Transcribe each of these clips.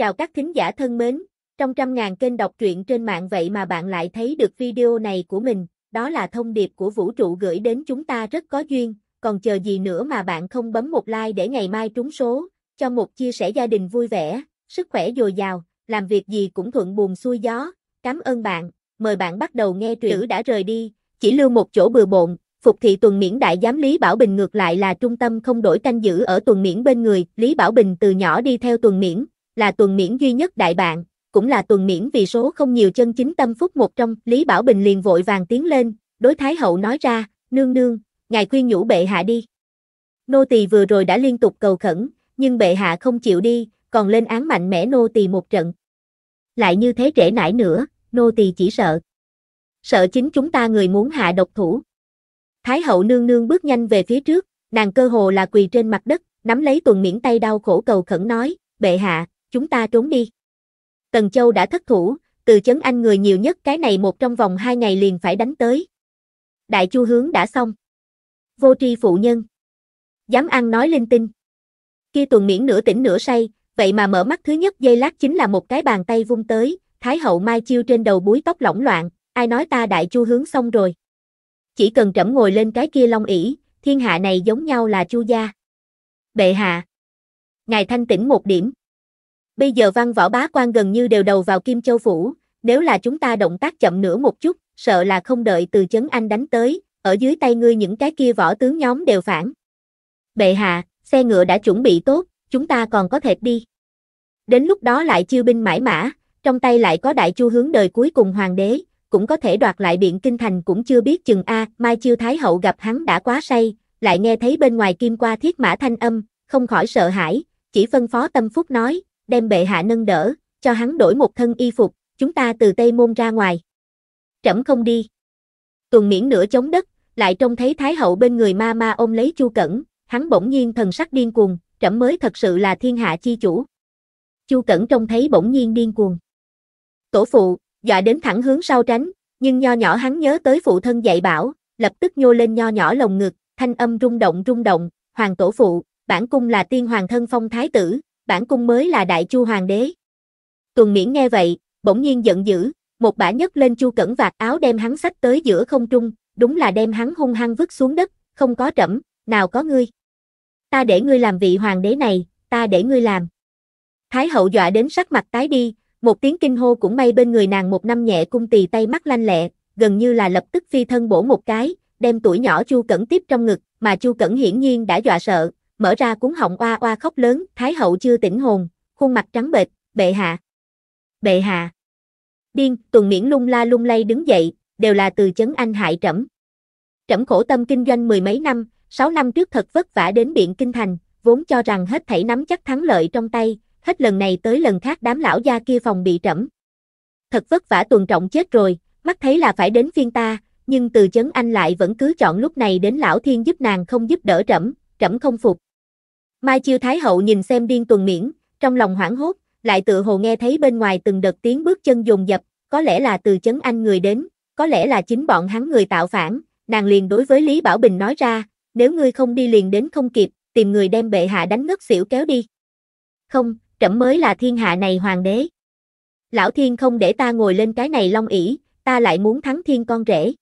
Chào các thính giả thân mến, trong trăm ngàn kênh đọc truyện trên mạng vậy mà bạn lại thấy được video này của mình, đó là thông điệp của vũ trụ gửi đến chúng ta rất có duyên, còn chờ gì nữa mà bạn không bấm một like để ngày mai trúng số, cho một chia sẻ gia đình vui vẻ, sức khỏe dồi dào, làm việc gì cũng thuận buồm xuôi gió, cảm ơn bạn, mời bạn bắt đầu nghe truyện Tử đã rời đi, chỉ lưu một chỗ bừa bộn, Phục thị tuần miễn đại giám Lý Bảo Bình ngược lại là trung tâm không đổi canh giữ ở tuần miễn bên người, Lý Bảo Bình từ nhỏ đi theo tuần miễn, là tuần miễn duy nhất đại bạn, cũng là tuần miễn vì số không nhiều chân chính tâm phúc một trong, Lý Bảo Bình liền vội vàng tiến lên, đối Thái Hậu nói ra, nương nương, ngài khuyên nhủ bệ hạ đi. Nô tỳ vừa rồi đã liên tục cầu khẩn, nhưng bệ hạ không chịu đi, còn lên án mạnh mẽ nô tỳ một trận. Lại như thế trễ nải nữa, nô tỳ chỉ sợ. Sợ chính chúng ta người muốn hạ độc thủ. Thái hậu nương nương bước nhanh về phía trước, nàng cơ hồ là quỳ trên mặt đất, nắm lấy tuần miễn tay đau khổ cầu khẩn nói, bệ hạ, chúng ta trốn đi. Tần Châu đã thất thủ, từ chấn anh người nhiều nhất cái này một trong vòng hai ngày liền phải đánh tới. Đại chu hướng đã xong. Vô tri phụ nhân. Dám ăn nói linh tinh. Kia tuần miễn nửa tỉnh nửa say, vậy mà mở mắt thứ nhất dây lát chính là một cái bàn tay vung tới, Thái hậu Mai Chiêu trên đầu búi tóc lỏng loạn, ai nói ta đại chu hướng xong rồi. Chỉ cần trẫm ngồi lên cái kia long ỷ, thiên hạ này giống nhau là chu gia. Bệ hạ. Ngài thanh tỉnh một điểm. Bây giờ văn võ bá quan gần như đều đầu vào Kim Châu Phủ, nếu là chúng ta động tác chậm nữa một chút, sợ là không đợi từ chấn anh đánh tới, ở dưới tay ngươi những cái kia võ tướng nhóm đều phản. Bệ hạ, xe ngựa đã chuẩn bị tốt, chúng ta còn có thể đi. Đến lúc đó lại chiêu binh mãi mã, trong tay lại có đại chu hướng đời cuối cùng hoàng đế, cũng có thể đoạt lại biện kinh thành cũng chưa biết chừng a, mai chiêu thái hậu gặp hắn đã quá say, lại nghe thấy bên ngoài kim qua thiết mã thanh âm, không khỏi sợ hãi, chỉ phân phó tâm phúc nói, đem bệ hạ nâng đỡ, cho hắn đổi một thân y phục, chúng ta từ Tây Môn ra ngoài. Trẫm không đi. Tuần miễn nửa chống đất, lại trông thấy Thái hậu bên người ma ma ôm lấy Chu Cẩn, hắn bỗng nhiên thần sắc điên cuồng, trẫm mới thật sự là thiên hạ chi chủ. Chu Cẩn trông thấy bỗng nhiên điên cuồng. Tổ phụ, dọa đến thẳng hướng sau tránh, nhưng nho nhỏ hắn nhớ tới phụ thân dạy bảo, lập tức nhô lên nho nhỏ lồng ngực, thanh âm rung động rung động, hoàng tổ phụ, bản cung là tiên hoàng thân phong thái tử, bản cung mới là đại chu hoàng đế. Tuần miễn nghe vậy, bỗng nhiên giận dữ, một bả nhấc lên chu cẩn vạt áo đem hắn sách tới giữa không trung, đúng là đem hắn hung hăng vứt xuống đất, không có trẫm, nào có ngươi. Ta để ngươi làm vị hoàng đế này, ta để ngươi làm. Thái hậu dọa đến sắc mặt tái đi, một tiếng kinh hô cũng may bên người nàng một năm nhẹ cung tỳ tay mắt lanh lẹ, gần như là lập tức phi thân bổ một cái, đem tuổi nhỏ Chu Cẩn tiếp trong ngực, mà Chu Cẩn hiển nhiên đã dọa sợ, mở ra cuốn họng oa oa khóc lớn, thái hậu chưa tỉnh hồn, khuôn mặt trắng bệch, bệ hạ. Bệ hạ. Điên, tuần miễn lung la lung lay đứng dậy, đều là từ chấn anh hại trẫm. Trẫm khổ tâm kinh doanh mười mấy năm, sáu năm trước thật vất vả đến Biện Kinh Thành, vốn cho rằng hết thảy nắm chắc thắng lợi trong tay, hết lần này tới lần khác đám lão gia kia phòng bị trẫm. Thật vất vả tuần trọng chết rồi, mắt thấy là phải đến phiên ta, nhưng từ chấn anh lại vẫn cứ chọn lúc này đến lão thiên giúp nàng không giúp đỡ trẫm, trẫm không phục. Mai Chiêu Thái Hậu nhìn xem điên tuần miễn, trong lòng hoảng hốt, lại tự hồ nghe thấy bên ngoài từng đợt tiếng bước chân dồn dập, có lẽ là từ chấn anh người đến, có lẽ là chính bọn hắn người tạo phản, nàng liền đối với Lý Bảo Bình nói ra, nếu ngươi không đi liền đến không kịp, tìm người đem bệ hạ đánh ngất xỉu kéo đi. Không, trẫm mới là thiên hạ này hoàng đế. Lão thiên không để ta ngồi lên cái này long ỷ, ta lại muốn thắng thiên con rể.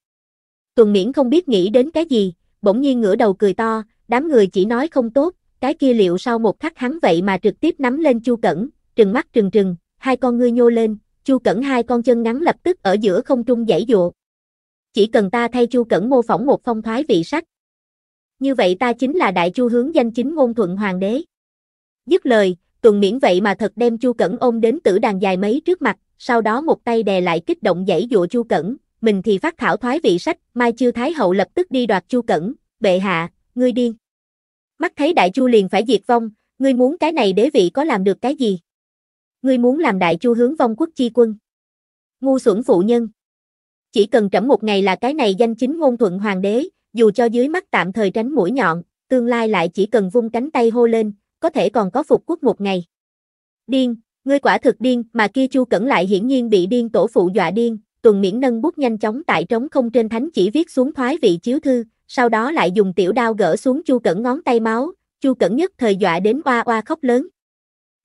Tuần Miễn không biết nghĩ đến cái gì, bỗng nhiên ngửa đầu cười to, đám người chỉ nói không tốt, cái kia liệu sau một khắc hắn vậy mà trực tiếp nắm lên Chu Cẩn, trừng mắt trừng trừng, hai con ngươi nhô lên, Chu Cẩn hai con chân ngắn lập tức ở giữa không trung giãy dụa. Chỉ cần ta thay Chu Cẩn mô phỏng một phong thoái vị sắc. Như vậy ta chính là đại Chu hướng danh chính ngôn thuận hoàng đế. Dứt lời, Tuần Miễn vậy mà thật đem Chu Cẩn ôm đến tử đàn dài mấy trước mặt, sau đó một tay đè lại kích động giãy dụa Chu Cẩn, mình thì phát thảo thoái vị sách, Mai Chiêu Thái hậu lập tức đi đoạt Chu Cẩn, bệ hạ, ngươi điên mắt thấy đại chu liền phải diệt vong, ngươi muốn cái này đế vị có làm được cái gì? Ngươi muốn làm đại chu hướng vong quốc chi quân. Ngu xuẩn phụ nhân. Chỉ cần trẫm một ngày là cái này danh chính ngôn thuận hoàng đế, dù cho dưới mắt tạm thời tránh mũi nhọn, tương lai lại chỉ cần vung cánh tay hô lên, có thể còn có phục quốc một ngày. Điên, ngươi quả thực điên, mà kia Chu Cẩn lại hiển nhiên bị điên tổ phụ dọa điên, Tuần Miễn nâng bút nhanh chóng tại trống không trên thánh chỉ viết xuống thoái vị chiếu thư, sau đó lại dùng tiểu đao gỡ xuống Chu Cẩn ngón tay máu, Chu Cẩn nhất thời dọa đến oa oa khóc lớn.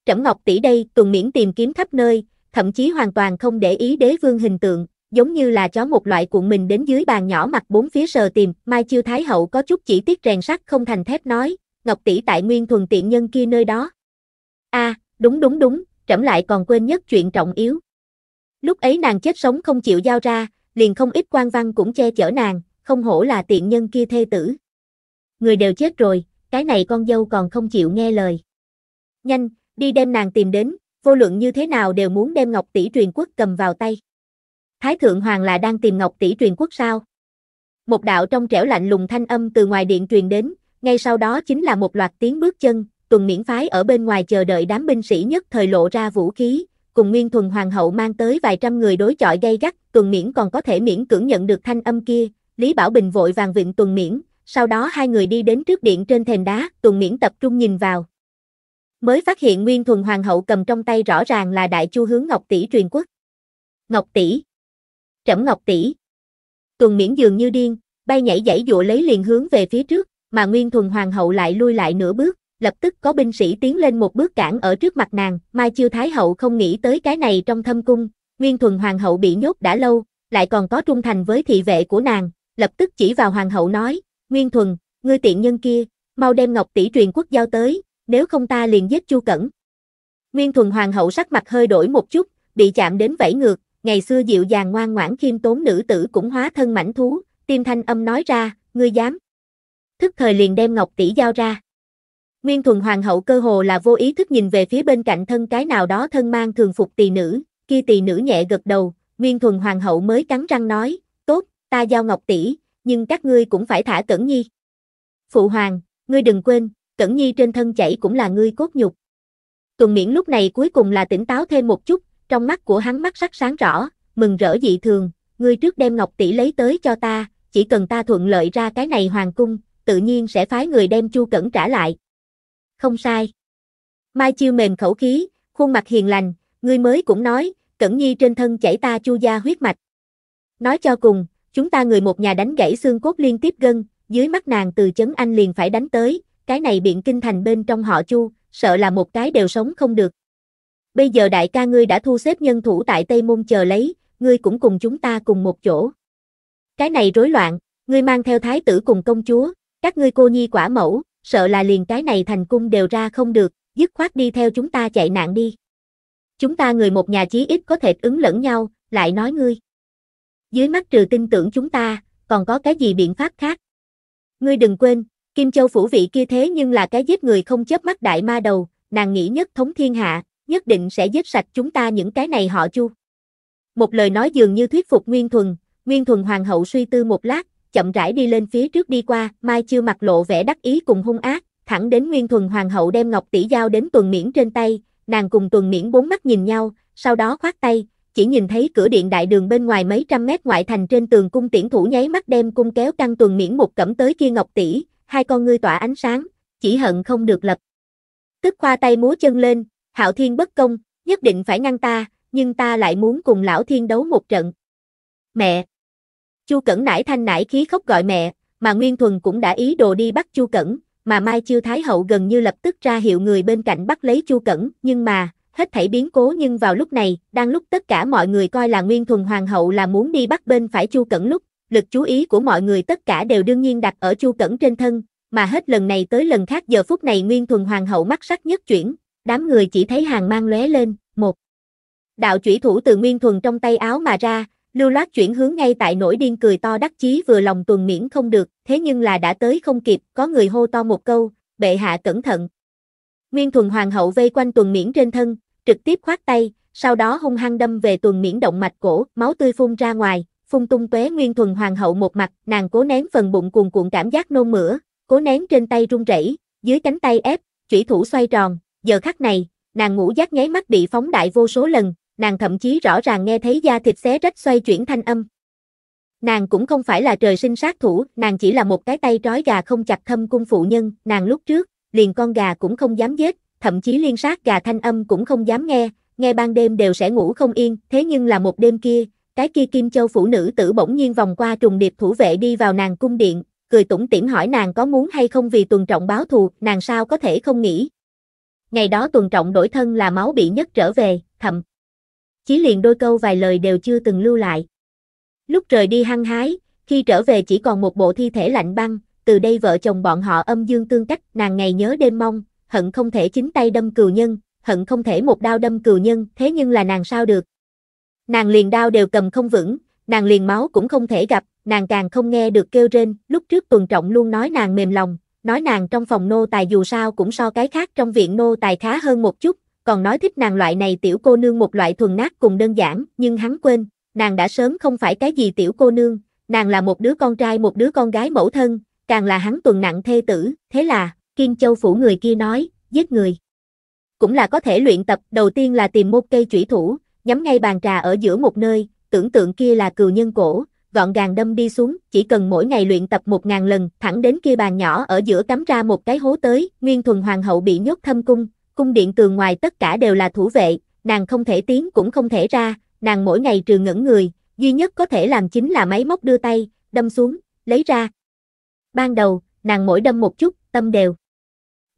Trẫm Ngọc tỷ đây, Tuần Miễn tìm kiếm khắp nơi, thậm chí hoàn toàn không để ý đế vương hình tượng, giống như là chó một loại cuộn mình đến dưới bàn nhỏ mặt bốn phía sờ tìm, Mai Chiêu Thái hậu có chút chỉ tiết rèn sắt không thành thép nói, Ngọc tỷ tại Nguyên thuần tiện nhân kia nơi đó. A, à, đúng đúng đúng, trẫm lại còn quên nhất chuyện trọng yếu. Lúc ấy nàng chết sống không chịu giao ra, liền không ít quan văn cũng che chở nàng, không hổ là tiện nhân kia thê tử. Người đều chết rồi, cái này con dâu còn không chịu nghe lời. Nhanh, đi đem nàng tìm đến, vô luận như thế nào đều muốn đem Ngọc tỷ truyền quốc cầm vào tay. Thái thượng hoàng là đang tìm Ngọc tỷ truyền quốc sao? Một đạo trong trẻo lạnh lùng thanh âm từ ngoài điện truyền đến, ngay sau đó chính là một loạt tiếng bước chân, tuần miễn phái ở bên ngoài chờ đợi đám binh sĩ nhất thời lộ ra vũ khí, cùng Nguyên Thuần Hoàng hậu mang tới vài trăm người đối chọi gay gắt, tuần miễn còn có thể miễn cưỡng nhận được thanh âm kia, Lý Bảo Bình vội vàng vịnh Tuần Miễn, sau đó hai người đi đến trước điện trên thềm đá, Tuần Miễn tập trung nhìn vào. Mới phát hiện Nguyên Thuần Hoàng hậu cầm trong tay rõ ràng là đại chu hướng Ngọc Tỷ truyền quốc. Ngọc Tỷ. Trẫm Ngọc Tỷ. Tuần Miễn dường như điên, bay nhảy dãy dụa lấy liền hướng về phía trước, mà Nguyên Thuần Hoàng hậu lại lui lại nửa bước, lập tức có binh sĩ tiến lên một bước cản ở trước mặt nàng, Mai Chiêu Thái hậu không nghĩ tới cái này trong thâm cung, Nguyên Thuần Hoàng hậu bị nhốt đã lâu, lại còn có trung thành với thị vệ của nàng, lập tức chỉ vào hoàng hậu nói, Nguyên Thuần, ngươi tiện nhân kia, mau đem ngọc tỷ truyền quốc giao tới, nếu không ta liền giết Chu Cẩn. Nguyên Thuần hoàng hậu sắc mặt hơi đổi một chút, bị chạm đến vẫy ngược, ngày xưa dịu dàng ngoan ngoãn khiêm tốn nữ tử cũng hóa thân mảnh thú, tim thanh âm nói ra, ngươi dám. Thức thời liền đem ngọc tỷ giao ra. Nguyên Thuần hoàng hậu cơ hồ là vô ý thức nhìn về phía bên cạnh thân cái nào đó thân mang thường phục tỳ nữ, kia tỳ nữ nhẹ gật đầu, Nguyên Thuần hoàng hậu mới cắn răng nói, ta giao ngọc tỷ, nhưng các ngươi cũng phải thả Cẩn Nhi. Phụ hoàng, ngươi đừng quên, Cẩn Nhi trên thân chảy cũng là ngươi cốt nhục. Tuần miễn lúc này cuối cùng là tỉnh táo thêm một chút, trong mắt của hắn mắt sắc sáng rõ, mừng rỡ dị thường, ngươi trước đem ngọc tỷ lấy tới cho ta, chỉ cần ta thuận lợi ra cái này hoàng cung, tự nhiên sẽ phái người đem Chu Cẩn trả lại. Không sai. Mai Chiêu mềm khẩu khí, khuôn mặt hiền lành, ngươi mới cũng nói, Cẩn Nhi trên thân chảy ta Chu gia huyết mạch. Nói cho cùng, Chúng ta người một nhà đánh gãy xương cốt liên tiếp gân, dưới mắt nàng từ chấn anh liền phải đánh tới, cái này biện kinh thành bên trong họ chu, sợ là một cái đều sống không được. Bây giờ đại ca ngươi đã thu xếp nhân thủ tại Tây Môn chờ lấy, ngươi cũng cùng chúng ta cùng một chỗ. Cái này rối loạn, ngươi mang theo thái tử cùng công chúa, các ngươi cô nhi quả mẫu, sợ là liền cái này thành cung đều ra không được, dứt khoát đi theo chúng ta chạy nạn đi. Chúng ta người một nhà chí ít có thể ứng lẫn nhau, lại nói ngươi dưới mắt trừ tin tưởng chúng ta, còn có cái gì biện pháp khác? Ngươi đừng quên, Kim Châu phủ vị kia thế nhưng là cái giết người không chớp mắt đại ma đầu, nàng nghĩ nhất thống thiên hạ, nhất định sẽ giết sạch chúng ta những cái này họ chu. Một lời nói dường như thuyết phục Nguyên Thuần, Nguyên Thuần Hoàng hậu suy tư một lát, chậm rãi đi lên phía trước đi qua, Mai chưa mặt lộ vẻ đắc ý cùng hung ác, thẳng đến Nguyên Thuần Hoàng hậu đem ngọc tỷ giao đến tuần miễn trên tay, nàng cùng tuần miễn bốn mắt nhìn nhau, sau đó khoát tay, chỉ nhìn thấy cửa điện đại đường bên ngoài mấy trăm mét ngoại thành trên tường cung tiễn thủ nháy mắt đem cung kéo căng tuần miễn một cẩm tới kia ngọc tỷ, hai con ngươi tỏa ánh sáng, chỉ hận không được lập. Tức khoa tay múa chân lên, hạo thiên bất công, nhất định phải ngăn ta, nhưng ta lại muốn cùng lão thiên đấu một trận. Mẹ! Chu Cẩn nải thanh nải khí khóc gọi mẹ, mà Nguyên Thuần cũng đã ý đồ đi bắt Chu Cẩn, mà Mai Chiêu Thái Hậu gần như lập tức ra hiệu người bên cạnh bắt lấy Chu Cẩn, nhưng mà, hết thảy biến cố nhưng vào lúc này, đang lúc tất cả mọi người coi là Nguyên Thuần Hoàng hậu là muốn đi bắt bên phải Chu Cẩn lúc, lực chú ý của mọi người tất cả đều đương nhiên đặt ở Chu Cẩn trên thân, mà hết lần này tới lần khác giờ phút này Nguyên Thuần Hoàng hậu mắt sắc nhất chuyển, đám người chỉ thấy hàng mang lóe lên, một đạo chủy thủ từ Nguyên Thuần trong tay áo mà ra, lưu loát chuyển hướng ngay tại nỗi điên cười to đắc chí vừa lòng tuần miễn không được, thế nhưng là đã tới không kịp, có người hô to một câu, bệ hạ cẩn thận. Nguyên thuần hoàng hậu vây quanh tuần miễn trên thân, trực tiếp khoát tay, sau đó hung hăng đâm về tuần miễn động mạch cổ, máu tươi phun ra ngoài, phun tung tóe nguyên thuần hoàng hậu một mặt, nàng cố nén phần bụng cuồn cuộn cảm giác nôn mửa, cố nén trên tay run rẩy, dưới cánh tay ép, chủy thủ xoay tròn, giờ khắc này, nàng ngủ giác nháy mắt bị phóng đại vô số lần, nàng thậm chí rõ ràng nghe thấy da thịt xé rách xoay chuyển thanh âm. Nàng cũng không phải là trời sinh sát thủ, nàng chỉ là một cái tay trói gà không chặt thâm cung phụ nhân, nàng lúc trước, liền con gà cũng không dám giết, thậm chí liên sát gà thanh âm cũng không dám nghe, nghe ban đêm đều sẽ ngủ không yên, thế nhưng là một đêm kia, cái kia Kim Châu phụ nữ tử bỗng nhiên vòng qua trùng điệp thủ vệ đi vào nàng cung điện, cười tủm tỉm hỏi nàng có muốn hay không vì tuần trọng báo thù, nàng sao có thể không nghĩ. Ngày đó tuần trọng đổi thân là máu bị nhất trở về, thậm. Chí liền đôi câu vài lời đều chưa từng lưu lại. Lúc trời đi hăng hái, khi trở về chỉ còn một bộ thi thể lạnh băng, từ đây vợ chồng bọn họ âm dương tương cách, nàng ngày nhớ đêm mong, hận không thể chính tay đâm cừu nhân, hận không thể một đao đâm cừu nhân, thế nhưng là nàng sao được. Nàng liền đao đều cầm không vững, nàng liền máu cũng không thể gặp, nàng càng không nghe được kêu rên, lúc trước tuần trọng luôn nói nàng mềm lòng, nói nàng trong phòng nô tài dù sao cũng so cái khác trong viện nô tài khá hơn một chút, còn nói thích nàng loại này tiểu cô nương một loại thuần nát cùng đơn giản, nhưng hắn quên, nàng đã sớm không phải cái gì tiểu cô nương, nàng là một đứa con trai một đứa con gái mẫu thân, càng là hắn tuần nặng thê tử, thế là, Kiên Châu phủ người kia nói, giết người. Cũng là có thể luyện tập, đầu tiên là tìm một cây chủy thủ, nhắm ngay bàn trà ở giữa một nơi, tưởng tượng kia là cừu nhân cổ, gọn gàng đâm đi xuống, chỉ cần mỗi ngày luyện tập một ngàn lần, thẳng đến kia bàn nhỏ ở giữa cắm ra một cái hố tới, Nguyên Thuần Hoàng hậu bị nhốt thâm cung, cung điện tường ngoài tất cả đều là thủ vệ, nàng không thể tiến cũng không thể ra, nàng mỗi ngày trừ ngẩn người, duy nhất có thể làm chính là máy móc đưa tay, đâm xuống, lấy ra. Ban đầu, nàng mỗi đâm một chút, tâm đều.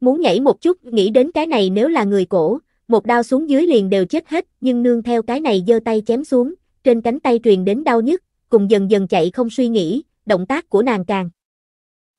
Muốn nhảy một chút, nghĩ đến cái này nếu là người cổ, một đao xuống dưới liền đều chết hết, nhưng nương theo cái này giơ tay chém xuống, trên cánh tay truyền đến đau nhức, cùng dần dần chạy không suy nghĩ, động tác của nàng càng.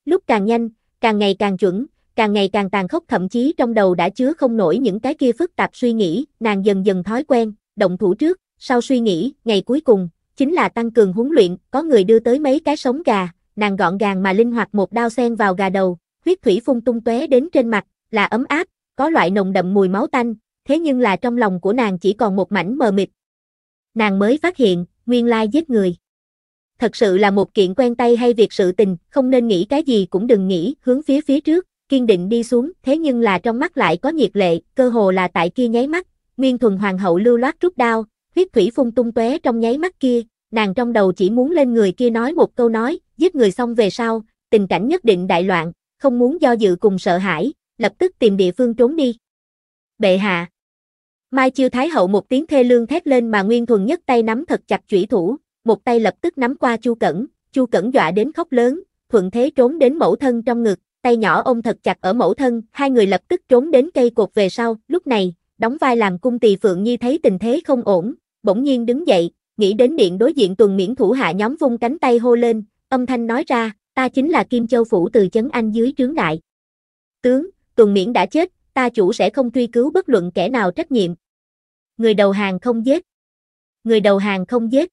Lúc càng nhanh, càng ngày càng chuẩn, càng ngày càng tàn khốc thậm chí trong đầu đã chứa không nổi những cái kia phức tạp suy nghĩ, nàng dần dần thói quen, động thủ trước, sau suy nghĩ, ngày cuối cùng, chính là tăng cường huấn luyện, có người đưa tới mấy cái sống gà, nàng gọn gàng mà linh hoạt một đao sen vào gà đầu, huyết thủy phun tung tóe đến trên mặt, là ấm áp, có loại nồng đậm mùi máu tanh, thế nhưng là trong lòng của nàng chỉ còn một mảnh mờ mịt. Nàng mới phát hiện, nguyên lai giết người. Thật sự là một kiện quen tay hay việc sự tình, không nên nghĩ cái gì cũng đừng nghĩ, hướng phía phía trước, kiên định đi xuống, thế nhưng là trong mắt lại có nhiệt lệ, cơ hồ là tại kia nháy mắt, Nguyên Thuần Hoàng hậu lưu loát rút đao, huyết thủy phun tung tóe trong nháy mắt kia, nàng trong đầu chỉ muốn lên người kia nói một câu nói, giết người xong về sau, tình cảnh nhất định đại loạn, không muốn do dự cùng sợ hãi, lập tức tìm địa phương trốn đi. Bệ hạ. Mai Chiêu Thái hậu một tiếng thê lương thét lên mà Nguyên Thuần nhất tay nắm thật chặt chủy thủ, một tay lập tức nắm qua Chu Cẩn, Chu Cẩn dọa đến khóc lớn, thuận thế trốn đến mẫu thân trong ngực, tay nhỏ ôm thật chặt ở mẫu thân, hai người lập tức trốn đến cây cột về sau, lúc này, đóng vai làm cung tỳ Phượng Nhi thấy tình thế không ổn, bỗng nhiên đứng dậy, nghĩ đến điện đối diện tuần miễn thủ hạ nhóm vung cánh tay hô lên, âm thanh nói ra, ta chính là Kim Châu Phủ từ chấn anh dưới trướng đại. Tướng, tuần miễn đã chết, ta chủ sẽ không truy cứu bất luận kẻ nào trách nhiệm. Người đầu hàng không giết. Người đầu hàng không giết.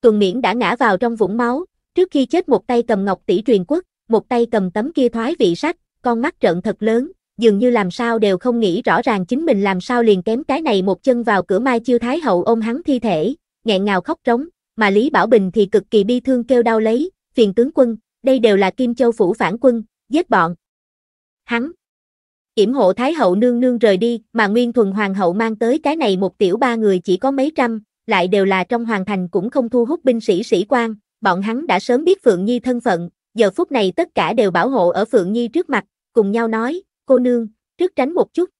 Tuần miễn đã ngã vào trong vũng máu, trước khi chết một tay cầm ngọc tỷ truyền quốc, một tay cầm tấm kia thoái vị sách, con mắt trợn thật lớn, dường như làm sao đều không nghĩ rõ ràng chính mình làm sao liền kém cái này một chân vào cửa mai chiêu thái hậu ôm hắn thi thể, nghẹn ngào khóc trống, mà Lý Bảo Bình thì cực kỳ bi thương kêu đau lấy, phiền tướng quân, đây đều là Kim Châu phủ phản quân, giết bọn. Hắn. Kiểm hộ Thái hậu nương nương rời đi, mà Nguyên Thuần Hoàng hậu mang tới cái này một tiểu ba người chỉ có mấy trăm, lại đều là trong hoàng thành cũng không thu hút binh sĩ sĩ quan, bọn hắn đã sớm biết Phượng Nhi thân phận, giờ phút này tất cả đều bảo hộ ở Phượng Nhi trước mặt, cùng nhau nói, cô nương, trước tránh một chút.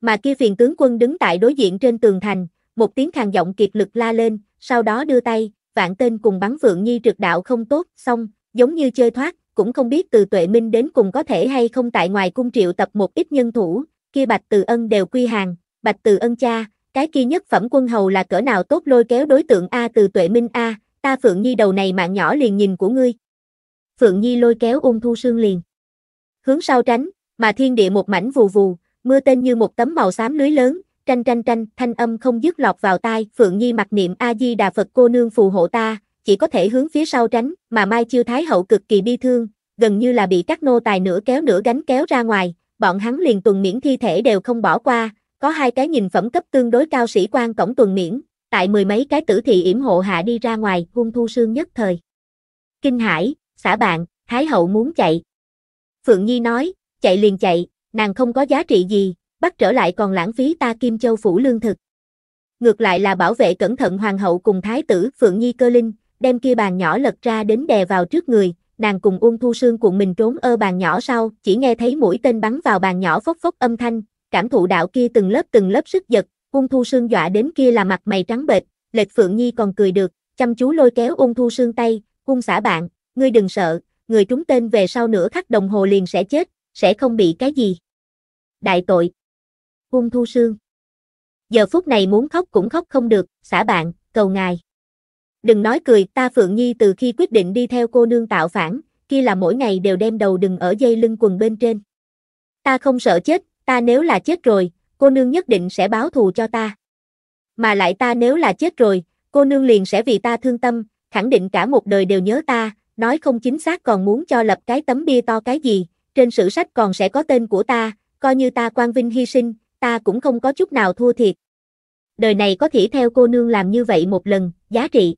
Mà kia phiền tướng quân đứng tại đối diện trên tường thành, một tiếng khàn giọng kiệt lực la lên, sau đó đưa tay, vạn tên cùng bắn Phượng Nhi trực đạo không tốt, xong, giống như chơi thoát, cũng không biết từ tuệ minh đến cùng có thể hay không tại ngoài cung triệu tập một ít nhân thủ, kia bạch từ ân đều quy hàng, bạch từ ân cha, cái kia nhất phẩm quân hầu là cỡ nào tốt lôi kéo đối tượng A từ tuệ minh A, ta Phượng Nhi đầu này mạng nhỏ liền nhìn của ngươi. Phượng Nhi lôi kéo ung thu sương liền. Hướng sau tránh, mà thiên địa một mảnh vù vù, mưa tên như một tấm màu xám lưới lớn, tranh tranh tranh, thanh âm không dứt lọt vào tai, Phượng Nhi mặc niệm A Di Đà Phật cô nương phù hộ ta, chỉ có thể hướng phía sau tránh, mà Mai Chiêu Thái hậu cực kỳ bi thương, gần như là bị các nô tài nửa kéo nửa gánh kéo ra ngoài, bọn hắn liền tuần miễn thi thể đều không bỏ qua, có hai cái nhìn phẩm cấp tương đối cao sĩ quan cổng tuần miễn, tại mười mấy cái tử thị yểm hộ hạ đi ra ngoài, hung thu sương nhất thời. Kinh hải, xã bạn, Thái hậu muốn chạy. Phượng Nhi nói, chạy liền chạy, nàng không có giá trị gì, bắt trở lại còn lãng phí ta Kim Châu phủ lương thực. Ngược lại là bảo vệ cẩn thận hoàng hậu cùng thái tử Phượng Nhi cơ linh, đem kia bàn nhỏ lật ra đến đè vào trước người, nàng cùng Uông Thu Sương cuộn mình trốn ơ bàn nhỏ sau, chỉ nghe thấy mũi tên bắn vào bàn nhỏ phốc phốc âm thanh, cảm thụ đạo kia từng lớp từng lớp sức giật, Uông Thu Sương dọa đến kia là mặt mày trắng bệch, Lệch Phượng Nhi còn cười được, chăm chú lôi kéo Uông Thu Sương tay, "Cung xả bạn, ngươi đừng sợ, người trúng tên về sau nửa khắc đồng hồ liền sẽ chết, sẽ không bị cái gì." Đại tội. Uông Thu Sương. Giờ phút này muốn khóc cũng khóc không được, xả bạn, cầu ngài. Đừng nói cười, ta Phượng Nhi từ khi quyết định đi theo cô nương tạo phản, kia là mỗi ngày đều đem đầu đừng ở dây lưng quần bên trên. Ta không sợ chết, ta nếu là chết rồi, cô nương nhất định sẽ báo thù cho ta. Mà lại ta nếu là chết rồi, cô nương liền sẽ vì ta thương tâm, khẳng định cả một đời đều nhớ ta, nói không chính xác còn muốn cho lập cái tấm bia to cái gì, trên sử sách còn sẽ có tên của ta, coi như ta quan vinh hy sinh, ta cũng không có chút nào thua thiệt. Đời này có thể theo cô nương làm như vậy một lần, giá trị.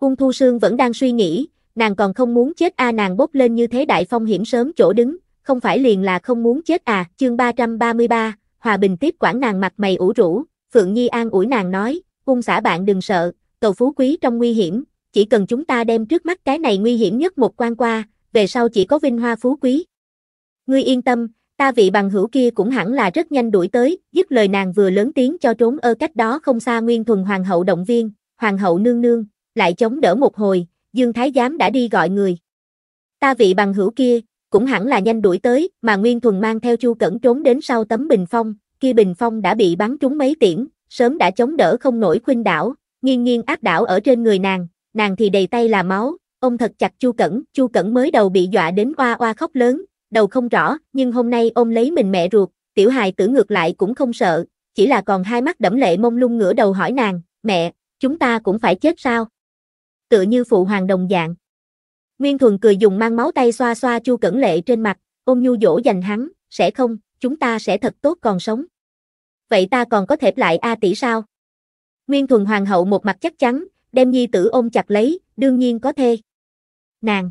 Cung thu sương vẫn đang suy nghĩ, nàng còn không muốn chết a à, nàng bốc lên như thế đại phong hiểm sớm chỗ đứng, không phải liền là không muốn chết à, chương 333, Hòa Bình tiếp quản nàng mặt mày ủ rũ, Phượng Nhi an ủi nàng nói, Cung xã bạn đừng sợ, cầu phú quý trong nguy hiểm, chỉ cần chúng ta đem trước mắt cái này nguy hiểm nhất một quan qua, về sau chỉ có vinh hoa phú quý. Ngươi yên tâm, ta vị bằng hữu kia cũng hẳn là rất nhanh đuổi tới, dứt lời nàng vừa lớn tiếng cho trốn ơ cách đó không xa nguyên thuần hoàng hậu động viên, hoàng hậu nương nương, lại chống đỡ một hồi, Dương Thái Giám đã đi gọi người. Ta vị bằng hữu kia, cũng hẳn là nhanh đuổi tới, mà Nguyên Thuần mang theo Chu Cẩn trốn đến sau tấm bình phong, kia bình phong đã bị bắn trúng mấy tiễn, sớm đã chống đỡ không nổi khuynh đảo, nghiêng nghiêng áp đảo ở trên người nàng, nàng thì đầy tay là máu, ông thật chặt Chu Cẩn, Chu Cẩn mới đầu bị dọa đến oa oa khóc lớn, đầu không rõ, nhưng hôm nay ôm lấy mình mẹ ruột, tiểu hài tử ngược lại cũng không sợ, chỉ là còn hai mắt đẫm lệ mông lung ngửa đầu hỏi nàng, mẹ, chúng ta cũng phải chết sao? tựa như phụ hoàng đồng dạng. Nguyên Thuần cười dùng mang máu tay xoa xoa Chu Cẩn Lệ trên mặt, ôm nhu dỗ dành hắn, sẽ không, chúng ta sẽ thật tốt còn sống. Vậy ta còn có thể lại A tỷ sao? Nguyên Thuần Hoàng hậu một mặt chắc chắn, đem nhi tử ôm chặt lấy, đương nhiên có thê Nàng!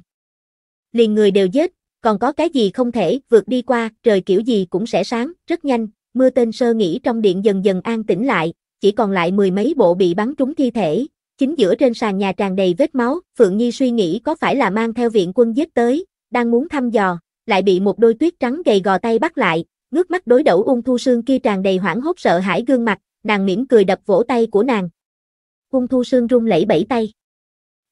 Liền người đều giết, còn có cái gì không thể, vượt đi qua, trời kiểu gì cũng sẽ sáng, rất nhanh, mưa tên sơ nghĩ trong điện dần dần an tĩnh lại, chỉ còn lại mười mấy bộ bị bắn trúng thi thể, Chính giữa trên sàn nhà tràn đầy vết máu, Phượng Nhi suy nghĩ có phải là mang theo viện quân giết tới, đang muốn thăm dò, lại bị một đôi tuyết trắng gầy gò tay bắt lại, ngước mắt đối đầu ung thu sương kia tràn đầy hoảng hốt sợ hãi gương mặt, nàng mỉm cười đập vỗ tay của nàng. Ung thu sương run lẩy bẩy tay.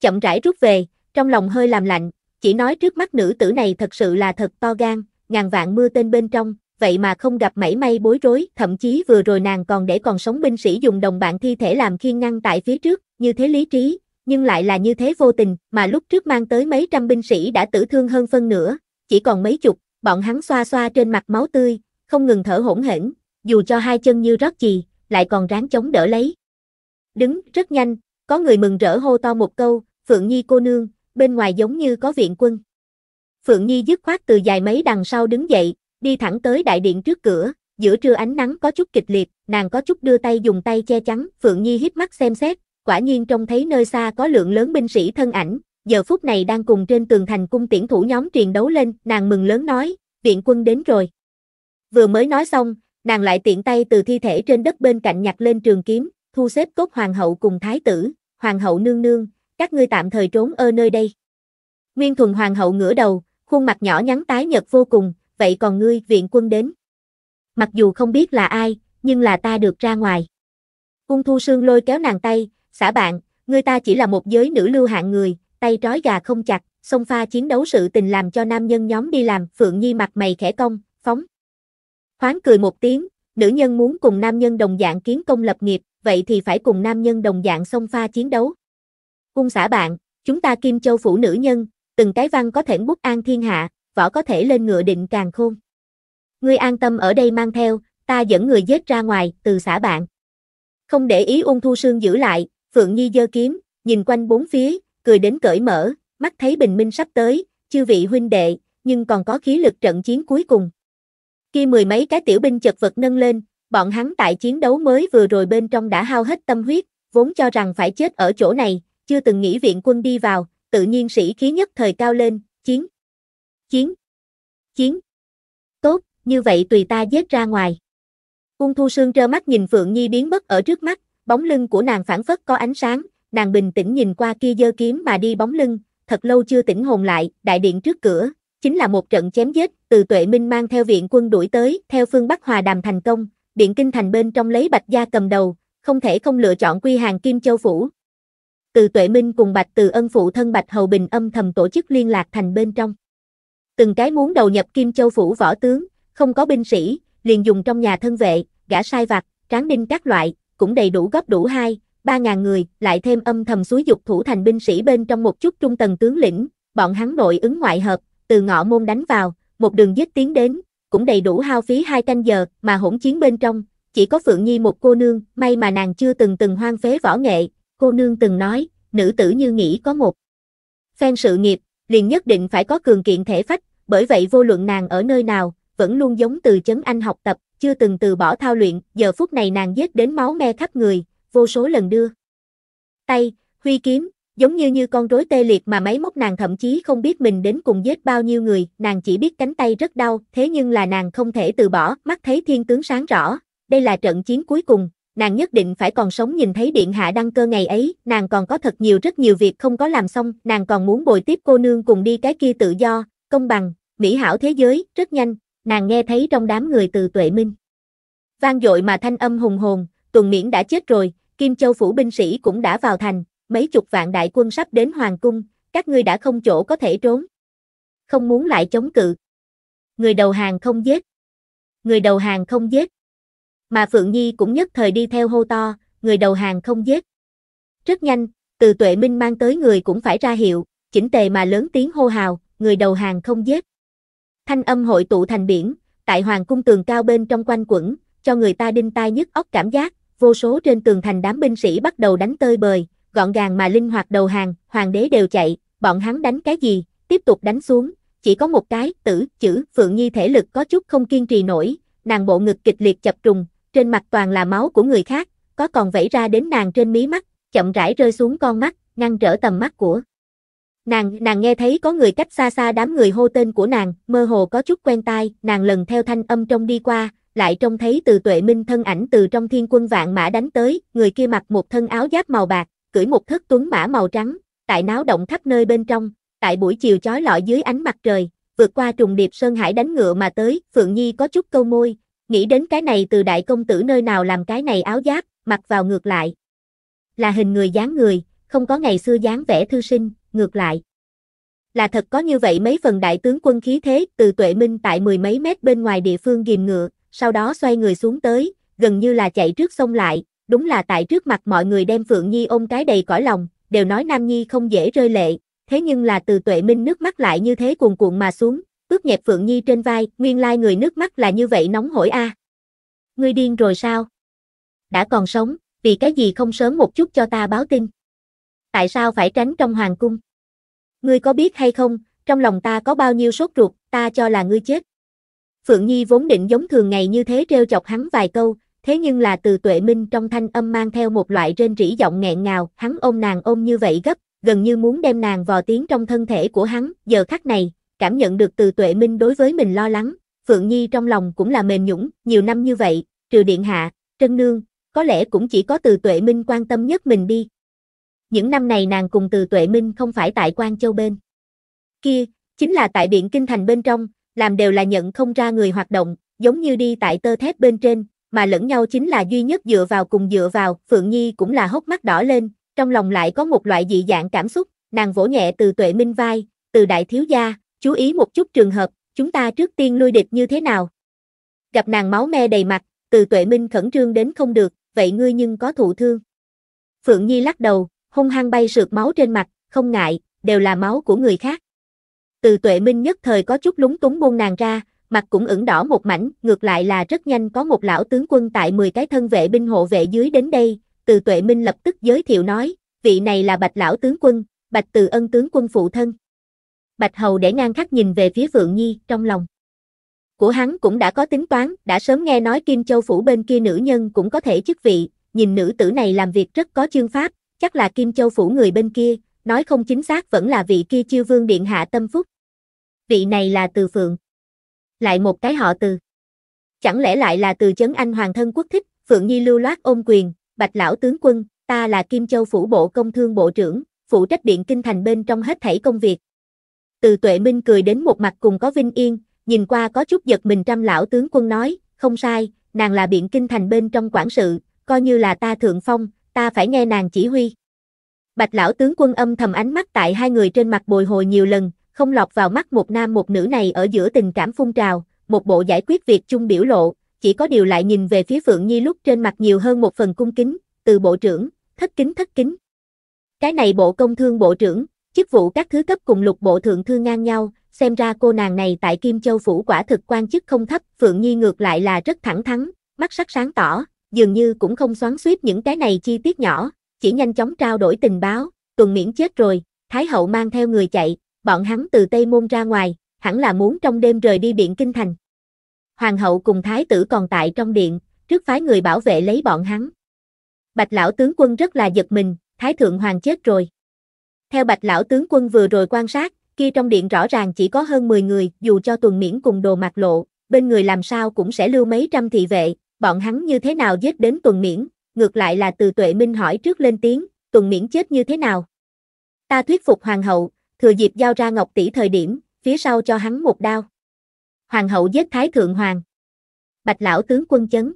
Chậm rãi rút về, trong lòng hơi làm lạnh, chỉ nói trước mắt nữ tử này thật sự là thật to gan, ngàn vạn mưa tên bên trong, vậy mà không gặp mảy may bối rối, thậm chí vừa rồi nàng còn để còn sống binh sĩ dùng đồng bạn thi thể làm khiên ngăn tại phía trước, như thế lý trí, nhưng lại là như thế vô tình, mà lúc trước mang tới mấy trăm binh sĩ đã tử thương hơn phân nửa, chỉ còn mấy chục, bọn hắn xoa xoa trên mặt máu tươi, không ngừng thở hổn hển, dù cho hai chân như rót chì, lại còn ráng chống đỡ lấy. Đứng, rất nhanh, có người mừng rỡ hô to một câu, Phượng Nhi cô nương, bên ngoài giống như có viện quân. Phượng Nhi dứt khoát từ dài mấy đằng sau đứng dậy, đi thẳng tới đại điện trước cửa, giữa trưa ánh nắng có chút kịch liệt, nàng có chút đưa tay dùng tay che chắn, Phượng Nhi hít mắt xem xét, quả nhiên trông thấy nơi xa có lượng lớn binh sĩ thân ảnh, giờ phút này đang cùng trên tường thành cung tiễn thủ nhóm truyền đấu lên, nàng mừng lớn nói, viện quân đến rồi. Vừa mới nói xong, nàng lại tiện tay từ thi thể trên đất bên cạnh nhặt lên trường kiếm, thu xếp cốt hoàng hậu cùng thái tử, hoàng hậu nương nương, các ngươi tạm thời trốn ở nơi đây. Nguyên thuần hoàng hậu ngửa đầu, khuôn mặt nhỏ nhắn tái nhật vô cùng, vậy còn ngươi viện quân đến. Mặc dù không biết là ai, nhưng là ta được ra ngoài. Cung thu sương lôi kéo nàng tay, xã bạn, người ta chỉ là một giới nữ lưu hạng người, tay trói gà không chặt, xông pha chiến đấu sự tình làm cho nam nhân nhóm đi làm, Phượng Nhi mặt mày khẽ công phóng. Khoáng cười một tiếng, nữ nhân muốn cùng nam nhân đồng dạng kiến công lập nghiệp, vậy thì phải cùng nam nhân đồng dạng xông pha chiến đấu. Cung xã bạn, chúng ta Kim Châu phủ nữ nhân, từng cái văn có thể bút an thiên hạ, võ có thể lên ngựa định càng khôn. Ngươi an tâm ở đây mang theo, ta dẫn người giết ra ngoài, từ xã bạn. Không để ý ung thu sương giữ lại, Phượng Nhi giơ kiếm, nhìn quanh bốn phía, cười đến cởi mở, mắt thấy bình minh sắp tới, chư vị huynh đệ, nhưng còn có khí lực trận chiến cuối cùng. Khi mười mấy cái tiểu binh chật vật nâng lên, bọn hắn tại chiến đấu mới vừa rồi bên trong đã hao hết tâm huyết, vốn cho rằng phải chết ở chỗ này, chưa từng nghĩ viện quân đi vào, tự nhiên sĩ khí nhất thời cao lên, chiến, chiến, chiến. Tốt, như vậy tùy ta giết ra ngoài. Cung Thu Sương trơ mắt nhìn Phượng Nhi biến mất ở trước mắt, Bóng lưng của nàng phản phất có ánh sáng, nàng bình tĩnh nhìn qua kia dơ kiếm mà đi bóng lưng, thật lâu chưa tỉnh hồn lại, đại điện trước cửa, chính là một trận chém giết, từ tuệ minh mang theo viện quân đuổi tới, theo phương Bắc Hòa đàm thành công, điện kinh thành bên trong lấy bạch gia cầm đầu, không thể không lựa chọn quy hàng Kim Châu Phủ. Từ tuệ minh cùng bạch từ ân phụ thân bạch hầu bình âm thầm tổ chức liên lạc thành bên trong. Từng cái muốn đầu nhập Kim Châu Phủ võ tướng, không có binh sĩ, liền dùng trong nhà thân vệ, gã sai vặt, tráng đinh các loại, cũng đầy đủ gấp đủ 2, 3.000 người, lại thêm âm thầm suối dục thủ thành binh sĩ bên trong một chút trung tầng tướng lĩnh, bọn hắn nội ứng ngoại hợp, từ ngọ môn đánh vào, một đường giết tiến đến, cũng đầy đủ hao phí hai canh giờ, mà hỗn chiến bên trong, chỉ có Phượng Nhi một cô nương, may mà nàng chưa từng từng hoang phế võ nghệ, cô nương từng nói, nữ tử như nghĩ có một phen sự nghiệp, liền nhất định phải có cường kiện thể phách, bởi vậy vô luận nàng ở nơi nào, vẫn luôn giống từ chấn anh học tập, chưa từng từ bỏ thao luyện, giờ phút này nàng giết đến máu me khắp người, vô số lần đưa. Tay, huy kiếm, giống như như con rối tê liệt mà máy móc nàng thậm chí không biết mình đến cùng giết bao nhiêu người, nàng chỉ biết cánh tay rất đau, thế nhưng là nàng không thể từ bỏ, mắt thấy thiên tướng sáng rõ, đây là trận chiến cuối cùng, nàng nhất định phải còn sống nhìn thấy điện hạ đăng cơ ngày ấy, nàng còn có thật nhiều rất nhiều việc không có làm xong, nàng còn muốn bồi tiếp cô nương cùng đi cái kia tự do, công bằng, mỹ hảo thế giới, rất nhanh, nàng nghe thấy trong đám người từ tuệ minh. Vang dội mà thanh âm hùng hồn, tuần miễn đã chết rồi, Kim Châu phủ binh sĩ cũng đã vào thành, mấy chục vạn đại quân sắp đến Hoàng Cung, các ngươi đã không chỗ có thể trốn. Không muốn lại chống cự. Người đầu hàng không giết. Người đầu hàng không giết. Mà Phượng Nhi cũng nhất thời đi theo hô to, người đầu hàng không giết. Rất nhanh, từ tuệ minh mang tới người cũng phải ra hiệu, chỉnh tề mà lớn tiếng hô hào, người đầu hàng không giết. Thanh âm hội tụ thành biển, tại hoàng cung tường cao bên trong quanh quẩn, cho người ta đinh tai nhức óc cảm giác, vô số trên tường thành đám binh sĩ bắt đầu đánh tơi bời, gọn gàng mà linh hoạt đầu hàng, hoàng đế đều chạy, bọn hắn đánh cái gì, tiếp tục đánh xuống, chỉ có một cái, tử, chữ, Phượng Nhi thể lực có chút không kiên trì nổi, nàng bộ ngực kịch liệt chập trùng, trên mặt toàn là máu của người khác, có còn vẫy ra đến nàng trên mí mắt, chậm rãi rơi xuống con mắt, ngăn trở tầm mắt của Nàng, nàng nghe thấy có người cách xa xa đám người hô tên của nàng, mơ hồ có chút quen tai, nàng lần theo thanh âm trong đi qua, lại trông thấy từ tuệ minh thân ảnh từ trong thiên quân vạn mã đánh tới, người kia mặc một thân áo giáp màu bạc, cưỡi một thất tuấn mã màu trắng, tại náo động khắp nơi bên trong, tại buổi chiều chói lọi dưới ánh mặt trời, vượt qua trùng điệp sơn hải đánh ngựa mà tới, Phượng Nhi có chút câu môi, nghĩ đến cái này từ đại công tử nơi nào làm cái này áo giáp, mặc vào ngược lại. Là hình người dáng người, không có ngày xưa dáng vẻ thư sinh, ngược lại. Là thật có như vậy mấy phần đại tướng quân khí thế từ tuệ minh tại mười mấy mét bên ngoài địa phương ghim ngựa, sau đó xoay người xuống tới, gần như là chạy trước sông lại, đúng là tại trước mặt mọi người đem Phượng Nhi ôm cái đầy cõi lòng, đều nói Nam Nhi không dễ rơi lệ, thế nhưng là từ tuệ minh nước mắt lại như thế cuồn cuộn mà xuống, ướt nhẹp Phượng Nhi trên vai, nguyên lai người nước mắt là như vậy nóng hổi a. Ngươi điên rồi sao? Đã còn sống, vì cái gì không sớm một chút cho ta báo tin? Tại sao phải tránh trong hoàng cung? Ngươi có biết hay không, trong lòng ta có bao nhiêu sốt ruột, ta cho là ngươi chết. Phượng Nhi vốn định giống thường ngày như thế trêu chọc hắn vài câu, thế nhưng là từ tuệ minh trong thanh âm mang theo một loại trên rỉ giọng nghẹn ngào, hắn ôm nàng ôm như vậy gấp, gần như muốn đem nàng vò tiếng trong thân thể của hắn, giờ khắc này, cảm nhận được từ tuệ minh đối với mình lo lắng, Phượng Nhi trong lòng cũng là mềm nhũng, nhiều năm như vậy, trừ điện hạ, trân nương, có lẽ cũng chỉ có từ tuệ minh quan tâm nhất mình đi, những năm này nàng cùng từ Tuệ Minh không phải tại Quan Châu bên. Kia, chính là tại Biện Kinh Thành bên trong, làm đều là nhận không ra người hoạt động, giống như đi tại tơ thép bên trên, mà lẫn nhau chính là duy nhất dựa vào cùng dựa vào, Phượng Nhi cũng là hốc mắt đỏ lên, trong lòng lại có một loại dị dạng cảm xúc, nàng vỗ nhẹ từ Tuệ Minh vai, từ đại thiếu gia, chú ý một chút trường hợp, chúng ta trước tiên lui địch như thế nào. Gặp nàng máu me đầy mặt, từ Tuệ Minh khẩn trương đến không được, vậy ngươi nhưng có thụ thương. Phượng Nhi lắc đầu, hung hăng bay sượt máu trên mặt, không ngại, đều là máu của người khác. Từ tuệ minh nhất thời có chút lúng túng buông nàng ra, mặt cũng ửng đỏ một mảnh, ngược lại là rất nhanh có một lão tướng quân tại 10 cái thân vệ binh hộ vệ dưới đến đây, từ tuệ minh lập tức giới thiệu nói, vị này là bạch lão tướng quân, bạch từ ân tướng quân phụ thân. Bạch hầu để ngang khắc nhìn về phía Phượng Nhi trong lòng. Của hắn cũng đã có tính toán, đã sớm nghe nói Kim Châu Phủ bên kia nữ nhân cũng có thể chức vị, nhìn nữ tử này làm việc rất có chương pháp, chắc là Kim Châu phủ người bên kia, nói không chính xác vẫn là vị kia chiêu vương điện hạ tâm phúc. Vị này là từ Phượng. Lại một cái họ từ. Chẳng lẽ lại là từ chấn anh hoàng thân quốc thích, Phượng Nhi lưu loát ôm quyền, bạch lão tướng quân, ta là Kim Châu phủ bộ công thương bộ trưởng, phụ trách điện kinh thành bên trong hết thảy công việc. Từ tuệ minh cười đến một mặt cùng có vinh yên, nhìn qua có chút giật mình trăm lão tướng quân nói, không sai, nàng là biện kinh thành bên trong quản sự, coi như là ta thượng phong, ta phải nghe nàng chỉ huy. Bạch lão tướng quân âm thầm ánh mắt tại hai người trên mặt bồi hồi nhiều lần, không lọt vào mắt một nam một nữ này ở giữa tình cảm phun trào, một bộ giải quyết việc chung biểu lộ, chỉ có điều lại nhìn về phía Phượng Nhi lúc trên mặt nhiều hơn một phần cung kính, từ bộ trưởng, thất kính thất kính. Cái này bộ công thương bộ trưởng, chức vụ các thứ cấp cùng lục bộ thượng thư ngang nhau, xem ra cô nàng này tại Kim Châu Phủ quả thực quan chức không thấp, Phượng Nhi ngược lại là rất thẳng thắn, mắt sắc sáng tỏ, dường như cũng không xoắn suýt những cái này chi tiết nhỏ, chỉ nhanh chóng trao đổi tình báo, tuần miễn chết rồi, Thái hậu mang theo người chạy, bọn hắn từ Tây Môn ra ngoài, hẳn là muốn trong đêm rời đi biển Kinh Thành. Hoàng hậu cùng Thái tử còn tại trong điện, trước phái người bảo vệ lấy bọn hắn. Bạch lão tướng quân rất là giật mình, Thái thượng hoàng chết rồi. Theo bạch lão tướng quân vừa rồi quan sát, kia trong điện rõ ràng chỉ có hơn 10 người, dù cho tuần miễn cùng đồ mặt lộ, bên người làm sao cũng sẽ lưu mấy trăm thị vệ, bọn hắn như thế nào giết đến tuần miễn, ngược lại là từ tuệ minh hỏi trước lên tiếng, tuần miễn chết như thế nào. Ta thuyết phục hoàng hậu, thừa dịp giao ra ngọc tỷ thời điểm, phía sau cho hắn một đao. Hoàng hậu giết thái thượng hoàng. Bạch lão tướng quân chấn.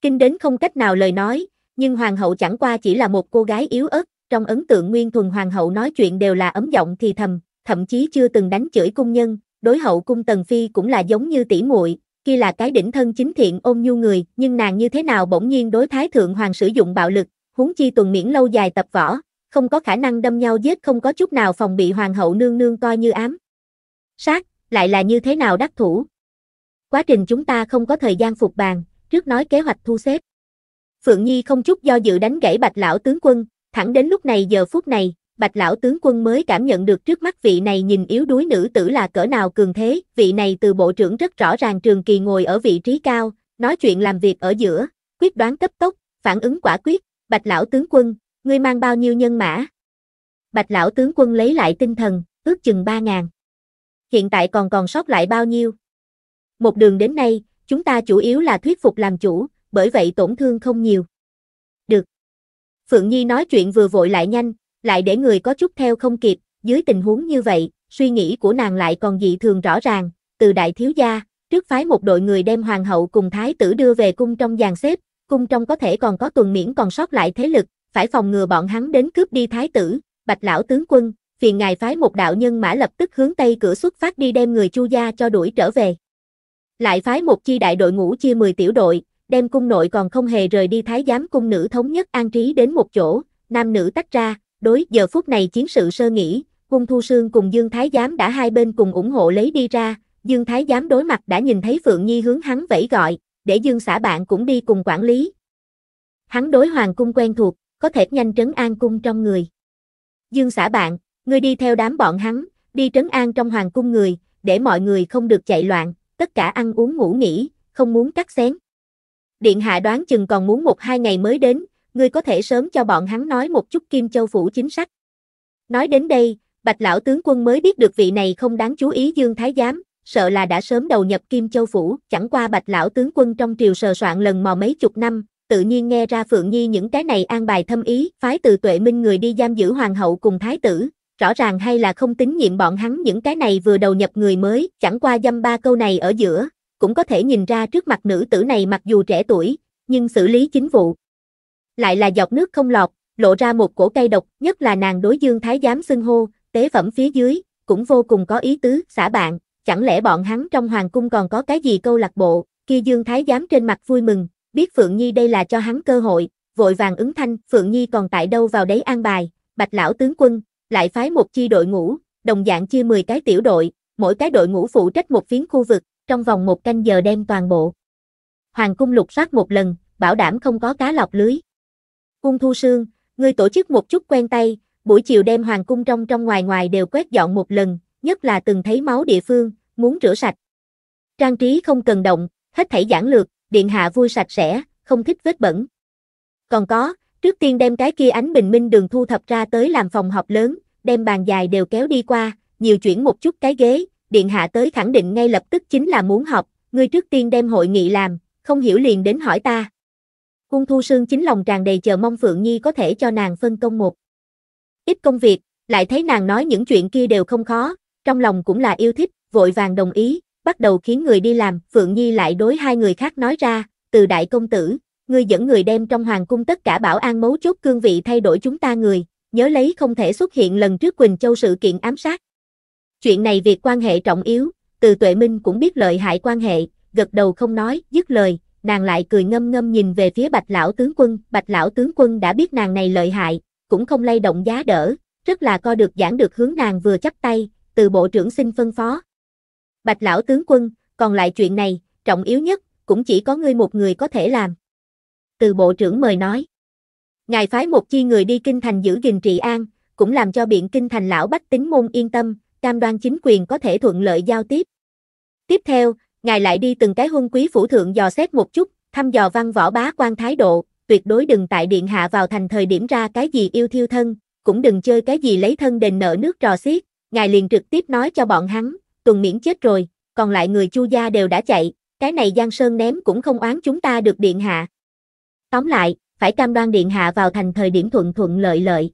Kinh đến không cách nào lời nói, nhưng hoàng hậu chẳng qua chỉ là một cô gái yếu ớt, trong ấn tượng nguyên thuần hoàng hậu nói chuyện đều là ấm giọng thì thầm, thậm chí chưa từng đánh chửi cung nhân, đối hậu cung Tần Phi cũng là giống như tỷ muội, kia là cái đỉnh thân chính thiện ôm nhu người, nhưng nàng như thế nào bỗng nhiên đối thái thượng hoàng sử dụng bạo lực, huống chi tuần miễn lâu dài tập võ, không có khả năng đâm nhau giết không có chút nào phòng bị hoàng hậu nương nương coi như ám. Sát, lại là như thế nào đắc thủ. Quá trình chúng ta không có thời gian phục bàn, trước nói kế hoạch thu xếp. Phượng Nhi không chút do dự đánh gãy bạch lão tướng quân, thẳng đến lúc này giờ phút này, bạch lão tướng quân mới cảm nhận được trước mắt vị này nhìn yếu đuối nữ tử là cỡ nào cường thế, vị này từ bộ trưởng rất rõ ràng trường kỳ ngồi ở vị trí cao, nói chuyện làm việc ở giữa, quyết đoán cấp tốc, phản ứng quả quyết, bạch lão tướng quân, ngươi mang bao nhiêu nhân mã? Bạch lão tướng quân lấy lại tinh thần, ước chừng ba ngàn. Hiện tại còn còn sót lại bao nhiêu? Một đường đến nay, chúng ta chủ yếu là thuyết phục làm chủ, bởi vậy tổn thương không nhiều. Được. Phượng Nhi nói chuyện vừa vội lại nhanh, lại để người có chút theo không kịp, dưới tình huống như vậy, suy nghĩ của nàng lại còn dị thường rõ ràng, từ đại thiếu gia, trước phái một đội người đem hoàng hậu cùng thái tử đưa về cung trong dàn xếp, cung trong có thể còn có tuần miễn còn sót lại thế lực, phải phòng ngừa bọn hắn đến cướp đi thái tử, bạch lão tướng quân, phiền ngài phái một đạo nhân mã lập tức hướng tây cửa xuất phát đi đem người chu gia cho đuổi trở về. Lại phái một chi đại đội ngũ chia 10 tiểu đội, đem cung nội còn không hề rời đi thái giám cung nữ thống nhất an trí đến một chỗ, nam nữ tách ra, đối giờ phút này chiến sự sơ nghĩ, Cung Thu Sương cùng Dương Thái Giám đã hai bên cùng ủng hộ lấy đi ra, Dương Thái Giám đối mặt đã nhìn thấy Phượng Nhi hướng hắn vẫy gọi, để Dương xã bạn cũng đi cùng quản lý. Hắn đối Hoàng Cung quen thuộc, có thể nhanh trấn an cung trong người. Dương xã bạn, ngươi đi theo đám bọn hắn, đi trấn an trong Hoàng Cung người, để mọi người không được chạy loạn, tất cả ăn uống ngủ nghỉ, không muốn cắt xén. Điện hạ đoán chừng còn muốn một hai ngày mới đến, ngươi có thể sớm cho bọn hắn nói một chút Kim Châu Phủ chính sách. Nói đến đây, Bạch Lão tướng quân mới biết được vị này không đáng chú ý Dương Thái Giám, sợ là đã sớm đầu nhập Kim Châu Phủ, chẳng qua Bạch Lão tướng quân trong triều sờ soạn lần mò mấy chục năm, tự nhiên nghe ra Phượng Nhi những cái này an bài thâm ý, phái từ tuệ minh người đi giam giữ hoàng hậu cùng thái tử, rõ ràng hay là không tín nhiệm bọn hắn những cái này vừa đầu nhập người mới, chẳng qua dăm ba câu này ở giữa, cũng có thể nhìn ra trước mặt nữ tử này mặc dù trẻ tuổi, nhưng xử lý chính vụ, lại là dọc nước không lọt, lộ ra một cổ cây độc, nhất là nàng đối Dương Thái giám xưng hô, tế phẩm phía dưới, cũng vô cùng có ý tứ, xã bạn, chẳng lẽ bọn hắn trong hoàng cung còn có cái gì câu lạc bộ, kia Dương Thái giám trên mặt vui mừng, biết Phượng Nhi đây là cho hắn cơ hội, vội vàng ứng thanh, Phượng Nhi còn tại đâu vào đấy an bài, Bạch lão tướng quân, lại phái một chi đội ngũ, đồng dạng chia 10 cái tiểu đội, mỗi cái đội ngũ phụ trách một phiến khu vực, trong vòng một canh giờ đem toàn bộ. Hoàng cung lục soát một lần, bảo đảm không có cá lọc lưới cung Thu Sương, ngươi tổ chức một chút quen tay, buổi chiều đem hoàng cung trong trong ngoài ngoài đều quét dọn một lần, nhất là từng thấy máu địa phương, muốn rửa sạch. Trang trí không cần động, hết thảy giản lược, điện hạ vui sạch sẽ, không thích vết bẩn. Còn có, trước tiên đem cái kia ánh bình minh đường thu thập ra tới làm phòng học lớn, đem bàn dài đều kéo đi qua, nhiều chuyển một chút cái ghế, điện hạ tới khẳng định ngay lập tức chính là muốn học ngươi trước tiên đem hội nghị làm, không hiểu liền đến hỏi ta. Cung Thu Sương chính lòng tràn đầy chờ mong Phượng Nhi có thể cho nàng phân công một. Ít công việc, lại thấy nàng nói những chuyện kia đều không khó, trong lòng cũng là yêu thích, vội vàng đồng ý, bắt đầu khiến người đi làm, Phượng Nhi lại đối hai người khác nói ra, từ đại công tử, ngươi dẫn người đem trong hoàng cung tất cả bảo an mấu chốt cương vị thay đổi chúng ta người, nhớ lấy không thể xuất hiện lần trước Quỳnh Châu sự kiện ám sát. Chuyện này việc quan hệ trọng yếu, từ tuệ minh cũng biết lợi hại quan hệ, gật đầu không nói, dứt lời, nàng lại cười ngâm ngâm nhìn về phía bạch lão tướng quân, bạch lão tướng quân đã biết nàng này lợi hại, cũng không lay động giá đỡ, rất là co được giảng được hướng nàng vừa chắp tay, từ bộ trưởng xin phân phó. Bạch lão tướng quân, còn lại chuyện này, trọng yếu nhất, cũng chỉ có ngươi một người có thể làm. Từ bộ trưởng mời nói. Ngài phái một chi người đi kinh thành giữ gìn trị an, cũng làm cho biện kinh thành lão bách tính môn yên tâm, cam đoan chính quyền có thể thuận lợi giao tiếp. Tiếp theo, ngài lại đi từng cái huân quý phủ thượng dò xét một chút, thăm dò văn võ bá quan thái độ, tuyệt đối đừng tại điện hạ vào thành thời điểm ra cái gì yêu thiêu thân, cũng đừng chơi cái gì lấy thân đền nợ nước trò xiết, ngài liền trực tiếp nói cho bọn hắn, tuần miễn chết rồi, còn lại người chu gia đều đã chạy, cái này Giang Sơn ném cũng không oán chúng ta được điện hạ. Tóm lại, phải cam đoan điện hạ vào thành thời điểm thuận thuận lợi lợi.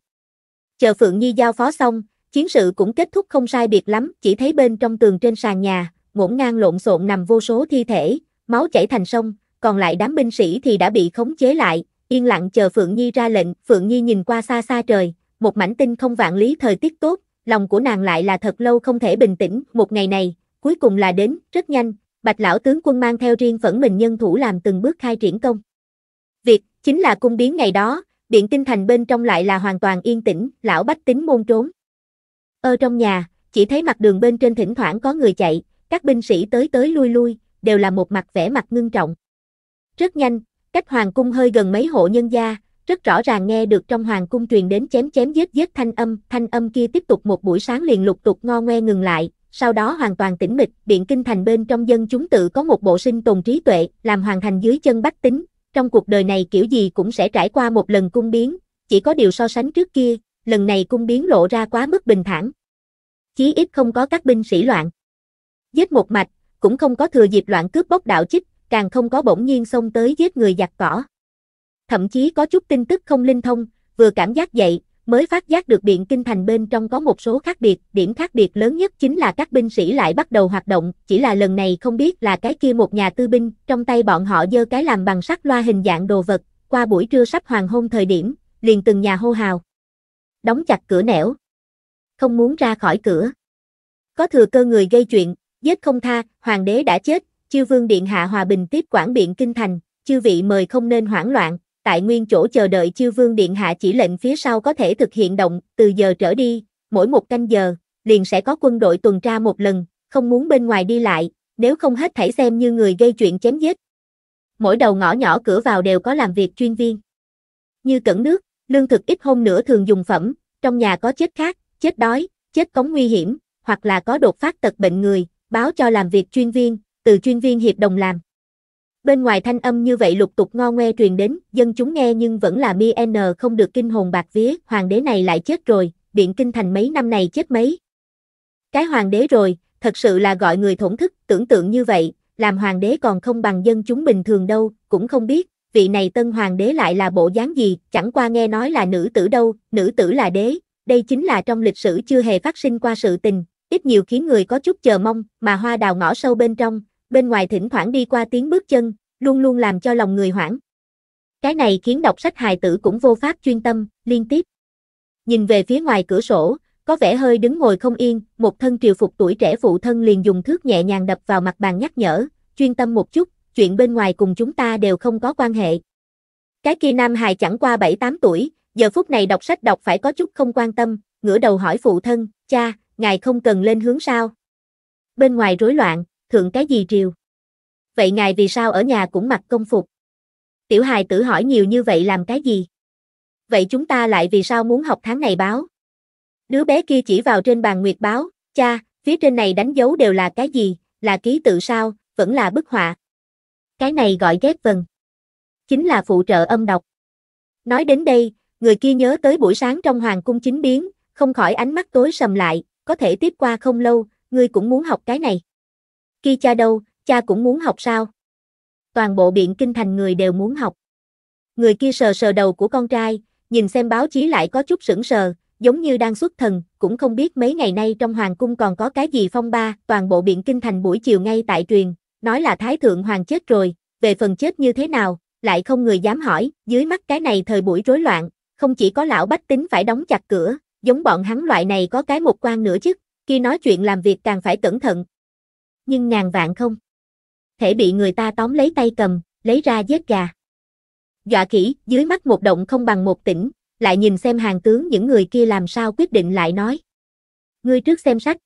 Chờ Phượng Nhi giao phó xong, chiến sự cũng kết thúc không sai biệt lắm, chỉ thấy bên trong tường trên sàn nhà, ngổn ngang lộn xộn nằm vô số thi thể, máu chảy thành sông, còn lại đám binh sĩ thì đã bị khống chế lại, yên lặng chờ Phượng Nhi ra lệnh, Phượng Nhi nhìn qua xa xa trời, một mảnh tinh không vạn lý thời tiết tốt, lòng của nàng lại là thật lâu không thể bình tĩnh, một ngày này, cuối cùng là đến, rất nhanh, Bạch lão tướng quân mang theo riêng phẫn mình nhân thủ làm từng bước khai triển công. Việc chính là cung biến ngày đó, điện tinh thành bên trong lại là hoàn toàn yên tĩnh, lão bách tính môn trốn. Ở trong nhà, chỉ thấy mặt đường bên trên thỉnh thoảng có người chạy, các binh sĩ tới tới lui lui, đều là một mặt vẻ mặt ngưng trọng. Rất nhanh, cách hoàng cung hơi gần mấy hộ nhân gia, rất rõ ràng nghe được trong hoàng cung truyền đến chém chém giết giết thanh âm, thanh âm kia tiếp tục một buổi sáng liền lục tục ngo ngoe ngừng lại, sau đó hoàn toàn tĩnh mịch, điện kinh thành bên trong dân chúng tự có một bộ sinh tồn trí tuệ, làm hoàn thành dưới chân bách tính, trong cuộc đời này kiểu gì cũng sẽ trải qua một lần cung biến, chỉ có điều so sánh trước kia, lần này cung biến lộ ra quá mức bình thản. Chí ít không có các binh sĩ loạn giết một mạch, cũng không có thừa dịp loạn cướp bóc đạo chích, càng không có bỗng nhiên xông tới giết người giặt cỏ. Thậm chí có chút tin tức không linh thông, vừa cảm giác dậy, mới phát giác được Biện Kinh Thành bên trong có một số khác biệt, điểm khác biệt lớn nhất chính là các binh sĩ lại bắt đầu hoạt động, chỉ là lần này không biết là cái kia một nhà tư binh, trong tay bọn họ giơ cái làm bằng sắt loa hình dạng đồ vật, qua buổi trưa sắp hoàng hôn thời điểm, liền từng nhà hô hào. Đóng chặt cửa nẻo. Không muốn ra khỏi cửa. Có thừa cơ người gây chuyện, giết không tha, hoàng đế đã chết, chư vương điện hạ hòa bình tiếp quản biện kinh thành, chư vị mời không nên hoảng loạn, tại nguyên chỗ chờ đợi chư vương điện hạ chỉ lệnh phía sau có thể thực hiện động, từ giờ trở đi, mỗi một canh giờ, liền sẽ có quân đội tuần tra một lần, không muốn bên ngoài đi lại, nếu không hết thảy xem như người gây chuyện chém giết. Mỗi đầu ngõ nhỏ cửa vào đều có làm việc chuyên viên. Như cẩn nước, lương thực ít hôm nữa thường dùng phẩm, trong nhà có chết khác, chết đói, chết cống nguy hiểm, hoặc là có đột phát tật bệnh người, báo cho làm việc chuyên viên, từ chuyên viên hiệp đồng làm. Bên ngoài thanh âm như vậy lục tục ngo ngoe truyền đến, dân chúng nghe nhưng vẫn là mi n không được kinh hồn bạc vía, hoàng đế này lại chết rồi, biện kinh thành mấy năm này chết mấy. Cái hoàng đế rồi, thật sự là gọi người thổn thức, tưởng tượng như vậy, làm hoàng đế còn không bằng dân chúng bình thường đâu, cũng không biết, vị này tân hoàng đế lại là bộ dáng gì, chẳng qua nghe nói là nữ tử đâu, nữ tử là đế, đây chính là trong lịch sử chưa hề phát sinh qua sự tình, ít nhiều khiến người có chút chờ mong, mà hoa đào ngõ sâu bên trong, bên ngoài thỉnh thoảng đi qua tiếng bước chân, luôn luôn làm cho lòng người hoảng. Cái này khiến đọc sách hài tử cũng vô pháp chuyên tâm, liên tiếp. Nhìn về phía ngoài cửa sổ, có vẻ hơi đứng ngồi không yên, một thân triều phục tuổi trẻ phụ thân liền dùng thước nhẹ nhàng đập vào mặt bàn nhắc nhở, chuyên tâm một chút, chuyện bên ngoài cùng chúng ta đều không có quan hệ. Cái kia nam hài chẳng qua 7-8 tuổi, giờ phút này đọc sách đọc phải có chút không quan tâm, ngửa đầu hỏi phụ thân, cha, ngài không cần lên hướng sao? Bên ngoài rối loạn, thượng cái gì triều? Vậy ngài vì sao ở nhà cũng mặc công phục? Tiểu hài tử hỏi nhiều như vậy làm cái gì? Vậy chúng ta lại vì sao muốn học tháng này báo? Đứa bé kia chỉ vào trên bàn nguyệt báo, cha, phía trên này đánh dấu đều là cái gì, là ký tự sao, vẫn là bức họa. Cái này gọi ghép vần. Chính là phụ trợ âm đọc. Nói đến đây, người kia nhớ tới buổi sáng trong hoàng cung chính biến, không khỏi ánh mắt tối sầm lại, có thể tiếp qua không lâu, ngươi cũng muốn học cái này. Khi cha đâu, cha cũng muốn học sao? Toàn bộ biện kinh thành người đều muốn học. Người kia sờ sờ đầu của con trai, nhìn xem báo chí lại có chút sững sờ, giống như đang xuất thần, cũng không biết mấy ngày nay trong hoàng cung còn có cái gì phong ba, toàn bộ biện kinh thành buổi chiều ngay tại truyền, nói là thái thượng hoàng chết rồi, về phần chết như thế nào, lại không người dám hỏi, dưới mắt cái này thời buổi rối loạn, không chỉ có lão bách tính phải đóng chặt cửa, giống bọn hắn loại này có cái một quan nữa chứ, khi nói chuyện làm việc càng phải cẩn thận. Nhưng ngàn vạn không. Thể bị người ta tóm lấy tay cầm, lấy ra giết gà. Dọa kỹ, dưới mắt một động không bằng một tỉnh, lại nhìn xem hàng tướng những người kia làm sao quyết định lại nói. Ngươi trước xem sách.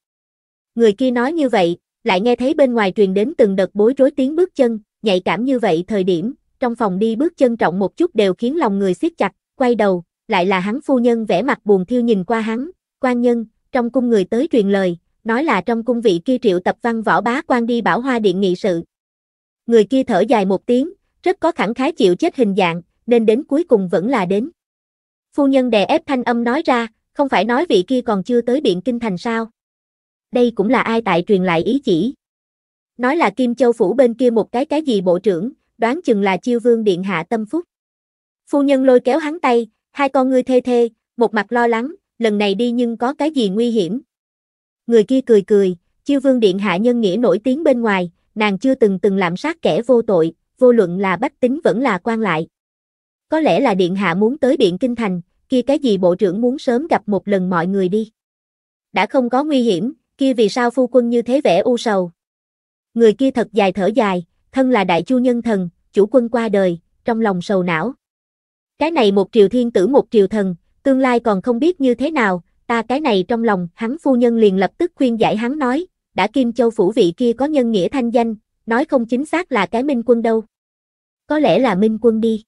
Người kia nói như vậy, lại nghe thấy bên ngoài truyền đến từng đợt bối rối tiếng bước chân, nhạy cảm như vậy thời điểm, trong phòng đi bước chân trọng một chút đều khiến lòng người siết chặt, quay đầu, lại là hắn phu nhân vẻ mặt buồn thiêu nhìn qua hắn, quan nhân, trong cung người tới truyền lời, nói là trong cung vị kia triệu tập văn võ bá quan đi bảo hoa điện nghị sự. Người kia thở dài một tiếng, rất có khẳng khái chịu chết hình dạng, nên đến cuối cùng vẫn là đến. Phu nhân đè ép thanh âm nói ra, không phải nói vị kia còn chưa tới biện kinh thành sao. Đây cũng là ai tại truyền lại ý chỉ. Nói là Kim Châu Phủ bên kia một cái cái gì bộ trưởng, đoán chừng là chiêu vương điện hạ tâm phúc. Phu nhân lôi kéo hắn tay, Hai con ngươi thê thê, một mặt lo lắng, lần này đi nhưng có cái gì nguy hiểm. Người kia cười cười, chiêu vương điện hạ nhân nghĩa nổi tiếng bên ngoài, nàng chưa từng từng lạm sát kẻ vô tội, vô luận là bách tính vẫn là quan lại. Có lẽ là điện hạ muốn tới điện kinh thành, kia cái gì bộ trưởng muốn sớm gặp một lần mọi người đi. Đã không có nguy hiểm, kia vì sao phu quân như thế vẻ u sầu. Người kia thật dài thở dài, thân là đại chu nhân thần, chủ quân qua đời, trong lòng sầu não. Cái này một triều thiên tử một triều thần, tương lai còn không biết như thế nào, ta cái này trong lòng, hắn phu nhân liền lập tức khuyên giải hắn nói, đã Kim Châu phủ vị kia có nhân nghĩa thanh danh, nói không chính xác là cái minh quân đâu. Có lẽ là minh quân đi.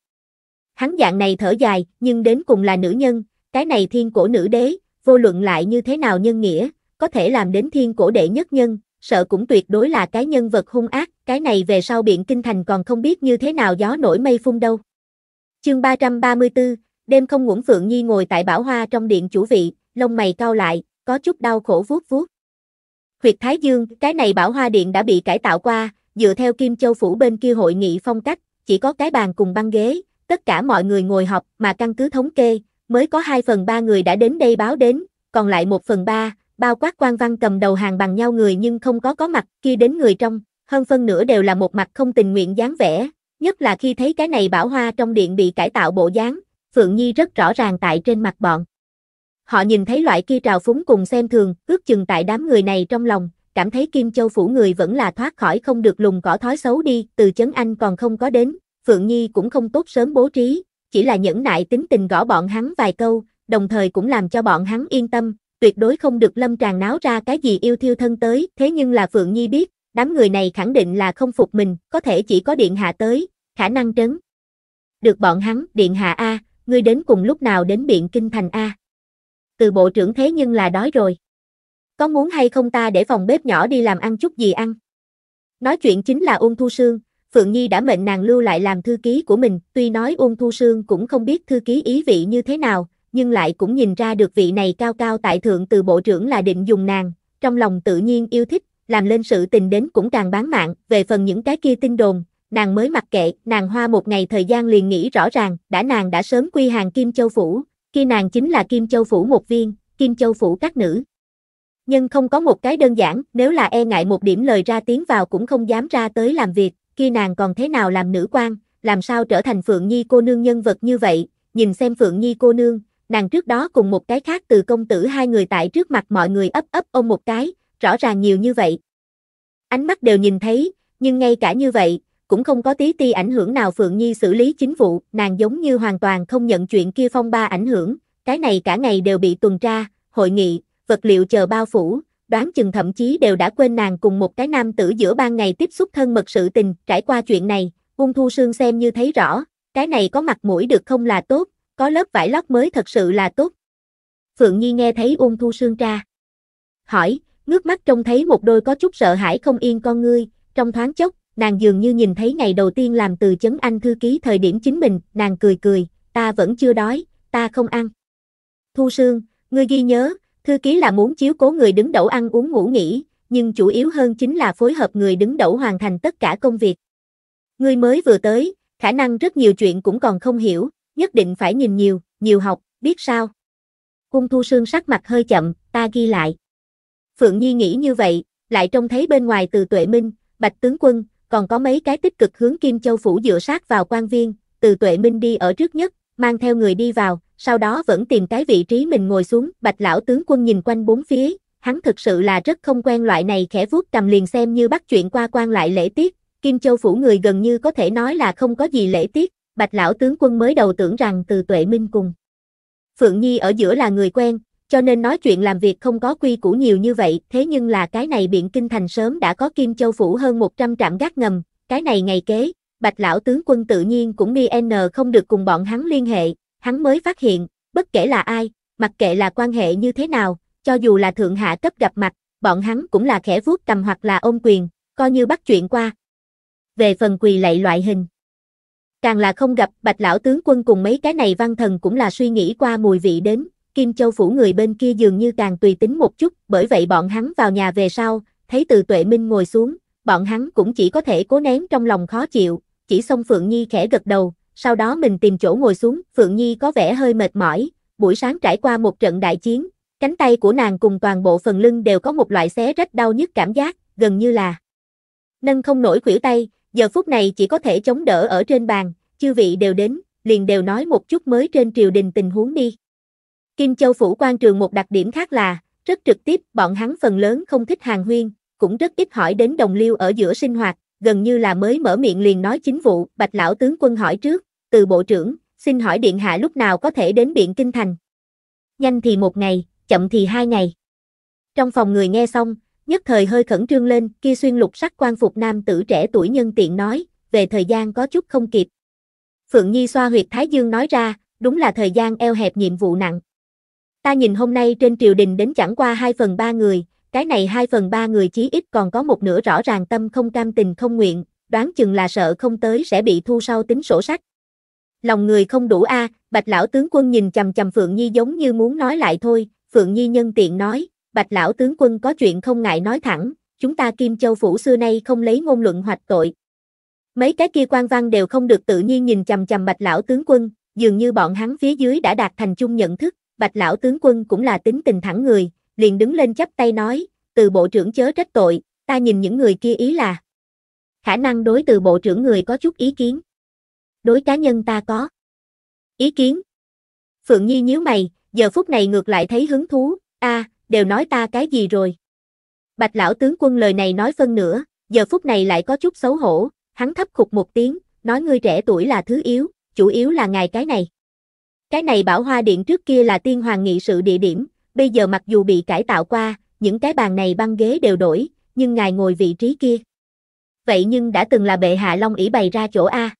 Hắn dạng này thở dài, nhưng đến cùng là nữ nhân, cái này thiên cổ nữ đế, vô luận lại như thế nào nhân nghĩa, có thể làm đến thiên cổ đệ nhất nhân, sợ cũng tuyệt đối là cái nhân vật hung ác, cái này về sau biện kinh thành còn không biết như thế nào gió nổi mây phun đâu. Chương 334, đêm không ngủ Phượng Nhi ngồi tại Bảo Hoa trong điện chủ vị, lông mày cau lại, có chút đau khổ vuốt vuốt. Huyệt Thái Dương, cái này Bảo Hoa điện đã bị cải tạo qua, dựa theo Kim Châu phủ bên kia hội nghị phong cách, chỉ có cái bàn cùng băng ghế, tất cả mọi người ngồi họp mà căn cứ thống kê, mới có 2 phần 3 người đã đến đây báo đến, còn lại 1 phần 3, bao quát quan văn cầm đầu hàng bằng nhau người nhưng không có có mặt, kia đến người trong, hơn phân nửa đều là một mặt không tình nguyện dáng vẻ, nhất là khi thấy cái này bảo hoa trong điện bị cải tạo bộ dáng, Phượng Nhi rất rõ ràng tại trên mặt bọn. Họ nhìn thấy loại kia trào phúng cùng xem thường, ước chừng tại đám người này trong lòng, cảm thấy Kim Châu phủ người vẫn là thoát khỏi không được lùng cỏ thói xấu đi, từ chấn anh còn không có đến, Phượng Nhi cũng không tốt sớm bố trí, chỉ là nhẫn nại tính tình gõ bọn hắn vài câu, đồng thời cũng làm cho bọn hắn yên tâm, tuyệt đối không được lâm tràn náo ra cái gì yêu thiêu thân tới, thế nhưng là Phượng Nhi biết, đám người này khẳng định là không phục mình, có thể chỉ có điện hạ tới, khả năng trấn. Được bọn hắn, điện hạ A, ngươi đến cùng lúc nào đến biện kinh thành A. Từ bộ trưởng thế nhưng là đói rồi. Có muốn hay không ta để phòng bếp nhỏ đi làm ăn chút gì ăn? Nói chuyện chính là ôn thu sương, Phượng Nhi đã mệnh nàng lưu lại làm thư ký của mình, tuy nói ôn thu sương cũng không biết thư ký ý vị như thế nào, nhưng lại cũng nhìn ra được vị này cao cao tại thượng từ bộ trưởng là định dùng nàng, trong lòng tự nhiên yêu thích, làm lên sự tình đến cũng càng bán mạng, về phần những cái kia tin đồn, nàng mới mặc kệ, nàng hoa một ngày thời gian liền nghĩ rõ ràng, đã nàng đã sớm quy hàng Kim Châu Phủ, khi nàng chính là Kim Châu Phủ một viên, Kim Châu Phủ các nữ. Nhưng không có một cái đơn giản, nếu là e ngại một điểm lời ra tiếng vào cũng không dám ra tới làm việc, khi nàng còn thế nào làm nữ quan, làm sao trở thành Phượng Nhi cô nương nhân vật như vậy, nhìn xem Phượng Nhi cô nương, nàng trước đó cùng một cái khác từ công tử hai người tại trước mặt mọi người ấp ấp ôm một cái, rõ ràng nhiều như vậy. Ánh mắt đều nhìn thấy, nhưng ngay cả như vậy, cũng không có tí ti ảnh hưởng nào Phượng Nhi xử lý chính vụ, nàng giống như hoàn toàn không nhận chuyện kia phong ba ảnh hưởng, cái này cả ngày đều bị tuần tra, hội nghị, vật liệu chờ bao phủ, đoán chừng thậm chí đều đã quên nàng cùng một cái nam tử giữa ban ngày tiếp xúc thân mật sự tình, trải qua chuyện này, Ung Thu Sương xem như thấy rõ, cái này có mặt mũi được không là tốt, có lớp vải lót mới thật sự là tốt. Phượng Nhi nghe thấy Ung Thu Sương ra Hỏi, ngước mắt trông thấy một đôi có chút sợ hãi không yên con ngươi, trong thoáng chốc, nàng dường như nhìn thấy ngày đầu tiên làm từ chấn anh thư ký thời điểm chính mình, nàng cười cười, ta vẫn chưa đói, ta không ăn. Thu Sương, ngươi ghi nhớ, thư ký là muốn chiếu cố người đứng đầu ăn uống ngủ nghỉ, nhưng chủ yếu hơn chính là phối hợp người đứng đầu hoàn thành tất cả công việc. Ngươi mới vừa tới, khả năng rất nhiều chuyện cũng còn không hiểu, nhất định phải nhìn nhiều, nhiều học, biết sao. Cung Thu Sương sắc mặt hơi chậm, ta ghi lại. Phượng Nhi nghĩ như vậy, lại trông thấy bên ngoài từ Tuệ Minh, Bạch Tướng Quân, còn có mấy cái tích cực hướng Kim Châu Phủ dựa sát vào quan viên, từ Tuệ Minh đi ở trước nhất, mang theo người đi vào, sau đó vẫn tìm cái vị trí mình ngồi xuống, bạch lão tướng quân nhìn quanh bốn phía, hắn thực sự là rất không quen loại này khẽ vuốt cầm liền xem như bắt chuyện qua quan lại lễ tiết, Kim Châu Phủ người gần như có thể nói là không có gì lễ tiết, bạch lão tướng quân mới đầu tưởng rằng từ Tuệ Minh cùng. Phượng Nhi ở giữa là người quen, cho nên nói chuyện làm việc không có quy củ nhiều như vậy, thế nhưng là cái này biện kinh thành sớm đã có Kim Châu Phủ hơn 100 trạm gác ngầm, cái này ngày kế, bạch lão tướng quân tự nhiên cũng nghi n không được cùng bọn hắn liên hệ, hắn mới phát hiện, bất kể là ai, mặc kệ là quan hệ như thế nào, cho dù là thượng hạ cấp gặp mặt, bọn hắn cũng là khẽ vuốt cầm hoặc là ôm quyền, coi như bắt chuyện qua. Về phần quỳ lạy loại hình, càng là không gặp bạch lão tướng quân cùng mấy cái này văn thần cũng là suy nghĩ qua mùi vị đến, Kim Châu Phủ người bên kia dường như càng tùy tính một chút, bởi vậy bọn hắn vào nhà về sau, thấy từ tuệ minh ngồi xuống, bọn hắn cũng chỉ có thể cố nén trong lòng khó chịu, chỉ xong Phượng Nhi khẽ gật đầu, sau đó mình tìm chỗ ngồi xuống, Phượng Nhi có vẻ hơi mệt mỏi, buổi sáng trải qua một trận đại chiến, cánh tay của nàng cùng toàn bộ phần lưng đều có một loại xé rách đau nhức cảm giác, gần như là nâng không nổi khuỷu tay, giờ phút này chỉ có thể chống đỡ ở trên bàn, chư vị đều đến, liền đều nói một chút mới trên triều đình tình huống đi. Kim Châu Phủ quan trường một đặc điểm khác là, rất trực tiếp, bọn hắn phần lớn không thích hàng huyên, cũng rất ít hỏi đến đồng liêu ở giữa sinh hoạt, gần như là mới mở miệng liền nói chính vụ, bạch lão tướng quân hỏi trước, từ bộ trưởng, xin hỏi điện hạ lúc nào có thể đến Biện Kinh Thành. Nhanh thì một ngày, chậm thì hai ngày. Trong phòng người nghe xong, nhất thời hơi khẩn trương lên, kia xuyên lục sắc quan phục nam tử trẻ tuổi nhân tiện nói, về thời gian có chút không kịp. Phượng Nhi xoa huyệt Thái Dương nói ra, đúng là thời gian eo hẹp nhiệm vụ nặng. Ta nhìn hôm nay trên triều đình đến chẳng qua 2 phần 3 người, cái này 2 phần 3 người chí ít còn có một nửa rõ ràng tâm không cam tình không nguyện, đoán chừng là sợ không tới sẽ bị thu sau tính sổ sách. Lòng người không đủ a, Bạch lão tướng quân nhìn chằm chằm Phượng Nhi giống như muốn nói lại thôi, Phượng Nhi nhân tiện nói, Bạch lão tướng quân có chuyện không ngại nói thẳng, chúng ta Kim Châu phủ xưa nay không lấy ngôn luận hoạch tội. Mấy cái kia quan văn đều không được tự nhiên nhìn chằm chằm Bạch lão tướng quân, dường như bọn hắn phía dưới đã đạt thành chung nhận thức, bạch lão tướng quân cũng là tính tình thẳng người, liền đứng lên chắp tay nói, từ bộ trưởng chớ trách tội, ta nhìn những người kia ý là. Khả năng đối từ bộ trưởng người có chút ý kiến. Đối cá nhân ta có. Ý kiến. Phượng Nhi nhíu mày, giờ phút này ngược lại thấy hứng thú, a, à, đều nói ta cái gì rồi. Bạch lão tướng quân lời này nói phân nữa, giờ phút này lại có chút xấu hổ, hắn thấp khục một tiếng, nói ngươi trẻ tuổi là thứ yếu, chủ yếu là ngài cái này. Cái này bảo hoa điện trước kia là tiên hoàng nghị sự địa điểm, bây giờ mặc dù bị cải tạo qua, những cái bàn này băng ghế đều đổi, nhưng ngài ngồi vị trí kia. Vậy nhưng đã từng là bệ hạ Long ỷ bày ra chỗ A.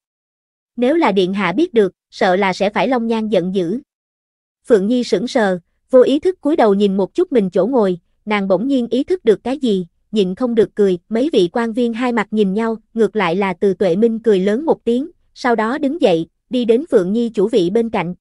Nếu là điện hạ biết được, sợ là sẽ phải Long Nhan giận dữ. Phượng Nhi sững sờ, vô ý thức cúi đầu nhìn một chút mình chỗ ngồi, nàng bỗng nhiên ý thức được cái gì, nhịn không được cười, mấy vị quan viên hai mặt nhìn nhau, ngược lại là từ tuệ minh cười lớn một tiếng, sau đó đứng dậy, đi đến Phượng Nhi chủ vị bên cạnh.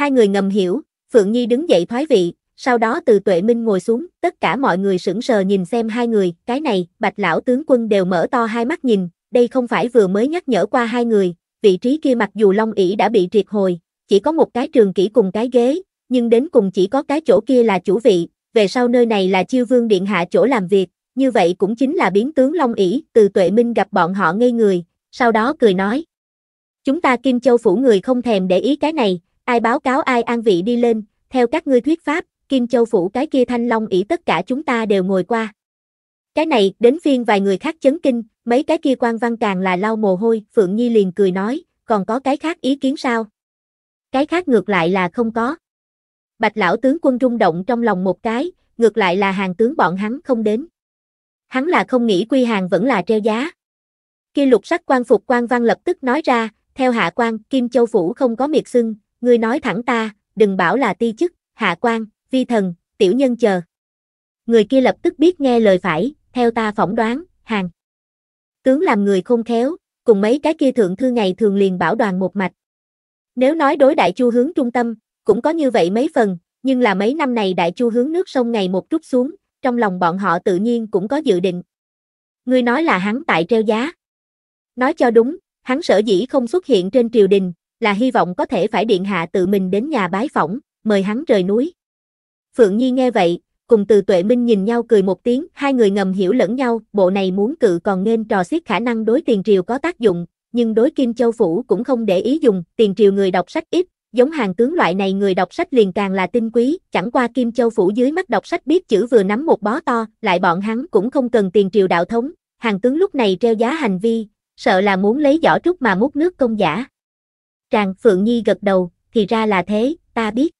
Hai người ngầm hiểu, Phượng Nhi đứng dậy thoái vị, sau đó từ Tuệ Minh ngồi xuống, tất cả mọi người sững sờ nhìn xem hai người, cái này, bạch lão tướng quân đều mở to hai mắt nhìn, đây không phải vừa mới nhắc nhở qua hai người, vị trí kia mặc dù Long ỷ đã bị triệt hồi, chỉ có một cái trường kỷ cùng cái ghế, nhưng đến cùng chỉ có cái chỗ kia là chủ vị, về sau nơi này là chiêu vương điện hạ chỗ làm việc, như vậy cũng chính là biến tướng Long ỷ từ Tuệ Minh gặp bọn họ ngây người, sau đó cười nói. Chúng ta Kim Châu Phủ người không thèm để ý cái này, Ai báo cáo ai an vị đi lên, theo các ngươi thuyết pháp, Kim Châu Phủ cái kia thanh long ỷ tất cả chúng ta đều ngồi qua. Cái này, đến phiên vài người khác chấn kinh, mấy cái kia quan văn càng là lau mồ hôi, Phượng Nhi liền cười nói, còn có cái khác ý kiến sao? Cái khác ngược lại là không có. Bạch lão tướng quân rung động trong lòng một cái, ngược lại là hàng tướng bọn hắn không đến. Hắn là không nghĩ quy hàng vẫn là treo giá. Kia lục sắc quan phục quan văn lập tức nói ra, theo hạ quan, Kim Châu Phủ không có miệt xưng, ngươi nói thẳng ta, đừng bảo là ti chức, hạ quan, vi thần, tiểu nhân chờ. Người kia lập tức biết nghe lời phải, theo ta phỏng đoán, hàng. Tướng làm người không khéo, cùng mấy cái kia thượng thư ngày thường liền bảo đoàn một mạch. Nếu nói đối đại chu hướng trung tâm, cũng có như vậy mấy phần, nhưng là mấy năm này đại chu hướng nước sông ngày một chút xuống, trong lòng bọn họ tự nhiên cũng có dự định. Ngươi nói là hắn tại treo giá. Nói cho đúng, hắn sở dĩ không xuất hiện trên triều đình, là hy vọng có thể phải điện hạ tự mình đến nhà bái phỏng, mời hắn rời núi. Phượng Nhi nghe vậy, cùng từ Tuệ Minh nhìn nhau cười một tiếng, hai người ngầm hiểu lẫn nhau, bộ này muốn cự còn nên trò xiết khả năng đối tiền triều có tác dụng, nhưng đối Kim Châu Phủ cũng không để ý dùng, tiền triều người đọc sách ít, giống hàng tướng loại này người đọc sách liền càng là tinh quý, chẳng qua Kim Châu Phủ dưới mắt đọc sách biết chữ vừa nắm một bó to, lại bọn hắn cũng không cần tiền triều đạo thống, hàng tướng lúc này treo giá hành vi, sợ là muốn lấy giỏ trúc mà múc nước công giả. Tràng Phượng Nhi gật đầu, thì ra là thế, ta biết.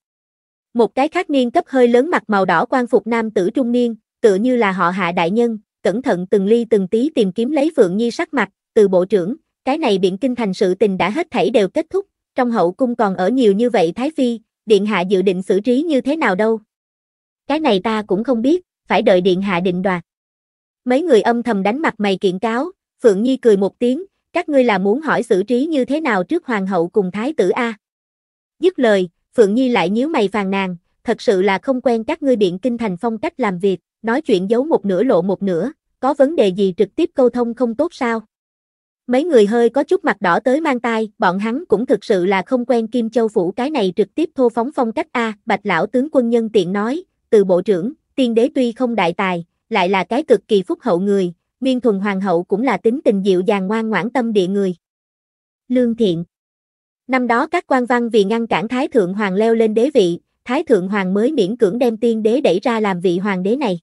Một cái khác niên cấp hơi lớn mặt màu đỏ quan phục nam tử trung niên, tựa như là họ hạ đại nhân, cẩn thận từng ly từng tí tìm kiếm lấy Phượng Nhi sắc mặt, từ bộ trưởng, cái này biện kinh thành sự tình đã hết thảy đều kết thúc, trong hậu cung còn ở nhiều như vậy Thái Phi, Điện Hạ dự định xử trí như thế nào đâu. Cái này ta cũng không biết, phải đợi Điện Hạ định đoạt. Mấy người âm thầm đánh mặt mày kiện cáo, Phượng Nhi cười một tiếng, các ngươi là muốn hỏi xử trí như thế nào trước hoàng hậu cùng thái tử A. Dứt lời, Phượng Nhi lại nhíu mày phàn nàn, thật sự là không quen các ngươi biện kinh thành phong cách làm việc, nói chuyện giấu một nửa lộ một nửa, có vấn đề gì trực tiếp câu thông không tốt sao? Mấy người hơi có chút mặt đỏ tới mang tai, bọn hắn cũng thực sự là không quen Kim Châu Phủ cái này trực tiếp thô phóng phong cách A, bạch lão tướng quân nhân tiện nói, từ bộ trưởng, tiên đế tuy không đại tài, lại là cái cực kỳ phúc hậu người, Miên Thuần Hoàng hậu cũng là tính tình dịu dàng ngoan ngoãn tâm địa người. Lương Thiện Năm đó các quan văn vì ngăn cản Thái Thượng Hoàng leo lên đế vị, Thái Thượng Hoàng mới miễn cưỡng đem tiên đế đẩy ra làm vị hoàng đế này.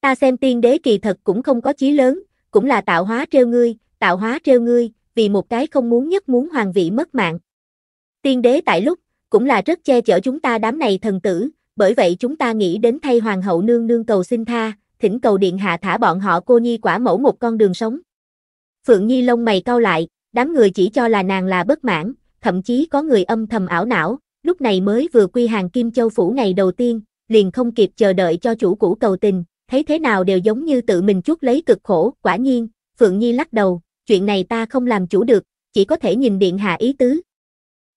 Ta xem tiên đế kỳ thật cũng không có chí lớn, cũng là tạo hóa treo ngươi, tạo hóa treo ngươi, vì một cái không muốn nhất muốn hoàng vị mất mạng. Tiên đế tại lúc, cũng là rất che chở chúng ta đám này thần tử, bởi vậy chúng ta nghĩ đến thay hoàng hậu nương nương cầu xin tha, thỉnh cầu điện hạ thả bọn họ cô nhi quả mẫu một con đường sống. Phượng Nhi lông mày cau lại, đám người chỉ cho là nàng là bất mãn, thậm chí có người âm thầm ảo não, lúc này mới vừa quy hàng Kim Châu Phủ ngày đầu tiên, liền không kịp chờ đợi cho chủ cũ cầu tình, thấy thế nào đều giống như tự mình chuốc lấy cực khổ, quả nhiên, Phượng Nhi lắc đầu, chuyện này ta không làm chủ được, chỉ có thể nhìn điện hạ ý tứ.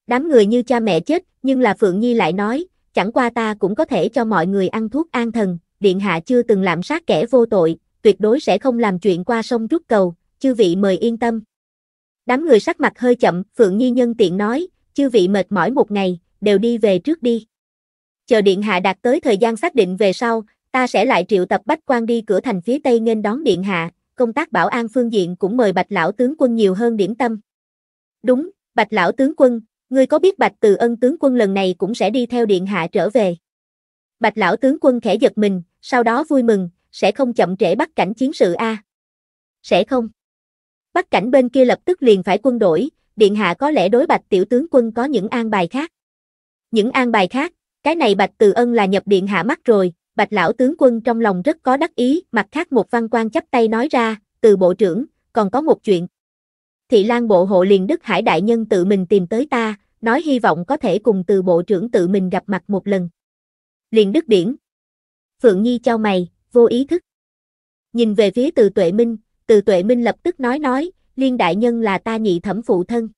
Đám người như cha mẹ chết, nhưng là Phượng Nhi lại nói, chẳng qua ta cũng có thể cho mọi người ăn thuốc an thần, điện hạ chưa từng lạm sát kẻ vô tội, tuyệt đối sẽ không làm chuyện qua sông rút cầu, chư vị mời yên tâm. Đám người sắc mặt hơi chậm, Phượng Nhi nhân tiện nói, chư vị mệt mỏi một ngày, đều đi về trước đi. Chờ điện hạ đạt tới thời gian xác định về sau, ta sẽ lại triệu tập bách quan đi cửa thành phía tây nghênh đón điện hạ, công tác bảo an phương diện cũng mời bạch lão tướng quân nhiều hơn điểm tâm. Đúng, bạch lão tướng quân, ngươi có biết bạch từ ân tướng quân lần này cũng sẽ đi theo điện hạ trở về. Bạch lão tướng quân khẽ giật mình, sau đó vui mừng, sẽ không chậm trễ bắt cảnh chiến sự a. Sẽ không. Bắt cảnh bên kia lập tức liền phải quân đổi, điện hạ có lẽ đối Bạch tiểu tướng quân có những an bài khác. Những an bài khác, cái này Bạch Từ Ân là nhập điện hạ mắt rồi, Bạch lão tướng quân trong lòng rất có đắc ý, mặt khác một văn quan chắp tay nói ra, từ bộ trưởng, còn có một chuyện. Thị Lan bộ hộ liền Đức Hải đại nhân tự mình tìm tới ta, nói hy vọng có thể cùng từ bộ trưởng tự mình gặp mặt một lần liền đứt điển. Phượng Nhi cho mày, vô ý thức. Nhìn về phía từ tuệ minh, từ tuệ minh lập tức nói nói, liên đại nhân là ta nhị thẩm phụ thân.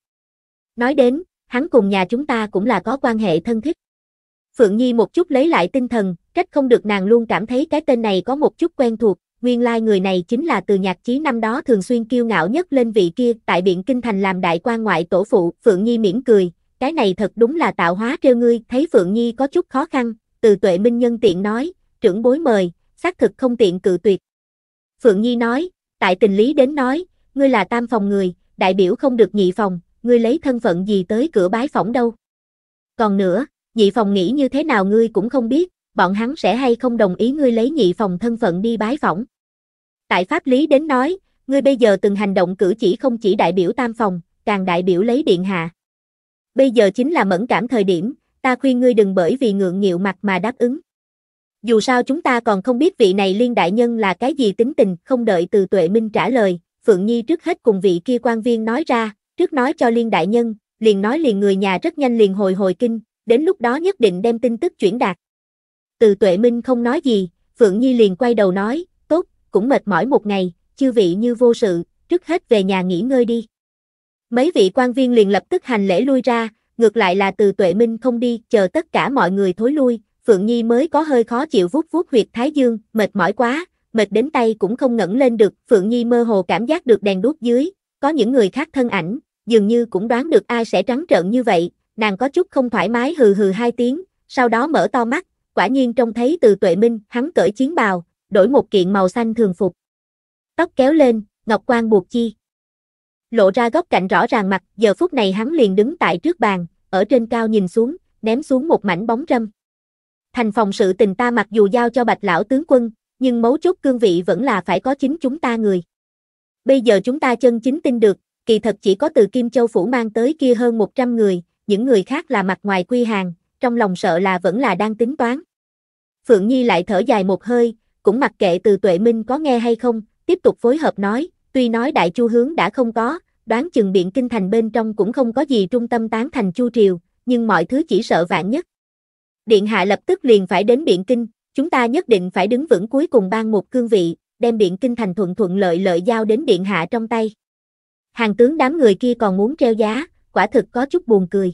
Nói đến, hắn cùng nhà chúng ta cũng là có quan hệ thân thích. Phượng Nhi một chút lấy lại tinh thần, trách không được nàng luôn cảm thấy cái tên này có một chút quen thuộc, nguyên lai người này chính là từ nhạc chí năm đó thường xuyên kiêu ngạo nhất lên vị kia tại Biện Kinh Thành làm đại quan ngoại tổ phụ, Phượng Nhi mỉm cười, cái này thật đúng là tạo hóa trêu ngươi, thấy Phượng Nhi có chút khó khăn, từ tuệ minh nhân tiện nói, trưởng bối mời, xác thực không tiện cự tuyệt. Phượng Nhi nói, tại tình lý đến nói, ngươi là tam phòng người, đại biểu không được nhị phòng, ngươi lấy thân phận gì tới cửa bái phỏng đâu. Còn nữa, nhị phòng nghĩ như thế nào ngươi cũng không biết, bọn hắn sẽ hay không đồng ý ngươi lấy nhị phòng thân phận đi bái phỏng. Tại pháp lý đến nói, ngươi bây giờ từng hành động cử chỉ không chỉ đại biểu tam phòng, càng đại biểu lấy điện hạ. Bây giờ chính là mẫn cảm thời điểm, ta khuyên ngươi đừng bởi vì ngượng nghịu mặt mà đáp ứng. Dù sao chúng ta còn không biết vị này liên đại nhân là cái gì tính tình, không đợi từ tuệ minh trả lời, Phượng Nhi trước hết cùng vị kia quan viên nói ra, trước nói cho liên đại nhân, liền nói liền người nhà rất nhanh liền hồi hồi kinh, đến lúc đó nhất định đem tin tức chuyển đạt. Từ tuệ minh không nói gì, Phượng Nhi liền quay đầu nói, tốt, cũng mệt mỏi một ngày, chư vị như vô sự, trước hết về nhà nghỉ ngơi đi. Mấy vị quan viên liền lập tức hành lễ lui ra, ngược lại là từ tuệ minh không đi, chờ tất cả mọi người thối lui, Phượng Nhi mới có hơi khó chịu vuốt vuốt huyệt thái dương, mệt mỏi quá, mệt đến tay cũng không ngẩng lên được, Phượng Nhi mơ hồ cảm giác được đèn đốt dưới, có những người khác thân ảnh, dường như cũng đoán được ai sẽ trắng trợn như vậy, nàng có chút không thoải mái hừ hừ hai tiếng, sau đó mở to mắt, quả nhiên trông thấy từ tuệ minh, hắn cởi chiến bào, đổi một kiện màu xanh thường phục. Tóc kéo lên, ngọc Quang buộc chi lộ ra góc cạnh rõ ràng mặt, giờ phút này hắn liền đứng tại trước bàn, ở trên cao nhìn xuống, ném xuống một mảnh bóng râm. Thành phòng sự tình ta mặc dù giao cho bạch lão tướng quân, nhưng mấu chốt cương vị vẫn là phải có chính chúng ta người. Bây giờ chúng ta chân chính tin được, kỳ thật chỉ có từ Kim Châu Phủ mang tới kia hơn 100 người, những người khác là mặt ngoài quy hàng, trong lòng sợ là vẫn là đang tính toán. Phượng Nhi lại thở dài một hơi, cũng mặc kệ từ Tuệ Minh có nghe hay không, tiếp tục phối hợp nói, tuy nói đại chu hướng đã không có, đoán chừng biện kinh thành bên trong cũng không có gì trung tâm tán thành chu triều, nhưng mọi thứ chỉ sợ vạn nhất. Điện hạ lập tức liền phải đến biện kinh, chúng ta nhất định phải đứng vững cuối cùng ban một cương vị, đem biện kinh thành thuận thuận lợi lợi giao đến điện hạ trong tay. Hàng tướng đám người kia còn muốn treo giá, quả thực có chút buồn cười.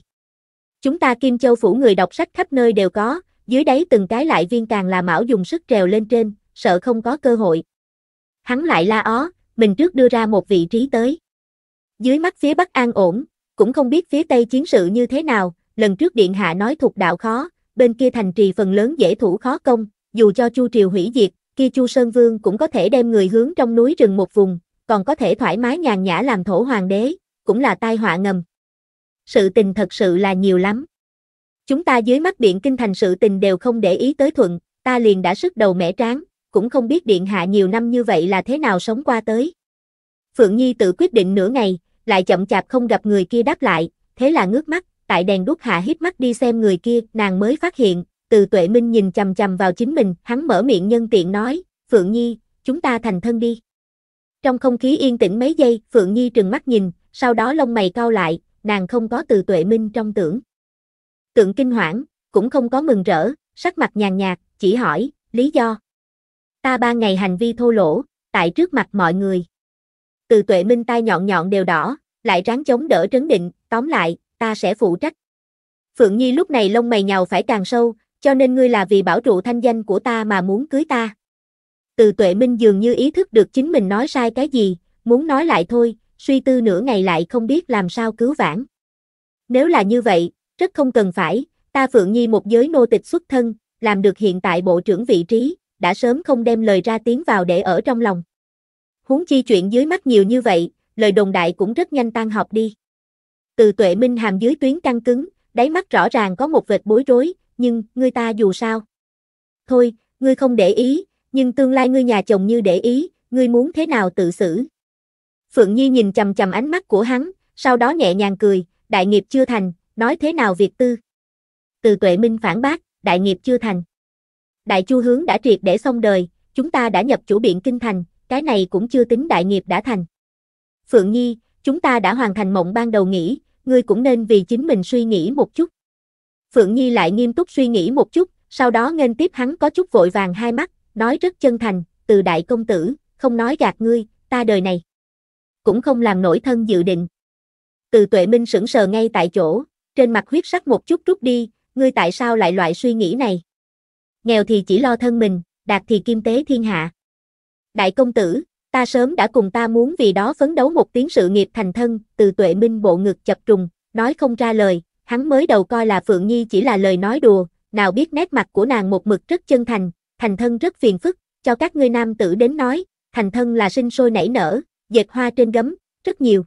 Chúng ta Kim Châu phủ người đọc sách khắp nơi đều có, dưới đáy từng cái lại viên càng là mão dùng sức trèo lên trên, sợ không có cơ hội. Hắn lại la ó, mình trước đưa ra một vị trí tới. Dưới mắt phía Bắc an ổn, cũng không biết phía Tây chiến sự như thế nào, lần trước Điện Hạ nói thuộc đạo khó, bên kia thành trì phần lớn dễ thủ khó công, dù cho Chu Triều hủy diệt, kia Chu Sơn Vương cũng có thể đem người hướng trong núi rừng một vùng, còn có thể thoải mái nhàn nhã làm thổ hoàng đế, cũng là tai họa ngầm. Sự tình thật sự là nhiều lắm. Chúng ta dưới mắt Điện Kinh thành sự tình đều không để ý tới thuận, ta liền đã sức đầu mẻ tráng, cũng không biết Điện Hạ nhiều năm như vậy là thế nào sống qua tới. Phượng Nhi tự quyết định nửa ngày, lại chậm chạp không gặp người kia đáp lại, thế là ngước mắt, tại đèn đuốc hạ hít mắt đi xem người kia, nàng mới phát hiện, từ tuệ minh nhìn chầm chầm vào chính mình, hắn mở miệng nhân tiện nói, Phượng Nhi, chúng ta thành thân đi. Trong không khí yên tĩnh mấy giây, Phượng Nhi trừng mắt nhìn, sau đó lông mày cau lại, nàng không có từ tuệ minh trong tưởng. Tượng kinh hoảng, cũng không có mừng rỡ, sắc mặt nhàn nhạt, chỉ hỏi, lý do. Ta ba ngày hành vi thô lỗ, tại trước mặt mọi người. Từ tuệ minh tai nhọn nhọn đều đỏ, lại ráng chống đỡ trấn định, tóm lại, ta sẽ phụ trách. Phượng Nhi lúc này lông mày nhào phải càng sâu, cho nên ngươi là vì bảo trụ thanh danh của ta mà muốn cưới ta. Từ tuệ minh dường như ý thức được chính mình nói sai cái gì, muốn nói lại thôi, suy tư nửa ngày lại không biết làm sao cứu vãn. Nếu là như vậy, rất không cần phải, ta Phượng Nhi một giới nô tịch xuất thân, làm được hiện tại bộ trưởng vị trí, đã sớm không đem lời ra tiếng vào để ở trong lòng. Huống chi chuyện dưới mắt nhiều như vậy, lời đồn đại cũng rất nhanh tan học đi. Từ tuệ minh hàm dưới tuyến căng cứng, đáy mắt rõ ràng có một vệt bối rối, nhưng, ngươi ta dù sao. Thôi, ngươi không để ý, nhưng tương lai ngươi nhà chồng như để ý, ngươi muốn thế nào tự xử. Phượng Nhi nhìn chầm chầm ánh mắt của hắn, sau đó nhẹ nhàng cười, đại nghiệp chưa thành, nói thế nào việc tư. Từ tuệ minh phản bác, đại nghiệp chưa thành. Đại chu hướng đã triệt để xong đời, chúng ta đã nhập chủ biện kinh thành, cái này cũng chưa tính đại nghiệp đã thành. Phượng Nhi, chúng ta đã hoàn thành mộng ban đầu nghĩ, ngươi cũng nên vì chính mình suy nghĩ một chút. Phượng Nhi lại nghiêm túc suy nghĩ một chút, sau đó nghênh tiếp hắn có chút vội vàng hai mắt, nói rất chân thành, từ đại công tử, không nói gạt ngươi, ta đời này. Cũng không làm nổi thân dự định. Từ tuệ minh sững sờ ngay tại chỗ, trên mặt huyết sắc một chút rút đi, ngươi tại sao lại loại suy nghĩ này? Nghèo thì chỉ lo thân mình, đạt thì kim tế thiên hạ. Đại công tử, ta sớm đã cùng ta muốn vì đó phấn đấu một tiếng sự nghiệp thành thân, từ tuệ minh bộ ngực chập trùng, nói không ra lời, hắn mới đầu coi là Phượng Nhi chỉ là lời nói đùa, nào biết nét mặt của nàng một mực rất chân thành, thành thân rất phiền phức, cho các ngươi nam tử đến nói, thành thân là sinh sôi nảy nở, dệt hoa trên gấm, rất nhiều.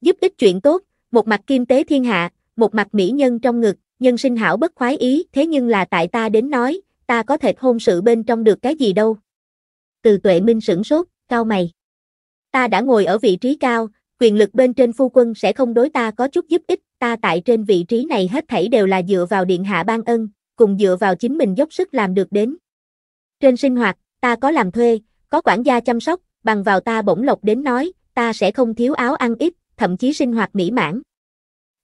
Giúp ích chuyện tốt, một mặt kim tế thiên hạ, một mặt mỹ nhân trong ngực, nhân sinh hảo bất khoái ý, thế nhưng là tại ta đến nói, ta có thể hôn sự bên trong được cái gì đâu. Từ tuệ minh sửng sốt, cao mày. Ta đã ngồi ở vị trí cao, quyền lực bên trên phu quân sẽ không đối ta có chút giúp ích, ta tại trên vị trí này hết thảy đều là dựa vào điện hạ ban ân, cùng dựa vào chính mình dốc sức làm được đến. Trên sinh hoạt, ta có làm thuê, có quản gia chăm sóc, bằng vào ta bổng lộc đến nói, ta sẽ không thiếu áo ăn ít, thậm chí sinh hoạt mỹ mãn.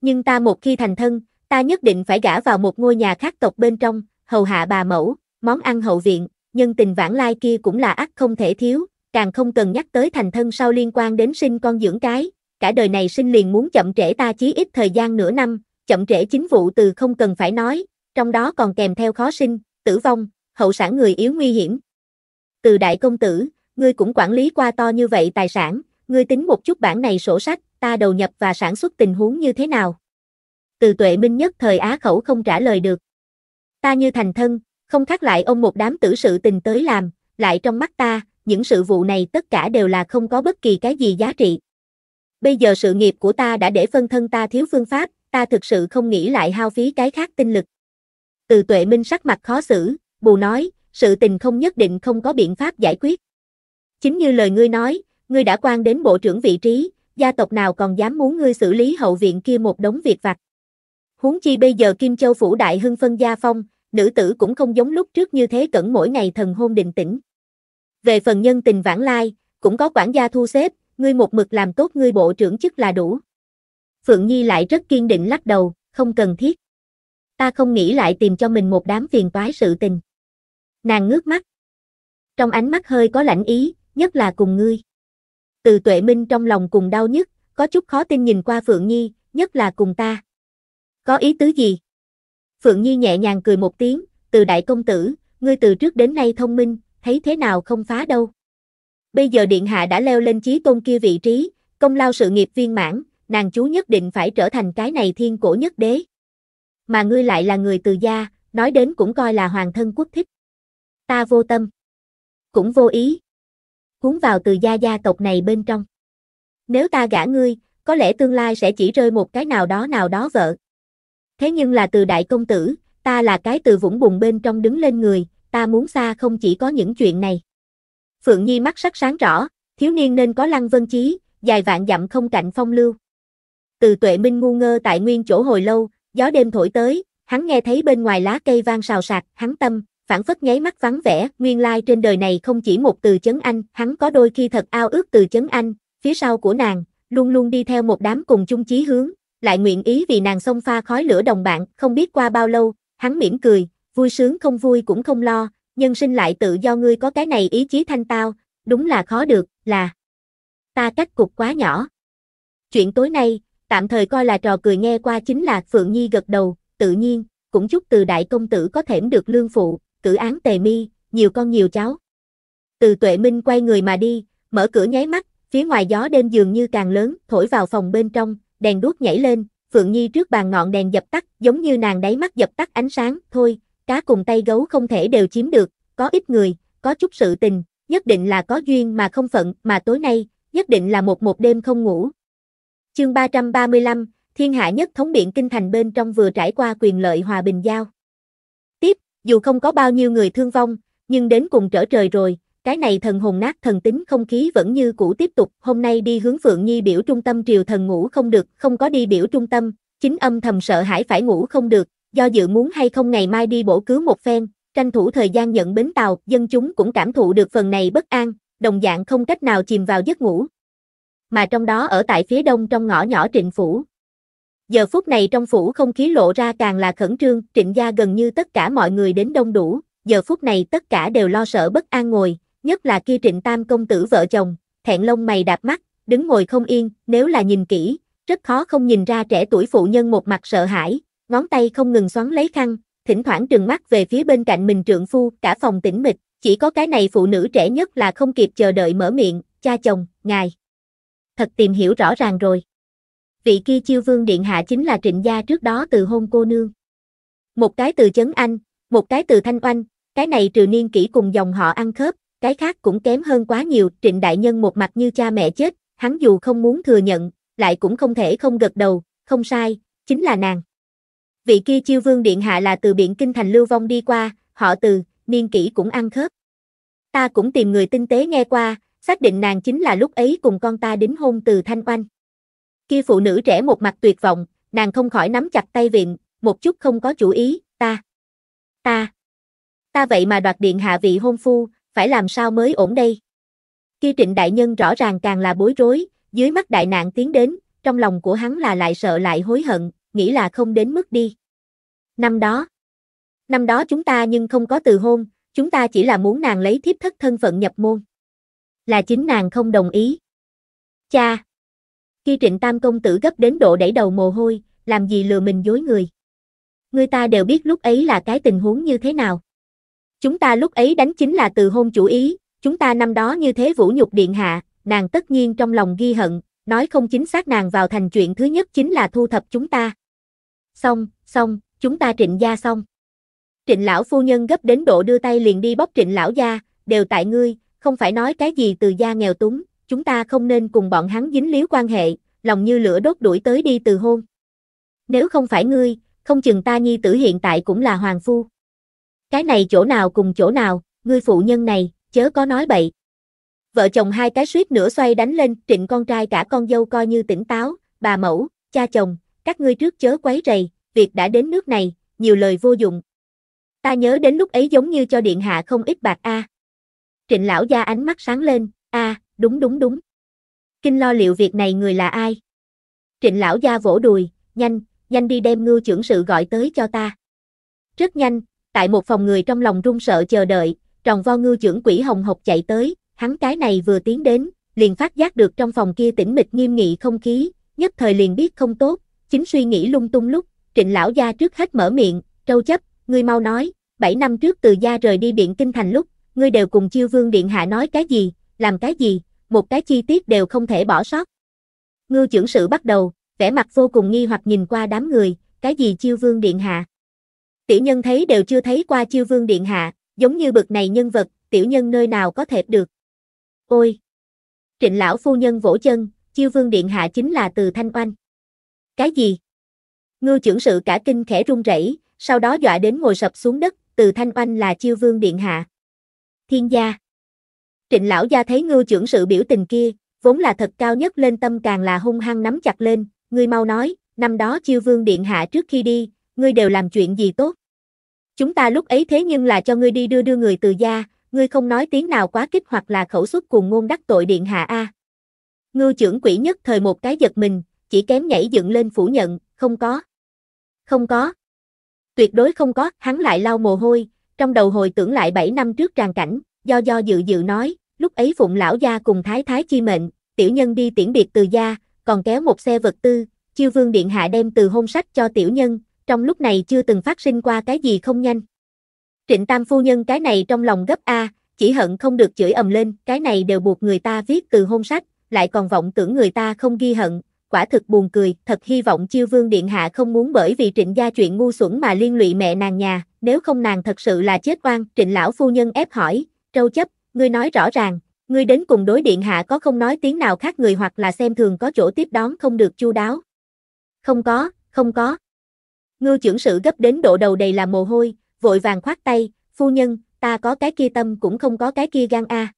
Nhưng ta một khi thành thân, ta nhất định phải gả vào một ngôi nhà khác tộc bên trong, hầu hạ bà mẫu, món ăn hậu viện, nhân tình vãng lai kia cũng là ắt không thể thiếu, càng không cần nhắc tới thành thân sau liên quan đến sinh con dưỡng cái, cả đời này sinh liền muốn chậm trễ ta chí ít thời gian nửa năm, chậm trễ chính vụ từ không cần phải nói, trong đó còn kèm theo khó sinh, tử vong, hậu sản người yếu nguy hiểm. Từ đại công tử, ngươi cũng quản lý qua to như vậy tài sản, ngươi tính một chút bản này sổ sách, ta đầu nhập và sản xuất tình huống như thế nào? Từ tuệ minh nhất thời á khẩu không trả lời được. Ta như thành thân, không khác lại ông một đám tử sự tình tới làm, lại trong mắt ta, những sự vụ này tất cả đều là không có bất kỳ cái gì giá trị. Bây giờ sự nghiệp của ta đã để phân thân ta thiếu phương pháp, ta thực sự không nghĩ lại hao phí cái khác tinh lực. Từ tuệ minh sắc mặt khó xử, bù nói, sự tình không nhất định không có biện pháp giải quyết. Chính như lời ngươi nói, ngươi đã quan đến bộ trưởng vị trí, gia tộc nào còn dám muốn ngươi xử lý hậu viện kia một đống việc vặt. Huống chi bây giờ Kim Châu phủ đại hưng phân gia phong, nữ tử cũng không giống lúc trước như thế cẩn mỗi ngày thần hôn định tĩnh. Về phần nhân tình vãng lai, cũng có quản gia thu xếp, ngươi một mực làm tốt ngươi bộ trưởng chức là đủ. Phượng Nhi lại rất kiên định lắc đầu, không cần thiết. Ta không nghĩ lại tìm cho mình một đám phiền toái sự tình. Nàng ngước mắt. Trong ánh mắt hơi có lãnh ý, nhất là cùng ngươi. Từ tuệ minh trong lòng cùng đau nhất, có chút khó tin nhìn qua Phượng Nhi, nhất là cùng ta. Có ý tứ gì? Phượng Nhi nhẹ nhàng cười một tiếng, từ đại công tử, ngươi từ trước đến nay thông minh, thấy thế nào không phá đâu. Bây giờ Điện Hạ đã leo lên chí tôn kia vị trí, công lao sự nghiệp viên mãn, nàng chú nhất định phải trở thành cái này thiên cổ nhất đế. Mà ngươi lại là người từ gia, nói đến cũng coi là hoàng thân quốc thích. Ta vô tâm, cũng vô ý, cuốn vào từ gia gia tộc này bên trong. Nếu ta gả ngươi, có lẽ tương lai sẽ chỉ rơi một cái nào đó nào đó vợ. Thế nhưng là từ đại công tử, ta là cái từ vũng bùn bên trong đứng lên người, ta muốn xa không chỉ có những chuyện này. Phượng Nhi mắt sắc sáng rõ, thiếu niên nên có lăng vân chí, dài vạn dặm không cạnh phong lưu. Từ tuệ minh ngu ngơ tại nguyên chỗ hồi lâu, gió đêm thổi tới, hắn nghe thấy bên ngoài lá cây vang xào sạc, hắn tâm, phản phất nháy mắt vắng vẻ, nguyên lai trên đời này không chỉ một từ chấn anh, hắn có đôi khi thật ao ước từ chấn anh, phía sau của nàng, luôn luôn đi theo một đám cùng chung chí hướng, lại nguyện ý vì nàng xông pha khói lửa đồng bạn, không biết qua bao lâu, hắn mỉm cười, vui sướng không vui cũng không lo, nhân sinh lại tự do ngươi có cái này ý chí thanh tao, đúng là khó được, là ta cách cục quá nhỏ. Chuyện tối nay, tạm thời coi là trò cười nghe qua chính là Phượng Nhi gật đầu, tự nhiên, cũng chúc từ đại công tử có thể được lương phụ, cử án tề mi, nhiều con nhiều cháu. Từ tuệ minh quay người mà đi, mở cửa nháy mắt, phía ngoài gió đêm dường như càng lớn, thổi vào phòng bên trong, đèn đuốc nhảy lên, Phượng Nhi trước bàn ngọn đèn dập tắt, giống như nàng đáy mắt dập tắt ánh sáng, thôi, cá cùng tay gấu không thể đều chiếm được, có ít người, có chút sự tình, nhất định là có duyên mà không phận mà tối nay, nhất định là một một đêm không ngủ. Chương 335, Thiên hạ nhất thống biện kinh thành bên trong vừa trải qua quyền lợi hòa bình giao. Tiếp, dù không có bao nhiêu người thương vong, nhưng đến cùng trở trời rồi, cái này thần hồn nát thần tính không khí vẫn như cũ tiếp tục, hôm nay đi hướng Phượng Nhi biểu trung tâm triều thần ngủ không được, không có đi biểu trung tâm, chính âm thầm sợ hãi phải ngủ không được, do dự muốn hay không ngày mai đi bổ cứu một phen, tranh thủ thời gian nhận bến tàu, dân chúng cũng cảm thụ được phần này bất an, đồng dạng không cách nào chìm vào giấc ngủ. Mà trong đó ở tại phía đông trong ngõ nhỏ Trịnh Phủ. Giờ phút này trong phủ không khí lộ ra càng là khẩn trương, trịnh gia gần như tất cả mọi người đến đông đủ, giờ phút này tất cả đều lo sợ bất an ngồi, nhất là kia trịnh tam công tử vợ chồng, thẹn lông mày đạp mắt, đứng ngồi không yên, nếu là nhìn kỹ, rất khó không nhìn ra trẻ tuổi phụ nhân một mặt sợ hãi, ngón tay không ngừng xoắn lấy khăn, thỉnh thoảng trừng mắt về phía bên cạnh mình trượng phu, cả phòng tĩnh mịch, chỉ có cái này phụ nữ trẻ nhất là không kịp chờ đợi mở miệng, cha chồng, ngài. Thật tìm hiểu rõ ràng rồi. Vị kia chiêu vương điện hạ chính là trịnh gia trước đó từ hôn cô nương. Một cái từ chấn anh, một cái từ thanh oanh, cái này trừ niên kỹ cùng dòng họ ăn khớp, cái khác cũng kém hơn quá nhiều, trịnh đại nhân một mặt như cha mẹ chết, hắn dù không muốn thừa nhận, lại cũng không thể không gật đầu, không sai, chính là nàng vị kia chiêu vương điện hạ là từ biển kinh thành lưu vong đi qua, họ từ, niên kỷ cũng ăn khớp. Ta cũng tìm người tinh tế nghe qua, xác định nàng chính là lúc ấy cùng con ta đính hôn từ Thanh Oanh. Kia phụ nữ trẻ một mặt tuyệt vọng, nàng không khỏi nắm chặt tay viện, một chút không có chủ ý, ta, ta, ta vậy mà đoạt điện hạ vị hôn phu, phải làm sao mới ổn đây. Kia trịnh đại nhân rõ ràng càng là bối rối, dưới mắt đại nạn tiến đến, trong lòng của hắn là lại sợ lại hối hận, nghĩ là không đến mức đi. Năm đó, năm đó chúng ta nhưng không có từ hôn, chúng ta chỉ là muốn nàng lấy thiếp thất thân phận nhập môn. Là chính nàng không đồng ý. Cha! Khi trịnh tam công tử gấp đến độ đẩy đầu mồ hôi, làm gì lừa mình dối người. Người ta đều biết lúc ấy là cái tình huống như thế nào. Chúng ta lúc ấy đánh chính là từ hôn chủ ý, chúng ta năm đó như thế vũ nhục điện hạ, nàng tất nhiên trong lòng ghi hận, nói không chính xác nàng vào thành chuyện thứ nhất chính là thu thập chúng ta xong, xong, chúng ta trịnh gia xong. Trịnh lão phu nhân gấp đến độ đưa tay liền đi bóp trịnh lão gia, đều tại ngươi, không phải nói cái gì từ gia nghèo túng, chúng ta không nên cùng bọn hắn dính líu quan hệ, lòng như lửa đốt đuổi tới đi từ hôn. Nếu không phải ngươi, không chừng ta nhi tử hiện tại cũng là hoàng phu. Cái này chỗ nào cùng chỗ nào, ngươi phụ nhân này, chớ có nói bậy. Vợ chồng hai cái suýt nữa xoay đánh lên, trịnh con trai cả con dâu coi như tỉnh táo, bà mẫu, cha chồng, các ngươi trước chớ quấy rầy, việc đã đến nước này, nhiều lời vô dụng. Ta nhớ đến lúc ấy giống như cho điện hạ không ít bạc a. Trịnh lão gia ánh mắt sáng lên, a, đúng đúng đúng. Kinh lo liệu việc này người là ai? Trịnh lão gia vỗ đùi, nhanh, nhanh đi đem ngư trưởng sự gọi tới cho ta. Rất nhanh, tại một phòng người trong lòng run sợ chờ đợi, tròn vo ngư trưởng quỷ hồng hộc chạy tới, hắn cái này vừa tiến đến, liền phát giác được trong phòng kia tĩnh mịch nghiêm nghị không khí, nhất thời liền biết không tốt, chính suy nghĩ lung tung lúc, trịnh lão gia trước hết mở miệng, trâu chấp, ngươi mau nói, 7 năm trước từ gia rời đi Biện Kinh Thành lúc, ngươi đều cùng chiêu vương điện hạ nói cái gì, làm cái gì, một cái chi tiết đều không thể bỏ sót. Ngư trưởng sự bắt đầu, vẻ mặt vô cùng nghi hoặc nhìn qua đám người, cái gì chiêu vương điện hạ. Tiểu nhân thấy đều chưa thấy qua chiêu vương điện hạ, giống như bực này nhân vật, tiểu nhân nơi nào có thể được. Ôi! Trịnh lão phu nhân vỗ chân, chiêu vương điện hạ chính là từ thanh oanh. Cái gì? Ngưu trưởng sự cả kinh khẽ run rẩy, sau đó dọa đến ngồi sập xuống đất, từ thanh oanh là chiêu vương điện hạ. Thiên gia. Trịnh lão gia thấy ngưu trưởng sự biểu tình kia, vốn là thật cao nhất lên tâm càng là hung hăng nắm chặt lên, ngươi mau nói, năm đó chiêu vương điện hạ trước khi đi, ngươi đều làm chuyện gì tốt. Chúng ta lúc ấy thế nhưng là cho ngươi đi đưa đưa người từ gia, ngươi không nói tiếng nào quá kích hoặc là khẩu xuất cùng ngôn đắc tội điện hạ a. Ngưu trưởng quỷ nhất thời một cái giật mình, chỉ kém nhảy dựng lên phủ nhận, không có. Không có. Tuyệt đối không có, hắn lại lau mồ hôi, trong đầu hồi tưởng lại 7 năm trước tràn cảnh, do do dự dự nói, lúc ấy phụng lão gia cùng thái thái chi mệnh, tiểu nhân đi tiễn biệt từ gia, còn kéo một xe vật tư, chiêu vương điện hạ đem từ hôn sách cho tiểu nhân, trong lúc này chưa từng phát sinh qua cái gì không nhanh. Trịnh Tam phu nhân cái này trong lòng gấp A, chỉ hận không được chửi ầm lên, cái này đều buộc người ta viết từ hôn sách, lại còn vọng tưởng người ta không ghi hận, quả thực buồn cười, thật hy vọng chiêu vương điện hạ không muốn bởi vì trịnh gia chuyện ngu xuẩn mà liên lụy mẹ nàng nhà, nếu không nàng thật sự là chết oan, trịnh lão phu nhân ép hỏi, trâu chấp, ngươi nói rõ ràng, ngươi đến cùng đối điện hạ có không nói tiếng nào khác người hoặc là xem thường có chỗ tiếp đón không được chu đáo. Không có, không có. ngư trưởng sự gấp đến độ đầu đầy là mồ hôi, vội vàng khoát tay, phu nhân, ta có cái kia tâm cũng không có cái kia gan a. À.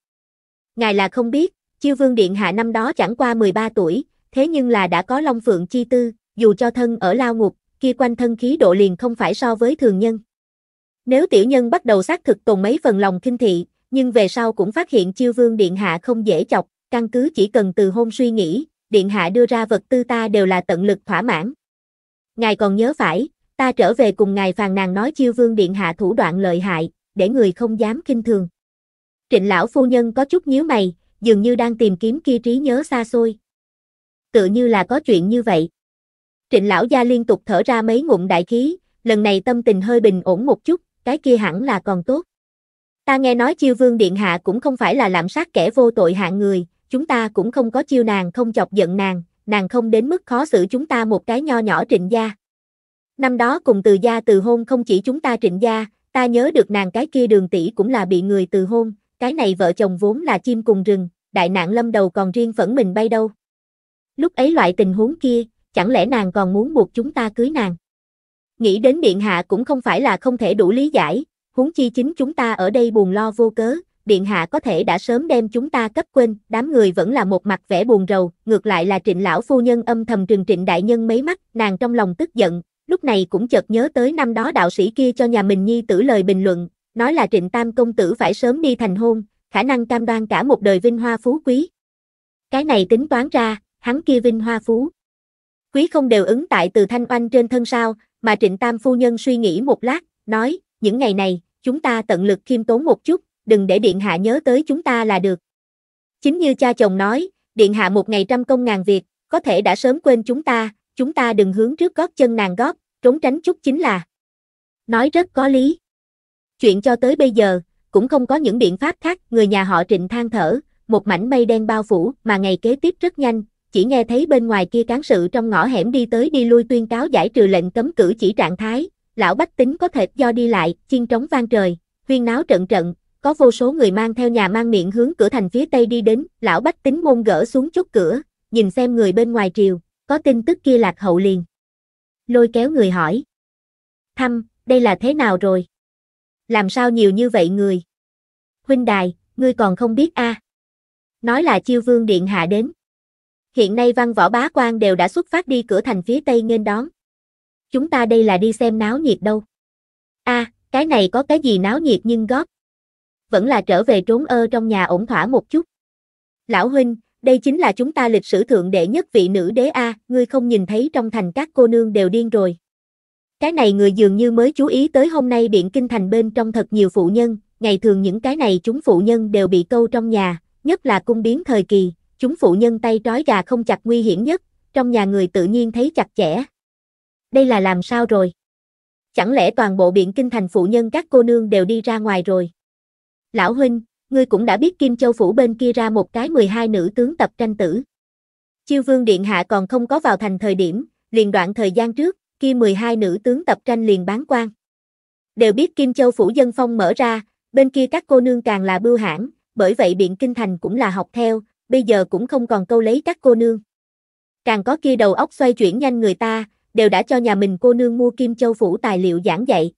Ngài là không biết, chiêu vương điện hạ năm đó chẳng qua 13 tuổi, thế nhưng là đã có long phượng chi tư, dù cho thân ở lao ngục, kia quanh thân khí độ liền không phải so với thường nhân. Nếu tiểu nhân bắt đầu xác thực tồn mấy phần lòng kinh thị, nhưng về sau cũng phát hiện chiêu vương điện hạ không dễ chọc, căn cứ chỉ cần từ hôn suy nghĩ, điện hạ đưa ra vật tư ta đều là tận lực thỏa mãn. Ngài còn nhớ phải, ta trở về cùng ngài phàn nàn nói chiêu vương điện hạ thủ đoạn lợi hại, để người không dám kinh thường. Trịnh lão phu nhân có chút nhíu mày, dường như đang tìm kiếm kia trí nhớ xa xôi, tựa như là có chuyện như vậy. Trịnh lão gia liên tục thở ra mấy ngụm đại khí, lần này tâm tình hơi bình ổn một chút, cái kia hẳn là còn tốt. Ta nghe nói chiêu vương điện hạ cũng không phải là lạm sát kẻ vô tội hạng người, chúng ta cũng không có chiêu nàng không chọc giận nàng, nàng không đến mức khó xử chúng ta một cái nho nhỏ trịnh gia. Năm đó cùng từ gia từ hôn không chỉ chúng ta trịnh gia, ta nhớ được nàng cái kia đường tỷ cũng là bị người từ hôn, cái này vợ chồng vốn là chim cùng rừng, đại nạn lâm đầu còn riêng phẫn mình bay đâu. Lúc ấy loại tình huống kia, chẳng lẽ nàng còn muốn buộc chúng ta cưới nàng? Nghĩ đến Điện Hạ cũng không phải là không thể đủ lý giải, huống chi chính chúng ta ở đây buồn lo vô cớ, Điện Hạ có thể đã sớm đem chúng ta cấp quên, đám người vẫn là một mặt vẻ buồn rầu, ngược lại là trịnh lão phu nhân âm thầm trừng trịnh đại nhân mấy mắt, nàng trong lòng tức giận, lúc này cũng chợt nhớ tới năm đó đạo sĩ kia cho nhà mình nhi tử lời bình luận, nói là trịnh tam công tử phải sớm đi thành hôn, khả năng cam đoan cả một đời vinh hoa phú quý. Cái này tính toán ra, hắn kia vinh hoa phú. Quý không đều ứng tại từ thanh oanh trên thân sao, mà trịnh tam phu nhân suy nghĩ một lát, nói, những ngày này, chúng ta tận lực khiêm tốn một chút, đừng để điện hạ nhớ tới chúng ta là được. Chính như cha chồng nói, điện hạ một ngày trăm công ngàn việc, có thể đã sớm quên chúng ta, chúng ta đừng hướng trước gót chân nàng gót, trốn tránh chút chính là. Nói rất có lý. Chuyện cho tới bây giờ, cũng không có những biện pháp khác, người nhà họ trịnh than thở, một mảnh mây đen bao phủ mà ngày kế tiếp rất nhanh, chỉ nghe thấy bên ngoài kia cán sự trong ngõ hẻm đi tới đi lui tuyên cáo giải trừ lệnh cấm cử chỉ trạng thái, lão bách tính có thể do đi lại, chiên trống vang trời, huyên náo trận trận, có vô số người mang theo nhà mang miệng hướng cửa thành phía tây đi đến, lão bách tính môn gỡ xuống chốt cửa, nhìn xem người bên ngoài triều, có tin tức kia lạc hậu liền. Lôi kéo người hỏi. Thăm, đây là thế nào rồi? Làm sao nhiều như vậy người? Huynh đài, ngươi còn không biết a à? Nói là chiêu vương điện hạ đến hiện nay văn võ bá quan đều đã xuất phát đi cửa thành phía tây nghênh đón. Chúng ta đây là đi xem náo nhiệt đâu. a à, cái này có cái gì náo nhiệt nhưng góp. Vẫn là trở về trốn ơ trong nhà ổn thỏa một chút. Lão huynh, đây chính là chúng ta lịch sử thượng đệ nhất vị nữ đế a, ngươi không nhìn thấy trong thành các cô nương đều điên rồi. Cái này người dường như mới chú ý tới hôm nay biện kinh thành bên trong thật nhiều phụ nhân, ngày thường những cái này chúng phụ nhân đều bị câu trong nhà, nhất là cung biến thời kỳ, chúng phụ nhân tay trói gà không chặt nguy hiểm nhất, trong nhà người tự nhiên thấy chặt chẽ. Đây là làm sao rồi? Chẳng lẽ toàn bộ biện kinh thành phụ nhân các cô nương đều đi ra ngoài rồi? Lão huynh, ngươi cũng đã biết Kim Châu Phủ bên kia ra một cái 12 nữ tướng tập tranh tử. Chiêu vương điện hạ còn không có vào thành thời điểm, liền đoạn thời gian trước, kia 12 nữ tướng tập tranh liền bán quan. Đều biết Kim Châu Phủ dân phong mở ra, bên kia các cô nương càng là bưu hãn, bởi vậy biện kinh thành cũng là học theo, bây giờ cũng không còn câu lấy các cô nương. Càng có kia đầu óc xoay chuyển nhanh người ta, đều đã cho nhà mình cô nương mua Kim Châu Phủ tài liệu giảng dạy.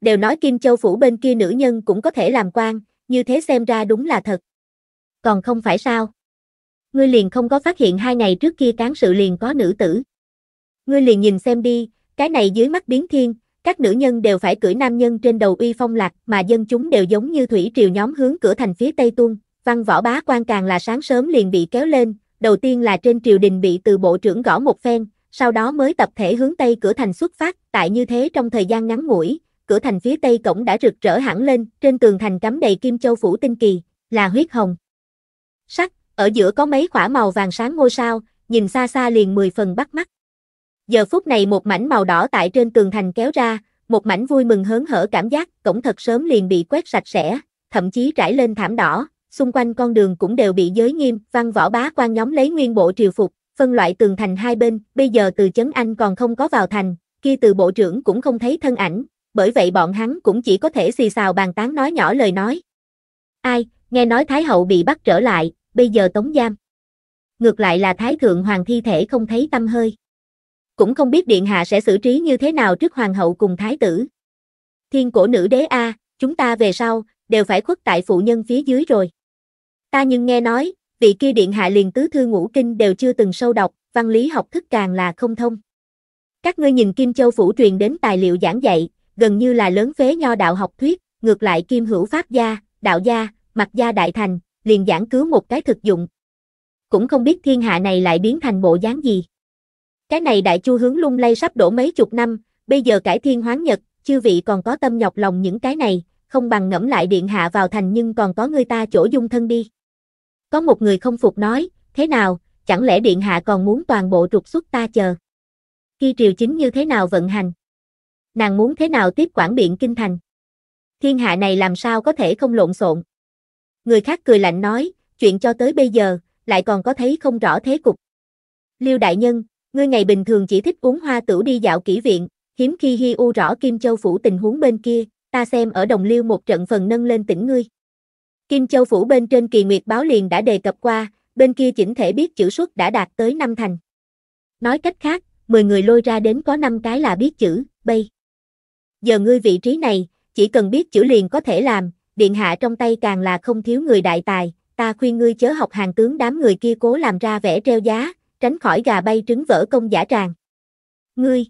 Đều nói Kim Châu Phủ bên kia nữ nhân cũng có thể làm quan, như thế xem ra đúng là thật. Còn không phải sao? Ngươi liền không có phát hiện hai ngày trước kia cán sự liền có nữ tử. Ngươi liền nhìn xem đi, cái này dưới mắt biến thiên, các nữ nhân đều phải cưỡi nam nhân trên đầu uy phong lạc mà dân chúng đều giống như thủy triều nhóm hướng cửa thành phía Tây Tuôn, Văn võ bá quan càng là sáng sớm liền bị kéo lên, đầu tiên là trên triều đình bị từ bộ trưởng gõ một phen, sau đó mới tập thể hướng tây cửa thành xuất phát, tại như thế trong thời gian ngắn ngủi, cửa thành phía tây cổng đã rực rỡ hẳn lên, trên tường thành cắm đầy kim châu phủ tinh kỳ, là huyết hồng. Sắc, ở giữa có mấy khỏa màu vàng sáng ngôi sao, nhìn xa xa liền mười phần bắt mắt. Giờ phút này một mảnh màu đỏ tại trên tường thành kéo ra, một mảnh vui mừng hớn hở cảm giác, cổng thật sớm liền bị quét sạch sẽ, thậm chí trải lên thảm đỏ, xung quanh con đường cũng đều bị giới nghiêm, văn võ bá quan nhóm lấy nguyên bộ triều phục, phân loại tường thành hai bên, bây giờ từ Chấn Anh còn không có vào thành, kia từ bộ trưởng cũng không thấy thân ảnh, bởi vậy bọn hắn cũng chỉ có thể xì xào bàn tán nói nhỏ lời nói. Ai, nghe nói Thái Hậu bị bắt trở lại, bây giờ tống giam. Ngược lại là Thái Thượng Hoàng thi thể không thấy tâm hơi. Cũng không biết Điện Hạ sẽ xử trí như thế nào trước Hoàng hậu cùng Thái tử. Thiên cổ nữ đế A, chúng ta về sau, đều phải khuất tại phụ nhân phía dưới rồi. Ta nhưng nghe nói, vị kia điện hạ liền tứ thư ngũ kinh đều chưa từng sâu đọc, văn lý học thức càng là không thông. Các ngươi nhìn Kim Châu phủ truyền đến tài liệu giảng dạy, gần như là lớn phế nho đạo học thuyết, ngược lại Kim Hữu Pháp gia, đạo gia, mặt gia đại thành, liền giảng cứu một cái thực dụng. Cũng không biết thiên hạ này lại biến thành bộ dáng gì. Cái này đại chu hướng lung lay sắp đổ mấy chục năm, bây giờ cải thiên hoán nhật, chư vị còn có tâm nhọc lòng những cái này, không bằng ngẫm lại điện hạ vào thành nhưng còn có người ta chỗ dung thân đi. Có một người không phục nói, thế nào, chẳng lẽ Điện Hạ còn muốn toàn bộ trục xuất ta chờ? Khi triều chính như thế nào vận hành? Nàng muốn thế nào tiếp quản biện kinh thành? Thiên hạ này làm sao có thể không lộn xộn? Người khác cười lạnh nói, chuyện cho tới bây giờ, lại còn có thấy không rõ thế cục. Liêu đại nhân, ngươi ngày bình thường chỉ thích uống hoa tửu đi dạo kỹ viện, hiếm khi hi u rõ Kim Châu phủ tình huống bên kia, ta xem ở đồng liêu một trận phần nâng lên tỉnh ngươi. Kim Châu Phủ bên trên kỳ nguyệt báo liền đã đề cập qua, bên kia chỉnh thể biết chữ suất đã đạt tới năm thành. Nói cách khác, 10 người lôi ra đến có 5 cái là biết chữ, bay. Giờ ngươi vị trí này, chỉ cần biết chữ liền có thể làm, điện hạ trong tay càng là không thiếu người đại tài, ta khuyên ngươi chớ học hàng tướng đám người kia cố làm ra vẻ treo giá, tránh khỏi gà bay trứng vỡ công giả tràng. Ngươi!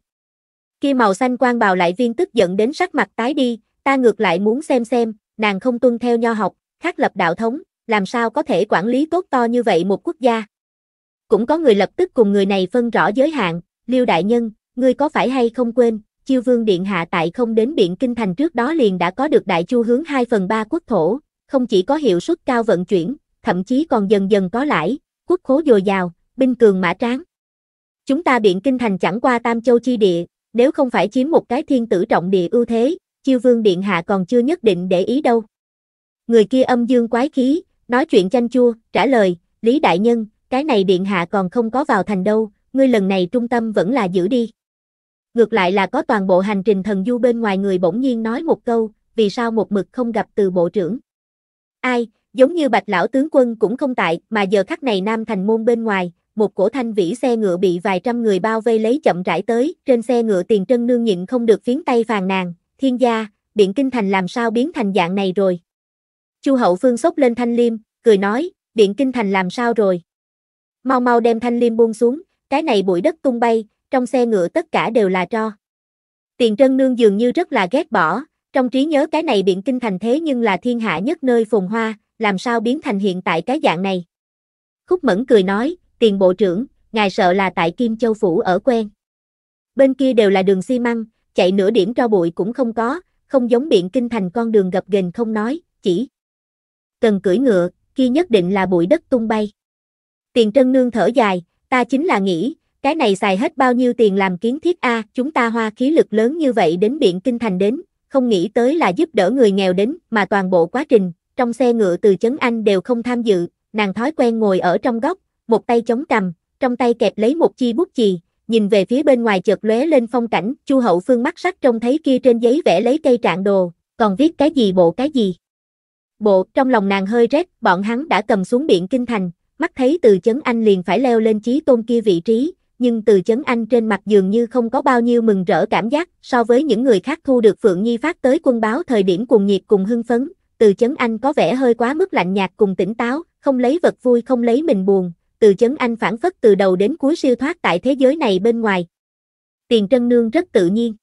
Khi màu xanh quan bào lại viên tức giận đến sắc mặt tái đi, ta ngược lại muốn xem xem, nàng không tuân theo nho học, khác lập đạo thống, làm sao có thể quản lý tốt to như vậy một quốc gia. Cũng có người lập tức cùng người này phân rõ giới hạn, Liêu Đại Nhân, ngươi có phải hay không quên, chiêu vương điện hạ tại không đến Biện Kinh Thành trước đó liền đã có được đại chu hướng 2 phần 3 quốc thổ, không chỉ có hiệu suất cao vận chuyển, thậm chí còn dần dần có lãi, quốc khố dồi dào, binh cường mã tráng. Chúng ta Biện Kinh Thành chẳng qua Tam Châu chi địa, nếu không phải chiếm một cái thiên tử trọng địa ưu thế, chiêu vương điện hạ còn chưa nhất định để ý đâu người kia âm dương quái khí, nói chuyện chanh chua, trả lời, Lý Đại Nhân, cái này điện hạ còn không có vào thành đâu, ngươi lần này trung tâm vẫn là giữ đi. Ngược lại là có toàn bộ hành trình thần du bên ngoài người bỗng nhiên nói một câu, vì sao một mực không gặp từ bộ trưởng. Ai, giống như bạch lão tướng quân cũng không tại, mà giờ khắc này nam thành môn bên ngoài, một cổ thanh vĩ xe ngựa bị vài trăm người bao vây lấy chậm rãi tới, trên xe ngựa tiền trân nương nhịn không được phiến tay phàn nàn, thiên gia, biện kinh thành làm sao biến thành dạng này rồi. Chu Hậu Phương sốc lên Thanh Liêm, cười nói, Biện Kinh Thành làm sao rồi? Mau mau đem Thanh Liêm buông xuống, cái này bụi đất tung bay, trong xe ngựa tất cả đều là tro. Tiền Trân Nương dường như rất là ghét bỏ, trong trí nhớ cái này Biện Kinh Thành thế nhưng là thiên hạ nhất nơi phồn hoa, làm sao biến thành hiện tại cái dạng này? Khúc Mẫn cười nói, tiền bộ trưởng, ngài sợ là tại Kim Châu Phủ ở quen. Bên kia đều là đường xi măng, chạy nửa điểm tro bụi cũng không có, không giống biển Kinh Thành con đường gập ghềnh không nói, chỉ cần cưỡi ngựa, kia nhất định là bụi đất tung bay. Tiền Trân Nương thở dài, ta chính là nghĩ, cái này xài hết bao nhiêu tiền làm kiến thiết a, chúng ta hoa khí lực lớn như vậy đến biển kinh thành đến, không nghĩ tới là giúp đỡ người nghèo đến, mà toàn bộ quá trình, trong xe ngựa từ chấn Anh đều không tham dự, nàng thói quen ngồi ở trong góc, một tay chống cầm, trong tay kẹp lấy một chi bút chì, nhìn về phía bên ngoài chợt lóe lên phong cảnh, Chu Hậu Phương mắt sắc trông thấy kia trên giấy vẽ lấy cây trạng đồ, còn viết cái gì bộ cái gì bộ, trong lòng nàng hơi rét, bọn hắn đã cầm xuống biển kinh thành, mắt thấy từ chấn anh liền phải leo lên chí tôn kia vị trí, nhưng từ chấn anh trên mặt dường như không có bao nhiêu mừng rỡ cảm giác, so với những người khác thu được Phượng Nhi phát tới quân báo thời điểm cùng nhiệt cùng hưng phấn, từ chấn anh có vẻ hơi quá mức lạnh nhạt cùng tỉnh táo, không lấy vật vui không lấy mình buồn, từ chấn anh phản phất từ đầu đến cuối siêu thoát tại thế giới này bên ngoài. Tiền Trân Nương rất tự nhiên.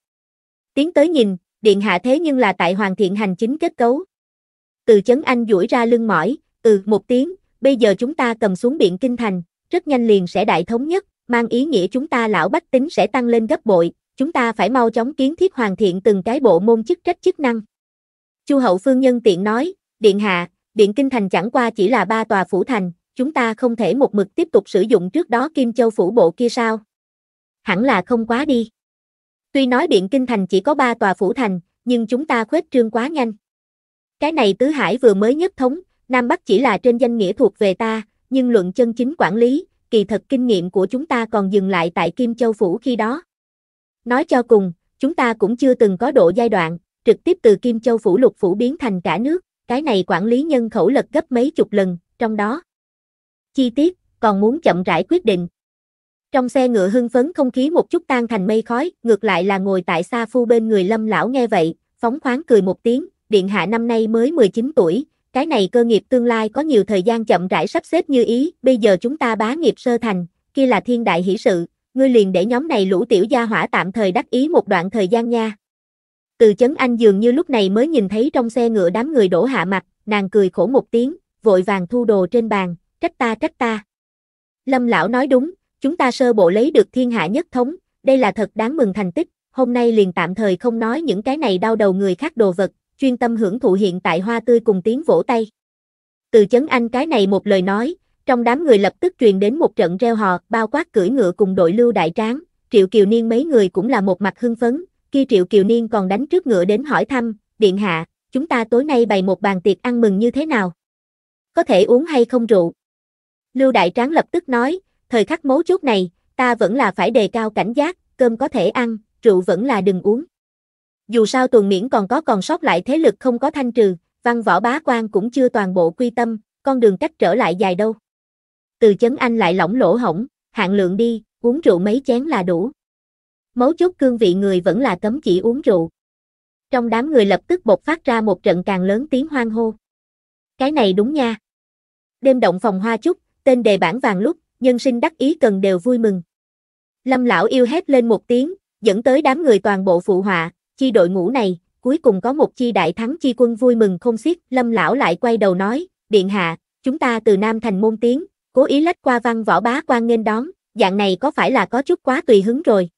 Tiến tới nhìn, điện hạ thế nhưng là tại hoàn thiện hành chính kết cấu, từ chấn anh duỗi ra lưng mỏi, ừ một tiếng, bây giờ chúng ta cầm xuống biển kinh thành, rất nhanh liền sẽ đại thống nhất, mang ý nghĩa chúng ta lão bách tính sẽ tăng lên gấp bội, chúng ta phải mau chóng kiến thiết hoàn thiện từng cái bộ môn chức trách chức năng. Chu hậu phương nhân tiện nói, điện hạ, điện kinh thành chẳng qua chỉ là ba tòa phủ thành, chúng ta không thể một mực tiếp tục sử dụng trước đó kim châu phủ bộ kia sao? Hẳn là không quá đi. Tuy nói điện kinh thành chỉ có ba tòa phủ thành, nhưng chúng ta khuếch trương quá nhanh. Cái này Tứ Hải vừa mới nhất thống, Nam Bắc chỉ là trên danh nghĩa thuộc về ta, nhưng luận chân chính quản lý, kỳ thật kinh nghiệm của chúng ta còn dừng lại tại Kim Châu Phủ khi đó. Nói cho cùng, chúng ta cũng chưa từng có độ giai đoạn, trực tiếp từ Kim Châu Phủ Lục Phủ biến thành cả nước, cái này quản lý nhân khẩu lật gấp mấy chục lần, trong đó. Chi tiết, còn muốn chậm rãi quyết định. Trong xe ngựa hưng phấn không khí một chút tan thành mây khói, ngược lại là ngồi tại xa phu bên người lâm lão nghe vậy, phóng khoáng cười một tiếng, Điện Hạ năm nay mới 19 tuổi, cái này cơ nghiệp tương lai có nhiều thời gian chậm rãi sắp xếp như ý, bây giờ chúng ta bá nghiệp sơ thành, kia là thiên đại hỷ sự, ngươi liền để nhóm này lũ tiểu gia hỏa tạm thời đắc ý một đoạn thời gian nha. Từ chấn anh dường như lúc này mới nhìn thấy trong xe ngựa đám người đổ hạ mặt, nàng cười khổ một tiếng, vội vàng thu đồ trên bàn, trách ta trách ta. Lâm lão nói đúng, chúng ta sơ bộ lấy được thiên hạ nhất thống, đây là thật đáng mừng thành tích, hôm nay liền tạm thời không nói những cái này đau đầu người khác đồ vật, chuyên tâm hưởng thụ hiện tại hoa tươi cùng tiếng vỗ tay. Từ chấn anh cái này một lời nói, trong đám người lập tức truyền đến một trận reo hò, bao quát cưỡi ngựa cùng đội lưu đại tráng, Triệu Kiều Niên mấy người cũng là một mặt hưng phấn, khi Triệu Kiều Niên còn đánh trước ngựa đến hỏi thăm, điện hạ, chúng ta tối nay bày một bàn tiệc ăn mừng như thế nào? Có thể uống hay không rượu? Lưu Đại Tráng lập tức nói, thời khắc mấu chốt này, ta vẫn là phải đề cao cảnh giác, cơm có thể ăn, rượu vẫn là đừng uống dù sao tuần miễn còn có còn sót lại thế lực không có thanh trừ, văn võ bá quan cũng chưa toàn bộ quy tâm, con đường cách trở lại dài đâu. Từ chấn anh lại lỏng lỗ hỏng hạn lượng đi, uống rượu mấy chén là đủ. Mấu chốt cương vị người vẫn là cấm chỉ uống rượu. Trong đám người lập tức bộc phát ra một trận càng lớn tiếng hoang hô. Cái này đúng nha. Đêm động phòng hoa chúc, tên đề bản vàng lúc, nhân sinh đắc ý cần đều vui mừng. Lâm lão yêu hét lên một tiếng, dẫn tới đám người toàn bộ phụ họa, chi đội ngũ này, cuối cùng có một chi đại thắng chi quân vui mừng không xiết, lâm lão lại quay đầu nói, điện hạ, chúng ta từ Nam Thành môn tiến, cố ý lách qua văn võ bá quan nghênh đón, dạng này có phải là có chút quá tùy hứng rồi.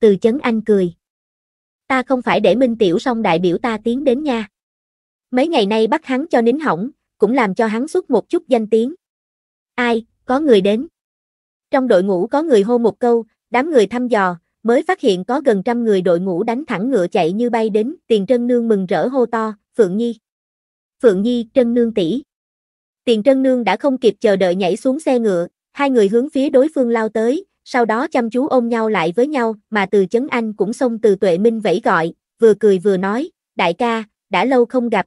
Từ chấn anh cười. Ta không phải để Minh Tiểu song đại biểu ta tiến đến nha. Mấy ngày nay bắt hắn cho nín hỏng, cũng làm cho hắn xuất một chút danh tiếng. Ai, có người đến. Trong đội ngũ có người hô một câu, đám người thăm dò, mới phát hiện có gần trăm người đội ngũ đánh thẳng ngựa chạy như bay đến, tiền trân nương mừng rỡ hô to, Phượng Nhi. Phượng Nhi, trân nương tỷ. Tiền trân nương đã không kịp chờ đợi nhảy xuống xe ngựa, hai người hướng phía đối phương lao tới, sau đó chăm chú ôm nhau lại với nhau, mà từ chấn anh cũng xông từ tuệ minh vẫy gọi, vừa cười vừa nói, đại ca, đã lâu không gặp.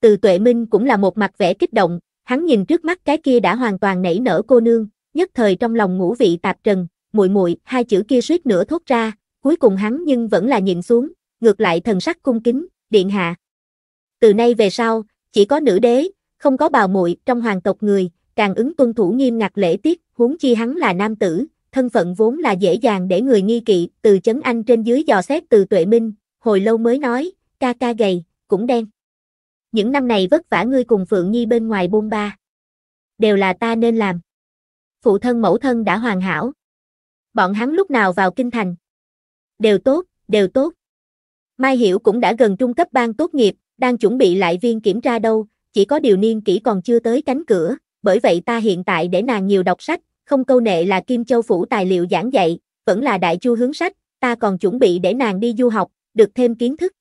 Từ tuệ minh cũng là một mặt vẻ kích động, hắn nhìn trước mắt cái kia đã hoàn toàn nảy nở cô nương, nhất thời trong lòng ngũ vị tạp trần, muội muội, hai chữ kia suýt nữa thốt ra, cuối cùng hắn nhưng vẫn là nhìn xuống, ngược lại thần sắc cung kính, điện hạ. Từ nay về sau, chỉ có nữ đế, không có bào muội trong hoàng tộc người, càng ứng tuân thủ nghiêm ngặt lễ tiết, huống chi hắn là nam tử, thân phận vốn là dễ dàng để người nghi kỵ, từ chấn anh trên dưới dò xét từ tuệ minh, hồi lâu mới nói, ca ca gầy, cũng đen. Những năm này vất vả ngươi cùng Phượng Nhi bên ngoài bôn ba. Đều là ta nên làm. Phụ thân mẫu thân đã hoàn hảo, bọn hắn lúc nào vào kinh thành. Đều tốt, đều tốt. Mai Hiểu cũng đã gần trung cấp ban tốt nghiệp, đang chuẩn bị lại viên kiểm tra đâu, chỉ có điều niên kỷ còn chưa tới cánh cửa, bởi vậy ta hiện tại để nàng nhiều đọc sách, không câu nệ là Kim Châu Phủ tài liệu giảng dạy, vẫn là đại chu hướng sách, ta còn chuẩn bị để nàng đi du học, được thêm kiến thức.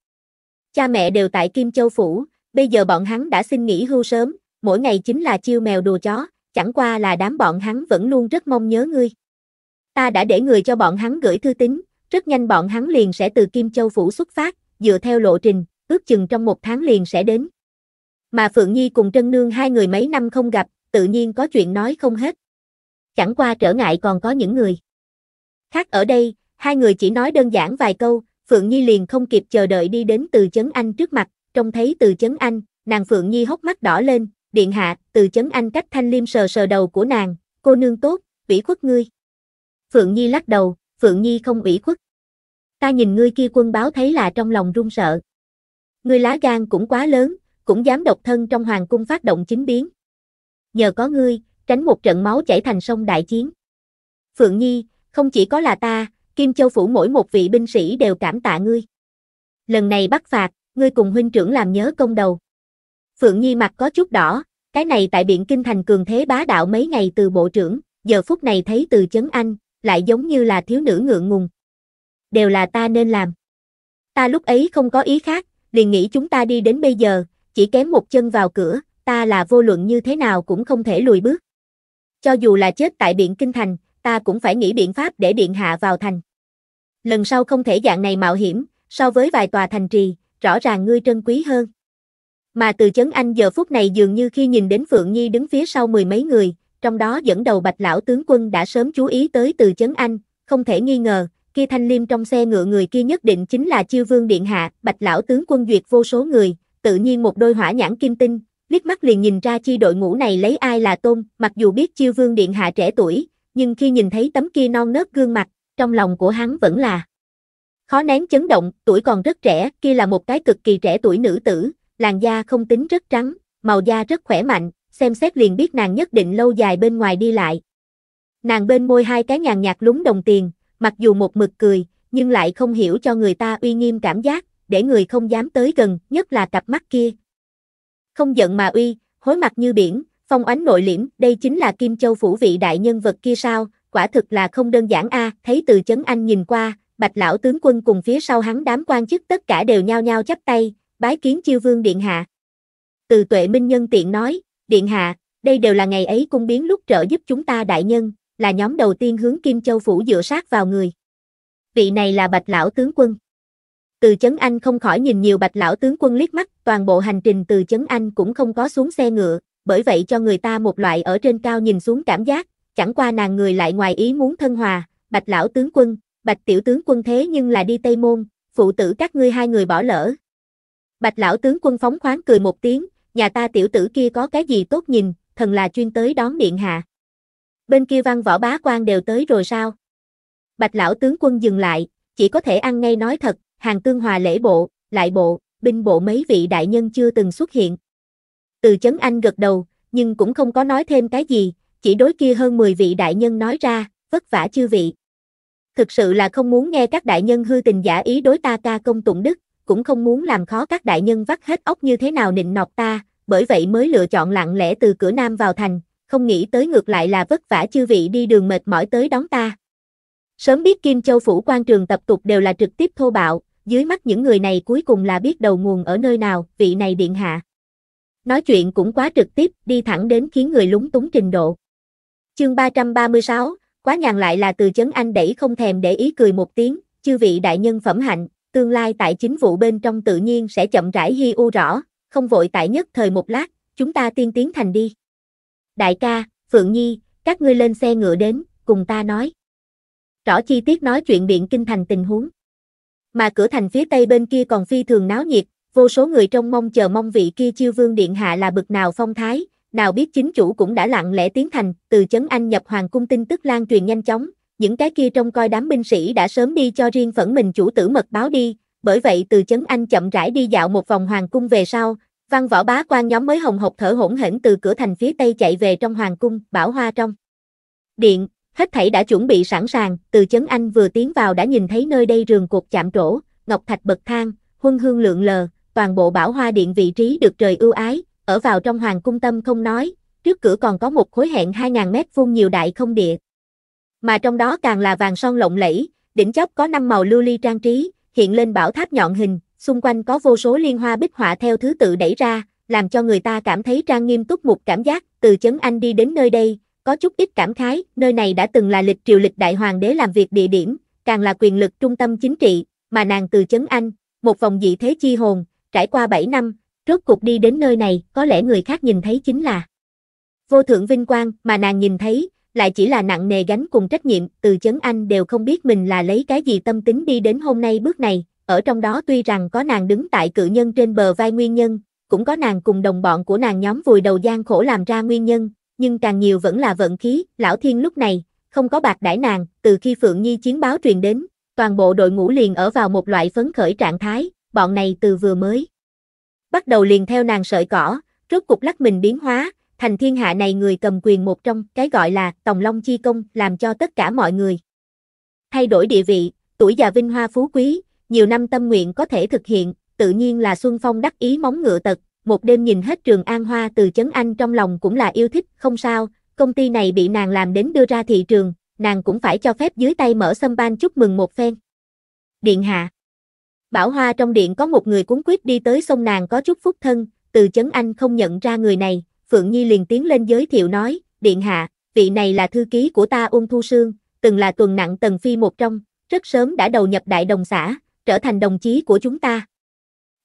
Cha mẹ đều tại Kim Châu Phủ, bây giờ bọn hắn đã xin nghỉ hưu sớm, mỗi ngày chính là chiêu mèo đùa chó, chẳng qua là đám bọn hắn vẫn luôn rất mong nhớ ngươi ta đã để người cho bọn hắn gửi thư tín, rất nhanh bọn hắn liền sẽ từ Kim Châu Phủ xuất phát, dựa theo lộ trình, ước chừng trong một tháng liền sẽ đến. Mà Phượng Nhi cùng Trân Nương hai người mấy năm không gặp, tự nhiên có chuyện nói không hết. Chẳng qua trở ngại còn có những người. Khác ở đây, hai người chỉ nói đơn giản vài câu, Phượng Nhi liền không kịp chờ đợi đi đến từ Chấn Anh trước mặt, trông thấy từ Chấn Anh, nàng Phượng Nhi hốc mắt đỏ lên, điện hạ, từ Chấn Anh cách thanh liêm sờ sờ đầu của nàng, cô nương tốt, vĩ khuất ngươi. Phượng Nhi lắc đầu, Phượng Nhi không ủy khuất. Ta nhìn ngươi kia quân báo thấy là trong lòng run sợ. Ngươi lá gan cũng quá lớn, cũng dám độc thân trong hoàng cung phát động chính biến. Nhờ có ngươi, tránh một trận máu chảy thành sông đại chiến. Phượng Nhi, không chỉ có là ta, Kim Châu Phủ mỗi một vị binh sĩ đều cảm tạ ngươi. Lần này bắt phạt, ngươi cùng huynh trưởng làm nhớ công đầu. Phượng Nhi mặt có chút đỏ, cái này tại biện kinh thành cường thế bá đạo mấy ngày từ bộ trưởng, giờ phút này thấy từ chấn anh, lại giống như là thiếu nữ ngượng ngùng. Đều là ta nên làm. Ta lúc ấy không có ý khác, liền nghĩ chúng ta đi đến bây giờ, chỉ kém một chân vào cửa, ta là vô luận như thế nào cũng không thể lùi bước. Cho dù là chết tại biển Kinh Thành, ta cũng phải nghĩ biện pháp để Điện Hạ vào thành. Lần sau không thể dạng này mạo hiểm, so với vài tòa thành trì, rõ ràng ngươi trân quý hơn. Mà từ chấn anh giờ phút này dường như khi nhìn đến Phượng Nhi đứng phía sau mười mấy người, trong đó dẫn đầu bạch lão tướng quân đã sớm chú ý tới từ chấn anh, không thể nghi ngờ, khi thanh liêm trong xe ngựa người kia nhất định chính là chiêu vương điện hạ, bạch lão tướng quân duyệt vô số người, tự nhiên một đôi hỏa nhãn kim tinh, liếc mắt liền nhìn ra chi đội ngũ này lấy ai là tôn, mặc dù biết chiêu vương điện hạ trẻ tuổi, nhưng khi nhìn thấy tấm kia non nớt gương mặt, trong lòng của hắn vẫn là khó nén chấn động, tuổi còn rất trẻ, kia là một cái cực kỳ trẻ tuổi nữ tử, làn da không tính rất trắng, màu da rất khỏe mạnh, xem xét liền biết nàng nhất định lâu dài bên ngoài đi lại. Nàng bên môi hai cái nhàn nhạt lúng đồng tiền, mặc dù một mực cười, nhưng lại không hiểu cho người ta uy nghiêm cảm giác, để người không dám tới gần, nhất là cặp mắt kia. Không giận mà uy, hối mặt như biển, phong oánh nội liễm, đây chính là Kim Châu phủ vị đại nhân vật kia sao, quả thực là không đơn giản a, thấy từ chấn anh nhìn qua, bạch lão tướng quân cùng phía sau hắn đám quan chức tất cả đều nhao nhao chắp tay, bái kiến chiêu vương điện hạ. Từ tuệ minh nhân tiện nói, Điện hạ, đây đều là ngày ấy cung biến lúc trợ giúp chúng ta đại nhân, là nhóm đầu tiên hướng Kim Châu Phủ dựa sát vào người. Vị này là Bạch Lão Tướng Quân. Từ Chấn Anh không khỏi nhìn nhiều Bạch Lão Tướng Quân liếc mắt, toàn bộ hành trình từ Chấn Anh cũng không có xuống xe ngựa, bởi vậy cho người ta một loại ở trên cao nhìn xuống cảm giác, chẳng qua nàng người lại ngoài ý muốn thân hòa, Bạch Lão Tướng Quân, Bạch Tiểu Tướng Quân thế nhưng là đi Tây Môn, phụ tử các ngươi hai người bỏ lỡ. Bạch Lão Tướng Quân phóng khoáng cười một tiếng, nhà ta tiểu tử kia có cái gì tốt nhìn, thần là chuyên tới đón điện hạ. Bên kia văn võ bá quan đều tới rồi sao? Bạch lão tướng quân dừng lại, chỉ có thể ăn ngay nói thật, hàng tương hòa lễ bộ, lại bộ, binh bộ mấy vị đại nhân chưa từng xuất hiện. Từ chấn anh gật đầu, nhưng cũng không có nói thêm cái gì, chỉ đối kia hơn 10 vị đại nhân nói ra, vất vả chư vị. Thực sự là không muốn nghe các đại nhân hư tình giả ý đối ta ca công tụng đức, cũng không muốn làm khó các đại nhân vắt hết ốc như thế nào nịnh nọt ta, bởi vậy mới lựa chọn lặng lẽ từ cửa nam vào thành, không nghĩ tới ngược lại là vất vả chư vị đi đường mệt mỏi tới đón ta. Sớm biết Kim Châu phủ quan trường tập tục đều là trực tiếp thô bạo, dưới mắt những người này cuối cùng là biết đầu nguồn ở nơi nào, vị này điện hạ. Nói chuyện cũng quá trực tiếp, đi thẳng đến khiến người lúng túng trình độ. Chương 336, quá nhàn lại là từ chấn anh đẩy không thèm để ý cười một tiếng, chư vị đại nhân phẩm hạnh, tương lai tại chính vụ bên trong tự nhiên sẽ chậm rãi hi u rõ, không vội tại nhất thời một lát, chúng ta tiên tiến thành đi. Đại ca, Phượng Nhi, các ngươi lên xe ngựa đến, cùng ta nói. Rõ chi tiết nói chuyện biện kinh thành tình huống. Mà cửa thành phía tây bên kia còn phi thường náo nhiệt, vô số người trông mong chờ mong vị kia chiêu vương điện hạ là bực nào phong thái, nào biết chính chủ cũng đã lặng lẽ tiến thành, từ chấn anh nhập hoàng cung tin tức lan truyền nhanh chóng, những cái kia trông coi đám binh sĩ đã sớm đi cho riêng phẫn mình chủ tử mật báo đi, bởi vậy từ chấn anh chậm rãi đi dạo một vòng hoàng cung về sau, văn võ bá quan nhóm mới hồng hộc thở hổn hển từ cửa thành phía tây chạy về trong hoàng cung, bảo hoa trong. Điện, hết thảy đã chuẩn bị sẵn sàng, từ chấn anh vừa tiến vào đã nhìn thấy nơi đây rường cột chạm trổ, ngọc thạch bậc thang, huân hương lượng lờ, toàn bộ bảo hoa điện vị trí được trời ưu ái, ở vào trong hoàng cung tâm không nói, trước cửa còn có một khối hẹn 2.000 mét vuông nhiều đại không địa mà trong đó càng là vàng son lộng lẫy, đỉnh chóp có năm màu lưu ly trang trí, hiện lên bảo tháp nhọn hình, xung quanh có vô số liên hoa bích họa theo thứ tự đẩy ra, làm cho người ta cảm thấy trang nghiêm túc một cảm giác, từ chấn anh đi đến nơi đây, có chút ít cảm khái, nơi này đã từng là lịch triều lịch đại hoàng đế làm việc địa điểm, càng là quyền lực trung tâm chính trị, mà nàng từ chấn anh, một vòng dị thế chi hồn, trải qua 7 năm, rốt cục đi đến nơi này, có lẽ người khác nhìn thấy chính là vô thượng vinh quang mà nàng nhìn thấy, lại chỉ là nặng nề gánh cùng trách nhiệm, từ chấn anh đều không biết mình là lấy cái gì tâm tính đi đến hôm nay bước này, ở trong đó tuy rằng có nàng đứng tại cự nhân trên bờ vai nguyên nhân, cũng có nàng cùng đồng bọn của nàng nhóm vùi đầu gian khổ làm ra nguyên nhân, nhưng càng nhiều vẫn là vận khí, lão thiên lúc này, không có bạc đãi nàng, từ khi Phượng Nhi chiến báo truyền đến, toàn bộ đội ngũ liền ở vào một loại phấn khởi trạng thái, bọn này từ vừa mới. Bắt đầu liền theo nàng sợi cỏ, rốt cục lắc mình biến hóa, thành thiên hạ này người cầm quyền một trong cái gọi là Tòng Long Chi Công làm cho tất cả mọi người. Thay đổi địa vị, tuổi già vinh hoa phú quý, nhiều năm tâm nguyện có thể thực hiện, tự nhiên là Xuân Phong đắc ý móng ngựa tật, một đêm nhìn hết trường An Hoa từ Chấn Anh trong lòng cũng là yêu thích, không sao, công ty này bị nàng làm đến đưa ra thị trường, nàng cũng phải cho phép dưới tay mở sâm ban chúc mừng một phen. Điện hạ Bảo Hoa trong điện có một người cuốn quýt đi tới sông nàng có chút phúc thân, từ Chấn Anh không nhận ra người này, Phượng Nhi liền tiến lên giới thiệu nói, Điện Hạ, vị này là thư ký của ta Ung Thu Sương, từng là tuần nặng tần phi một trong, rất sớm đã đầu nhập đại đồng xã, trở thành đồng chí của chúng ta.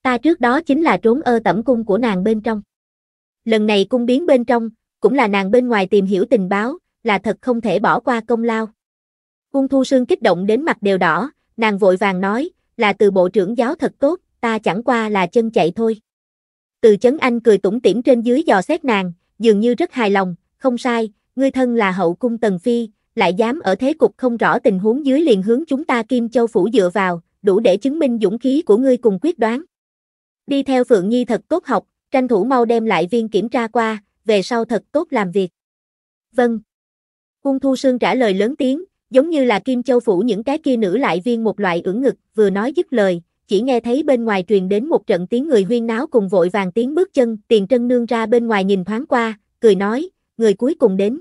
Ta trước đó chính là trốn ơ tẩm cung của nàng bên trong. Lần này cung biến bên trong, cũng là nàng bên ngoài tìm hiểu tình báo, là thật không thể bỏ qua công lao. Ung Thu Sương kích động đến mặt đều đỏ, nàng vội vàng nói, là từ bộ trưởng giáo thật tốt, ta chẳng qua là chân chạy thôi. Từ chấn anh cười tủm tỉm trên dưới dò xét nàng, dường như rất hài lòng, không sai, ngươi thân là hậu cung tần phi, lại dám ở thế cục không rõ tình huống dưới liền hướng chúng ta Kim Châu Phủ dựa vào, đủ để chứng minh dũng khí của ngươi cùng quyết đoán. Đi theo Phượng Nhi thật tốt học, tranh thủ mau đem lại viên kiểm tra qua, về sau thật tốt làm việc. Vâng. Cung Thu Sương trả lời lớn tiếng, giống như là Kim Châu Phủ những cái kia nữ lại viên một loại ưỡng ngực, vừa nói dứt lời, chỉ nghe thấy bên ngoài truyền đến một trận tiếng người huyên náo cùng vội vàng tiếng bước chân, tiền trân nương ra bên ngoài nhìn thoáng qua, cười nói, người cuối cùng đến.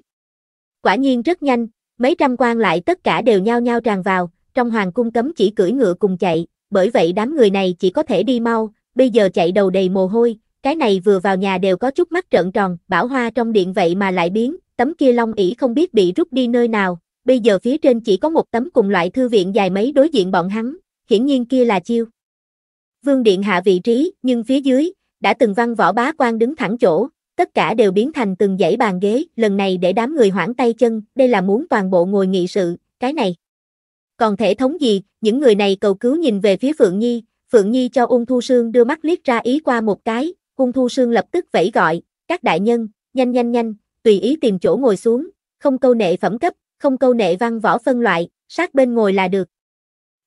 Quả nhiên rất nhanh, mấy trăm quan lại tất cả đều nhao nhao tràn vào, trong hoàng cung cấm chỉ cưỡi ngựa cùng chạy, bởi vậy đám người này chỉ có thể đi mau, bây giờ chạy đầu đầy mồ hôi, cái này vừa vào nhà đều có chút mắt trợn tròn, bảo hoa trong điện vậy mà lại biến, tấm kia long ỷ không biết bị rút đi nơi nào, bây giờ phía trên chỉ có một tấm cùng loại thư viện dài mấy đối diện bọn hắn, hiển nhiên kia là chiêu. Vương Điện hạ vị trí, nhưng phía dưới, đã từng văn võ bá quan đứng thẳng chỗ, tất cả đều biến thành từng dãy bàn ghế, lần này để đám người hoảng tay chân, đây là muốn toàn bộ ngồi nghị sự, cái này. Còn thể thống gì, những người này cầu cứu nhìn về phía Phượng Nhi, Phượng Nhi cho Ung Thu Sương đưa mắt liếc ra ý qua một cái, Ung Thu Sương lập tức vẫy gọi, các đại nhân, nhanh nhanh nhanh, tùy ý tìm chỗ ngồi xuống, không câu nệ phẩm cấp, không câu nệ văn võ phân loại, sát bên ngồi là được.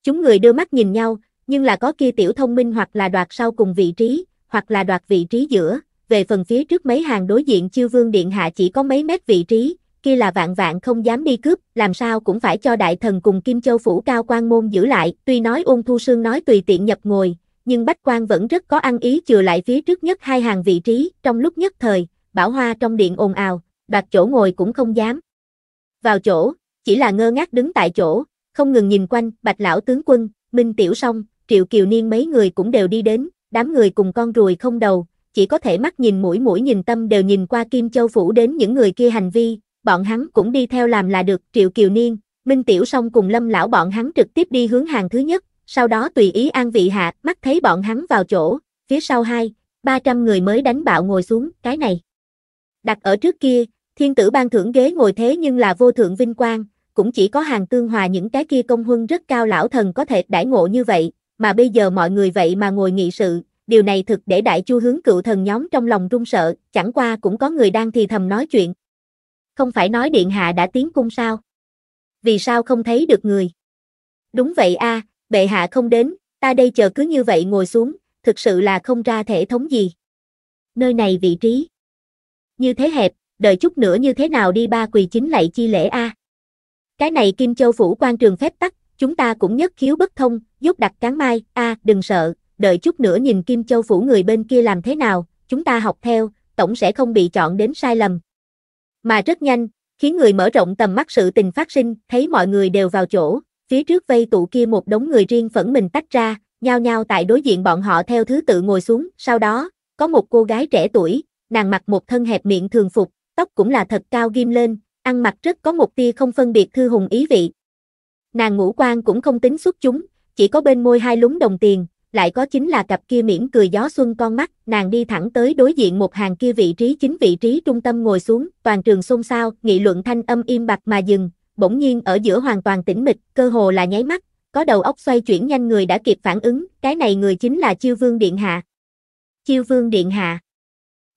Chúng người đưa mắt nhìn nhau, nhưng là có kia tiểu thông minh hoặc là đoạt sau cùng vị trí, hoặc là đoạt vị trí giữa, về phần phía trước mấy hàng đối diện chiêu vương điện hạ chỉ có mấy mét vị trí, kia là vạn vạn không dám đi cướp, làm sao cũng phải cho đại thần cùng Kim Châu Phủ cao quan môn giữ lại, tuy nói ôn thu sương nói tùy tiện nhập ngồi, nhưng Bách quan vẫn rất có ăn ý chừa lại phía trước nhất hai hàng vị trí, trong lúc nhất thời, bảo hoa trong điện ồn ào, đoạt chỗ ngồi cũng không dám. Vào chỗ, chỉ là ngơ ngác đứng tại chỗ, không ngừng nhìn quanh, bạch lão tướng quân, minh tiểu song, triệu kiều niên mấy người cũng đều đi đến, đám người cùng con ruồi không đầu, chỉ có thể mắt nhìn mũi mũi nhìn tâm đều nhìn qua Kim Châu Phủ đến những người kia hành vi, bọn hắn cũng đi theo làm là được triệu kiều niên, minh tiểu song cùng lâm lão bọn hắn trực tiếp đi hướng hàng thứ nhất, sau đó tùy ý an vị hạ, mắt thấy bọn hắn vào chỗ, phía sau hai, ba trăm người mới đánh bạo ngồi xuống, cái này. Đặt ở trước kia, thiên tử ban thưởng ghế ngồi thế nhưng là vô thượng vinh quang, cũng chỉ có hàng tương hòa những cái kia công huân rất cao lão thần có thể đãi ngộ như vậy, mà bây giờ mọi người vậy mà ngồi nghị sự, điều này thực để đại chu hướng cựu thần nhóm trong lòng run sợ, chẳng qua cũng có người đang thì thầm nói chuyện. Không phải nói điện hạ đã tiến cung sao? Vì sao không thấy được người? Đúng vậy a, bệ hạ không đến, ta đây chờ cứ như vậy ngồi xuống, thực sự là không ra thể thống gì. Nơi này vị trí. Như thế hẹp, đợi chút nữa như thế nào đi ba quỳ chính lạy chi lễ a. À? Cái này Kim Châu phủ quan trường phép tắc, chúng ta cũng nhất khiếu bất thông, giúp đặt cán mai, a, à, đừng sợ, đợi chút nữa nhìn Kim Châu phủ người bên kia làm thế nào, chúng ta học theo, tổng sẽ không bị chọn đến sai lầm. Mà rất nhanh, khiến người mở rộng tầm mắt sự tình phát sinh, thấy mọi người đều vào chỗ, phía trước vây tụ kia một đống người riêng phẫn mình tách ra, nhao nhao tại đối diện bọn họ theo thứ tự ngồi xuống, sau đó, có một cô gái trẻ tuổi, nàng mặc một thân hẹp miệng thường phục, tóc cũng là thật cao ghim lên, ăn mặc rất có một tia không phân biệt thư hùng ý vị. Nàng ngũ quan cũng không tính xuất chúng, chỉ có bên môi hai lúng đồng tiền, lại có chính là cặp kia mỉm cười gió xuân con mắt, nàng đi thẳng tới đối diện một hàng kia vị trí chính vị trí trung tâm ngồi xuống, toàn trường xôn xao, nghị luận thanh âm im bặt mà dừng, bỗng nhiên ở giữa hoàn toàn tĩnh mịch, cơ hồ là nháy mắt, có đầu óc xoay chuyển nhanh người đã kịp phản ứng, cái này người chính là Chiêu Vương Điện Hạ. Chiêu Vương Điện Hạ.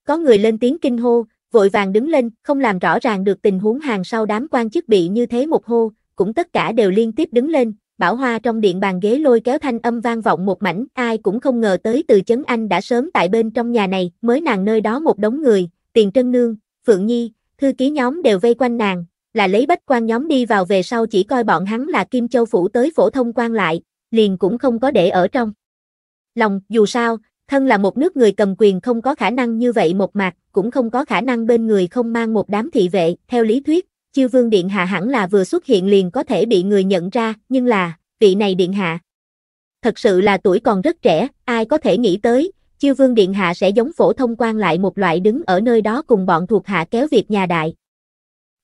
Có người lên tiếng kinh hô, vội vàng đứng lên, không làm rõ ràng được tình huống hàng sau đám quan chức bị như thế một hô, cũng tất cả đều liên tiếp đứng lên, bảo hoa trong điện bàn ghế lôi kéo thanh âm vang vọng một mảnh, ai cũng không ngờ tới từ chấn anh đã sớm tại bên trong nhà này, mới nàng nơi đó một đống người, tiền trân nương, phượng nhi, thư ký nhóm đều vây quanh nàng, là lấy bách quan nhóm đi vào về sau chỉ coi bọn hắn là kim châu phủ tới phổ thông quan lại, liền cũng không có để ở trong. Lòng, dù sao, Thân là một nước người cầm quyền không có khả năng như vậy một mặt, cũng không có khả năng bên người không mang một đám thị vệ, theo lý thuyết, chiêu vương điện hạ hẳn là vừa xuất hiện liền có thể bị người nhận ra, nhưng là, vị này điện hạ. Thật sự là tuổi còn rất trẻ, ai có thể nghĩ tới, chiêu vương điện hạ sẽ giống phổ thông quan lại một loại đứng ở nơi đó cùng bọn thuộc hạ kéo việc nhà đại.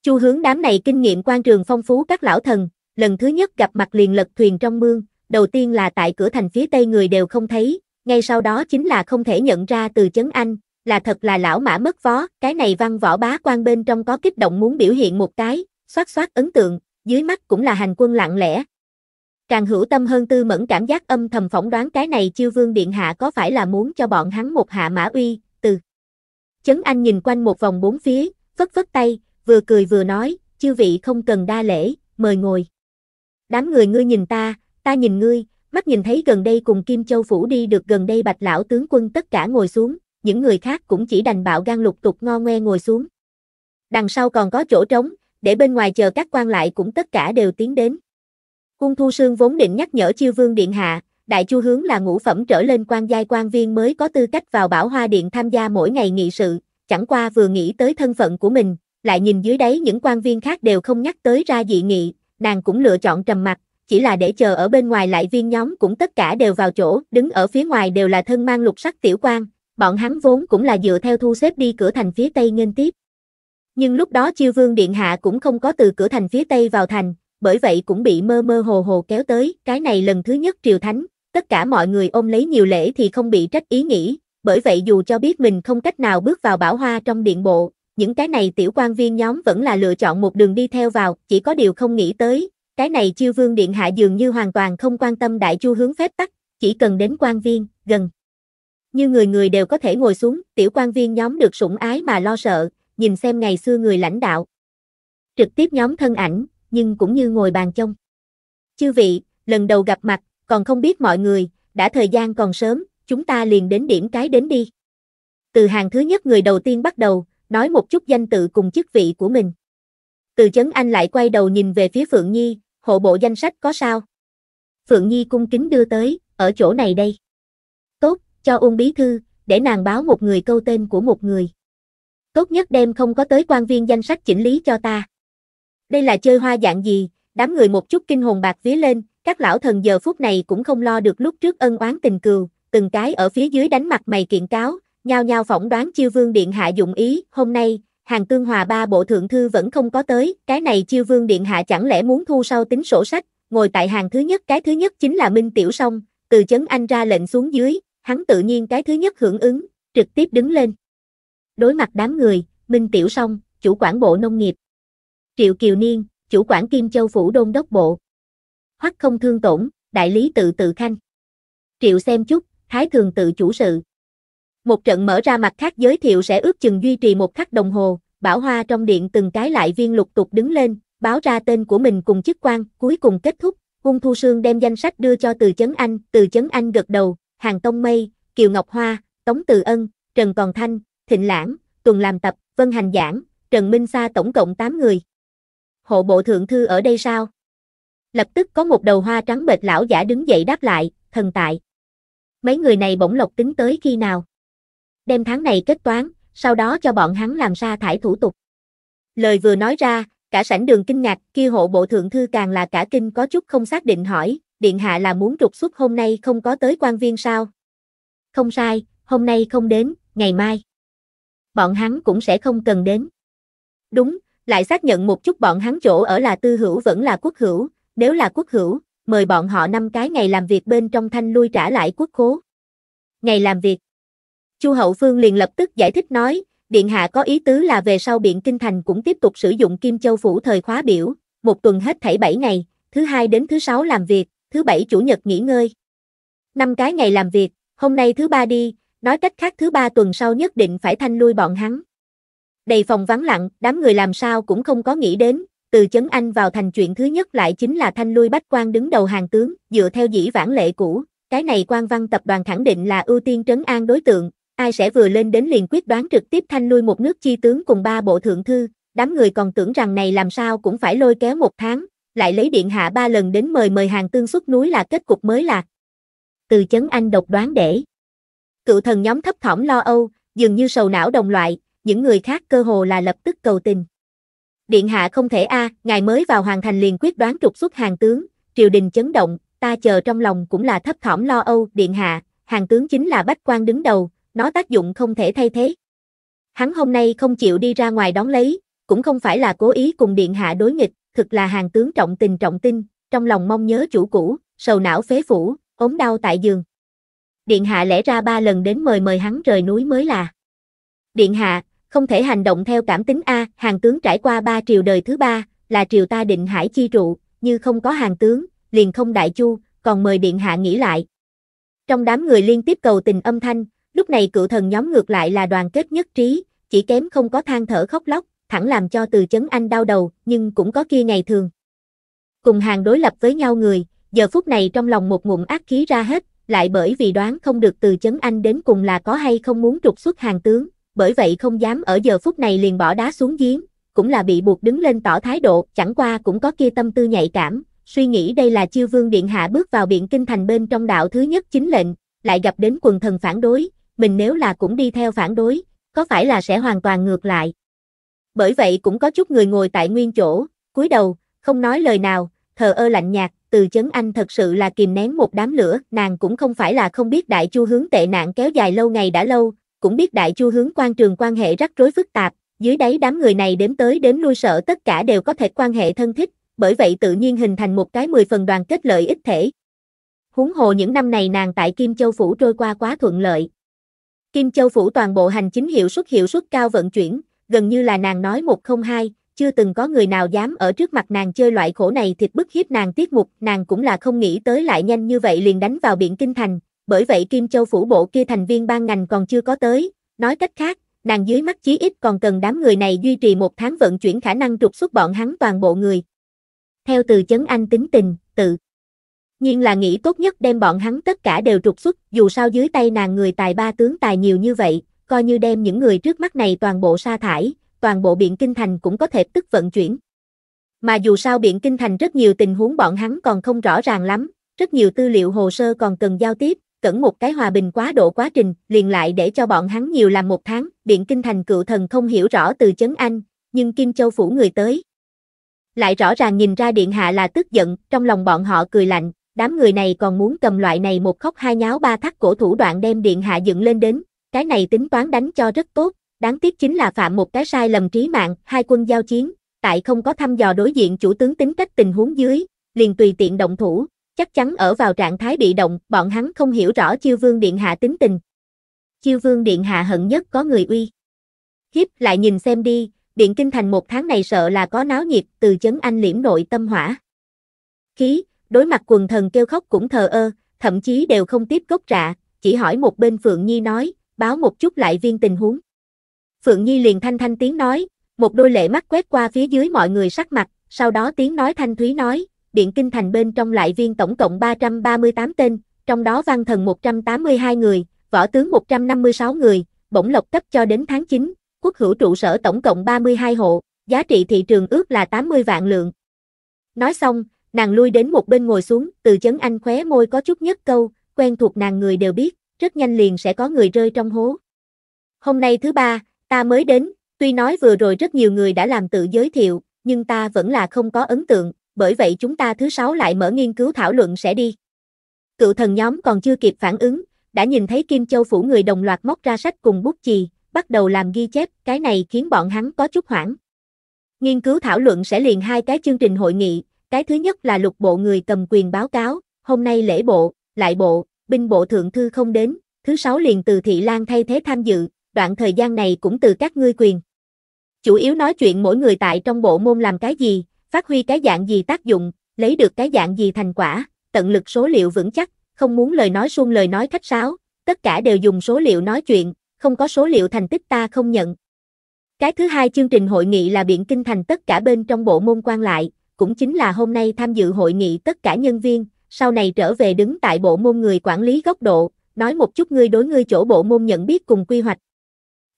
Chu hướng đám này kinh nghiệm quan trường phong phú các lão thần, lần thứ nhất gặp mặt liền lật thuyền trong mương, đầu tiên là tại cửa thành phía tây người đều không thấy, ngay sau đó chính là không thể nhận ra từ chấn anh, là thật là lão mã mất vó, cái này văn võ bá quan bên trong có kích động muốn biểu hiện một cái, xoát xoát ấn tượng, dưới mắt cũng là hành quân lặng lẽ. Càng hữu tâm hơn tư mẫn cảm giác âm thầm phỏng đoán cái này chiêu vương điện hạ có phải là muốn cho bọn hắn một hạ mã uy, từ. Chấn anh nhìn quanh một vòng bốn phía, vất vất tay, vừa cười vừa nói, chư vị không cần đa lễ, mời ngồi. Đám người ngươi nhìn ta, ta nhìn ngươi, Mắt nhìn thấy gần đây cùng Kim Châu Phủ đi được gần đây bạch lão tướng quân tất cả ngồi xuống, những người khác cũng chỉ đành bạo gan lục tục ngo ngoe ngồi xuống. Đằng sau còn có chỗ trống, để bên ngoài chờ các quan lại cũng tất cả đều tiến đến. Cung Thu Sương vốn định nhắc nhở Chiêu Vương Điện Hạ, Đại Chu hướng là ngũ phẩm trở lên quan giai quan viên mới có tư cách vào Bảo Hoa Điện tham gia mỗi ngày nghị sự, chẳng qua vừa nghĩ tới thân phận của mình, lại nhìn dưới đáy những quan viên khác đều không nhắc tới ra dị nghị, nàng cũng lựa chọn trầm mặc, chỉ là để chờ ở bên ngoài lại viên nhóm cũng tất cả đều vào chỗ, đứng ở phía ngoài đều là thân mang lục sắc tiểu quan, bọn hắn vốn cũng là dựa theo thu xếp đi cửa thành phía tây nghênh tiếp. Nhưng lúc đó chiêu vương điện hạ cũng không có từ cửa thành phía tây vào thành, bởi vậy cũng bị mơ mơ hồ hồ kéo tới, cái này lần thứ nhất triều thánh, tất cả mọi người ôm lấy nhiều lễ thì không bị trách ý nghĩ, bởi vậy dù cho biết mình không cách nào bước vào bảo hoa trong điện bộ, những cái này tiểu quan viên nhóm vẫn là lựa chọn một đường đi theo vào, chỉ có điều không nghĩ tới, cái này chiêu vương điện hạ dường như hoàn toàn không quan tâm đại chu hướng phép tắc, chỉ cần đến quan viên, gần. Như người người đều có thể ngồi xuống, tiểu quan viên nhóm được sủng ái mà lo sợ, nhìn xem ngày xưa người lãnh đạo. Trực tiếp nhóm thân ảnh, nhưng cũng như ngồi bàn chông. Chư vị, lần đầu gặp mặt, còn không biết mọi người, đã thời gian còn sớm, chúng ta liền đến điểm cái đến đi. Từ hàng thứ nhất người đầu tiên bắt đầu, nói một chút danh tự cùng chức vị của mình. Từ chấn anh lại quay đầu nhìn về phía Phượng Nhi, hộ bộ danh sách có sao? Phượng Nhi cung kính đưa tới, ở chỗ này đây. Tốt, cho Uông Bí Thư, để nàng báo một người câu tên của một người. Tốt nhất đem không có tới quan viên danh sách chỉnh lý cho ta. Đây là chơi hoa dạng gì, đám người một chút kinh hồn bạc vía lên, các lão thần giờ phút này cũng không lo được lúc trước ân oán tình cừu, từng cái ở phía dưới đánh mặt mày kiện cáo, nhao nhao phỏng đoán chiêu vương điện hạ dụng ý, hôm nay, hàng tương hòa ba bộ thượng thư vẫn không có tới, cái này chiêu vương điện hạ chẳng lẽ muốn thu sau tính sổ sách, ngồi tại hàng thứ nhất cái thứ nhất chính là Minh Tiểu Song, từ chấn anh ra lệnh xuống dưới, hắn tự nhiên cái thứ nhất hưởng ứng, trực tiếp đứng lên. Đối mặt đám người, Minh Tiểu Song, chủ quản bộ nông nghiệp. Triệu Kiều Niên, chủ quản Kim Châu Phủ Đôn Đốc Bộ. Hoắc không thương tổn, đại lý tự tự khanh. Triệu xem chút, thái thường tự chủ sự. Một trận mở ra mặt khác giới thiệu sẽ ước chừng duy trì một khắc đồng hồ, bảo hoa trong điện từng cái lại viên lục tục đứng lên, báo ra tên của mình cùng chức quan, cuối cùng kết thúc, Ung Thu Sương đem danh sách đưa cho Từ Chấn Anh, Từ Chấn Anh gật đầu, Hàng Tông Mây, Kiều Ngọc Hoa, Tống Từ Ân, Trần còn Thanh, Thịnh Lãng, Tuần Làm Tập, Vân Hành Giảng, Trần Minh Sa tổng cộng 8 người. Hộ bộ thượng thư ở đây sao? Lập tức có một đầu hoa trắng bệt lão giả đứng dậy đáp lại, thần tại. Mấy người này bỗng lộc tính tới khi nào? đem tháng này kết toán, sau đó cho bọn hắn làm ra thải thủ tục. Lời vừa nói ra, cả sảnh đường kinh ngạc, kia hộ bộ thượng thư càng là cả kinh có chút không xác định hỏi, điện hạ là muốn trục xuất hôm nay không có tới quan viên sao? Không sai, hôm nay không đến, ngày mai. Bọn hắn cũng sẽ không cần đến. Đúng, lại xác nhận một chút bọn hắn chỗ ở là tư hữu vẫn là quốc hữu, nếu là quốc hữu, mời bọn họ năm cái ngày làm việc bên trong thanh lui trả lại quốc khố. Ngày làm việc Chu Hậu Phương liền lập tức giải thích nói, Điện Hạ có ý tứ là về sau Biện Kinh Thành cũng tiếp tục sử dụng Kim Châu Phủ thời khóa biểu, một tuần hết thảy 7 ngày, thứ hai đến thứ sáu làm việc, thứ bảy chủ nhật nghỉ ngơi. Năm cái ngày làm việc, hôm nay thứ ba đi, nói cách khác thứ ba tuần sau nhất định phải thanh lui bọn hắn. Đầy phòng vắng lặng, đám người làm sao cũng không có nghĩ đến, từ chấn anh vào thành chuyện thứ nhất lại chính là thanh lui bách quan đứng đầu hàng tướng, dựa theo dĩ vãng lệ cũ, cái này quan văn tập đoàn khẳng định là ưu tiên trấn an đối tượng, ai sẽ vừa lên đến liền quyết đoán trực tiếp thanh lui một nước chi tướng cùng ba bộ thượng thư, đám người còn tưởng rằng này làm sao cũng phải lôi kéo một tháng, lại lấy điện hạ ba lần đến mời mời hàng tương xuất núi là kết cục mới lạc. Từ chấn anh độc đoán để. Cựu thần nhóm thấp thỏm lo âu, dường như sầu não đồng loại, những người khác cơ hồ là lập tức cầu tình. Điện hạ không thể a, à, ngài mới vào hoàng thành liền quyết đoán trục xuất hàng tướng, triều đình chấn động, ta chờ trong lòng cũng là thấp thỏm lo âu, điện hạ, hàng tướng chính là bách quan đứng đầu, nó tác dụng không thể thay thế. Hắn hôm nay không chịu đi ra ngoài đón lấy, cũng không phải là cố ý cùng điện hạ đối nghịch, thực là hàng tướng trọng tình trọng tin, trong lòng mong nhớ chủ cũ, sầu não phế phủ, ốm đau tại giường. Điện hạ lẽ ra ba lần đến mời mời hắn rời núi mới là. Điện hạ, không thể hành động theo cảm tính A, hàng tướng trải qua ba triều đời thứ ba, là triều ta định hải chi trụ, như không có hàng tướng, liền không đại chu, còn mời điện hạ nghĩ lại. Trong đám người liên tiếp cầu tình âm thanh, Lúc này cựu thần nhóm ngược lại là đoàn kết nhất trí, chỉ kém không có than thở khóc lóc, thẳng làm cho từ chấn anh đau đầu, nhưng cũng có kia ngày thường. Cùng hàng đối lập với nhau người, giờ phút này trong lòng một ngụm ác khí ra hết, lại bởi vì đoán không được từ chấn anh đến cùng là có hay không muốn trục xuất hàng tướng, bởi vậy không dám ở giờ phút này liền bỏ đá xuống giếng, cũng là bị buộc đứng lên tỏ thái độ, chẳng qua cũng có kia tâm tư nhạy cảm, suy nghĩ đây là chiêu vương điện hạ bước vào biện kinh thành bên trong đạo thứ nhất chính lệnh, lại gặp đến quần thần phản đối, mình nếu là cũng đi theo phản đối, có phải là sẽ hoàn toàn ngược lại. Bởi vậy cũng có chút người ngồi tại nguyên chỗ, cúi đầu, không nói lời nào, thờ ơ lạnh nhạt, từ chấn anh thật sự là kìm nén một đám lửa, nàng cũng không phải là không biết đại chu hướng tệ nạn kéo dài lâu ngày đã lâu, cũng biết đại chu hướng quan trường quan hệ rắc rối phức tạp, dưới đáy đám người này đếm tới đếm lui sợ tất cả đều có thể quan hệ thân thích, bởi vậy tự nhiên hình thành một cái 10 phần đoàn kết lợi ích thể. Huống hồ những năm này nàng tại Kim Châu Phủ trôi qua quá thuận lợi, Kim Châu Phủ toàn bộ hành chính hiệu suất hiệu suất cao vận chuyển, gần như là nàng nói một không hai, chưa từng có người nào dám ở trước mặt nàng chơi loại khổ này thịt bức hiếp nàng tiết mục, nàng cũng là không nghĩ tới lại nhanh như vậy liền đánh vào biển Kinh Thành, bởi vậy Kim Châu Phủ bộ kia thành viên ban ngành còn chưa có tới, nói cách khác, nàng dưới mắt chí ít còn cần đám người này duy trì một tháng vận chuyển khả năng trục xuất bọn hắn toàn bộ người. Theo từ chấn anh tính tình, tự nhiên là nghĩ tốt nhất đem bọn hắn tất cả đều trục xuất, dù sao dưới tay nàng người tài ba tướng tài nhiều như vậy, coi như đem những người trước mắt này toàn bộ sa thải, toàn bộ biện kinh thành cũng có thể tức vận chuyển. Mà dù sao biện kinh thành rất nhiều tình huống bọn hắn còn không rõ ràng lắm, rất nhiều tư liệu hồ sơ còn cần giao tiếp, cẩn một cái hòa bình quá độ quá trình, liền lại để cho bọn hắn nhiều làm một tháng, biện kinh thành cựu thần không hiểu rõ từ chấn anh, nhưng Kim Châu phủ người tới. Lại rõ ràng nhìn ra điện hạ là tức giận, trong lòng bọn họ cười lạnh, đám người này còn muốn cầm loại này một khóc hai nháo ba thắt cổ thủ đoạn đem điện hạ dựng lên đến, cái này tính toán đánh cho rất tốt, đáng tiếc chính là phạm một cái sai lầm trí mạng, hai quân giao chiến, tại không có thăm dò đối diện chủ tướng tính cách tình huống dưới, liền tùy tiện động thủ, chắc chắn ở vào trạng thái bị động, bọn hắn không hiểu rõ chiêu vương điện hạ tính tình. Chiêu vương điện hạ hận nhất có người uy. Hiếp lại nhìn xem đi, điện kinh thành một tháng này sợ là có náo nhiệt từ chấn anh liễm nội tâm hỏa. Khí, đối mặt quần thần kêu khóc cũng thờ ơ, thậm chí đều không tiếp gốc rạ, chỉ hỏi một bên Phượng Nhi nói, báo một chút lại viên tình huống. Phượng Nhi liền thanh thanh tiếng nói, một đôi lệ mắt quét qua phía dưới mọi người sắc mặt, sau đó tiếng nói thanh thúy nói, điện kinh thành bên trong lại viên tổng cộng 338 tên, trong đó văn thần 182 người, võ tướng 156 người, bổng lộc cấp cho đến tháng 9, quốc hữu trụ sở tổng cộng 32 hộ, giá trị thị trường ước là 80 vạn lượng. Nói xong, Nàng lui đến một bên ngồi xuống, từ chấn anh khóe môi có chút nhất câu, quen thuộc nàng người đều biết, rất nhanh liền sẽ có người rơi trong hố. Hôm nay thứ ba, ta mới đến, tuy nói vừa rồi rất nhiều người đã làm tự giới thiệu, nhưng ta vẫn là không có ấn tượng, bởi vậy chúng ta thứ sáu lại mở nghiên cứu thảo luận sẽ đi. Cựu thần nhóm còn chưa kịp phản ứng, đã nhìn thấy Kim Châu phủ người đồng loạt móc ra sách cùng bút chì, bắt đầu làm ghi chép, cái này khiến bọn hắn có chút hoảng. Nghiên cứu thảo luận sẽ liền hai cái chương trình hội nghị, cái thứ nhất là lục bộ người cầm quyền báo cáo, hôm nay lễ bộ, lại bộ, binh bộ thượng thư không đến, thứ sáu liền từ thị lan thay thế tham dự, đoạn thời gian này cũng từ các ngươi quyền. Chủ yếu nói chuyện mỗi người tại trong bộ môn làm cái gì, phát huy cái dạng gì tác dụng, lấy được cái dạng gì thành quả, tận lực số liệu vững chắc, không muốn lời nói suông lời nói khách sáo, tất cả đều dùng số liệu nói chuyện, không có số liệu thành tích ta không nhận. Cái thứ hai chương trình hội nghị là biện kinh thành tất cả bên trong bộ môn quan lại, cũng chính là hôm nay tham dự hội nghị tất cả nhân viên, sau này trở về đứng tại bộ môn người quản lý góc độ, nói một chút ngươi đối ngươi chỗ bộ môn nhận biết cùng quy hoạch.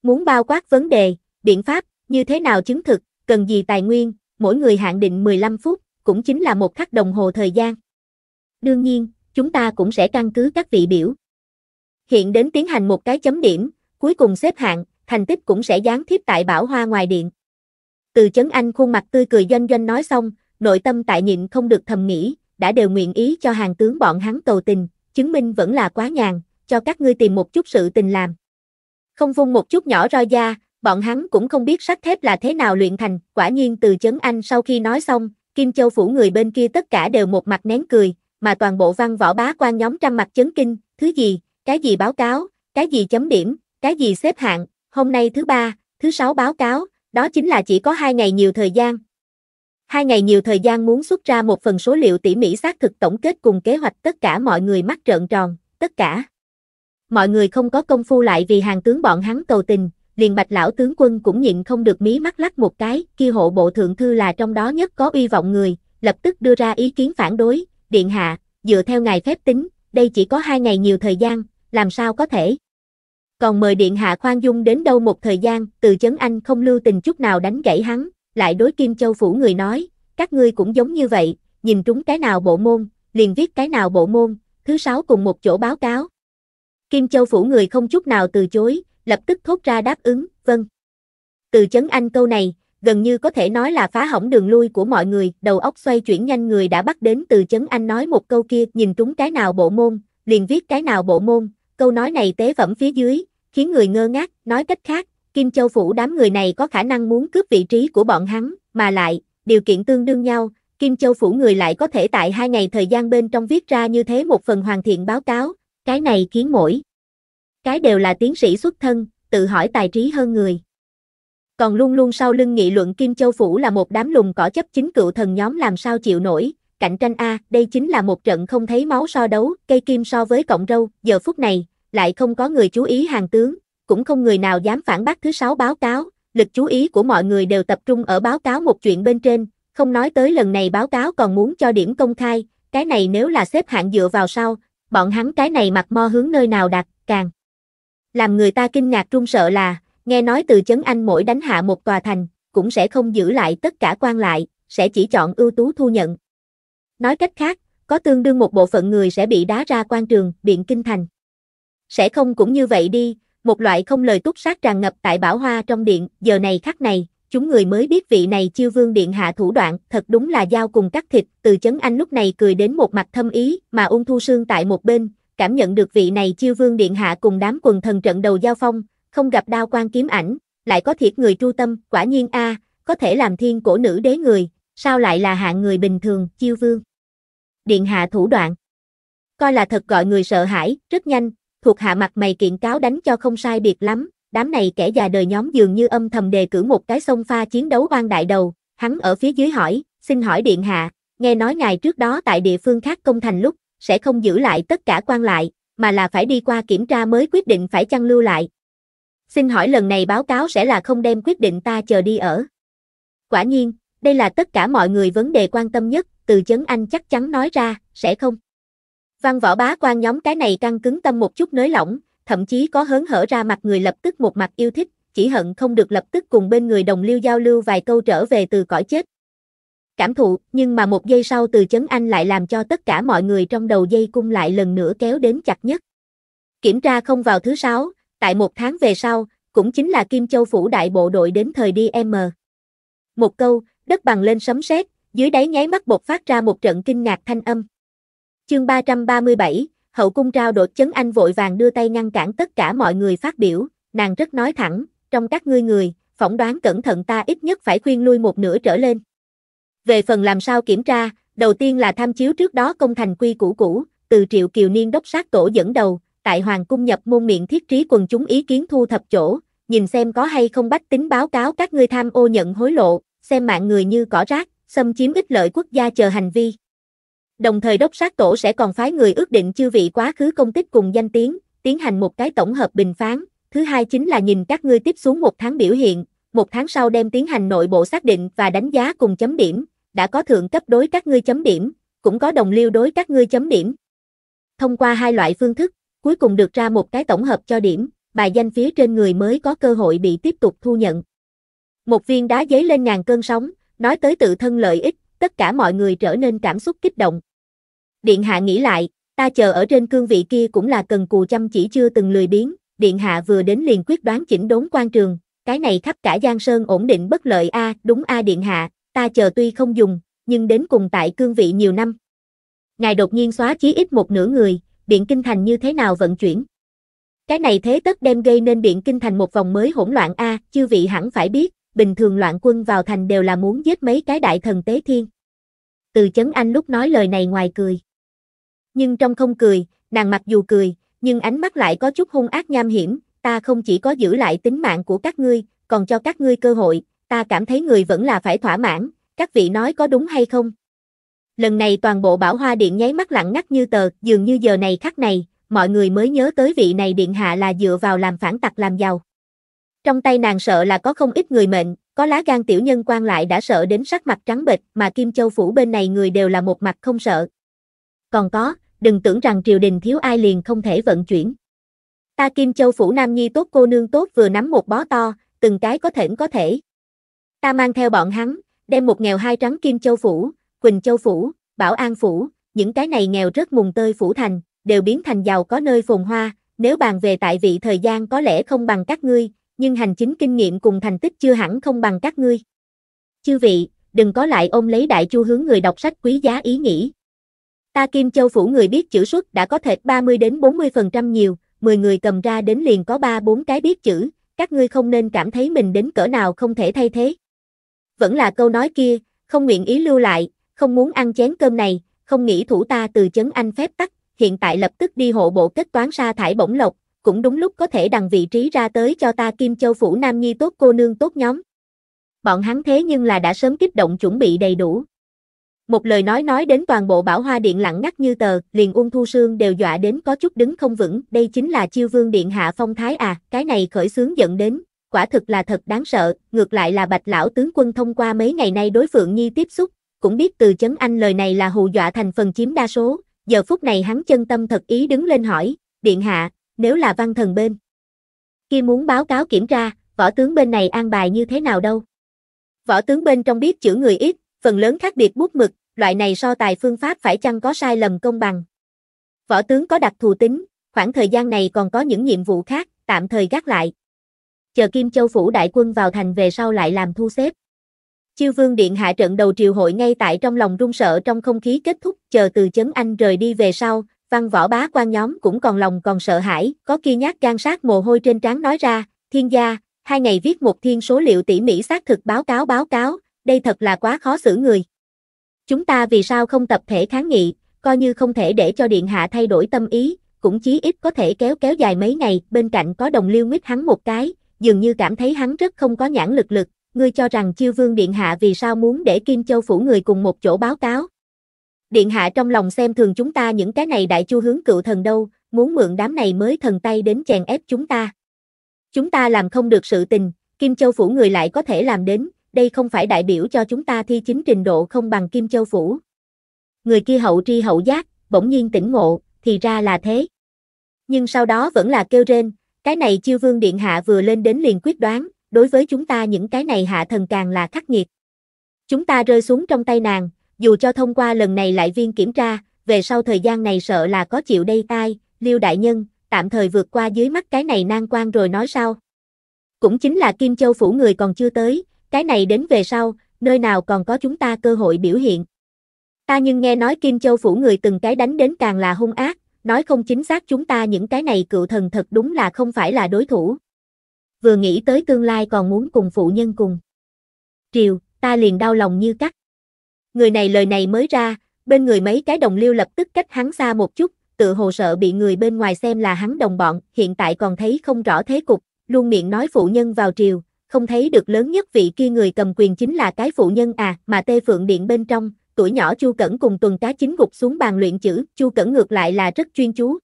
Muốn bao quát vấn đề, biện pháp, như thế nào chứng thực, cần gì tài nguyên, mỗi người hạn định 15 phút, cũng chính là một khắc đồng hồ thời gian. Đương nhiên, chúng ta cũng sẽ căn cứ các vị biểu. Hiện đến tiến hành một cái chấm điểm, cuối cùng xếp hạng, thành tích cũng sẽ gián tiếp tại bảo hoa ngoài điện. Từ chấn anh khuôn mặt tươi cười doanh doanh nói xong, nội tâm tại nhịn không được thầm nghĩ, đã đều nguyện ý cho hàng tướng bọn hắn cầu tình, chứng minh vẫn là quá nhàn, cho các ngươi tìm một chút sự tình làm. Không vung một chút nhỏ roi da, bọn hắn cũng không biết sắt thép là thế nào luyện thành, quả nhiên từ chấn anh sau khi nói xong, Kim Châu phủ người bên kia tất cả đều một mặt nén cười, mà toàn bộ văn võ bá quan nhóm trăm mặt chấn kinh, thứ gì, cái gì báo cáo, cái gì chấm điểm, cái gì xếp hạng, hôm nay thứ ba, thứ sáu báo cáo, đó chính là chỉ có hai ngày nhiều thời gian, Hai ngày nhiều thời gian muốn xuất ra một phần số liệu tỉ mỉ xác thực tổng kết cùng kế hoạch tất cả mọi người mắt trợn tròn, tất cả. Mọi người không có công phu lại vì hàng tướng bọn hắn cầu tình, liền bạch lão tướng quân cũng nhịn không được mí mắt lắc một cái, kia hộ bộ thượng thư là trong đó nhất có uy vọng người, lập tức đưa ra ý kiến phản đối, điện hạ, dựa theo ngài phép tính, đây chỉ có hai ngày nhiều thời gian, làm sao có thể. Còn mời điện hạ khoan dung đến đâu một thời gian, từ chấn anh không lưu tình chút nào đánh gãy hắn, lại đối Kim Châu Phủ người nói, các ngươi cũng giống như vậy, nhìn trúng cái nào bộ môn, liền viết cái nào bộ môn, thứ sáu cùng một chỗ báo cáo. Kim Châu Phủ người không chút nào từ chối, lập tức thốt ra đáp ứng, vâng. Từ chấn anh câu này, gần như có thể nói là phá hỏng đường lui của mọi người, đầu óc xoay chuyển nhanh người đã bắt đến từ chấn anh nói một câu kia, nhìn trúng cái nào bộ môn, liền viết cái nào bộ môn, câu nói này tế phẩm phía dưới, khiến người ngơ ngác, nói cách khác, Kim Châu Phủ đám người này có khả năng muốn cướp vị trí của bọn hắn, mà lại, điều kiện tương đương nhau, Kim Châu Phủ người lại có thể tại hai ngày thời gian bên trong viết ra như thế một phần hoàn thiện báo cáo, cái này khiến mỗi. Cái đều là tiến sĩ xuất thân, tự hỏi tài trí hơn người. Còn luôn luôn sau lưng nghị luận Kim Châu Phủ là một đám lùng cỏ chấp chính cựu thần nhóm làm sao chịu nổi, cạnh tranh A, đây chính là một trận không thấy máu so đấu, cây kim so với cọng râu, giờ phút này, lại không có người chú ý hàng tướng, cũng không người nào dám phản bác thứ sáu báo cáo, lực chú ý của mọi người đều tập trung ở báo cáo một chuyện bên trên, không nói tới lần này báo cáo còn muốn cho điểm công khai, cái này nếu là xếp hạng dựa vào sau, bọn hắn cái này mặt mo hướng nơi nào đặt, càng. Làm người ta kinh ngạc trung sợ là, nghe nói từ chấn anh mỗi đánh hạ một tòa thành, cũng sẽ không giữ lại tất cả quan lại, sẽ chỉ chọn ưu tú thu nhận. Nói cách khác, có tương đương một bộ phận người sẽ bị đá ra quan trường, biện kinh thành. Sẽ không cũng như vậy đi, một loại không lời túc sát tràn ngập tại bảo hoa trong điện, giờ này khắc này, chúng người mới biết vị này chiêu vương điện hạ thủ đoạn, thật đúng là giao cùng cắt thịt, từ chấn anh lúc này cười đến một mặt thâm ý, mà ung thu sương tại một bên, cảm nhận được vị này chiêu vương điện hạ cùng đám quần thần trận đầu giao phong, không gặp đao quan kiếm ảnh, lại có thiệt người tru tâm, quả nhiên a có thể làm thiên cổ nữ đế người, sao lại là hạng người bình thường, chiêu vương. Điện hạ thủ đoạn. Coi là thật gọi người sợ hãi, rất nhanh, thuộc hạ mặt mày kiện cáo đánh cho không sai biệt lắm, đám này kẻ già đời nhóm dường như âm thầm đề cử một cái sông pha chiến đấu oan đại đầu, hắn ở phía dưới hỏi, xin hỏi điện hạ, nghe nói ngài trước đó tại địa phương khác công thành lúc, sẽ không giữ lại tất cả quan lại, mà là phải đi qua kiểm tra mới quyết định phải chăng lưu lại. Xin hỏi lần này báo cáo sẽ là không đem quyết định ta chờ đi ở. Quả nhiên, đây là tất cả mọi người vấn đề quan tâm nhất, từ chấn anh chắc chắn nói ra, sẽ không. Văn võ bá quan nhóm cái này căng cứng tâm một chút nới lỏng, thậm chí có hớn hở ra mặt người lập tức một mặt yêu thích, chỉ hận không được lập tức cùng bên người đồng lưu giao lưu vài câu trở về từ cõi chết. Cảm thụ, nhưng mà một giây sau từ chấn anh lại làm cho tất cả mọi người trong đầu dây cung lại lần nữa kéo đến chặt nhất. Kiểm tra không vào thứ sáu, tại một tháng về sau, cũng chính là Kim Châu Phủ đại bộ đội đến thời đi M. Một câu, đất bằng lên sấm sét, dưới đáy nháy mắt bột phát ra một trận kinh ngạc thanh âm. Chương 337, hậu cung trao đột chấn anh vội vàng đưa tay ngăn cản tất cả mọi người phát biểu, nàng rất nói thẳng, trong các ngươi người, phỏng đoán cẩn thận ta ít nhất phải khuyên lui một nửa trở lên. Về phần làm sao kiểm tra, đầu tiên là tham chiếu trước đó công thành quy cũ cũ, từ triệu kiều niên đốc sát tổ dẫn đầu, tại hoàng cung nhập môn miệng thiết trí quần chúng ý kiến thu thập chỗ, nhìn xem có hay không bách tính báo cáo các ngươi tham ô nhận hối lộ, xem mạng người như cỏ rác, xâm chiếm ích lợi quốc gia chờ hành vi. Đồng thời đốc sát tổ sẽ còn phái người ước định chư vị quá khứ công tích cùng danh tiếng, tiến hành một cái tổng hợp bình phán. Thứ hai chính là nhìn các ngươi tiếp xuống một tháng biểu hiện, một tháng sau đem tiến hành nội bộ xác định và đánh giá cùng chấm điểm, đã có thượng cấp đối các ngươi chấm điểm, cũng có đồng liêu đối các ngươi chấm điểm. Thông qua hai loại phương thức, cuối cùng được ra một cái tổng hợp cho điểm, bài danh phía trên người mới có cơ hội bị tiếp tục thu nhận. Một viên đá giấy lên ngàn cơn sóng, nói tới tự thân lợi ích, tất cả mọi người trở nên cảm xúc kích động. Điện hạ nghĩ lại, ta chờ ở trên cương vị kia cũng là cần cù chăm chỉ chưa từng lười biếng, điện hạ vừa đến liền quyết đoán chỉnh đốn quan trường, cái này khắp cả Giang Sơn ổn định bất lợi a, đúng a điện hạ, ta chờ tuy không dùng, nhưng đến cùng tại cương vị nhiều năm. Ngài đột nhiên xóa chí ít một nửa người, Biện Kinh Thành như thế nào vận chuyển? Cái này thế tất đem gây nên Biện Kinh Thành một vòng mới hỗn loạn a, à, chư vị hẳn phải biết, bình thường loạn quân vào thành đều là muốn giết mấy cái đại thần tế thiên. Từ chấn anh lúc nói lời này ngoài cười nhưng trong không cười, nàng mặc dù cười, nhưng ánh mắt lại có chút hung ác nham hiểm, ta không chỉ có giữ lại tính mạng của các ngươi, còn cho các ngươi cơ hội, ta cảm thấy người vẫn là phải thỏa mãn, các vị nói có đúng hay không? Lần này toàn bộ bảo hoa điện nháy mắt lặng ngắt như tờ, dường như giờ này khắc này, mọi người mới nhớ tới vị này điện hạ là dựa vào làm phản tặc làm giàu. Trong tay nàng sợ là có không ít người mệnh, có lá gan tiểu nhân quan lại đã sợ đến sắc mặt trắng bệch, mà Kim Châu phủ bên này người đều là một mặt không sợ. Còn có, đừng tưởng rằng triều đình thiếu ai liền không thể vận chuyển. Ta Kim Châu Phủ Nam Nhi tốt cô nương tốt vừa nắm một bó to, từng cái có thể có thể. Ta mang theo bọn hắn, đem một nghèo hai trắng Kim Châu Phủ, Quỳnh Châu Phủ, Bảo An Phủ, những cái này nghèo rất mùng tơi Phủ Thành, đều biến thành giàu có nơi phồn hoa, nếu bàn về tại vị thời gian có lẽ không bằng các ngươi, nhưng hành chính kinh nghiệm cùng thành tích chưa hẳn không bằng các ngươi. Chư vị, đừng có lại ôm lấy đại chu hướng người đọc sách quý giá ý nghĩ, Ta Kim Châu phủ người biết chữ xuất đã có thể 30 đến 40% nhiều, 10 người cầm ra đến liền có 3-4 cái biết chữ, các ngươi không nên cảm thấy mình đến cỡ nào không thể thay thế. Vẫn là câu nói kia, không nguyện ý lưu lại, không muốn ăn chén cơm này, không nghĩ thủ ta từ chấn anh phép tắc, hiện tại lập tức đi hộ bộ kết toán sa thải bổng lộc, cũng đúng lúc có thể đằng vị trí ra tới cho ta Kim Châu phủ Nam Nhi tốt cô nương tốt nhóm. Bọn hắn thế nhưng là đã sớm kích động chuẩn bị đầy đủ. Một lời nói nói đến toàn bộ bảo hoa điện lặng ngắt như tờ, liền ung thu sương đều dọa đến có chút đứng không vững, đây chính là chiêu vương điện hạ phong thái à, cái này khởi sướng dẫn đến, quả thực là thật đáng sợ, ngược lại là bạch lão tướng quân thông qua mấy ngày nay đối Phượng Nhi tiếp xúc, cũng biết từ chấn anh lời này là hù dọa thành phần chiếm đa số, giờ phút này hắn chân tâm thật ý đứng lên hỏi, điện hạ, nếu là văn thần bên, kia muốn báo cáo kiểm tra, võ tướng bên này an bài như thế nào đâu. Võ tướng bên trong biết chữ người ít, phần lớn khác biệt bút mực, loại này so tài phương pháp phải chăng có sai lầm công bằng. Võ tướng có đặc thù tính, khoảng thời gian này còn có những nhiệm vụ khác, tạm thời gác lại. Chờ Kim Châu Phủ đại quân vào thành về sau lại làm thu xếp. Chiêu vương điện hạ trận đầu triều hội ngay tại trong lòng run sợ trong không khí kết thúc, chờ từ chấn anh rời đi về sau, văn võ bá quan nhóm cũng còn lòng còn sợ hãi, có kia nhát gan sát mồ hôi trên trán nói ra, thiên gia, hai ngày viết một thiên số liệu tỉ mỉ xác thực báo cáo báo cáo, đây thật là quá khó xử người. Chúng ta vì sao không tập thể kháng nghị, coi như không thể để cho Điện Hạ thay đổi tâm ý, cũng chí ít có thể kéo kéo dài mấy ngày, bên cạnh có đồng liêu nguyết hắn một cái, dường như cảm thấy hắn rất không có nhãn lực lực, ngươi cho rằng chiêu vương Điện Hạ vì sao muốn để Kim Châu phủ người cùng một chỗ báo cáo. Điện Hạ trong lòng xem thường chúng ta những cái này đại chu hướng cựu thần đâu, muốn mượn đám này mới thần tay đến chèn ép chúng ta. Chúng ta làm không được sự tình, Kim Châu phủ người lại có thể làm đến, đây không phải đại biểu cho chúng ta thi chính trình độ không bằng Kim Châu Phủ. Người kia hậu tri hậu giác, bỗng nhiên tỉnh ngộ, thì ra là thế. Nhưng sau đó vẫn là kêu rên, cái này chiêu vương điện hạ vừa lên đến liền quyết đoán, đối với chúng ta những cái này hạ thần càng là khắc nghiệt. Chúng ta rơi xuống trong tay nàng, dù cho thông qua lần này lại viên kiểm tra, về sau thời gian này sợ là có chịu đây tai, Liêu Đại Nhân, tạm thời vượt qua dưới mắt cái này nan quan rồi nói sao. Cũng chính là Kim Châu Phủ người còn chưa tới, cái này đến về sau, nơi nào còn có chúng ta cơ hội biểu hiện. Ta nhưng nghe nói Kim Châu phủ người từng cái đánh đến càng là hung ác, nói không chính xác chúng ta những cái này cựu thần thật đúng là không phải là đối thủ. Vừa nghĩ tới tương lai còn muốn cùng phụ nhân cùng. Triều, ta liền đau lòng như cắt. Người này lời này mới ra, bên người mấy cái đồng liêu lập tức cách hắn xa một chút, tự hồ sợ bị người bên ngoài xem là hắn đồng bọn, hiện tại còn thấy không rõ thế cục, luôn miệng nói phụ nhân vào triều, không thấy được lớn nhất vị kia người cầm quyền chính là cái phụ nhân à, mà Tê Phượng Điện bên trong, tuổi nhỏ Chu Cẩn cùng tuần cá chính gục xuống bàn luyện chữ, Chu Cẩn ngược lại là rất chuyên chú.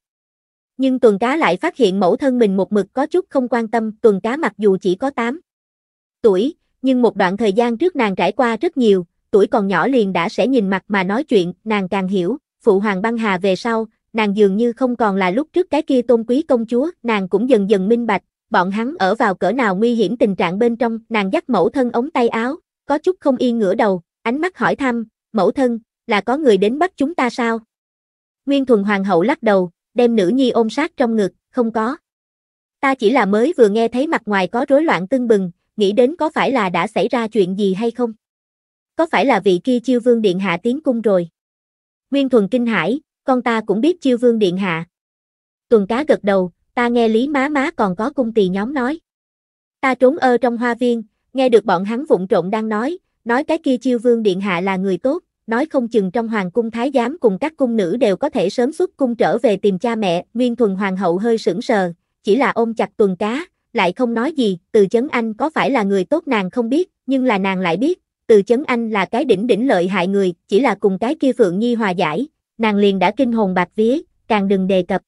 Nhưng tuần cá lại phát hiện mẫu thân mình một mực có chút không quan tâm, tuần cá mặc dù chỉ có 8 tuổi, nhưng một đoạn thời gian trước nàng trải qua rất nhiều, tuổi còn nhỏ liền đã sẽ nhìn mặt mà nói chuyện, nàng càng hiểu, phụ hoàng băng hà về sau, nàng dường như không còn là lúc trước cái kia tôn quý công chúa, nàng cũng dần dần minh bạch, bọn hắn ở vào cỡ nào nguy hiểm tình trạng bên trong, nàng dắt mẫu thân ống tay áo, có chút không yên ngửa đầu, ánh mắt hỏi thăm, mẫu thân, là có người đến bắt chúng ta sao? Nguyên thuần hoàng hậu lắc đầu, đem nữ nhi ôm sát trong ngực, không có. Ta chỉ là mới vừa nghe thấy mặt ngoài có rối loạn tưng bừng, nghĩ đến có phải là đã xảy ra chuyện gì hay không? Có phải là vị kia chiêu vương điện hạ tiến cung rồi? Nguyên thuần kinh hãi, con ta cũng biết chiêu vương điện hạ. Tuần cá gật đầu, ta nghe Lý Má Má còn có cung tỳ nhóm nói. Ta trốn ơ trong hoa viên, nghe được bọn hắn vụng trộn đang nói, nói cái kia chiêu vương điện hạ là người tốt, nói không chừng trong hoàng cung thái giám cùng các cung nữ đều có thể sớm xuất cung trở về tìm cha mẹ, Nguyên Thuần hoàng hậu hơi sững sờ, chỉ là ôm chặt tuần cá, lại không nói gì, Từ Chấn Anh có phải là người tốt nàng không biết, nhưng là nàng lại biết, Từ Chấn Anh là cái đỉnh đỉnh lợi hại người, chỉ là cùng cái kia Phượng Nhi hòa giải, nàng liền đã kinh hồn bạc vía, càng đừng đề cập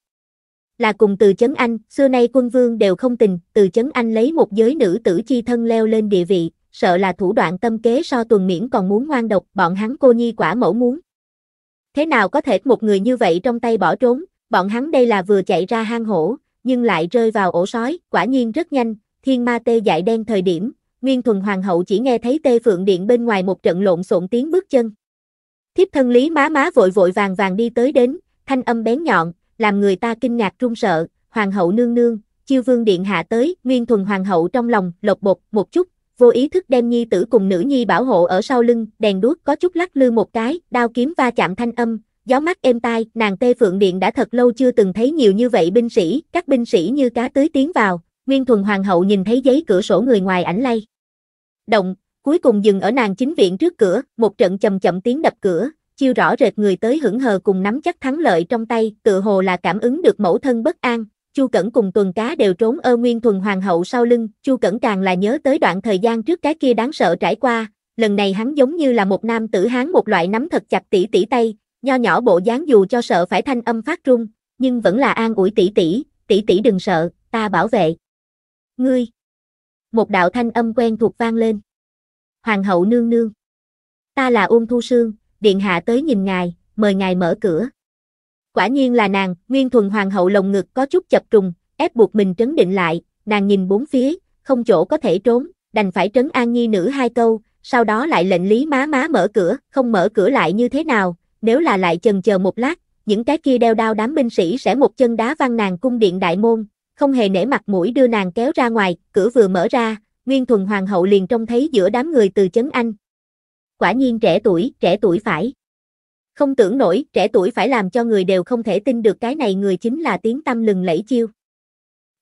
là cùng từ chấn anh, xưa nay quân vương đều không tình, từ chấn anh lấy một giới nữ tử chi thân leo lên địa vị, sợ là thủ đoạn tâm kế so tuần miễn còn muốn ngoan độc, bọn hắn cô nhi quả mẫu muốn. Thế nào có thể một người như vậy trong tay bỏ trốn, bọn hắn đây là vừa chạy ra hang hổ, nhưng lại rơi vào ổ sói, quả nhiên rất nhanh, thiên ma tê dại đen thời điểm, Nguyên Thuần Hoàng hậu chỉ nghe thấy tê phượng điện bên ngoài một trận lộn xộn tiếng bước chân. Thiếp thân Lý má má vội vội vàng vàng đi tới đến, thanh âm bén nhọn, làm người ta kinh ngạc run sợ, hoàng hậu nương nương, chiêu vương điện hạ tới, nguyên thuần hoàng hậu trong lòng, lột bột, một chút, vô ý thức đem nhi tử cùng nữ nhi bảo hộ ở sau lưng, đèn đuốc có chút lắc lư một cái, đao kiếm va chạm thanh âm, gió mắt êm tai, nàng Tê Phượng Điện đã thật lâu chưa từng thấy nhiều như vậy binh sĩ, các binh sĩ như cá tưới tiến vào, Nguyên Thuần Hoàng hậu nhìn thấy giấy cửa sổ người ngoài ảnh lay. Động, cuối cùng dừng ở nàng chính viện trước cửa, một trận chậm chậm tiếng đập cửa, chiêu rõ rệt người tới hững hờ cùng nắm chắc thắng lợi trong tay, tự hồ là cảm ứng được mẫu thân bất an, Chu Cẩn cùng tuần cá đều trốn ơ nguyên thuần hoàng hậu sau lưng, Chu Cẩn càng là nhớ tới đoạn thời gian trước cái kia đáng sợ trải qua, lần này hắn giống như là một nam tử hán một loại nắm thật chặt tỷ tỷ tay, nho nhỏ bộ dáng dù cho sợ phải thanh âm phát run, nhưng vẫn là an ủi tỷ tỷ, tỷ tỷ đừng sợ, ta bảo vệ. Ngươi. Một đạo thanh âm quen thuộc vang lên. Hoàng hậu nương nương. Ta là Ôn Thu Sương, điện hạ tới nhìn ngài, mời ngài mở cửa. Quả nhiên là nàng, Nguyên Thuần Hoàng hậu lồng ngực có chút chập trùng, ép buộc mình trấn định lại, nàng nhìn bốn phía, không chỗ có thể trốn, đành phải trấn an nhi nữ hai câu, sau đó lại lệnh lý má má mở cửa, không mở cửa lại như thế nào, nếu là lại chần chờ một lát, những cái kia đeo đao đám binh sĩ sẽ một chân đá văng nàng cung điện đại môn, không hề nể mặt mũi đưa nàng kéo ra ngoài, cửa vừa mở ra, Nguyên Thuần Hoàng hậu liền trông thấy giữa đám người từ chấn anh, quả nhiên trẻ tuổi, trẻ tuổi phải. Không tưởng nổi, trẻ tuổi phải làm cho người đều không thể tin được cái này người chính là tiếng tâm lừng lẫy chiêu.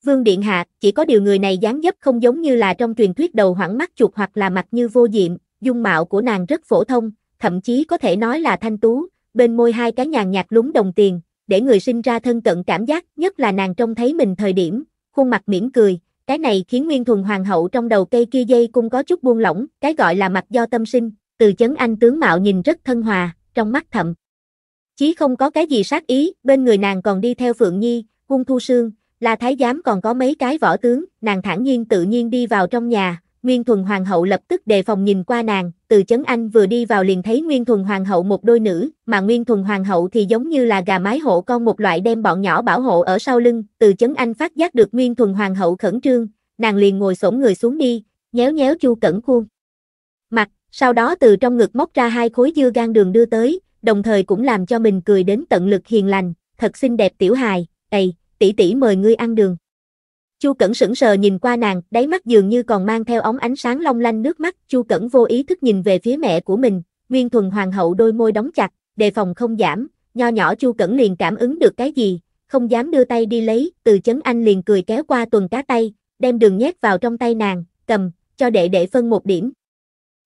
Vương Điện Hạ, chỉ có điều người này dáng dấp không giống như là trong truyền thuyết đầu hoảng mắt chuột hoặc là mặt như vô diệm, dung mạo của nàng rất phổ thông, thậm chí có thể nói là thanh tú, bên môi hai cái nhàn nhạt lúng đồng tiền, để người sinh ra thân cận cảm giác, nhất là nàng trông thấy mình thời điểm, khuôn mặt mỉm cười, cái này khiến Nguyên Thuần Hoàng hậu trong đầu cây kia dây cũng có chút buông lỏng, cái gọi là mặt do tâm sinh, từ chấn anh tướng mạo nhìn rất thân hòa, trong mắt thậm. Chí không có cái gì sát ý, bên người nàng còn đi theo Phượng Nhi, Quân Thu Sương, là thái giám còn có mấy cái võ tướng, nàng thản nhiên tự nhiên đi vào trong nhà, Nguyên Thuần Hoàng hậu lập tức đề phòng nhìn qua nàng, từ chấn anh vừa đi vào liền thấy Nguyên Thuần Hoàng hậu một đôi nữ, mà Nguyên Thuần Hoàng hậu thì giống như là gà mái hộ con một loại đem bọn nhỏ bảo hộ ở sau lưng, từ chấn anh phát giác được Nguyên Thuần Hoàng hậu khẩn trương, nàng liền ngồi xổm người xuống đi, nhéo nhéo Chu Cẩn Khuôn sau đó từ trong ngực móc ra hai khối dưa gan đường đưa tới, đồng thời cũng làm cho mình cười đến tận lực hiền lành, thật xinh đẹp tiểu hài, "Ầy, tỷ tỷ mời ngươi ăn đường." Chu Cẩn sững sờ nhìn qua nàng, đáy mắt dường như còn mang theo ống ánh sáng long lanh nước mắt, Chu Cẩn vô ý thức nhìn về phía mẹ của mình, Nguyên Thuần hoàng hậu đôi môi đóng chặt, đề phòng không giảm, nho nhỏ Chu Cẩn liền cảm ứng được cái gì, không dám đưa tay đi lấy, từ chấn anh liền cười kéo qua tuần cá tay, đem đường nhét vào trong tay nàng, cầm, cho đệ đệ phân một điểm.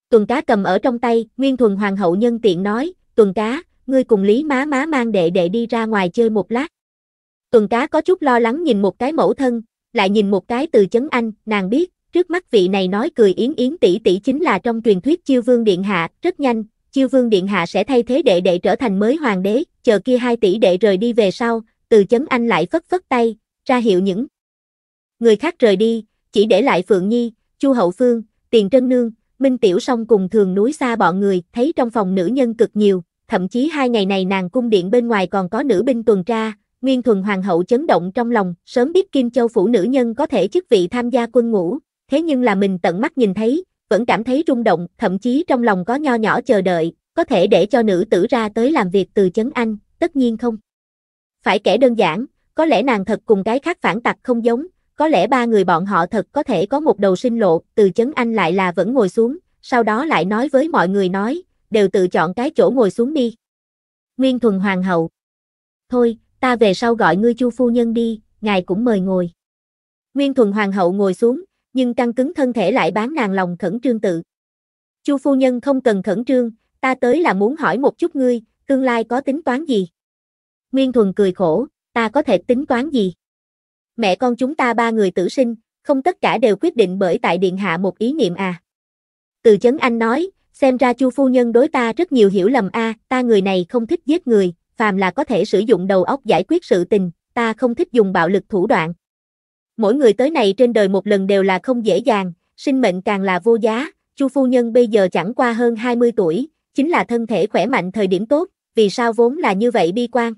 Tuần cá cầm ở trong tay, Nguyên Thuần Hoàng hậu nhân tiện nói, Tuần cá, ngươi cùng Lý má má mang đệ đệ đi ra ngoài chơi một lát. Tuần cá có chút lo lắng nhìn một cái mẫu thân, lại nhìn một cái từ chấn anh, nàng biết, trước mắt vị này nói cười yến yến tỷ tỷ chính là trong truyền thuyết chiêu vương điện hạ, rất nhanh, chiêu vương điện hạ sẽ thay thế đệ đệ trở thành mới hoàng đế, chờ kia hai tỷ đệ rời đi về sau, từ chấn anh lại phất phất tay, ra hiệu những người khác rời đi, chỉ để lại Phượng Nhi, Chu Hậu Phương, Tiền Trân Nương, Minh Tiểu Song cùng thường núi xa bọn người, thấy trong phòng nữ nhân cực nhiều, thậm chí hai ngày này nàng cung điện bên ngoài còn có nữ binh tuần tra, Nguyên Thuần Hoàng hậu chấn động trong lòng, sớm biết Kim Châu phủ nữ nhân có thể chức vị tham gia quân ngũ, thế nhưng là mình tận mắt nhìn thấy, vẫn cảm thấy rung động, thậm chí trong lòng có nho nhỏ chờ đợi, có thể để cho nữ tử ra tới làm việc từ chấn anh, tất nhiên không. Phải kể đơn giản, có lẽ nàng thật cùng cái khác phản tặc không giống, có lẽ ba người bọn họ thật có thể có một đầu sinh lộ, từ chấn anh lại là vẫn ngồi xuống, sau đó lại nói với mọi người nói, đều tự chọn cái chỗ ngồi xuống đi. Nguyên thuần hoàng hậu. Thôi, ta về sau gọi ngươi chu phu nhân đi, ngài cũng mời ngồi. Nguyên thuần hoàng hậu ngồi xuống, nhưng căng cứng thân thể lại bán nàng lòng khẩn trương tự. Chu phu nhân không cần khẩn trương, ta tới là muốn hỏi một chút ngươi, tương lai có tính toán gì? Nguyên thuần cười khổ, ta có thể tính toán gì? mẹ con chúng ta ba người tử sinh, không tất cả đều quyết định bởi tại điện hạ một ý niệm à. Từ chấn anh nói, xem ra chu phu nhân đối ta rất nhiều hiểu lầm a à, ta người này không thích giết người, phàm là có thể sử dụng đầu óc giải quyết sự tình, ta không thích dùng bạo lực thủ đoạn. Mỗi người tới này trên đời một lần đều là không dễ dàng, sinh mệnh càng là vô giá, chu phu nhân bây giờ chẳng qua hơn 20 tuổi, chính là thân thể khỏe mạnh thời điểm tốt, vì sao vốn là như vậy bi quan.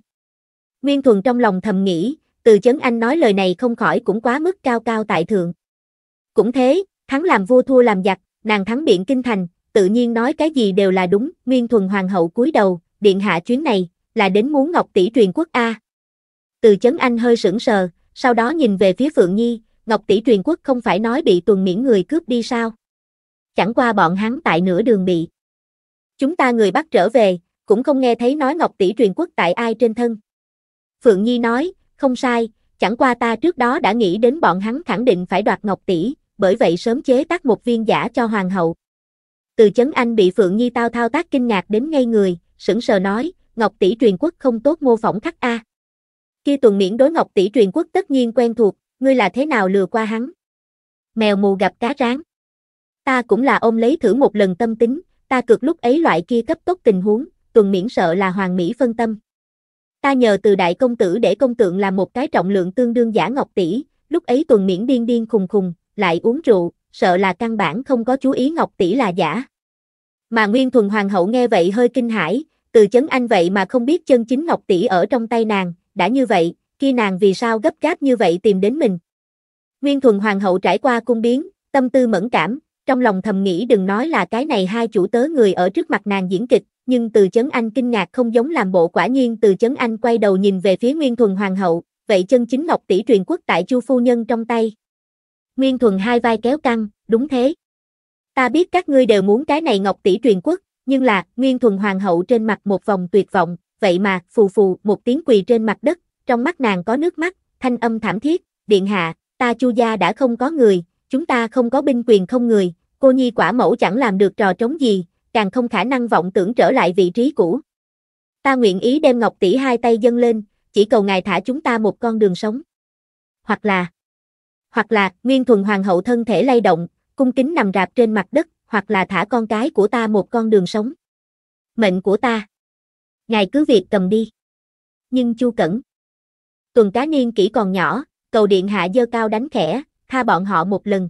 Nguyên Thuần trong lòng thầm nghĩ, từ chấn anh nói lời này không khỏi cũng quá mức cao cao tại thượng. Cũng thế, thắng làm vua thua làm giặc, nàng thắng biện kinh thành, tự nhiên nói cái gì đều là đúng, nguyên thuần hoàng hậu cúi đầu, điện hạ chuyến này, là đến muốn ngọc tỷ truyền quốc A. Từ chấn anh hơi sững sờ, sau đó nhìn về phía Phượng Nhi, ngọc tỷ truyền quốc không phải nói bị tuần miễn người cướp đi sao. Chẳng qua bọn hắn tại nửa đường bị. Chúng ta người bắt trở về, cũng không nghe thấy nói ngọc tỷ truyền quốc tại ai trên thân. Phượng Nhi nói, không sai, chẳng qua ta trước đó đã nghĩ đến bọn hắn khẳng định phải đoạt ngọc tỷ, bởi vậy sớm chế tác một viên giả cho hoàng hậu. Từ chấn anh bị Phượng Nhi tao thao tác kinh ngạc đến ngay người, sững sờ nói, ngọc tỷ truyền quốc không tốt mô phỏng khắc A. Khi tuần miễn đối ngọc tỷ truyền quốc tất nhiên quen thuộc, ngươi là thế nào lừa qua hắn? Mèo mù gặp cá ráng, Ta cũng là ôm lấy thử một lần tâm tính, ta cực lúc ấy loại kia cấp tốt tình huống, tuần miễn sợ là hoàng mỹ phân tâm. Ta nhờ từ đại công tử để công tượng làm một cái trọng lượng tương đương giả ngọc tỷ, lúc ấy tuần miễn điên điên khùng khùng, lại uống rượu, sợ là căn bản không có chú ý ngọc tỷ là giả. Mà Nguyên Thuần Hoàng hậu nghe vậy hơi kinh hãi, từ chấn anh vậy mà không biết chân chính ngọc tỷ ở trong tay nàng, đã như vậy, khi nàng vì sao gấp gáp như vậy tìm đến mình. Nguyên Thuần Hoàng hậu trải qua cung biến, tâm tư mẫn cảm, trong lòng thầm nghĩ đừng nói là cái này hai chủ tớ người ở trước mặt nàng diễn kịch, nhưng từ chấn anh kinh ngạc không giống làm bộ quả nhiên từ chấn anh quay đầu nhìn về phía Nguyên Thuần Hoàng hậu, vậy chân chính Ngọc tỷ truyền quốc tại Chu Phu Nhân trong tay. Nguyên Thuần hai vai kéo căng, đúng thế. Ta biết các ngươi đều muốn cái này Ngọc tỷ truyền quốc, nhưng là, Nguyên Thuần Hoàng hậu trên mặt một vòng tuyệt vọng, vậy mà, phù phù, một tiếng quỳ trên mặt đất, trong mắt nàng có nước mắt, thanh âm thảm thiết, điện hạ, ta chu gia đã không có người, chúng ta không có binh quyền không người, cô nhi quả mẫu chẳng làm được trò trống gì, càng không khả năng vọng tưởng trở lại vị trí cũ. Ta nguyện ý đem Ngọc tỷ hai tay dâng lên, chỉ cầu ngài thả chúng ta một con đường sống. Hoặc là hoặc là Nguyên thuần hoàng hậu thân thể lay động, cung kính nằm rạp trên mặt đất, hoặc là thả con cái của ta một con đường sống. Mệnh của ta. Ngài cứ việc cầm đi. Nhưng Chu Cẩn. Tuần cá niên kỹ còn nhỏ, cầu điện hạ dơ cao đánh khẽ, tha bọn họ một lần.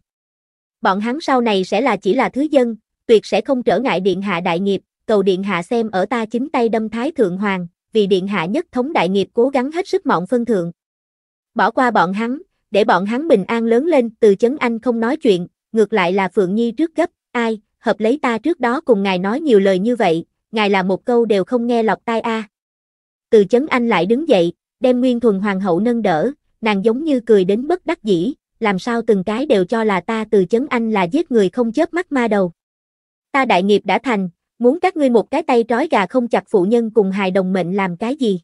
Bọn hắn sau này sẽ là chỉ là thứ dân, tuyệt sẽ không trở ngại điện hạ đại nghiệp, cầu điện hạ xem ở ta chính tay đâm thái thượng hoàng, vì điện hạ nhất thống đại nghiệp cố gắng hết sức mọn phân thượng. Bỏ qua bọn hắn, để bọn hắn bình an lớn lên, từ chấn anh không nói chuyện, ngược lại là Phượng Nhi trước gấp, ai, hợp lấy ta trước đó cùng ngài nói nhiều lời như vậy, ngài là một câu đều không nghe lọc tai a. Từ chấn anh lại đứng dậy, đem Nguyên Thuần Hoàng hậu nâng đỡ, nàng giống như cười đến bất đắc dĩ, làm sao từng cái đều cho là ta từ chấn anh là giết người không chớp mắt ma đầu. Ta đại nghiệp đã thành, muốn các ngươi một cái tay trói gà không chặt phụ nhân cùng hài đồng mệnh làm cái gì.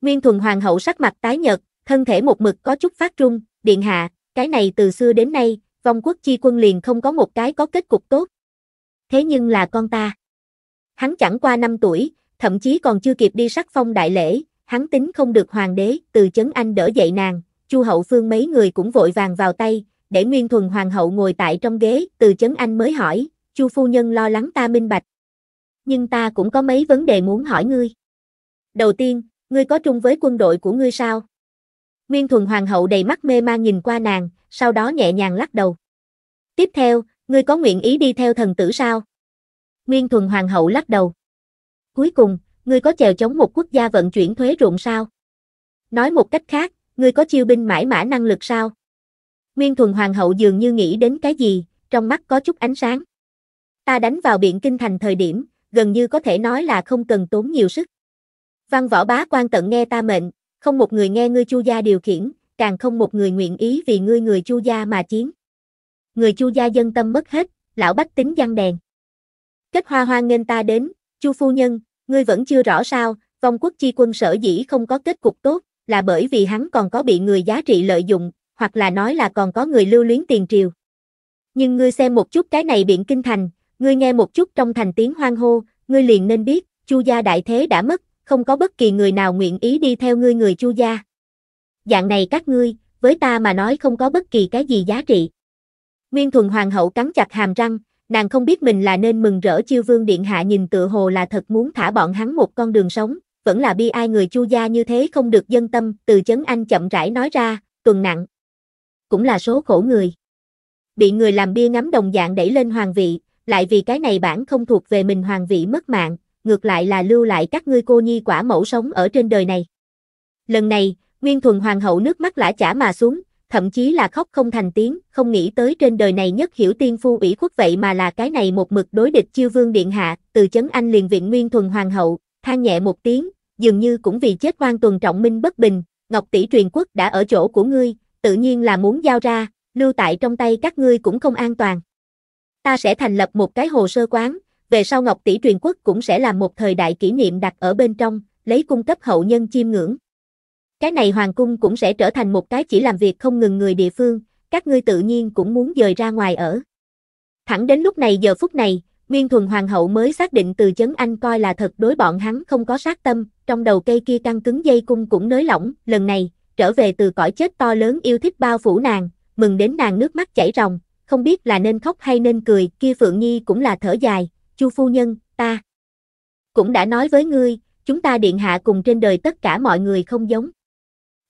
Nguyên thuần hoàng hậu sắc mặt tái nhợt, thân thể một mực có chút phát run, điện hạ, cái này từ xưa đến nay, vong quốc chi quân liền không có một cái có kết cục tốt. Thế nhưng là con ta. Hắn chẳng qua 5 tuổi, thậm chí còn chưa kịp đi sắc phong đại lễ, hắn tính không được hoàng đế, từ chấn anh đỡ dậy nàng, chu hậu phương mấy người cũng vội vàng vào tay, để Nguyên Thuần Hoàng hậu ngồi tại trong ghế, từ chấn anh mới hỏi, Chu phu nhân lo lắng ta minh bạch. Nhưng ta cũng có mấy vấn đề muốn hỏi ngươi. Đầu tiên, ngươi có trung với quân đội của ngươi sao? Nguyên thuần hoàng hậu đầy mắt mê man nhìn qua nàng, sau đó nhẹ nhàng lắc đầu. Tiếp theo, ngươi có nguyện ý đi theo thần tử sao? Nguyên thuần hoàng hậu lắc đầu. Cuối cùng, ngươi có chèo chống một quốc gia vận chuyển thuế ruộng sao? Nói một cách khác, ngươi có chiêu binh mãi mã năng lực sao? Nguyên thuần hoàng hậu dường như nghĩ đến cái gì, trong mắt có chút ánh sáng. Ta đánh vào biển kinh thành thời điểm, gần như có thể nói là không cần tốn nhiều sức. Văn võ bá quan tận nghe ta mệnh, không một người nghe ngươi chu gia điều khiển, càng không một người nguyện ý vì ngươi người chu gia mà chiến. Người chu gia dân tâm mất hết, lão bách tính giăng đèn. Kết hoa hoa nghênh ta đến, chu phu nhân, ngươi vẫn chưa rõ sao, vong quốc chi quân sở dĩ không có kết cục tốt, là bởi vì hắn còn có bị người giá trị lợi dụng, hoặc là nói là còn có người lưu luyến tiền triều. Nhưng ngươi xem một chút cái này biện kinh thành, ngươi nghe một chút trong thành tiếng hoang hô, ngươi liền nên biết, Chu gia đại thế đã mất, không có bất kỳ người nào nguyện ý đi theo ngươi người Chu gia. Dạng này các ngươi, với ta mà nói không có bất kỳ cái gì giá trị. Nguyên thuần hoàng hậu cắn chặt hàm răng, nàng không biết mình là nên mừng rỡ chiêu vương điện hạ nhìn tự hồ là thật muốn thả bọn hắn một con đường sống, vẫn là bi ai người Chu gia như thế không được dân tâm, từ chấn anh chậm rãi nói ra, tuần nặng. Cũng là số khổ người. Bị người làm bia ngắm đồng dạng đẩy lên hoàng vị, lại vì cái này bản không thuộc về mình hoàng vị mất mạng, ngược lại là lưu lại các ngươi cô nhi quả mẫu sống ở trên đời này. Lần này, Nguyên Thuần Hoàng hậu nước mắt lã chả mà xuống, thậm chí là khóc không thành tiếng, không nghĩ tới trên đời này nhất hiểu tiên phu ủy khuất vậy mà là cái này một mực đối địch chiêu vương điện hạ, từ chấn anh liền viện Nguyên Thuần Hoàng hậu, than nhẹ một tiếng, dường như cũng vì chết quan tuần trọng minh bất bình, Ngọc tỷ truyền quốc đã ở chỗ của ngươi, tự nhiên là muốn giao ra, lưu tại trong tay các ngươi cũng không an toàn ta sẽ thành lập một cái hồ sơ quán, về sau Ngọc Tỷ truyền quốc cũng sẽ là một thời đại kỷ niệm đặt ở bên trong, lấy cung cấp hậu nhân chiêm ngưỡng. Cái này hoàng cung cũng sẽ trở thành một cái chỉ làm việc không ngừng người địa phương, các ngươi tự nhiên cũng muốn dời ra ngoài ở. Thẳng đến lúc này giờ phút này, Nguyên Thuần Hoàng hậu mới xác định từ chấn anh coi là thật đối bọn hắn không có sát tâm, trong đầu cây kia căng cứng dây cung cũng nới lỏng, lần này, trở về từ cõi chết to lớn yêu thích bao phủ nàng, mừng đến nàng nước mắt chảy ròng, không biết là nên khóc hay nên cười, kia Phượng Nhi cũng là thở dài, chu phu nhân, ta cũng đã nói với ngươi, chúng ta điện hạ cùng trên đời tất cả mọi người không giống.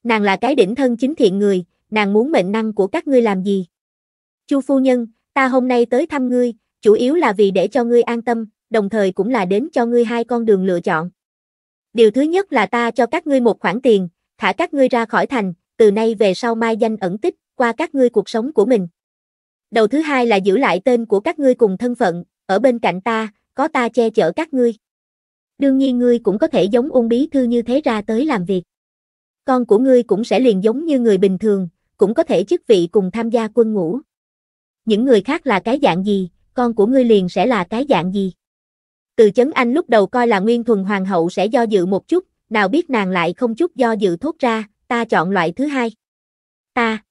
Nàng là cái đỉnh thân chính thiện người, nàng muốn mệnh năng của các ngươi làm gì? Chu phu nhân, ta hôm nay tới thăm ngươi, chủ yếu là vì để cho ngươi an tâm, đồng thời cũng là đến cho ngươi hai con đường lựa chọn. Điều thứ nhất là ta cho các ngươi một khoản tiền, thả các ngươi ra khỏi thành, từ nay về sau mai danh ẩn tích, qua các ngươi cuộc sống của mình đầu thứ hai là giữ lại tên của các ngươi cùng thân phận, ở bên cạnh ta, có ta che chở các ngươi. Đương nhiên ngươi cũng có thể giống ung bí thư như thế ra tới làm việc. Con của ngươi cũng sẽ liền giống như người bình thường, cũng có thể chức vị cùng tham gia quân ngũ. Những người khác là cái dạng gì, con của ngươi liền sẽ là cái dạng gì. Từ chấn anh lúc đầu coi là nguyên thuần hoàng hậu sẽ do dự một chút, nào biết nàng lại không chút do dự thốt ra, ta chọn loại thứ hai. Ta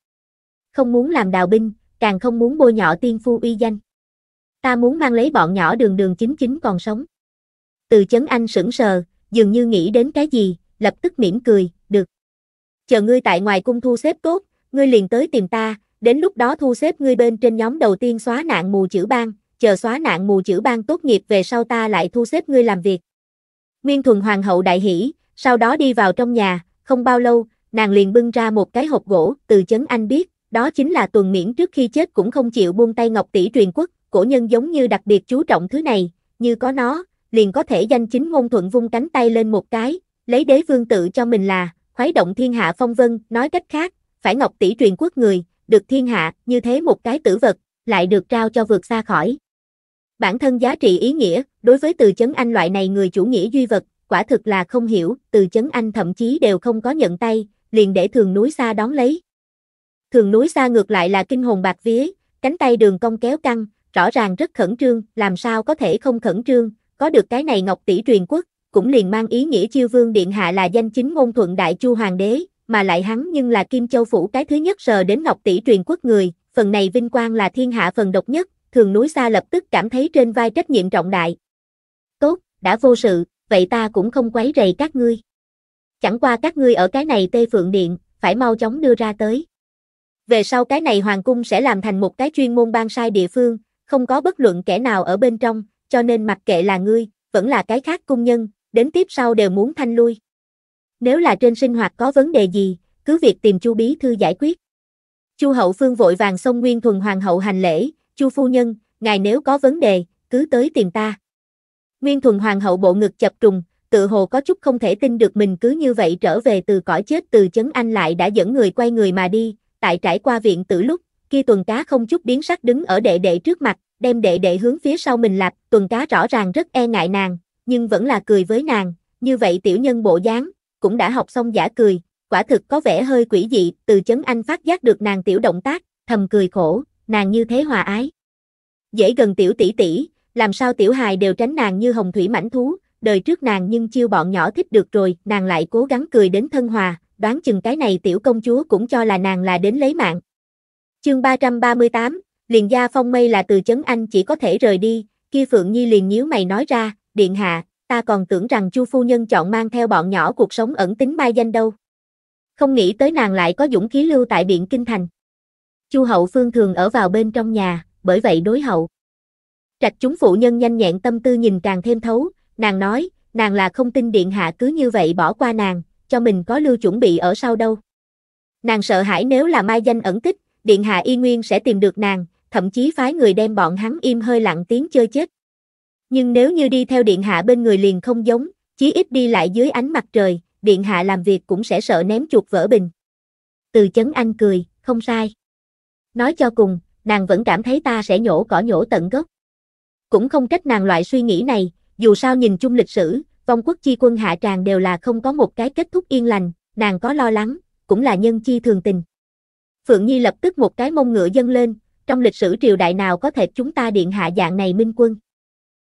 không muốn làm đào binh, càng không muốn bôi nhọ tiên phu uy danh. Ta muốn mang lấy bọn nhỏ đường đường chính chính còn sống. Từ chấn anh sững sờ, dường như nghĩ đến cái gì, lập tức mỉm cười, được. Chờ ngươi tại ngoài cung thu xếp tốt, ngươi liền tới tìm ta, đến lúc đó thu xếp ngươi bên trên nhóm đầu tiên xóa nạn mù chữ bang, chờ xóa nạn mù chữ bang tốt nghiệp về sau ta lại thu xếp ngươi làm việc. Nguyên thuần hoàng hậu đại hỉ, sau đó đi vào trong nhà, không bao lâu, nàng liền bưng ra một cái hộp gỗ, từ chấn anh biết, đó chính là tuần miễn trước khi chết cũng không chịu buông tay ngọc tỷ truyền quốc, cổ nhân giống như đặc biệt chú trọng thứ này, như có nó, liền có thể danh chính ngôn thuận vung cánh tay lên một cái, lấy đế vương tự cho mình là, khoái động thiên hạ phong vân, nói cách khác, phải ngọc tỷ truyền quốc người, được thiên hạ, như thế một cái tử vật, lại được trao cho vượt xa khỏi. Bản thân giá trị ý nghĩa, đối với từ chấn anh loại này người chủ nghĩa duy vật, quả thực là không hiểu, từ chấn anh thậm chí đều không có nhận tay, liền để thường núi xa đón lấy, thường núi xa ngược lại là kinh hồn bạc vía, cánh tay đường cong kéo căng, rõ ràng rất khẩn trương, làm sao có thể không khẩn trương, có được cái này ngọc tỷ truyền quốc, cũng liền mang ý nghĩa chiêu vương điện hạ là danh chính ngôn thuận đại chu hoàng đế, mà lại hắn nhưng là Kim Châu Phủ cái thứ nhất sờ đến ngọc tỷ truyền quốc người, phần này vinh quang là thiên hạ phần độc nhất, thường núi xa lập tức cảm thấy trên vai trách nhiệm trọng đại. Tốt, đã vô sự, vậy ta cũng không quấy rầy các ngươi. Chẳng qua các ngươi ở cái này tê phượng điện, phải mau chóng đưa ra tới. Về sau cái này hoàng cung sẽ làm thành một cái chuyên môn ban sai địa phương, không có bất luận kẻ nào ở bên trong, cho nên mặc kệ là ngươi, vẫn là cái khác cung nhân, đến tiếp sau đều muốn thanh lui. Nếu là trên sinh hoạt có vấn đề gì, cứ việc tìm Chu bí thư giải quyết. Chu hậu phương vội vàng xông Nguyên thuần hoàng hậu hành lễ, "Chu phu nhân, ngài nếu có vấn đề, cứ tới tìm ta." Nguyên thuần hoàng hậu bộ ngực chập trùng, tự hồ có chút không thể tin được mình cứ như vậy trở về từ cõi chết từ chấn anh lại đã dẫn người quay người mà đi, tại trải qua viện tử lúc, kia tuần cá không chút biến sắc đứng ở đệ đệ trước mặt, đem đệ đệ hướng phía sau mình lạp, tuần cá rõ ràng rất e ngại nàng, nhưng vẫn là cười với nàng, như vậy tiểu nhân bộ dáng, cũng đã học xong giả cười, quả thực có vẻ hơi quỷ dị, từ chấn anh phát giác được nàng tiểu động tác, thầm cười khổ, nàng như thế hòa ái. Dễ gần tiểu tỷ tỷ, làm sao tiểu hài đều tránh nàng như hồng thủy mảnh thú, đời trước nàng nhưng chiêu bọn nhỏ thích được rồi, nàng lại cố gắng cười đến thân hòa, đoán chừng cái này tiểu công chúa cũng cho là nàng là đến lấy mạng. Chương 338, liền gia phong mây là từ chấn anh chỉ có thể rời đi, kia Phượng Nhi liền nhíu mày nói ra, điện hạ, ta còn tưởng rằng chu phu nhân chọn mang theo bọn nhỏ cuộc sống ẩn tính mai danh đâu. Không nghĩ tới nàng lại có dũng khí lưu tại biện kinh thành. Chu hậu phương thường ở vào bên trong nhà, bởi vậy đối hậu. Trạch chúng phụ nhân nhanh nhẹn tâm tư nhìn càng thêm thấu, nàng nói, nàng là không tin điện hạ cứ như vậy bỏ qua nàng, cho mình có lưu chuẩn bị ở sau đâu. Nàng sợ hãi nếu là mai danh ẩn tích, Điện Hạ Y Nguyên sẽ tìm được nàng, thậm chí phái người đem bọn hắn im hơi lặng tiếng chơi chết. Nhưng nếu như đi theo Điện Hạ bên người liền không giống, chí ít đi lại dưới ánh mặt trời, Điện Hạ làm việc cũng sẽ sợ ném chuột vỡ bình. Từ chấn anh cười, không sai. Nói cho cùng, nàng vẫn cảm thấy ta sẽ nhổ cỏ nhổ tận gốc. Cũng không cách nàng loại suy nghĩ này, dù sao nhìn chung lịch sử, vong quốc chi quân hạ tràng đều là không có một cái kết thúc yên lành, nàng có lo lắng, cũng là nhân chi thường tình. Phượng Nhi lập tức một cái mông ngựa dâng lên, trong lịch sử triều đại nào có thể chúng ta điện hạ dạng này minh quân.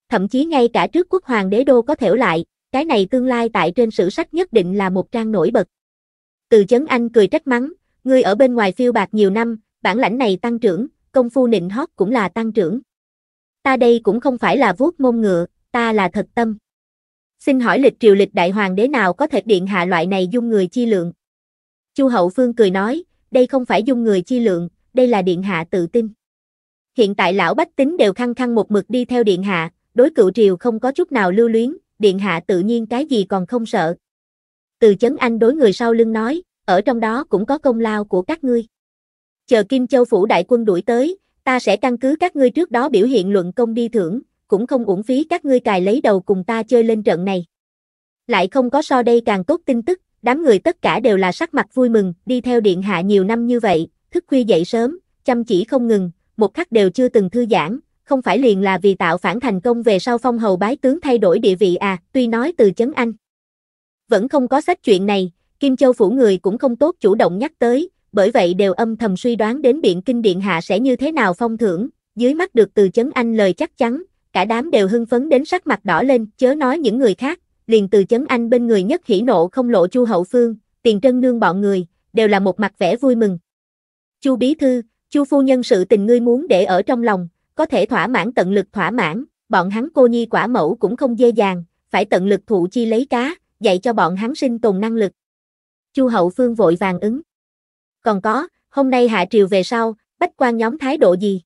Thậm chí ngay cả trước quốc hoàng đế đô có thẻo lại, cái này tương lai tại trên sử sách nhất định là một trang nổi bật. Từ chấn anh cười trách mắng, ngươi ở bên ngoài phiêu bạc nhiều năm, bản lãnh này tăng trưởng, công phu nịnh hót cũng là tăng trưởng. Ta đây cũng không phải là vuốt mông ngựa, ta là thật tâm. Xin hỏi lịch triều lịch đại hoàng đế nào có thể điện hạ loại này dung người chi lượng? Chu Hậu Phương cười nói, đây không phải dung người chi lượng, đây là điện hạ tự tin. Hiện tại lão bách tính đều khăng khăng một mực đi theo điện hạ, đối cựu triều không có chút nào lưu luyến, điện hạ tự nhiên cái gì còn không sợ. Từ chấn anh đối người sau lưng nói, ở trong đó cũng có công lao của các ngươi. Chờ Kim Châu phủ đại quân đuổi tới, ta sẽ căn cứ các ngươi trước đó biểu hiện luận công đi thưởng, cũng không uổng phí các ngươi cài lấy đầu cùng ta chơi lên trận này. Lại không có so đây càng tốt tin tức, đám người tất cả đều là sắc mặt vui mừng, đi theo điện hạ nhiều năm như vậy, thức khuya dậy sớm, chăm chỉ không ngừng, một khắc đều chưa từng thư giãn, không phải liền là vì tạo phản thành công về sau phong hầu bái tướng thay đổi địa vị à, tuy nói từ chấn anh. Vẫn không có sách chuyện này, Kim Châu phủ người cũng không tốt chủ động nhắc tới, bởi vậy đều âm thầm suy đoán đến biện kinh điện hạ sẽ như thế nào phong thưởng, dưới mắt được từ chấn anh lời chắc chắn, cả đám đều hưng phấn đến sắc mặt đỏ lên, chớ nói những người khác, liền từ chấn anh bên người nhất hỉ nộ không lộ Chu Hậu Phương, tiền trân nương bọn người, đều là một mặt vẻ vui mừng. Chu Bí Thư, Chu Phu Nhân sự tình ngươi muốn để ở trong lòng, có thể thỏa mãn tận lực thỏa mãn, bọn hắn cô nhi quả mẫu cũng không dễ dàng, phải tận lực thụ chi lấy cá, dạy cho bọn hắn sinh tồn năng lực. Chu Hậu Phương vội vàng ứng. Còn có, hôm nay hạ triều về sau, bách quan nhóm thái độ gì?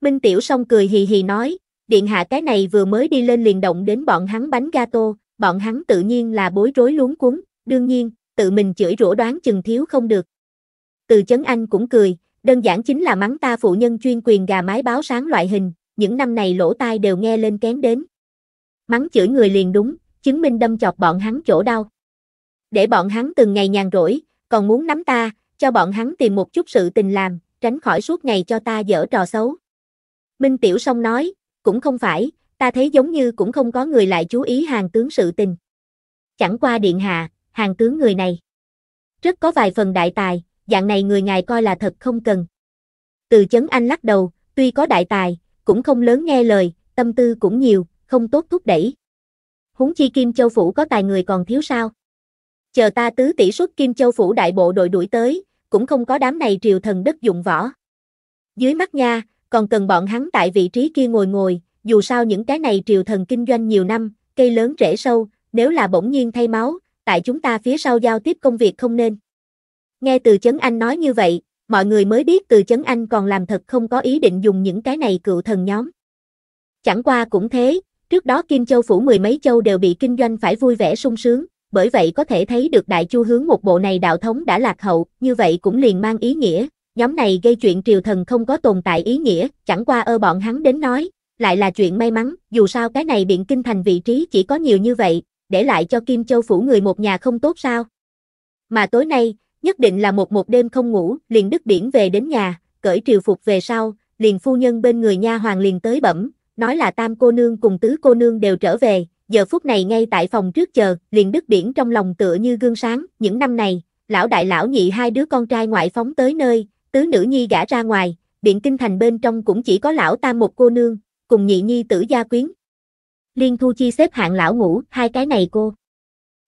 Minh Tiểu Song cười hì hì nói, điện hạ cái này vừa mới đi lên liền động đến bọn hắn bánh gato, bọn hắn tự nhiên là bối rối luống cuốn, đương nhiên, tự mình chửi rủa đoán chừng thiếu không được. Từ chấn anh cũng cười, đơn giản chính là mắng ta phụ nhân chuyên quyền gà mái báo sáng loại hình, những năm này lỗ tai đều nghe lên kén đến. Mắng chửi người liền đúng, chứng minh đâm chọc bọn hắn chỗ đau. Để bọn hắn từng ngày nhàn rỗi, còn muốn nắm ta, cho bọn hắn tìm một chút sự tình làm, tránh khỏi suốt ngày cho ta dở trò xấu. Minh Tiểu Song nói, cũng không phải, ta thấy giống như cũng không có người lại chú ý hàng tướng sự tình. Chẳng qua điện hạ, hàng tướng người này. Rất có vài phần đại tài, dạng này người ngài coi là thật không cần. Từ chấn anh lắc đầu, tuy có đại tài, cũng không lớn nghe lời, tâm tư cũng nhiều, không tốt thúc đẩy. Húng chi Kim Châu Phủ có tài người còn thiếu sao. Chờ ta tứ tỷ suất Kim Châu Phủ đại bộ đội đuổi tới, cũng không có đám này triều thần đất dụng võ. Dưới mắt nha, còn cần bọn hắn tại vị trí kia ngồi ngồi, dù sao những cái này triều thần kinh doanh nhiều năm, cây lớn rễ sâu, nếu là bỗng nhiên thay máu, tại chúng ta phía sau giao tiếp công việc không nên. Nghe từ Chấn Anh nói như vậy, mọi người mới biết từ Chấn Anh còn làm thật không có ý định dùng những cái này cựu thần nhóm. Chẳng qua cũng thế, trước đó Kim Châu phủ mười mấy châu đều bị kinh doanh phải vui vẻ sung sướng, bởi vậy có thể thấy được đại chu hướng một bộ này đạo thống đã lạc hậu, như vậy cũng liền mang ý nghĩa, nhóm này gây chuyện triều thần không có tồn tại ý nghĩa, chẳng qua ơ bọn hắn đến nói, lại là chuyện may mắn, dù sao cái này biện kinh thành vị trí chỉ có nhiều như vậy, để lại cho Kim Châu phủ người một nhà không tốt sao. Mà tối nay, nhất định là một một đêm không ngủ, liền đức biển về đến nhà, cởi triều phục về sau, liền phu nhân bên người nha hoàng liền tới bẩm, nói là tam cô nương cùng tứ cô nương đều trở về, giờ phút này ngay tại phòng trước chờ, liền đức biển trong lòng tựa như gương sáng, những năm này, lão đại lão nhị hai đứa con trai ngoại phóng tới nơi, tứ nữ nhi gả ra ngoài, điện kinh thành bên trong cũng chỉ có lão tam một cô nương, cùng nhị nhi tử gia quyến. Liên thu chi xếp hạng lão ngũ, hai cái này cô.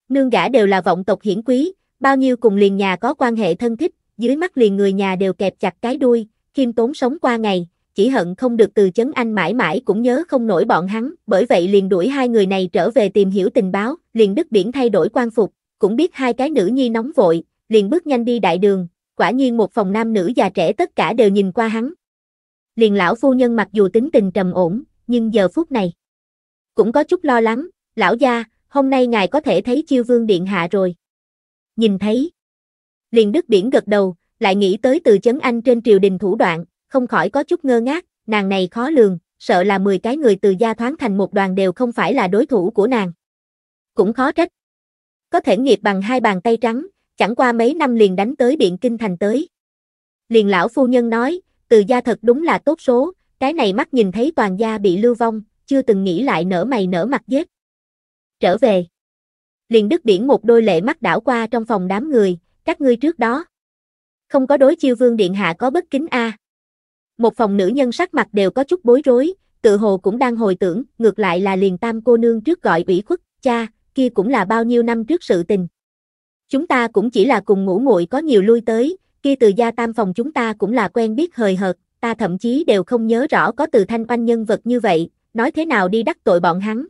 Nương gả đều là vọng tộc hiển quý, bao nhiêu cùng liền nhà có quan hệ thân thích, dưới mắt liền người nhà đều kẹp chặt cái đuôi, khiêm tốn sống qua ngày, chỉ hận không được từ chấn anh mãi mãi cũng nhớ không nổi bọn hắn, bởi vậy liền đuổi hai người này trở về tìm hiểu tình báo, liền đức biển thay đổi quan phục, cũng biết hai cái nữ nhi nóng vội, liền bước nhanh đi đại đường, quả nhiên một phòng nam nữ già trẻ tất cả đều nhìn qua hắn. Liền lão phu nhân mặc dù tính tình trầm ổn, nhưng giờ phút này cũng có chút lo lắng, lão gia, hôm nay ngài có thể thấy chiêu vương điện hạ rồi. Nhìn thấy, liền đức Biển gật đầu, lại nghĩ tới từ chấn anh trên triều đình thủ đoạn, không khỏi có chút ngơ ngác, nàng này khó lường, sợ là 10 cái người từ gia thoáng thành một đoàn đều không phải là đối thủ của nàng. Cũng khó trách. Có thể nghiệp bằng hai bàn tay trắng, chẳng qua mấy năm liền đánh tới biện Kinh Thành tới. Liền lão phu nhân nói, từ gia thật đúng là tốt số, cái này mắt nhìn thấy toàn gia bị lưu vong, chưa từng nghĩ lại nở mày nở mặt giết. Trở về. Liền Đức Điển một đôi lệ mắt đảo qua trong phòng đám người, các ngươi trước đó. Không có đối chiêu vương điện hạ có bất kính a. Một phòng nữ nhân sắc mặt đều có chút bối rối, tự hồ cũng đang hồi tưởng, ngược lại là liền tam cô nương trước gọi ủy khuất, cha, kia cũng là bao nhiêu năm trước sự tình chúng ta cũng chỉ là cùng ngủ muội có nhiều lui tới, kia từ gia tam phòng chúng ta cũng là quen biết hời hợt, ta thậm chí đều không nhớ rõ có từ thanh oanh nhân vật như vậy, nói thế nào đi đắc tội bọn hắn.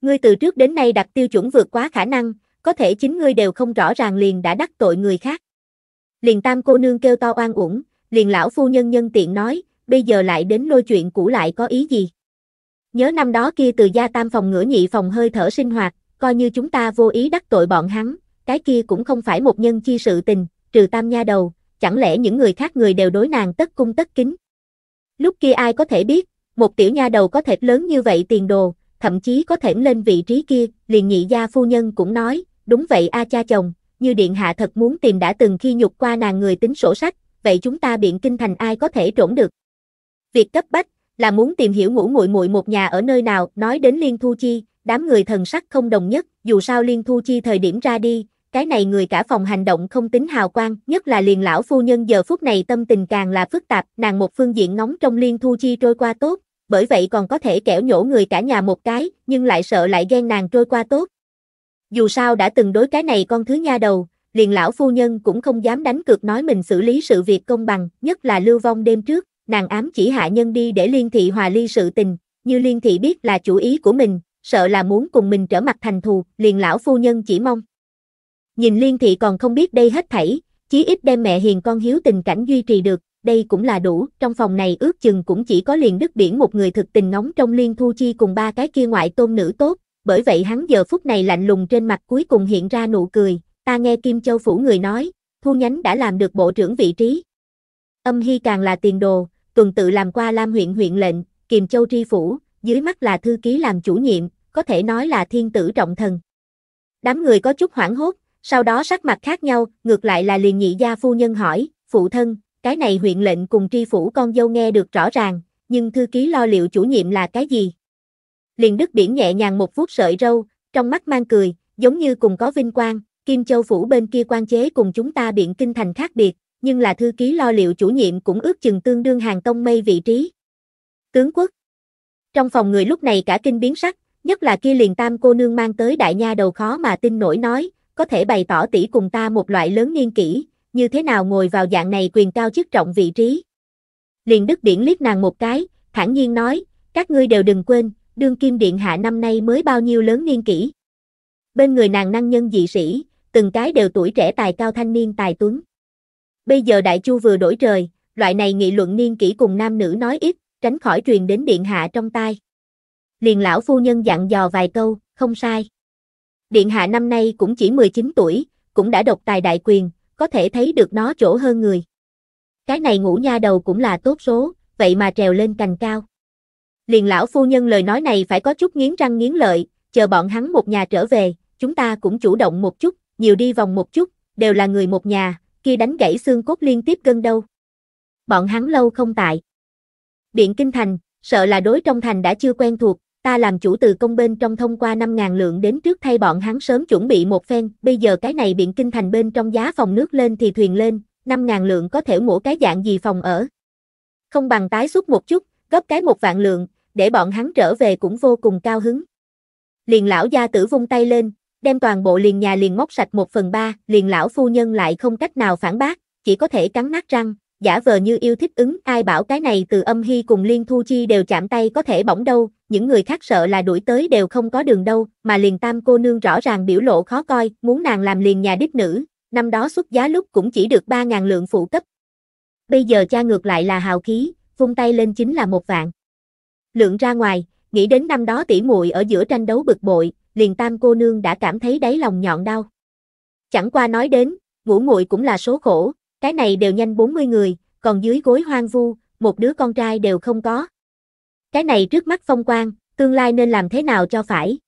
Ngươi từ trước đến nay đặt tiêu chuẩn vượt quá khả năng, có thể chính ngươi đều không rõ ràng liền đã đắc tội người khác. Liền tam cô nương kêu to oan uổng, liền lão phu nhân nhân tiện nói, bây giờ lại đến lôi chuyện cũ lại có ý gì. Nhớ năm đó kia từ gia tam phòng ngửa nhị phòng hơi thở sinh hoạt, coi như chúng ta vô ý đắc tội bọn hắn, cái kia cũng không phải một nhân chi sự tình, trừ tam nha đầu, chẳng lẽ những người khác người đều đối nàng tất cung tất kính. Lúc kia ai có thể biết, một tiểu nha đầu có thể lớn như vậy tiền đồ, thậm chí có thể lên vị trí kia, liền nhị gia phu nhân cũng nói, đúng vậy a cha chồng, như điện hạ thật muốn tìm đã từng khi nhục qua nàng người tính sổ sách, vậy chúng ta biện kinh thành ai có thể trổn được. Việc cấp bách là muốn tìm hiểu ngủ muội muội một nhà ở nơi nào, nói đến Liên Thu Chi, đám người thần sắc không đồng nhất, dù sao liên thu chi thời điểm ra đi, cái này người cả phòng hành động không tính hào quang, nhất là liền lão phu nhân giờ phút này tâm tình càng là phức tạp, nàng một phương diện nóng trong liên thu chi trôi qua tốt, bởi vậy còn có thể kẻo nhổ người cả nhà một cái, nhưng lại sợ lại ghen nàng trôi qua tốt. Dù sao đã từng đối cái này con thứ nha đầu, liền lão phu nhân cũng không dám đánh cược nói mình xử lý sự việc công bằng, nhất là lưu vong đêm trước, nàng ám chỉ hạ nhân đi để liên thị hòa ly sự tình, như liên thị biết là chủ ý của mình, sợ là muốn cùng mình trở mặt thành thù, liền lão phu nhân chỉ mong. Nhìn liên thị còn không biết đây hết thảy, chí ít đem mẹ hiền con hiếu tình cảnh duy trì được, đây cũng là đủ, trong phòng này ước chừng cũng chỉ có liền đức biển một người thực tình nóng trong liên thu chi cùng ba cái kia ngoại tôn nữ tốt, bởi vậy hắn giờ phút này lạnh lùng trên mặt cuối cùng hiện ra nụ cười, ta nghe Kim Châu Phủ người nói, thu nhánh đã làm được bộ trưởng vị trí. Âm Hy càng là tiền đồ, tuần tự làm qua Lam huyện huyện lệnh, Kiềm Châu Tri Phủ, dưới mắt là thư ký làm chủ nhiệm, có thể nói là thiên tử trọng thần. Đám người có chút hoảng hốt, sau đó sắc mặt khác nhau, ngược lại là liền nhị gia phu nhân hỏi, phụ thân, cái này huyện lệnh cùng tri phủ con dâu nghe được rõ ràng, nhưng thư ký lo liệu chủ nhiệm là cái gì? Liền đức biển nhẹ nhàng một phút sợi râu, trong mắt mang cười, giống như cùng có vinh quang, Kim Châu phủ bên kia quan chế cùng chúng ta biện kinh thành khác biệt, nhưng là thư ký lo liệu chủ nhiệm cũng ước chừng tương đương hàng tông mây vị trí. Tướng quốc, trong phòng người lúc này cả kinh biến sắc, nhất là kia liền tam cô nương mang tới đại nha đầu khó mà tin nổi nói, có thể bày tỏ tỷ cùng ta một loại lớn niên kỷ, như thế nào ngồi vào dạng này quyền cao chức trọng vị trí. Liền Đức Điển liếc nàng một cái, thản nhiên nói, các ngươi đều đừng quên, đương kim điện hạ năm nay mới bao nhiêu lớn niên kỷ. Bên người nàng năng nhân dị sĩ, từng cái đều tuổi trẻ tài cao thanh niên tài tuấn. Bây giờ đại chu vừa đổi trời, loại này nghị luận niên kỷ cùng nam nữ nói ít, tránh khỏi truyền đến điện hạ trong tai. Liền lão phu nhân dặn dò vài câu, không sai. Điện hạ năm nay cũng chỉ 19 tuổi, cũng đã độc tài đại quyền, có thể thấy được nó chỗ hơn người. Cái này ngủ nha đầu cũng là tốt số, vậy mà trèo lên cành cao. Liền lão phu nhân lời nói này phải có chút nghiến răng nghiến lợi, chờ bọn hắn một nhà trở về, chúng ta cũng chủ động một chút, nhiều đi vòng một chút, đều là người một nhà, kia đánh gãy xương cốt liên tiếp gân đâu. Bọn hắn lâu không tại. Điện Kinh Thành, sợ là đối trong thành đã chưa quen thuộc, ta làm chủ từ công bên trong thông qua 5.000 lượng đến trước thay bọn hắn sớm chuẩn bị một phen, bây giờ cái này điện kinh thành bên trong giá phòng nước lên thì thuyền lên, 5.000 lượng có thể mua cái dạng gì phòng ở. Không bằng tái xuất một chút, gấp cái một vạn lượng, để bọn hắn trở về cũng vô cùng cao hứng. Liền lão gia tử vung tay lên, đem toàn bộ liền nhà liền móc sạch một phần ba, liền lão phu nhân lại không cách nào phản bác, chỉ có thể cắn nát răng, giả vờ như yêu thích ứng, ai bảo cái này từ âm hy cùng liên thu chi đều chạm tay có thể bỏng đâu, những người khác sợ là đuổi tới đều không có đường đâu, mà liền tam cô nương rõ ràng biểu lộ khó coi, muốn nàng làm liền nhà đích nữ, năm đó xuất giá lúc cũng chỉ được 3.000 lượng phụ cấp. Bây giờ cha ngược lại là hào khí, vung tay lên chính là một vạn. Lượng ra ngoài, nghĩ đến năm đó tỉ muội ở giữa tranh đấu bực bội, liền tam cô nương đã cảm thấy đáy lòng nhọn đau. Chẳng qua nói đến, ngủ muội cũng là số khổ, cái này đều nhanh 40 người, còn dưới gối hoang vu, một đứa con trai đều không có. Cái này trước mắt phong quang, tương lai nên làm thế nào cho phải.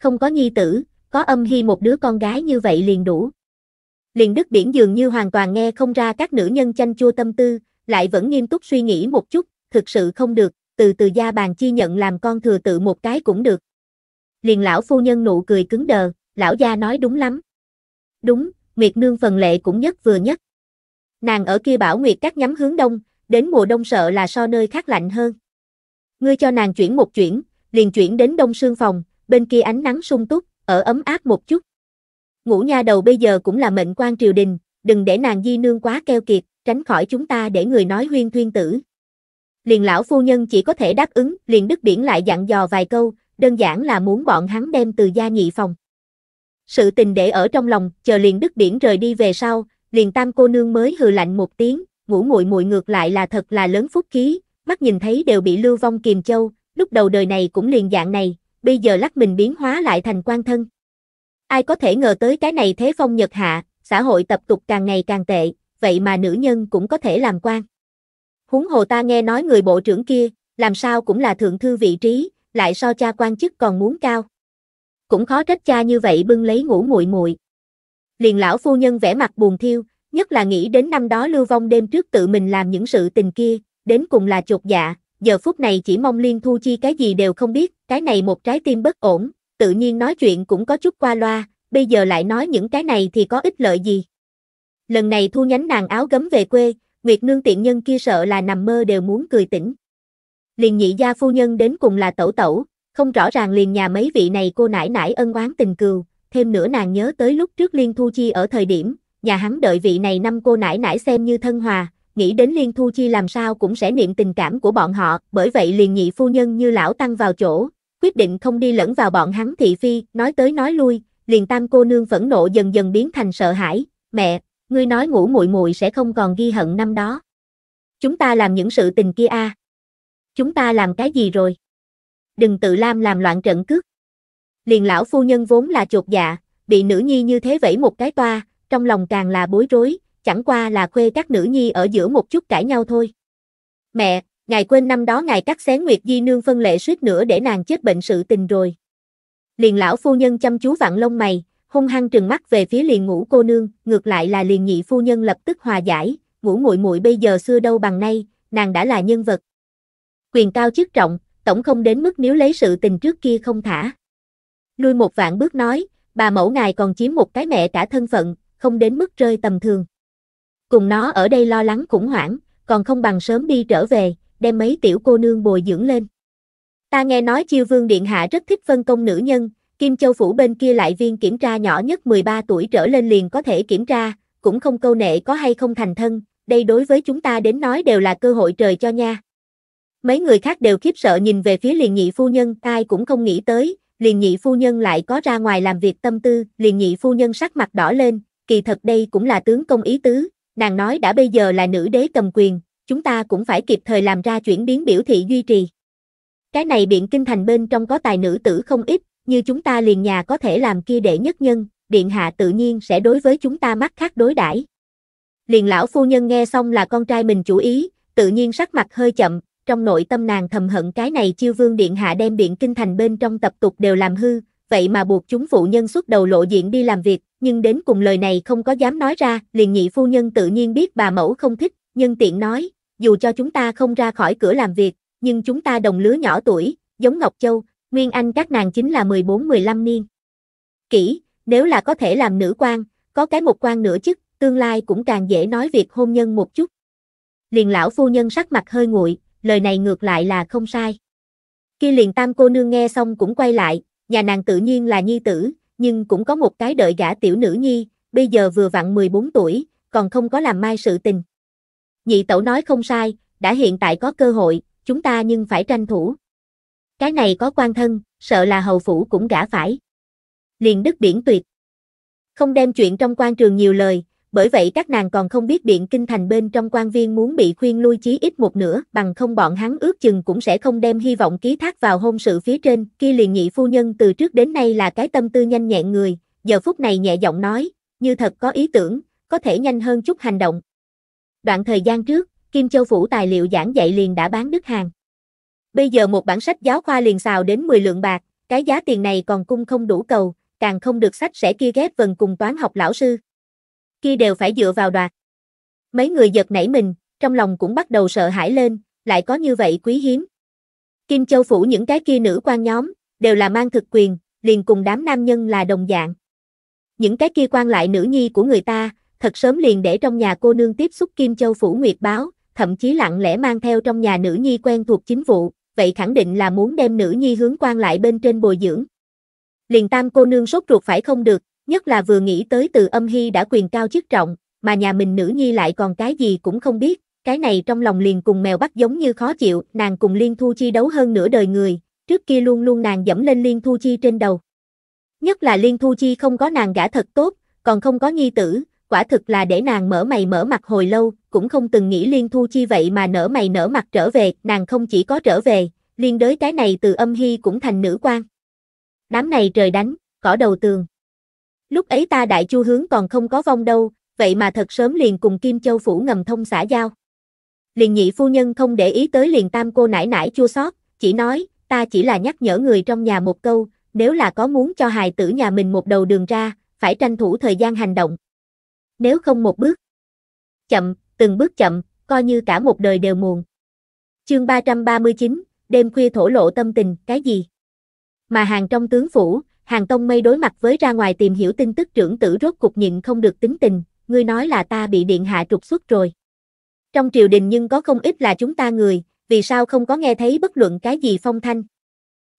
Không có nhi tử, có âm hy một đứa con gái như vậy liền đủ. Liền Đức biển dường như hoàn toàn nghe không ra các nữ nhân chanh chua tâm tư, lại vẫn nghiêm túc suy nghĩ một chút, thực sự không được, từ từ gia bàn chi nhận làm con thừa tự một cái cũng được. Liền lão phu nhân nụ cười cứng đờ, lão gia nói đúng lắm. Đúng, miệt nương phần lệ cũng nhất vừa nhất. Nàng ở kia bảo nguyệt các nhắm hướng đông, đến mùa đông sợ là so nơi khác lạnh hơn. Ngươi cho nàng chuyển một chuyển, liền chuyển đến đông sương phòng, bên kia ánh nắng sung túc, ở ấm áp một chút. Ngũ nha đầu bây giờ cũng là mệnh quan triều đình, đừng để nàng di nương quá keo kiệt, tránh khỏi chúng ta để người nói huyên thuyên tử. Liền lão phu nhân chỉ có thể đáp ứng, liền đức điển lại dặn dò vài câu, đơn giản là muốn bọn hắn đem từ gia nhị phòng. Sự tình để ở trong lòng, chờ liền đức điển rời đi về sau, liền tam cô nương mới hừ lạnh một tiếng, ngủ muội muội ngược lại là thật là lớn phúc khí, mắt nhìn thấy đều bị lưu vong kiềm châu, lúc đầu đời này cũng liền dạng này, bây giờ lắc mình biến hóa lại thành quan thân. Ai có thể ngờ tới cái này thế phong nhật hạ, xã hội tập tục càng ngày càng tệ, vậy mà nữ nhân cũng có thể làm quan. húng hồ ta nghe nói người bộ trưởng kia, làm sao cũng là thượng thư vị trí, lại so cha quan chức còn muốn cao. Cũng khó trách cha như vậy bưng lấy ngủ muội muội liền lão phu nhân vẻ mặt buồn thiêu, nhất là nghĩ đến năm đó lưu vong đêm trước tự mình làm những sự tình kia, đến cùng là chột dạ, giờ phút này chỉ mong liên thu chi cái gì đều không biết, cái này một trái tim bất ổn, tự nhiên nói chuyện cũng có chút qua loa, bây giờ lại nói những cái này thì có ích lợi gì. Lần này thu nhánh nàng áo gấm về quê, Nguyệt Nương tiện nhân kia sợ là nằm mơ đều muốn cười tỉnh. Liền nhị gia phu nhân đến cùng là tẩu tẩu, không rõ ràng liền nhà mấy vị này cô nãi nãi ân oán tình cừu, thêm nữa nàng nhớ tới lúc trước Liên Thu Chi ở thời điểm, nhà hắn đợi vị này năm cô nãi nãi xem như thân hòa, nghĩ đến Liên Thu Chi làm sao cũng sẽ niệm tình cảm của bọn họ, bởi vậy liền nhị phu nhân như lão tăng vào chỗ, quyết định không đi lẫn vào bọn hắn thị phi, nói tới nói lui, liền tam cô nương phẫn nộ dần dần biến thành sợ hãi, mẹ, ngươi nói ngủ muội muội sẽ không còn ghi hận năm đó. Chúng ta làm những sự tình kia a. Chúng ta làm cái gì rồi? Đừng tự lam làm loạn trận cước liền lão phu nhân vốn là chột dạ, bị nữ nhi như thế vẫy một cái toa, trong lòng càng là bối rối, chẳng qua là khuê các nữ nhi ở giữa một chút cãi nhau thôi. Mẹ, ngài quên năm đó ngài cắt xén Nguyệt Di Nương phân lệ suýt nữa để nàng chết bệnh sự tình rồi. Liền lão phu nhân chăm chú vặn lông mày, hung hăng trừng mắt về phía liền ngủ cô nương, ngược lại là liền nhị phu nhân lập tức hòa giải, ngủ muội muội bây giờ xưa đâu bằng nay, nàng đã là nhân vật. Quyền cao chức trọng, tổng không đến mức nếu lấy sự tình trước kia không thả lui một vạn bước nói, bà mẫu ngài còn chiếm một cái mẹ cả thân phận, không đến mức rơi tầm thường. Cùng nó ở đây lo lắng khủng hoảng, còn không bằng sớm đi trở về, đem mấy tiểu cô nương bồi dưỡng lên. Ta nghe nói chiêu vương điện hạ rất thích phân công nữ nhân, Kim Châu Phủ bên kia lại viên kiểm tra nhỏ nhất 13 tuổi trở lên liền có thể kiểm tra, cũng không câu nệ có hay không thành thân, đây đối với chúng ta đến nói đều là cơ hội trời cho nha. Mấy người khác đều khiếp sợ nhìn về phía liền nhị phu nhân, ai cũng không nghĩ tới, liền nhị phu nhân lại có ra ngoài làm việc tâm tư, liền nhị phu nhân sắc mặt đỏ lên, kỳ thật đây cũng là tướng công ý tứ, nàng nói đã bây giờ là nữ đế cầm quyền, chúng ta cũng phải kịp thời làm ra chuyển biến biểu thị duy trì. Cái này biện kinh thành bên trong có tài nữ tử không ít, như chúng ta liền nhà có thể làm kia đệ nhất nhân, điện hạ tự nhiên sẽ đối với chúng ta mắt khác đối đãi. Liền lão phu nhân nghe xong là con trai mình chủ ý, tự nhiên sắc mặt hơi chậm, trong nội tâm nàng thầm hận cái này chiêu vương điện hạ đem biện kinh thành bên trong tập tục đều làm hư, vậy mà buộc chúng phụ nhân xuất đầu lộ diện đi làm việc, nhưng đến cùng lời này không có dám nói ra, liền nhị phu nhân tự nhiên biết bà mẫu không thích, nhân tiện nói, dù cho chúng ta không ra khỏi cửa làm việc, nhưng chúng ta đồng lứa nhỏ tuổi, giống Ngọc Châu, Nguyên Anh các nàng chính là 14-15 niên. Kỹ, nếu là có thể làm nữ quan, có cái một quan nữa chức, tương lai cũng càng dễ nói việc hôn nhân một chút. Liền lão phu nhân sắc mặt hơi nguội, lời này ngược lại là không sai. Khi liền tam cô nương nghe xong cũng quay lại, nhà nàng tự nhiên là nhi tử, nhưng cũng có một cái đợi gã tiểu nữ nhi, bây giờ vừa vặn 14 tuổi, còn không có làm mai sự tình. Nhị tẩu nói không sai, đã hiện tại có cơ hội, chúng ta nhưng phải tranh thủ. Cái này có quan thân, sợ là hầu phủ cũng gã phải. Liền đức biển tuyệt. Không đem chuyện trong quan trường nhiều lời, bởi vậy các nàng còn không biết Điện Kinh Thành bên trong quan viên muốn bị khuyên lui chí ít một nửa, bằng không bọn hắn ước chừng cũng sẽ không đem hy vọng ký thác vào hôn sự phía trên, kia liền nhị phu nhân từ trước đến nay là cái tâm tư nhanh nhẹn người, giờ phút này nhẹ giọng nói, như thật có ý tưởng, có thể nhanh hơn chút hành động. Đoạn thời gian trước, Kim Châu Phủ tài liệu giảng dạy liền đã bán đứt hàng. Bây giờ một bản sách giáo khoa liền xào đến 10 lượng bạc, cái giá tiền này còn cung không đủ cầu, càng không được sách sẽ kia ghép vần cùng toán học lão sư kia đều phải dựa vào đoạt. Mấy người giật nảy mình, trong lòng cũng bắt đầu sợ hãi lên, lại có như vậy quý hiếm. Kim Châu phủ những cái kia nữ quan nhóm, đều là mang thực quyền, liền cùng đám nam nhân là đồng dạng. Những cái kia quan lại nữ nhi của người ta, thật sớm liền để trong nhà cô nương tiếp xúc Kim Châu phủ nguyệt báo, thậm chí lặng lẽ mang theo trong nhà nữ nhi quen thuộc chính vụ, vậy khẳng định là muốn đem nữ nhi hướng quan lại bên trên bồi dưỡng. Liền tam cô nương sốt ruột phải không được, Nhất là vừa nghĩ tới từ âm hy đã quyền cao chức trọng, mà nhà mình nữ nhi lại còn cái gì cũng không biết, cái này trong lòng liền cùng mèo bắt giống như khó chịu, nàng cùng Liên Thu Chi đấu hơn nửa đời người, trước kia luôn luôn nàng dẫm lên Liên Thu Chi trên đầu. Nhất là Liên Thu Chi không có nàng gã thật tốt, còn không có nghi tử, quả thực là để nàng mở mày mở mặt hồi lâu, cũng không từng nghĩ Liên Thu Chi vậy mà nở mày nở mặt trở về, nàng không chỉ có trở về, liên đới cái này từ âm hy cũng thành nữ quan. Đám này trời đánh, cỏ đầu tường. Lúc ấy ta đại chu hướng còn không có vong đâu, vậy mà thật sớm liền cùng Kim Châu Phủ ngầm thông xã giao. Liền nhị phu nhân không để ý tới liền tam cô nãi nãi chua xót, chỉ nói, ta chỉ là nhắc nhở người trong nhà một câu, nếu là có muốn cho hài tử nhà mình một đầu đường ra, phải tranh thủ thời gian hành động. Nếu không một bước chậm, từng bước chậm, coi như cả một đời đều muộn. Chương 339, đêm khuya thổ lộ tâm tình, cái gì? Mà hàng trong tướng phủ, Hàng Tông Mây đối mặt với ra ngoài tìm hiểu tin tức trưởng tử rốt cục nhịn không được tính tình, ngươi nói là ta bị điện hạ trục xuất rồi. Trong triều đình nhưng có không ít là chúng ta người, vì sao không có nghe thấy bất luận cái gì phong thanh.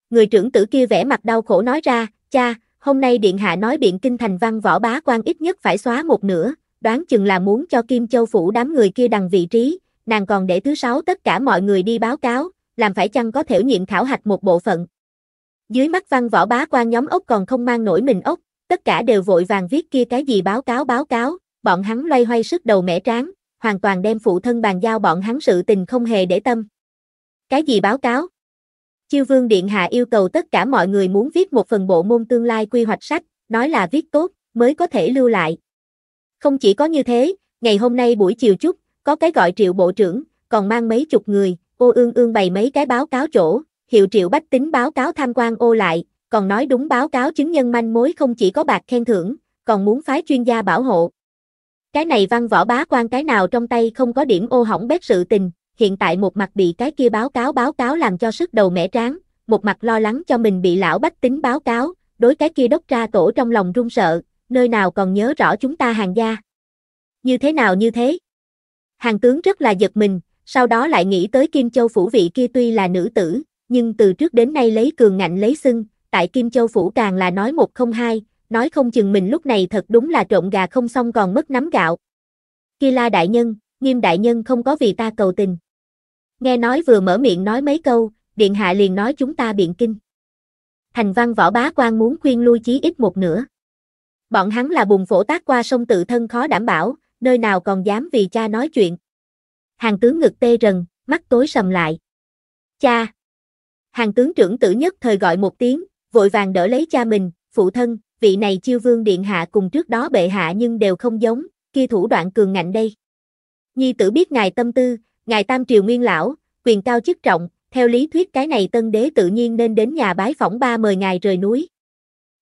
Người trưởng tử kia vẻ mặt đau khổ nói ra, cha, hôm nay điện hạ nói biện kinh thành văn võ bá quan ít nhất phải xóa một nửa, đoán chừng là muốn cho Kim Châu phủ đám người kia đằng vị trí, nàng còn để thứ sáu tất cả mọi người đi báo cáo, làm phải chăng có thể nhiệm khảo hạch một bộ phận. Dưới mắt văn võ bá quan nhóm ốc còn không mang nổi mình ốc, tất cả đều vội vàng viết kia cái gì báo cáo báo cáo, bọn hắn loay hoay sức đầu mẻ tráng, hoàn toàn đem phụ thân bàn giao bọn hắn sự tình không hề để tâm. Cái gì báo cáo? Chiêu vương điện hạ yêu cầu tất cả mọi người muốn viết một phần bộ môn tương lai quy hoạch sách, nói là viết tốt, mới có thể lưu lại. Không chỉ có như thế, ngày hôm nay buổi chiều chút, có cái gọi triệu bộ trưởng, còn mang mấy chục người, ô ương ương bày mấy cái báo cáo chỗ, hiệu triệu bách tính báo cáo tham quan ô lại, còn nói đúng báo cáo chứng nhân manh mối không chỉ có bạc khen thưởng, còn muốn phái chuyên gia bảo hộ. Cái này văn võ bá quan cái nào trong tay không có điểm ô hỏng bét sự tình, hiện tại một mặt bị cái kia báo cáo báo cáo làm cho sức đầu mẻ tráng, một mặt lo lắng cho mình bị lão bách tính báo cáo, đối cái kia đốc ra tổ trong lòng run sợ, nơi nào còn nhớ rõ chúng ta hàng gia. Như thế nào như thế? Hàng tướng rất là giật mình, sau đó lại nghĩ tới Kim Châu phủ vị kia tuy là nữ tử, nhưng từ trước đến nay lấy cường ngạnh lấy xưng, tại Kim Châu Phủ càng là nói một không hai, nói không chừng mình lúc này thật đúng là trộn gà không xong còn mất nắm gạo. Kia la đại nhân, nghiêm đại nhân không có vì ta cầu tình. Nghe nói vừa mở miệng nói mấy câu, điện hạ liền nói chúng ta biện kinh. Thành văn võ bá quan muốn khuyên lui chí ít một nửa. Bọn hắn là bùng phổ tác qua sông tự thân khó đảm bảo, nơi nào còn dám vì cha nói chuyện. Hàng tướng ngực tê rần, mắt tối sầm lại. Cha, Hàng tướng trưởng tử nhất thời gọi một tiếng, vội vàng đỡ lấy cha mình, phụ thân, vị này chiêu vương điện hạ cùng trước đó bệ hạ nhưng đều không giống, kia thủ đoạn cường ngạnh đây. Nhi tử biết ngài tâm tư, ngài tam triều nguyên lão, quyền cao chức trọng, theo lý thuyết cái này tân đế tự nhiên nên đến nhà bái phỏng ba mời ngài rời núi.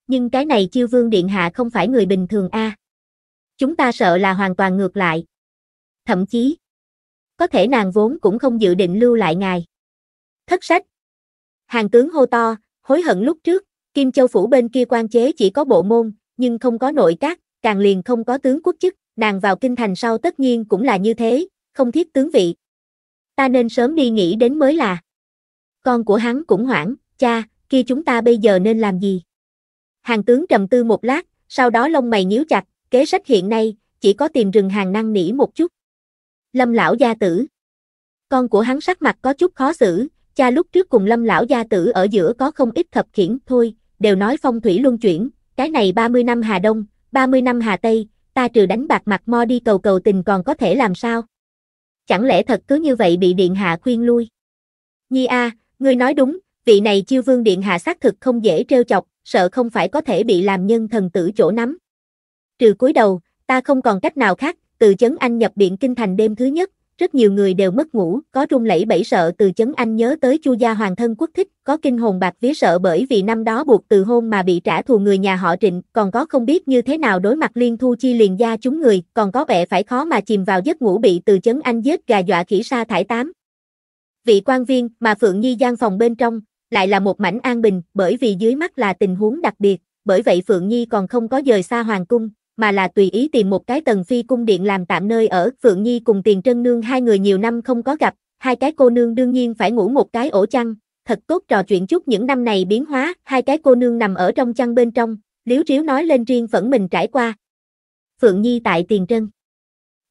Nhưng cái này chiêu vương điện hạ không phải người bình thường a. Chúng ta sợ là hoàn toàn ngược lại. Thậm chí, có thể nàng vốn cũng không dự định lưu lại ngài. Thất sách, Hàng tướng hô to, hối hận lúc trước, Kim Châu Phủ bên kia quan chế chỉ có bộ môn, nhưng không có nội các, càng liền không có tướng quốc chức, nàng vào kinh thành sau tất nhiên cũng là như thế, không thiết tướng vị. Ta nên sớm đi nghĩ đến mới là. Con của hắn cũng hoảng, cha, kia chúng ta bây giờ nên làm gì? Hàng tướng trầm tư một lát, sau đó lông mày nhíu chặt, kế sách hiện nay, chỉ có tìm rừng hàng năng nỉ một chút. Lâm lão gia tử. Con của hắn sắc mặt có chút khó xử, cha lúc trước cùng lâm lão gia tử ở giữa có không ít thập khiển, thôi, đều nói phong thủy luân chuyển, cái này 30 năm Hà Đông, 30 năm Hà Tây, ta trừ đánh bạc mặt mo đi cầu cầu tình còn có thể làm sao? Chẳng lẽ thật cứ như vậy bị Điện Hạ khuyên lui? Nhi A, à, ngươi nói đúng, vị này chiêu vương Điện Hạ xác thực không dễ trêu chọc, sợ không phải có thể bị làm nhân thần tử chỗ nắm. Trừ cúi đầu, ta không còn cách nào khác, từ chấn anh nhập Điện Kinh Thành đêm thứ nhất, rất nhiều người đều mất ngủ, có rung lẫy bẫy sợ từ chấn anh nhớ tới chu gia hoàng thân quốc thích, có kinh hồn bạc vía sợ bởi vì năm đó buộc từ hôn mà bị trả thù người nhà họ trịnh, còn có không biết như thế nào đối mặt liên thu chi liền gia chúng người, còn có vẻ phải khó mà chìm vào giấc ngủ bị từ chấn anh giết gà dọa khỉ sa thải tám. Vị quan viên mà Phượng Nhi gian phòng bên trong, lại là một mảnh an bình, bởi vì dưới mắt là tình huống đặc biệt, bởi vậy Phượng Nhi còn không có rời xa hoàng cung, mà là tùy ý tìm một cái tầng phi cung điện làm tạm nơi ở. Phượng Nhi cùng Tiền Trân Nương hai người nhiều năm không có gặp, hai cái cô nương đương nhiên phải ngủ một cái ổ chăn, thật tốt trò chuyện chút những năm này biến hóa, hai cái cô nương nằm ở trong chăn bên trong, liếu riếu nói lên riêng phẫn mình trải qua. Phượng Nhi tại Tiền Trân.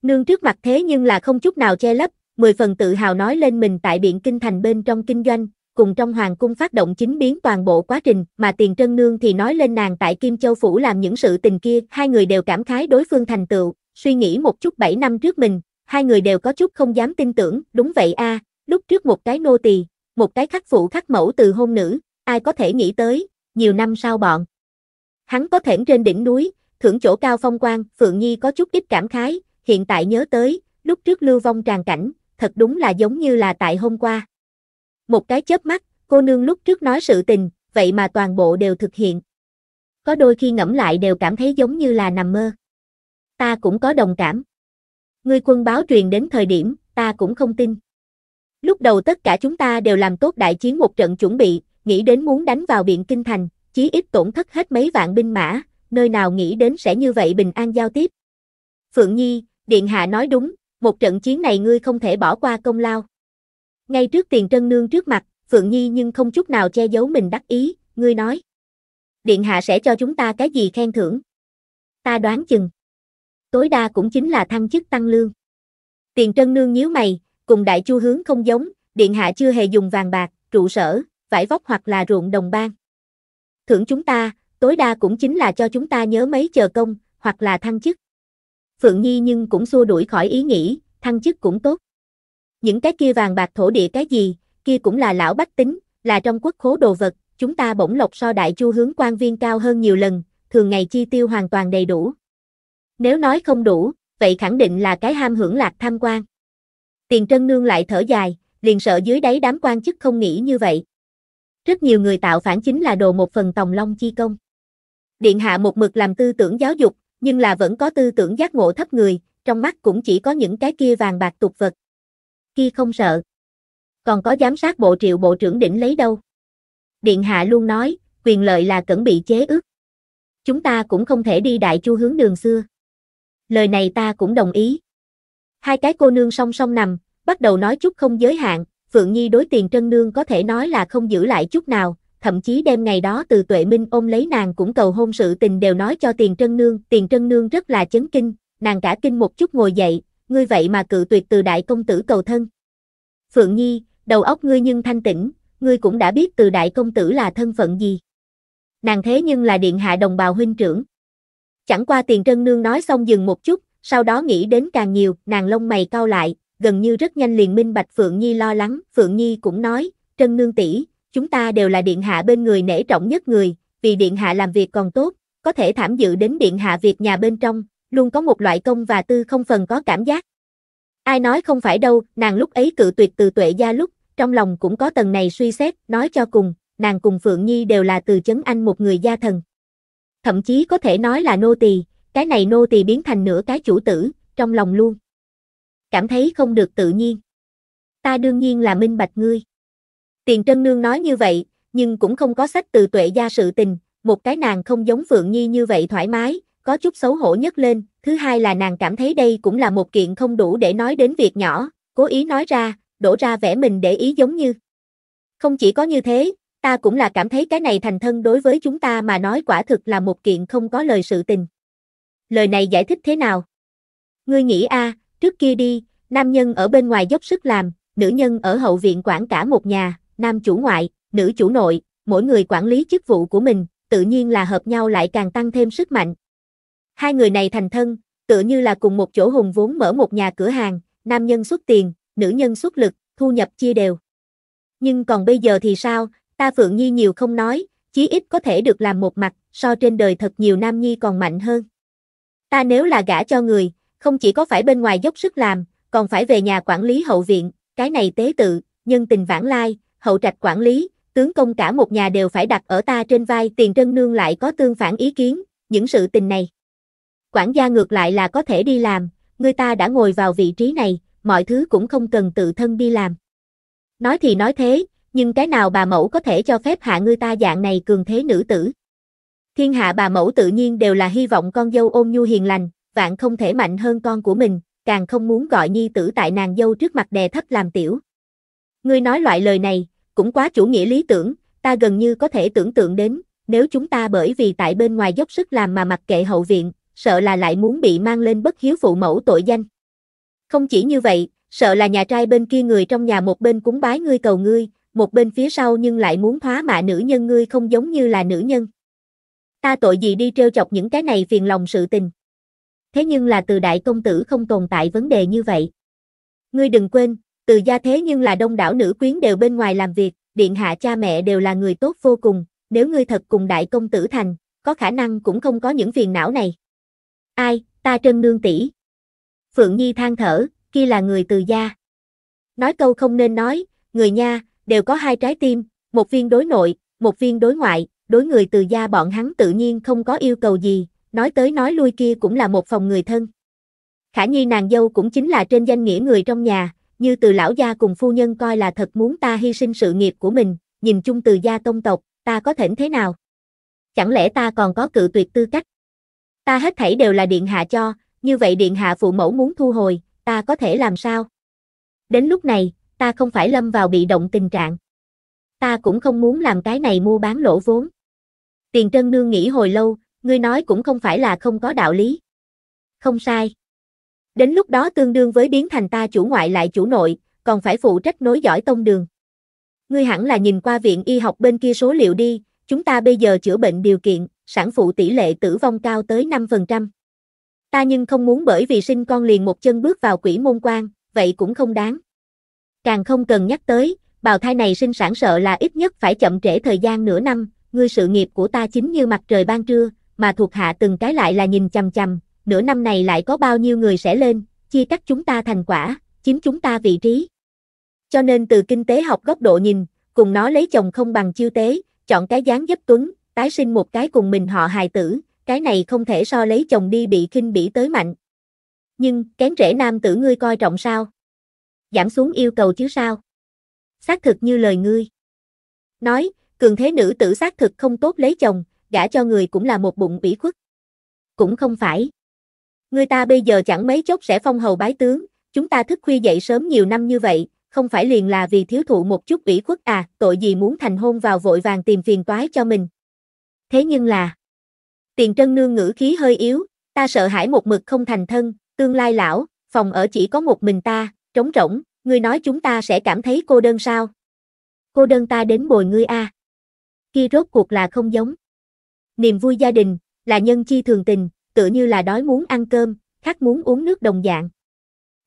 Nương trước mặt thế nhưng là không chút nào che lấp, mười phần tự hào nói lên mình tại Biện Kinh Thành bên trong kinh doanh, cùng trong hoàng cung phát động chính biến toàn bộ quá trình, mà Tiền Trân Nương thì nói lên nàng tại Kim Châu Phủ làm những sự tình kia, hai người đều cảm khái đối phương thành tựu, suy nghĩ một chút 7 năm trước mình, hai người đều có chút không dám tin tưởng, đúng vậy a, à, lúc trước một cái nô tỳ, một cái khắc phụ khắc mẫu từ hôn nữ, ai có thể nghĩ tới, nhiều năm sau bọn. Hắn có thể trên đỉnh núi, thưởng chỗ cao phong quang, Phượng Nhi có chút ít cảm khái, hiện tại nhớ tới, lúc trước lưu vong tràn cảnh, thật đúng là giống như là tại hôm qua. Một cái chớp mắt, cô nương lúc trước nói sự tình, vậy mà toàn bộ đều thực hiện. Có đôi khi ngẫm lại đều cảm thấy giống như là nằm mơ. Ta cũng có đồng cảm. Ngươi quân báo truyền đến thời điểm, ta cũng không tin. Lúc đầu tất cả chúng ta đều làm tốt đại chiến một trận chuẩn bị, nghĩ đến muốn đánh vào Biện Kinh Thành, chí ít tổn thất hết mấy vạn binh mã, nơi nào nghĩ đến sẽ như vậy bình an giao tiếp. Phượng Nhi, Điện Hạ nói đúng, một trận chiến này ngươi không thể bỏ qua công lao. Ngay trước tiền trân nương trước mặt, Phượng Nhi nhưng không chút nào che giấu mình đắc ý, ngươi nói. Điện hạ sẽ cho chúng ta cái gì khen thưởng? Ta đoán chừng. Tối đa cũng chính là thăng chức tăng lương. Tiền trân nương nhíu mày, cùng đại chu hướng không giống, điện hạ chưa hề dùng vàng bạc, trụ sở, vải vóc hoặc là ruộng đồng ban. Thưởng chúng ta, tối đa cũng chính là cho chúng ta nhớ mấy chờ công, hoặc là thăng chức. Phượng Nhi nhưng cũng xua đuổi khỏi ý nghĩ, thăng chức cũng tốt những cái kia vàng bạc thổ địa cái gì, kia cũng là lão bách tính, là trong quốc khố đồ vật, chúng ta bổng lộc so đại chu hướng quan viên cao hơn nhiều lần, thường ngày chi tiêu hoàn toàn đầy đủ. Nếu nói không đủ, vậy khẳng định là cái ham hưởng lạc tham quan. Tiền Trân Nương lại thở dài, liền sợ dưới đáy đám quan chức không nghĩ như vậy. Rất nhiều người tạo phản chính là đồ một phần tòng long chi công. Điện hạ một mực làm tư tưởng giáo dục, nhưng là vẫn có tư tưởng giác ngộ thấp người, trong mắt cũng chỉ có những cái kia vàng bạc tục vật kia không sợ. Còn có giám sát bộ triệu bộ trưởng đỉnh lấy đâu. Điện hạ luôn nói, quyền lợi là cẩn bị chế ước. Chúng ta cũng không thể đi đại chu hướng đường xưa. Lời này ta cũng đồng ý. Hai cái cô nương song song nằm, bắt đầu nói chút không giới hạn, Phượng Nhi đối tiền trân nương có thể nói là không giữ lại chút nào, thậm chí đêm ngày đó từ tuệ minh ôm lấy nàng cũng cầu hôn sự tình đều nói cho tiền trân nương, tiền trân nương rất là chấn kinh, nàng cả kinh một chút ngồi dậy, ngươi vậy mà cự tuyệt từ đại công tử cầu thân. Phượng Nhi, đầu óc ngươi nhưng thanh tĩnh, ngươi cũng đã biết từ đại công tử là thân phận gì. Nàng thế nhưng là điện hạ đồng bào huynh trưởng. Chẳng qua tiền trân nương nói xong dừng một chút, sau đó nghĩ đến càng nhiều, nàng lông mày cau lại, gần như rất nhanh liền minh bạch Phượng Nhi lo lắng, Phượng Nhi cũng nói, trân nương tỷ, chúng ta đều là điện hạ bên người nể trọng nhất người, vì điện hạ làm việc còn tốt, có thể tham dự đến điện hạ việc nhà bên trong, luôn có một loại công và tư không phần có cảm giác. Ai nói không phải đâu, nàng lúc ấy cự tuyệt từ tuệ gia lúc, trong lòng cũng có tầng này suy xét, nói cho cùng, nàng cùng Phượng Nhi đều là từ chấn anh một người gia thần. Thậm chí có thể nói là nô tỳ, cái này nô tỳ biến thành nửa cái chủ tử, trong lòng luôn. Cảm thấy không được tự nhiên. Ta đương nhiên là minh bạch ngươi. Tiền Trân Nương nói như vậy, nhưng cũng không có sách từ tuệ gia sự tình, một cái nàng không giống Phượng Nhi như vậy thoải mái, có chút xấu hổ nhất lên, thứ hai là nàng cảm thấy đây cũng là một kiện không đủ để nói đến việc nhỏ, cố ý nói ra, đổ ra vẻ mình để ý giống như. Không chỉ có như thế, ta cũng là cảm thấy cái này thành thân đối với chúng ta mà nói quả thực là một kiện không có lời sự tình. Lời này giải thích thế nào? Ngươi nghĩ a, trước kia đi, nam nhân ở bên ngoài dốc sức làm, nữ nhân ở hậu viện quản cả một nhà, nam chủ ngoại, nữ chủ nội, mỗi người quản lý chức vụ của mình, tự nhiên là hợp nhau lại càng tăng thêm sức mạnh, Hai người này thành thân, tựa như là cùng một chỗ hùng vốn mở một nhà cửa hàng, nam nhân xuất tiền, nữ nhân xuất lực, thu nhập chia đều. Nhưng còn bây giờ thì sao, ta Phượng Nhi nhiều không nói, chí ít có thể được làm một mặt, so trên đời thật nhiều nam nhi còn mạnh hơn. Ta nếu là gả cho người, không chỉ có phải bên ngoài dốc sức làm, còn phải về nhà quản lý hậu viện, cái này tế tự, nhân tình vãng lai, hậu trạch quản lý, tướng công cả một nhà đều phải đặt ở ta trên vai tiền trân nương lại có tương phản ý kiến, những sự tình này quản gia ngược lại là có thể đi làm, người ta đã ngồi vào vị trí này, mọi thứ cũng không cần tự thân đi làm. Nói thì nói thế, nhưng cái nào bà mẫu có thể cho phép hạ người ta dạng này cường thế nữ tử. Thiên hạ bà mẫu tự nhiên đều là hy vọng con dâu ôn nhu hiền lành, vạn không thể mạnh hơn con của mình, càng không muốn gọi nhi tử tại nàng dâu trước mặt đè thấp làm tiểu. Ngươi nói loại lời này, cũng quá chủ nghĩa lý tưởng, ta gần như có thể tưởng tượng đến, nếu chúng ta bởi vì tại bên ngoài dốc sức làm mà mặc kệ hậu viện, sợ là lại muốn bị mang lên bất hiếu phụ mẫu tội danh. Không chỉ như vậy, sợ là nhà trai bên kia người trong nhà một bên cúng bái ngươi cầu ngươi, một bên phía sau nhưng lại muốn thoá mạ nữ nhân ngươi không giống như là nữ nhân. Ta tội gì đi trêu chọc những cái này phiền lòng sự tình. Thế nhưng là từ đại công tử không tồn tại vấn đề như vậy. Ngươi đừng quên, từ gia thế nhưng là đông đảo nữ quyến đều bên ngoài làm việc, điện hạ cha mẹ đều là người tốt vô cùng, nếu ngươi thật cùng đại công tử thành, có khả năng cũng không có những phiền não này ai, ta trân nương tỷ. Phượng Nhi than thở, kia là người từ gia. Nói câu không nên nói, người nha, đều có hai trái tim, một viên đối nội, một viên đối ngoại, đối người từ gia bọn hắn tự nhiên không có yêu cầu gì, nói tới nói lui kia cũng là một phòng người thân. Khả Nhi nàng dâu cũng chính là trên danh nghĩa người trong nhà, như từ lão gia cùng phu nhân coi là thật muốn ta hy sinh sự nghiệp của mình, nhìn chung từ gia tông tộc, ta có thể thế nào? Chẳng lẽ ta còn có cự tuyệt tư cách? Ta hết thảy đều là điện hạ cho, như vậy điện hạ phụ mẫu muốn thu hồi, ta có thể làm sao? Đến lúc này, ta không phải lâm vào bị động tình trạng. Ta cũng không muốn làm cái này mua bán lỗ vốn. Tiền Trân Nương nghĩ hồi lâu, ngươi nói cũng không phải là không có đạo lý. Không sai. Đến lúc đó tương đương với biến thành ta chủ ngoại lại chủ nội, còn phải phụ trách nối dõi tông đường. Ngươi hẳn là nhìn qua viện y học bên kia số liệu đi, chúng ta bây giờ chữa bệnh điều kiện, sản phụ tỷ lệ tử vong cao tới 5%. Ta nhưng không muốn bởi vì sinh con liền một chân bước vào quỷ môn quan, vậy cũng không đáng. Càng không cần nhắc tới, bào thai này sinh sản sợ là ít nhất phải chậm trễ thời gian nửa năm, ngươi sự nghiệp của ta chính như mặt trời ban trưa, mà thuộc hạ từng cái lại là nhìn chằm chằm, nửa năm này lại có bao nhiêu người sẽ lên, chia cắt chúng ta thành quả, chiếm chúng ta vị trí. Cho nên từ kinh tế học góc độ nhìn, cùng nó lấy chồng không bằng chiêu tế, chọn cái dáng dấp tuấn, tái sinh một cái cùng mình họ hài tử, cái này không thể so lấy chồng đi bị khinh bỉ tới mạnh. Nhưng, kén rễ nam tử ngươi coi trọng sao? Giảm xuống yêu cầu chứ sao? Xác thực như lời ngươi. Nói, cường thế nữ tử xác thực không tốt lấy chồng, gả cho người cũng là một bụng bỉ khuất. Cũng không phải. Người ta bây giờ chẳng mấy chốc sẽ phong hầu bái tướng, chúng ta thức khuya dậy sớm nhiều năm như vậy, không phải liền là vì thiếu thụ một chút ủy khuất à, tội gì muốn thành hôn vào vội vàng tìm phiền toái cho mình thế nhưng là... Tiền trân nương ngữ khí hơi yếu, ta sợ hãi một mực không thành thân, tương lai lão, phòng ở chỉ có một mình ta, trống rỗng, ngươi nói chúng ta sẽ cảm thấy cô đơn sao? Cô đơn ta đến bồi ngươi a. À. Kia rốt cuộc là không giống. Niềm vui gia đình, là nhân chi thường tình, tự như là đói muốn ăn cơm, khát muốn uống nước đồng dạng.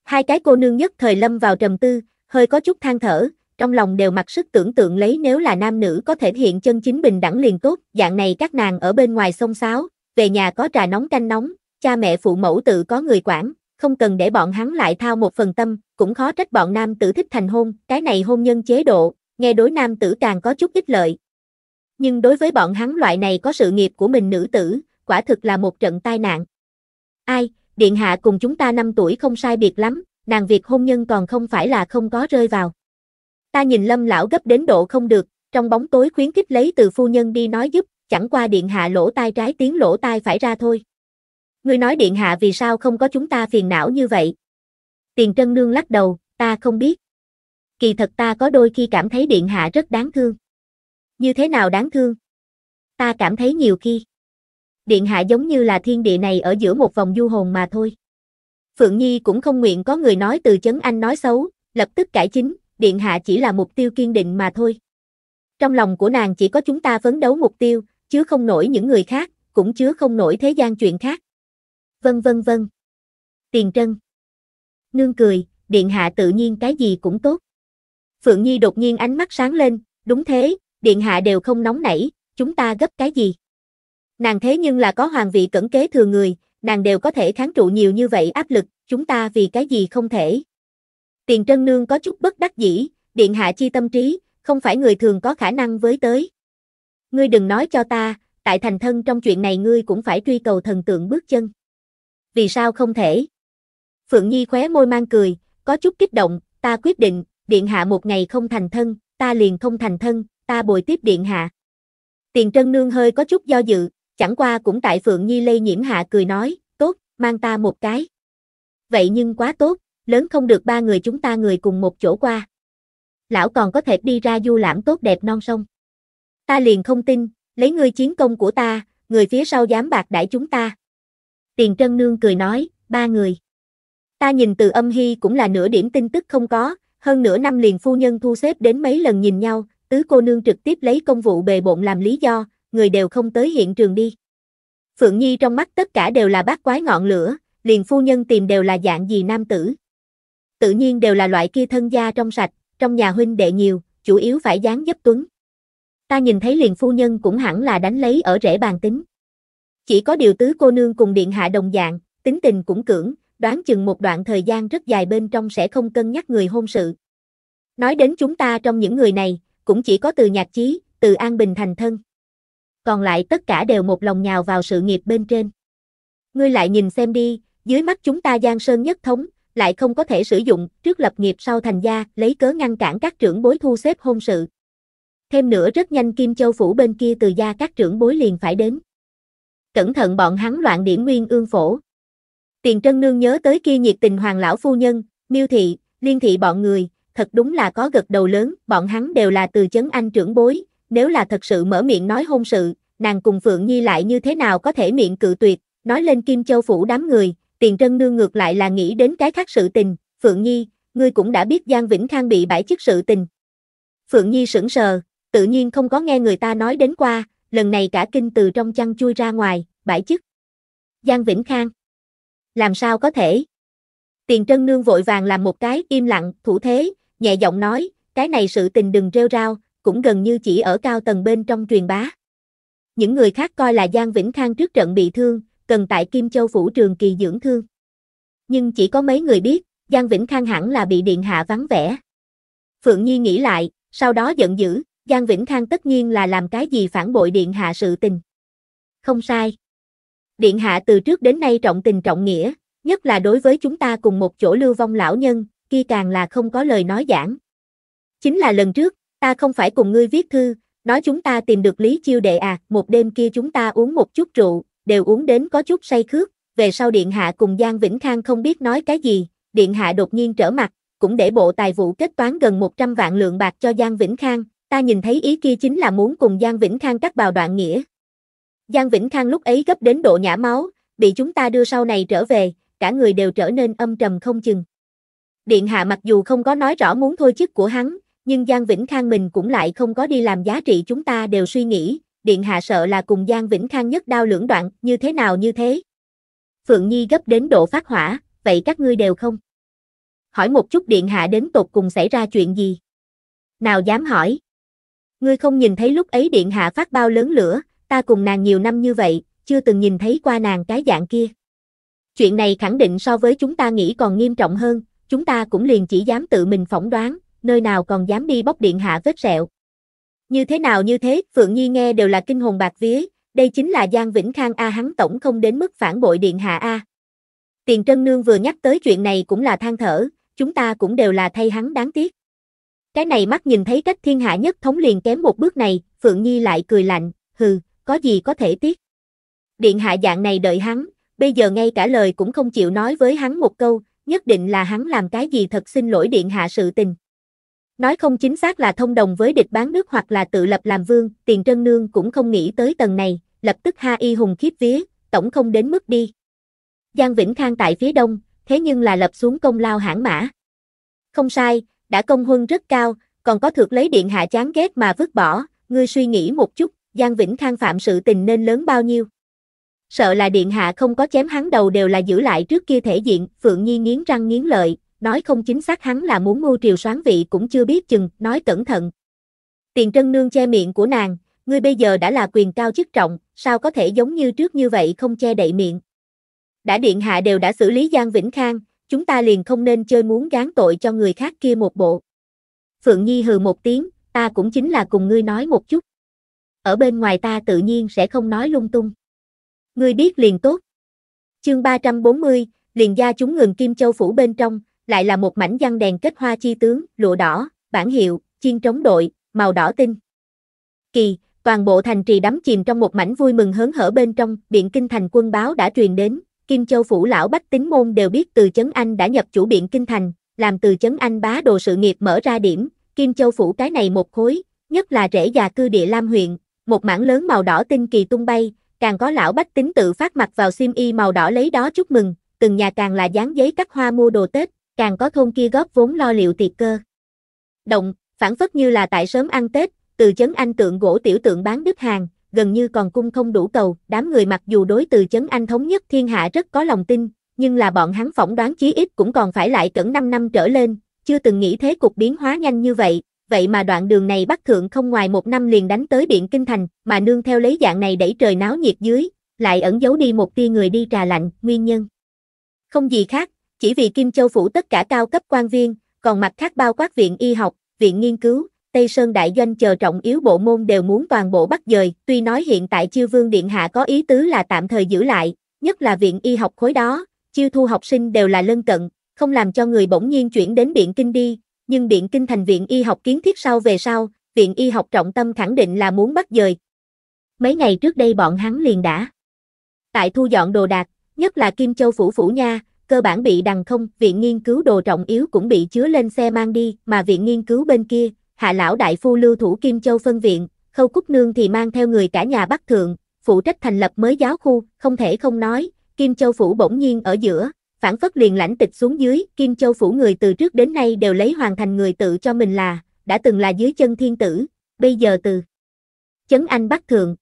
Hai cái cô nương nhất thời lâm vào trầm tư, hơi có chút than thở, trong lòng đều mặc sức tưởng tượng lấy nếu là nam nữ có thể hiện chân chính bình đẳng liền tốt, dạng này các nàng ở bên ngoài xông xáo về nhà có trà nóng canh nóng, cha mẹ phụ mẫu tự có người quản, không cần để bọn hắn lại thao một phần tâm, cũng khó trách bọn nam tử thích thành hôn, cái này hôn nhân chế độ, nghe đối nam tử càng có chút ích lợi. Nhưng đối với bọn hắn loại này có sự nghiệp của mình nữ tử, quả thực là một trận tai nạn. Ai, điện hạ cùng chúng ta 5 tuổi không sai biệt lắm, nàng việc hôn nhân còn không phải là không có rơi vào. Ta nhìn lâm lão gấp đến độ không được, trong bóng tối khuyến khích lấy từ phu nhân đi nói giúp, chẳng qua điện hạ lỗ tai trái tiếng lỗ tai phải ra thôi. Ngươi nói điện hạ vì sao không có chúng ta phiền não như vậy? Tiền trân nương lắc đầu, ta không biết. Kỳ thật ta có đôi khi cảm thấy điện hạ rất đáng thương. Như thế nào đáng thương? Ta cảm thấy nhiều khi. Điện hạ giống như là thiên địa này ở giữa một vòng du hồn mà thôi. Phượng Nhi cũng không nguyện có người nói từ chấn anh nói xấu, lập tức cải chính, Điện Hạ chỉ là mục tiêu kiên định mà thôi. Trong lòng của nàng chỉ có chúng ta phấn đấu mục tiêu, chứ không nổi những người khác, cũng chứ không nổi thế gian chuyện khác. Vân vân vân. Tiền Trân. Nương cười, Điện Hạ tự nhiên cái gì cũng tốt. Phượng Nhi đột nhiên ánh mắt sáng lên, đúng thế, Điện Hạ đều không nóng nảy, chúng ta gấp cái gì. Nàng thế nhưng là có hoàng vị cẩn kế thừa người, nàng đều có thể kháng trụ nhiều như vậy áp lực, chúng ta vì cái gì không thể. Tiền Trân Nương có chút bất đắc dĩ, điện hạ chi tâm trí, không phải người thường có khả năng với tới. Ngươi đừng nói cho ta, tại thành thân trong chuyện này ngươi cũng phải truy cầu thần tượng bước chân. Vì sao không thể? Phượng Nhi khóe môi mang cười, có chút kích động, ta quyết định, điện hạ một ngày không thành thân, ta liền không thành thân, ta bồi tiếp điện hạ. Tiền Trân Nương hơi có chút do dự, chẳng qua cũng tại Phượng Nhi lây nhiễm hạ cười nói, tốt, mang ta một cái. Vậy nhưng quá tốt lớn không được ba người chúng ta người cùng một chỗ qua. Lão còn có thể đi ra du lãm tốt đẹp non sông. Ta liền không tin, lấy ngươi chiến công của ta, người phía sau dám bạc đãi chúng ta. Tiền Trân Nương cười nói, ba người. Ta nhìn từ âm hy cũng là nửa điểm tin tức không có, hơn nửa năm liền phu nhân thu xếp đến mấy lần nhìn nhau, tứ cô nương trực tiếp lấy công vụ bề bộn làm lý do, người đều không tới hiện trường đi. Phượng Nhi trong mắt tất cả đều là bác quái ngọn lửa, liền phu nhân tìm đều là dạng gì nam tử tự nhiên đều là loại kia thân gia trong sạch, trong nhà huynh đệ nhiều, chủ yếu phải dáng dấp tuấn. Ta nhìn thấy liền phu nhân cũng hẳn là đánh lấy ở rễ bàn tính. Chỉ có điều tứ cô nương cùng điện hạ đồng dạng, tính tình cũng cưỡng, đoán chừng một đoạn thời gian rất dài bên trong sẽ không cân nhắc người hôn sự. Nói đến chúng ta trong những người này, cũng chỉ có từ nhạc chí, từ an bình thành thân. Còn lại tất cả đều một lòng nhào vào sự nghiệp bên trên. Ngươi lại nhìn xem đi, dưới mắt chúng ta Giang Sơn nhất thống, lại không có thể sử dụng, trước lập nghiệp sau thành gia, lấy cớ ngăn cản các trưởng bối thu xếp hôn sự. Thêm nữa rất nhanh Kim Châu Phủ bên kia từ gia các trưởng bối liền phải đến. Cẩn thận bọn hắn loạn điểm nguyên ương phổ. Tiền Trân Nương nhớ tới kia nhiệt tình hoàng lão phu nhân, miêu thị, liên thị bọn người, thật đúng là có gật đầu lớn, bọn hắn đều là từ chấn anh trưởng bối, nếu là thật sự mở miệng nói hôn sự, nàng cùng Phượng Nhi lại như thế nào có thể miệng cự tuyệt, nói lên Kim Châu Phủ đám người, tiền trân nương ngược lại là nghĩ đến cái khác sự tình, Phượng Nhi, ngươi cũng đã biết Giang Vĩnh Khang bị bãi chức sự tình. Phượng Nhi sững sờ, tự nhiên không có nghe người ta nói đến qua, lần này cả kinh từ trong chăn chui ra ngoài, bãi chức. Giang Vĩnh Khang. Làm sao có thể? Tiền Trân Nương vội vàng làm một cái im lặng, thủ thế, nhẹ giọng nói, cái này sự tình đừng rêu rao, cũng gần như chỉ ở cao tầng bên trong truyền bá. Những người khác coi là Giang Vĩnh Khang trước trận bị thương, cần tại Kim Châu Phủ trường kỳ dưỡng thương. Nhưng chỉ có mấy người biết, Giang Vĩnh Khang hẳn là bị điện hạ vắng vẻ. Phượng Nhi nghĩ lại, sau đó giận dữ, Giang Vĩnh Khang tất nhiên là làm cái gì phản bội điện hạ sự tình. Không sai. Điện hạ từ trước đến nay trọng tình trọng nghĩa, nhất là đối với chúng ta cùng một chỗ lưu vong lão nhân, kia càng là không có lời nói giảng. Chính là lần trước, ta không phải cùng ngươi viết thư, nói chúng ta tìm được Lý Chiêu Đệ à, một đêm kia chúng ta uống một chút rượu, đều uống đến có chút say khước, về sau Điện Hạ cùng Giang Vĩnh Khang không biết nói cái gì, Điện Hạ đột nhiên trở mặt, cũng để bộ tài vụ kết toán gần 100 vạn lượng bạc cho Giang Vĩnh Khang, ta nhìn thấy ý kia chính là muốn cùng Giang Vĩnh Khang cắt bào đoạn nghĩa. Giang Vĩnh Khang lúc ấy gấp đến độ nhả máu, bị chúng ta đưa sau này trở về, cả người đều trở nên âm trầm không chừng. Điện Hạ mặc dù không có nói rõ muốn thôi chức của hắn, nhưng Giang Vĩnh Khang mình cũng lại không có đi làm giá trị chúng ta đều suy nghĩ, điện hạ sợ là cùng Giang Vĩnh Khang nhất đao lưỡng đoạn, như thế nào như thế. Phượng Nhi gấp đến độ phát hỏa, vậy các ngươi đều không? Hỏi một chút điện hạ đến tột cùng xảy ra chuyện gì? Nào dám hỏi. Ngươi không nhìn thấy lúc ấy điện hạ phát bao lớn lửa, ta cùng nàng nhiều năm như vậy, chưa từng nhìn thấy qua nàng cái dạng kia. Chuyện này khẳng định so với chúng ta nghĩ còn nghiêm trọng hơn, chúng ta cũng liền chỉ dám tự mình phỏng đoán, nơi nào còn dám đi bóc điện hạ vết sẹo. Như thế nào như thế, Phượng Nhi nghe đều là kinh hồn bạc vía, đây chính là Giang Vĩnh Khang A hắn tổng không đến mức phản bội Điện Hạ A. Tiền Trân Nương vừa nhắc tới chuyện này cũng là than thở, chúng ta cũng đều là thay hắn đáng tiếc. Cái này mắt nhìn thấy cách thiên hạ nhất thống liền kém một bước này, Phượng Nhi lại cười lạnh, hừ, có gì có thể tiếc. Điện hạ dạng này đợi hắn, bây giờ ngay cả lời cũng không chịu nói với hắn một câu, nhất định là hắn làm cái gì thật xin lỗi điện hạ sự tình. Nói không chính xác là thông đồng với địch bán nước hoặc là tự lập làm vương, tiền trân nương cũng không nghĩ tới tầng này, lập tức ha y hùng khiếp vía, tổng không đến mức đi. Giang Vĩnh Khang tại phía đông, thế nhưng là lập xuống công lao hãng mã. Không sai, đã công huân rất cao, còn có thược lấy điện hạ chán ghét mà vứt bỏ, ngươi suy nghĩ một chút, Giang Vĩnh Khang phạm sự tình nên lớn bao nhiêu. Sợ là điện hạ không có chém hắn đầu đều là giữ lại trước kia thể diện, Phượng Nhi nghiến răng nghiến lợi, nói không chính xác hắn là muốn mưu triều soán vị cũng chưa biết chừng, nói cẩn thận. Tiền trân nương che miệng của nàng, ngươi bây giờ đã là quyền cao chức trọng, sao có thể giống như trước như vậy không che đậy miệng. Đã điện hạ đều đã xử lý Giang Vĩnh Khang, chúng ta liền không nên chơi muốn gán tội cho người khác kia một bộ. Phượng Nhi hừ một tiếng, ta cũng chính là cùng ngươi nói một chút. Ở bên ngoài ta tự nhiên sẽ không nói lung tung. Ngươi biết liền tốt. Chương 340, liền gia chúng ngừng Kim Châu Phủ bên trong, lại là một mảnh văn đèn kết hoa chi tướng, lụa đỏ, bản hiệu, chiên trống đội, màu đỏ tinh. Kỳ, toàn bộ thành trì đắm chìm trong một mảnh vui mừng hớn hở bên trong, biện kinh thành quân báo đã truyền đến, Kim Châu phủ lão Bách Tính Môn đều biết từ Chấn Anh đã nhập chủ biện kinh thành, làm từ Chấn Anh bá đồ sự nghiệp mở ra điểm, Kim Châu phủ cái này một khối, nhất là rễ già cư địa Lam huyện, một mảng lớn màu đỏ tinh kỳ tung bay, càng có lão Bách Tính tự phát mặt vào xiêm y màu đỏ lấy đó chúc mừng, từng nhà càng là dán giấy cắt hoa mua đồ Tết, càng có thôn kia góp vốn lo liệu tiệc cơ. Động, phản phất như là tại sớm ăn Tết, từ chấn anh tượng gỗ tiểu tượng bán đứt hàng, gần như còn cung không đủ cầu, đám người mặc dù đối từ chấn anh thống nhất thiên hạ rất có lòng tin, nhưng là bọn hắn phỏng đoán chí ít cũng còn phải lại cẩn 5 năm trở lên, chưa từng nghĩ thế cục biến hóa nhanh như vậy, vậy mà đoạn đường này bắc thượng không ngoài một năm liền đánh tới Điện Kinh Thành, mà nương theo lấy dạng này đẩy trời náo nhiệt dưới, lại ẩn giấu đi một tia người đi trà lạnh, nguyên nhân. Không gì khác, chỉ vì Kim Châu phủ tất cả cao cấp quan viên, còn mặt khác bao quát viện y học, viện nghiên cứu, Tây Sơn Đại Doanh chờ trọng yếu bộ môn đều muốn toàn bộ bắt dời, tuy nói hiện tại Chiêu Vương Điện Hạ có ý tứ là tạm thời giữ lại, nhất là viện y học khối đó, chiêu thu học sinh đều là lân cận, không làm cho người bỗng nhiên chuyển đến Biện Kinh đi, nhưng Biện Kinh thành viện y học kiến thiết sau về sau, viện y học trọng tâm khẳng định là muốn bắt dời. Mấy ngày trước đây bọn hắn liền đã tại thu dọn đồ đạc, nhất là Kim Châu Phủ Phủ Nha, cơ bản bị đằng không, viện nghiên cứu đồ trọng yếu cũng bị chứa lên xe mang đi, mà viện nghiên cứu bên kia, hạ lão đại phu lưu thủ Kim Châu phân viện, khâu cúc nương thì mang theo người cả nhà Bắc Thượng, phụ trách thành lập mới giáo khu, không thể không nói, Kim Châu phủ bỗng nhiên ở giữa, phản phất liền lãnh tịch xuống dưới, Kim Châu phủ người từ trước đến nay đều lấy hoàn thành người tự cho mình là, đã từng là dưới chân thiên tử, bây giờ từ chấn anh Bắc Thượng,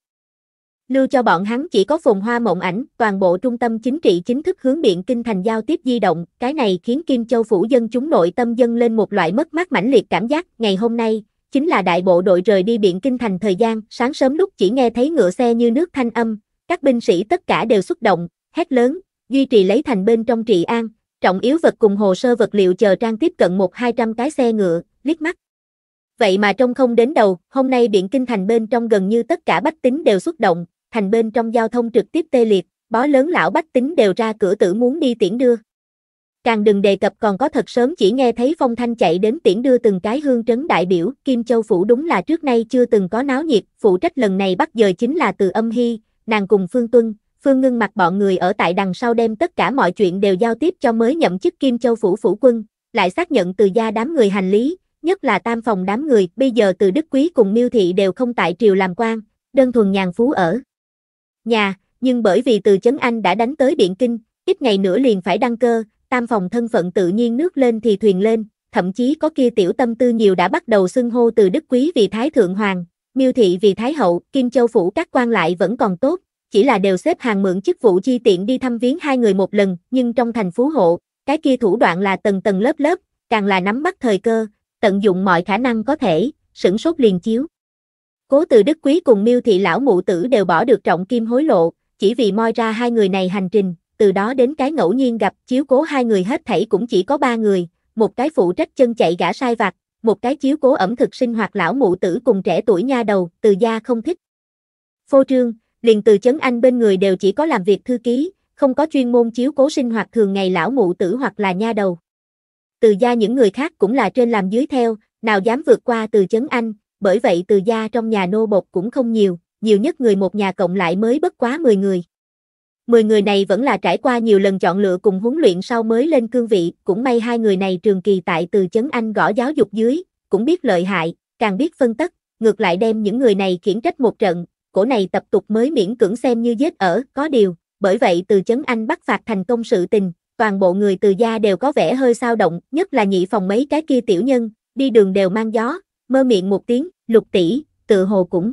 lưu cho bọn hắn chỉ có phùng hoa mộng ảnh, toàn bộ trung tâm chính trị chính thức hướng Biện Kinh thành giao tiếp di động, cái này khiến Kim Châu phủ dân chúng nội tâm dân lên một loại mất mát mãnh liệt cảm giác, ngày hôm nay, chính là đại bộ đội rời đi Biện Kinh thành thời gian, sáng sớm lúc chỉ nghe thấy ngựa xe như nước thanh âm, các binh sĩ tất cả đều xuất động, hét lớn, duy trì lấy thành bên trong trị an, trọng yếu vật cùng hồ sơ vật liệu chờ trang tiếp cận một hai trăm cái xe ngựa, liếc mắt. Vậy mà trong không đến đầu, hôm nay Biện Kinh Thành bên trong gần như tất cả bách tính đều xuất động, thành bên trong giao thông trực tiếp tê liệt, bó lớn lão bách tính đều ra cửa tử muốn đi tiễn đưa. Càng đừng đề cập còn có thật sớm chỉ nghe thấy phong thanh chạy đến tiễn đưa từng cái hương trấn đại biểu, Kim Châu Phủ đúng là trước nay chưa từng có náo nhiệt, phụ trách lần này bắt giờ chính là từ âm hy, nàng cùng Phương Tuân, Phương Ngưng mặt bọn người ở tại đằng sau đem tất cả mọi chuyện đều giao tiếp cho mới nhậm chức Kim Châu Phủ Phủ Quân, lại xác nhận từ gia đám người hành lý, nhất là tam phòng đám người, bây giờ từ Đức Quý cùng Miêu Thị đều không tại triều làm quan, đơn thuần nhàn phú ở nhà, nhưng bởi vì từ Chấn Anh đã đánh tới Biện Kinh, ít ngày nữa liền phải đăng cơ, tam phòng thân phận tự nhiên nước lên thì thuyền lên, thậm chí có kia tiểu tâm tư nhiều đã bắt đầu xưng hô từ đức quý vì Thái Thượng Hoàng, miêu thị vì Thái Hậu, Kim Châu Phủ các quan lại vẫn còn tốt, chỉ là đều xếp hàng mượn chức vụ chi tiện đi thăm viếng hai người một lần, nhưng trong thành phú hộ, cái kia thủ đoạn là tầng tầng lớp lớp, càng là nắm bắt thời cơ, tận dụng mọi khả năng có thể, sửng sốt liền chiếu. Cố từ đức quý cùng miêu thị lão mụ tử đều bỏ được trọng kim hối lộ, chỉ vì moi ra hai người này hành trình, từ đó đến cái ngẫu nhiên gặp chiếu cố hai người hết thảy cũng chỉ có ba người, một cái phụ trách chân chạy gã sai vặt, một cái chiếu cố ẩm thực sinh hoạt lão mụ tử cùng trẻ tuổi nha đầu, từ gia không thích. Phô trương, liền từ chấn anh bên người đều chỉ có làm việc thư ký, không có chuyên môn chiếu cố sinh hoạt thường ngày lão mụ tử hoặc là nha đầu. Từ gia những người khác cũng là trên làm dưới theo, nào dám vượt qua từ chấn anh, bởi vậy từ gia trong nhà nô bộc cũng không nhiều, nhiều nhất người một nhà cộng lại mới bất quá 10 người. 10 người này vẫn là trải qua nhiều lần chọn lựa cùng huấn luyện sau mới lên cương vị, cũng may hai người này trường kỳ tại từ chấn Anh gõ giáo dục dưới, cũng biết lợi hại, càng biết phân tích, ngược lại đem những người này khiển trách một trận, cổ này tập tục mới miễn cưỡng xem như giết ở, có điều, bởi vậy từ chấn Anh bắt phạt thành công sự tình, toàn bộ người từ gia đều có vẻ hơi sao động, nhất là nhị phòng mấy cái kia tiểu nhân, đi đường đều mang gió, mơ miệng một tiếng, lục tỷ, tự hồ cũng.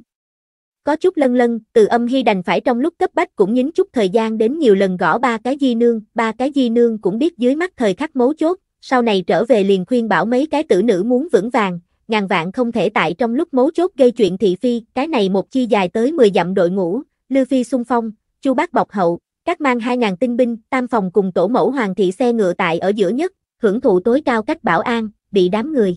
Có chút lân lân, từ âm hy đành phải trong lúc cấp bách cũng nhín chút thời gian đến nhiều lần gõ ba cái di nương, ba cái di nương cũng biết dưới mắt thời khắc mấu chốt, sau này trở về liền khuyên bảo mấy cái tử nữ muốn vững vàng, ngàn vạn không thể tại trong lúc mấu chốt gây chuyện thị phi, cái này một chi dài tới 10 dặm đội ngũ, Lư Phi xung phong, Chu Bác bọc hậu, các mang 2.000 tinh binh, tam phòng cùng tổ mẫu hoàng thị xe ngựa tại ở giữa nhất, hưởng thụ tối cao cách bảo an, bị đám người.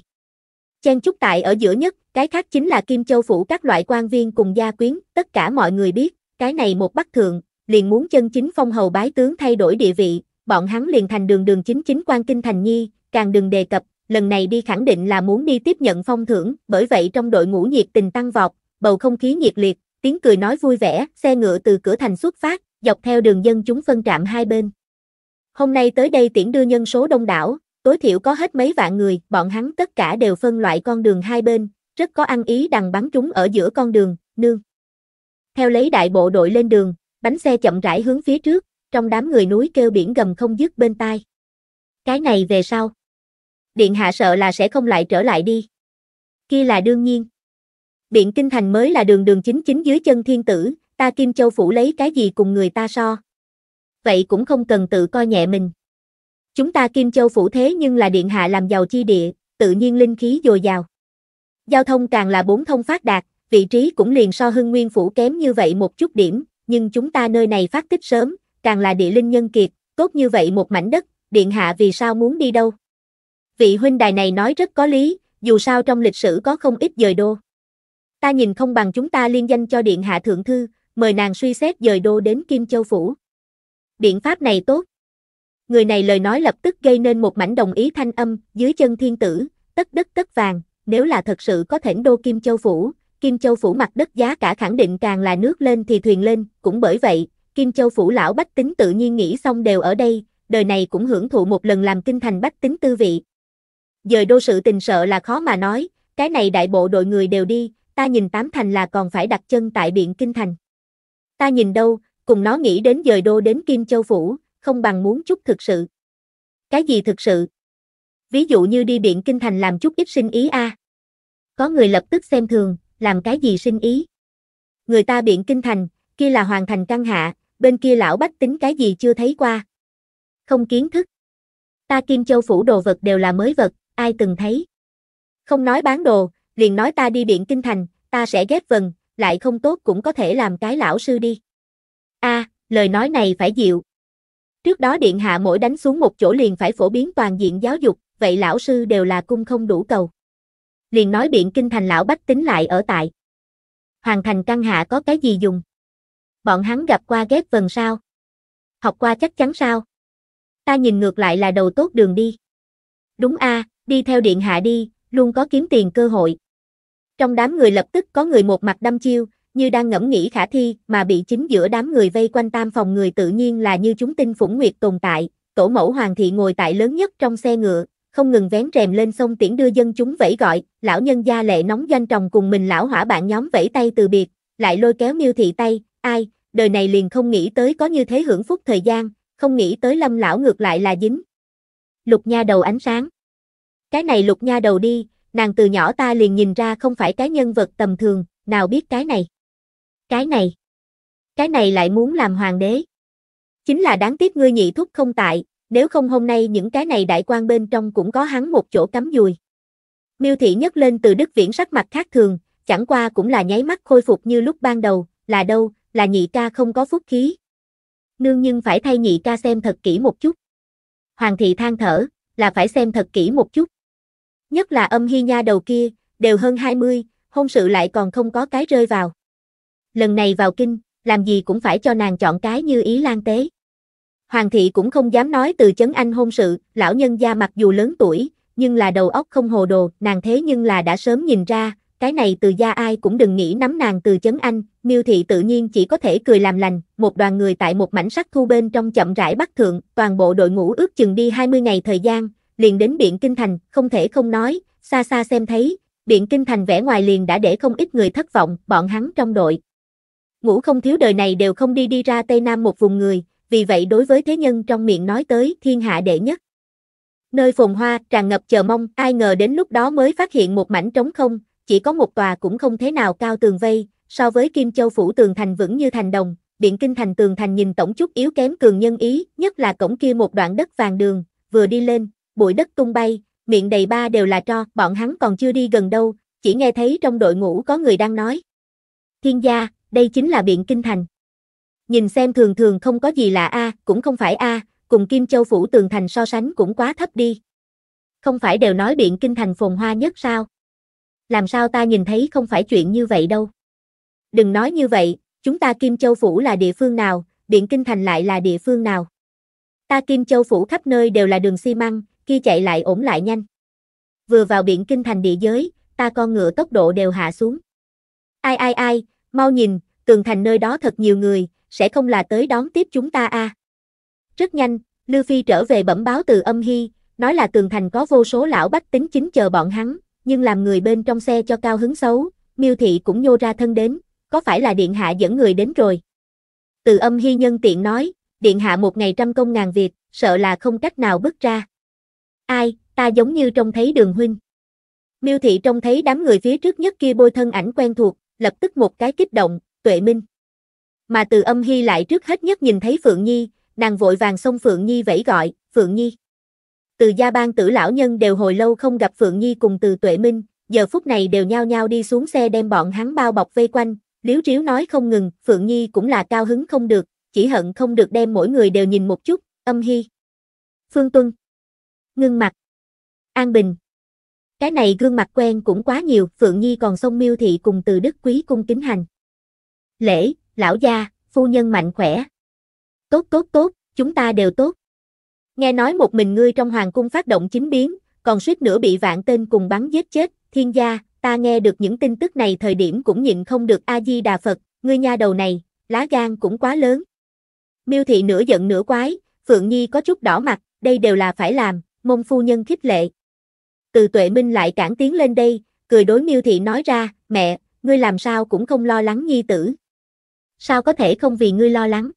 Chen chúc tại ở giữa nhất, cái khác chính là Kim Châu phủ các loại quan viên cùng gia quyến, tất cả mọi người biết, cái này một bắt thượng, liền muốn chân chính phong hầu bái tướng thay đổi địa vị, bọn hắn liền thành đường đường chính chính quan kinh thành nhi, càng đừng đề cập, lần này đi khẳng định là muốn đi tiếp nhận phong thưởng, bởi vậy trong đội ngũ nhiệt tình tăng vọt, bầu không khí nhiệt liệt, tiếng cười nói vui vẻ, xe ngựa từ cửa thành xuất phát, dọc theo đường dân chúng phân trạm hai bên. Hôm nay tới đây tiễn đưa nhân số đông đảo, tối thiểu có hết mấy vạn người, bọn hắn tất cả đều phân loại con đường hai bên, rất có ăn ý đằng bắn chúng ở giữa con đường, nương. Theo lấy đại bộ đội lên đường, bánh xe chậm rãi hướng phía trước, trong đám người núi kêu biển gầm không dứt bên tai. Cái này về sau. Điện hạ sợ là sẽ không lại trở lại đi. Kia là đương nhiên. Biện kinh thành mới là đường đường chính chính dưới chân thiên tử, ta Kim Châu Phủ lấy cái gì cùng người ta so. Vậy cũng không cần tự coi nhẹ mình. Chúng ta Kim Châu phủ thế nhưng là điện hạ làm giàu chi địa, tự nhiên linh khí dồi dào. Giao thông càng là bốn thông phát đạt, vị trí cũng liền so hưng nguyên phủ kém như vậy một chút điểm, nhưng chúng ta nơi này phát tích sớm, càng là địa linh nhân kiệt, tốt như vậy một mảnh đất, điện hạ vì sao muốn đi đâu? Vị huynh đài này nói rất có lý, dù sao trong lịch sử có không ít dời đô. Ta nhìn không bằng chúng ta liên danh cho điện hạ thượng thư, mời nàng suy xét dời đô đến Kim Châu Phủ. Biện pháp này tốt người này lời nói lập tức gây nên một mảnh đồng ý thanh âm, dưới chân thiên tử, tất đất tất vàng, nếu là thật sự có thỉnh đô Kim Châu Phủ, Kim Châu Phủ mặt đất giá cả khẳng định càng là nước lên thì thuyền lên, cũng bởi vậy, Kim Châu Phủ lão bách tính tự nhiên nghĩ xong đều ở đây, đời này cũng hưởng thụ một lần làm kinh thành bách tính tư vị. Dời đô sự tình sợ là khó mà nói, cái này đại bộ đội người đều đi, ta nhìn tám thành là còn phải đặt chân tại biện kinh thành. Ta nhìn đâu, cùng nó nghĩ đến dời đô đến Kim Châu Phủ, không bằng muốn chút thực sự. Cái gì thực sự? Ví dụ như đi biển Kinh Thành làm chút ít sinh ý a. Có người lập tức xem thường, làm cái gì sinh ý? Người ta biển Kinh Thành, kia là hoàn thành căn hạ, bên kia lão bách tính cái gì chưa thấy qua. Không kiến thức. Ta Kim Châu phủ đồ vật đều là mới vật, ai từng thấy. Không nói bán đồ, liền nói ta đi biển Kinh Thành, ta sẽ ghép vần, lại không tốt cũng có thể làm cái lão sư đi. A, lời nói này phải dịu, Trước đó điện hạ mỗi đánh xuống một chỗ liền phải phổ biến toàn diện giáo dục, vậy lão sư đều là cung không đủ cầu. Liền nói biện kinh thành lão bách tính lại ở tại. Hoàng thành căn hạ có cái gì dùng? Bọn hắn gặp qua ghét vần sao? Học qua chắc chắn sao? Ta nhìn ngược lại là đầu tốt đường đi. Đúng a, đi theo điện hạ đi, luôn có kiếm tiền cơ hội. Trong đám người lập tức có người một mặt đâm chiêu, như đang ngẫm nghĩ khả thi, mà bị chính giữa đám người vây quanh tam phòng người tự nhiên là như chúng tinh phủng nguyệt tồn tại, tổ mẫu hoàng thị ngồi tại lớn nhất trong xe ngựa, không ngừng vén rèm lên sông tiễn đưa dân chúng vẫy gọi, lão nhân gia lệ nóng danh trồng cùng mình lão hỏa bạn nhóm vẫy tay từ biệt, lại lôi kéo miêu thị tay, ai, đời này liền không nghĩ tới có như thế hưởng phúc thời gian, không nghĩ tới lâm lão ngược lại là dính. Lục nha đầu ánh sáng. Cái này lục nha đầu đi, nàng từ nhỏ ta liền nhìn ra không phải cái nhân vật tầm thường, nào biết cái này. Cái này. Cái này lại muốn làm hoàng đế. Chính là đáng tiếc ngươi nhị thúc không tại, nếu không hôm nay những cái này đại quan bên trong cũng có hắn một chỗ cắm dùi. Miêu thị nhất lên từ đức viễn sắc mặt khác thường, chẳng qua cũng là nháy mắt khôi phục như lúc ban đầu, là đâu, là nhị ca không có phúc khí. Nương nhưng phải thay nhị ca xem thật kỹ một chút. Hoàng thị than thở, là phải xem thật kỹ một chút. Nhất là âm hy nha đầu kia, đều hơn 20, hôn sự lại còn không có cái rơi vào lần này vào kinh, làm gì cũng phải cho nàng chọn cái như ý lan tế. Hoàng thị cũng không dám nói từ chấn anh hôn sự, lão nhân gia mặc dù lớn tuổi, nhưng là đầu óc không hồ đồ, nàng thế nhưng là đã sớm nhìn ra, cái này từ gia ai cũng đừng nghĩ nắm nàng từ chấn anh, miêu thị tự nhiên chỉ có thể cười làm lành, một đoàn người tại một mảnh sắc thu bên trong chậm rãi bắt thượng, toàn bộ đội ngũ ước chừng đi 20 ngày thời gian, liền đến Biện Kinh Thành, không thể không nói, xa xa xem thấy, Biện Kinh Thành vẻ ngoài liền đã để không ít người thất vọng, bọn hắn trong đội, ngũ không thiếu đời này đều không đi đi ra Tây Nam một vùng người, vì vậy đối với thế nhân trong miệng nói tới thiên hạ đệ nhất. Nơi phồn hoa tràn ngập chờ mong, ai ngờ đến lúc đó mới phát hiện một mảnh trống không, chỉ có một tòa cũng không thế nào cao tường vây, so với Kim Châu phủ tường thành vững như thành đồng, biện kinh thành tường thành nhìn tổng chút yếu kém cường nhân ý, nhất là cổng kia một đoạn đất vàng đường, vừa đi lên, bụi đất tung bay, miệng đầy ba đều là tro, bọn hắn còn chưa đi gần đâu, chỉ nghe thấy trong đội ngũ có người đang nói. Thiên gia, đây chính là Biện Kinh Thành. Nhìn xem thường thường không có gì là A, cũng không phải A, cùng Kim Châu Phủ Tường Thành so sánh cũng quá thấp đi. Không phải đều nói Biện Kinh Thành phồn hoa nhất sao? Làm sao ta nhìn thấy không phải chuyện như vậy đâu? Đừng nói như vậy, chúng ta Kim Châu Phủ là địa phương nào, Biện Kinh Thành lại là địa phương nào? Ta Kim Châu Phủ khắp nơi đều là đường xi măng, kia chạy lại ổn lại nhanh. Vừa vào Biện Kinh Thành địa giới, ta con ngựa tốc độ đều hạ xuống. Ai ai ai, mau nhìn, tường thành nơi đó thật nhiều người, sẽ không là tới đón tiếp chúng ta a. À. Rất nhanh, Lưu Phi trở về bẩm báo từ âm hy, nói là tường thành có vô số lão bách tính chính chờ bọn hắn, nhưng làm người bên trong xe cho cao hứng xấu, miêu thị cũng nhô ra thân đến, có phải là điện hạ dẫn người đến rồi. Từ âm hy nhân tiện nói, điện hạ một ngày trăm công ngàn việc, sợ là không cách nào bước ra. Ai, ta giống như trông thấy đường huynh. Miêu thị trông thấy đám người phía trước nhất kia bôi thân ảnh quen thuộc, lập tức một cái kích động, tuệ minh. Mà từ âm hy lại trước hết nhất nhìn thấy Phượng Nhi, nàng vội vàng xông Phượng Nhi vẫy gọi, Phượng Nhi. Từ gia ban tử lão nhân đều hồi lâu không gặp Phượng Nhi cùng từ tuệ minh, giờ phút này đều nhao nhao đi xuống xe đem bọn hắn bao bọc vây quanh, liếu riếu nói không ngừng, Phượng Nhi cũng là cao hứng không được, chỉ hận không được đem mỗi người đều nhìn một chút, âm hy. Phương Tuân. Ngưng mặt. An Bình. Cái này gương mặt quen cũng quá nhiều, Phượng Nhi còn xông miêu thị cùng từ đức quý cung kính hành. Lễ, lão gia, phu nhân mạnh khỏe. Tốt tốt tốt, chúng ta đều tốt. Nghe nói một mình ngươi trong hoàng cung phát động chính biến, còn suýt nữa bị vạn tên cùng bắn giết chết, thiên gia, ta nghe được những tin tức này thời điểm cũng nhịn không được A-di-đà Phật, ngươi nha đầu này, lá gan cũng quá lớn. Miêu thị nửa giận nửa quái, Phượng Nhi có chút đỏ mặt, đây đều là phải làm, mông phu nhân khích lệ từ tuệ minh lại cản tiến lên đây, cười đối miêu thị nói ra, mẹ, ngươi làm sao cũng không lo lắng nhi tử. Sao có thể không vì ngươi lo lắng?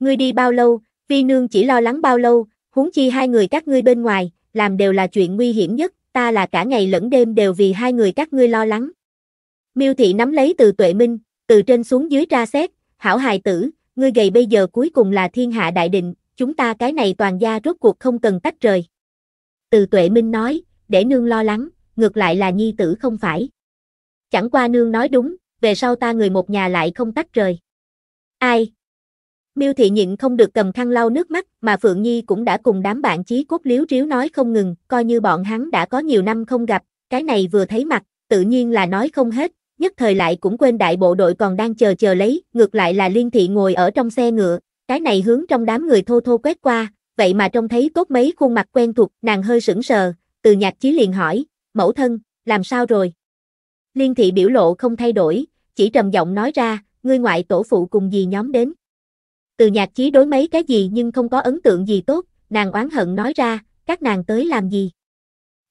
Ngươi đi bao lâu, vi nương chỉ lo lắng bao lâu, huống chi hai người các ngươi bên ngoài, làm đều là chuyện nguy hiểm nhất, ta là cả ngày lẫn đêm đều vì hai người các ngươi lo lắng. Miêu thị nắm lấy từ tuệ minh, từ trên xuống dưới ra xét, hảo hài tử, ngươi gầy bây giờ cuối cùng là thiên hạ đại định, chúng ta cái này toàn gia rốt cuộc không cần tách rời. Từ tuệ minh nói, để nương lo lắng, ngược lại là nhi tử không phải. Chẳng qua nương nói đúng, về sau ta người một nhà lại không tách rời. Ai? Miêu thị nhịn không được cầm khăn lau nước mắt, mà Phượng Nhi cũng đã cùng đám bạn chí cốt liếu riếu nói không ngừng, coi như bọn hắn đã có nhiều năm không gặp, cái này vừa thấy mặt, tự nhiên là nói không hết, nhất thời lại cũng quên đại bộ đội còn đang chờ chờ lấy, ngược lại là liên thị ngồi ở trong xe ngựa, cái này hướng trong đám người thô thô quét qua, vậy mà trông thấy cốt mấy khuôn mặt quen thuộc, nàng hơi sững sờ, từ nhạc chí liền hỏi, mẫu thân, làm sao rồi? Liên thị biểu lộ không thay đổi, chỉ trầm giọng nói ra, ngươi ngoại tổ phụ cùng gì nhóm đến. Từ nhạc chí đối mấy cái gì nhưng không có ấn tượng gì tốt, nàng oán hận nói ra, các nàng tới làm gì?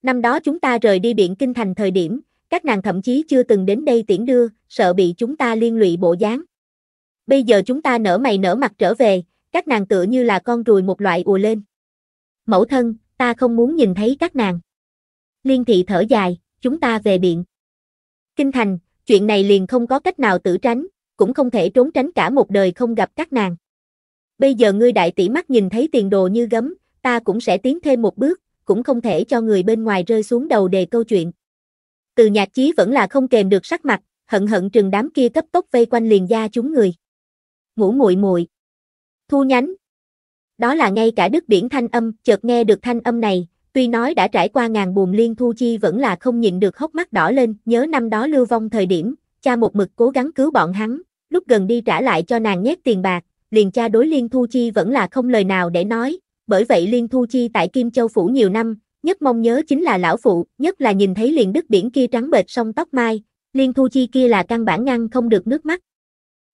Năm đó chúng ta rời đi biển kinh thành thời điểm, các nàng thậm chí chưa từng đến đây tiễn đưa, sợ bị chúng ta liên lụy bộ dáng. Bây giờ chúng ta nở mày nở mặt trở về, các nàng tựa như là con ruồi một loại ùa lên. Mẫu thân, ta không muốn nhìn thấy các nàng. Liên thị thở dài, chúng ta về biện. Kinh thành, chuyện này liền không có cách nào tử tránh, cũng không thể trốn tránh cả một đời không gặp các nàng. Bây giờ ngươi đại tỷ mắt nhìn thấy tiền đồ như gấm, ta cũng sẽ tiến thêm một bước, cũng không thể cho người bên ngoài rơi xuống đầu đề câu chuyện. Từ nhạc chí vẫn là không kềm được sắc mặt, hận hận trừng đám kia cấp tốc vây quanh liền gia chúng người. Ngủ muội muội. Thu nhánh, đó là ngay cả Đức biển thanh âm, chợt nghe được thanh âm này, tuy nói đã trải qua ngàn buồn liên thu chi vẫn là không nhịn được hốc mắt đỏ lên, nhớ năm đó lưu vong thời điểm, cha một mực cố gắng cứu bọn hắn, lúc gần đi trả lại cho nàng nhét tiền bạc, liền cha đối liên thu chi vẫn là không lời nào để nói, bởi vậy liên thu chi tại Kim Châu Phủ nhiều năm, nhất mong nhớ chính là lão phụ, nhất là nhìn thấy liền Đức biển kia trắng bệt song tóc mai, liên thu chi kia là căn bản ngăn không được nước mắt.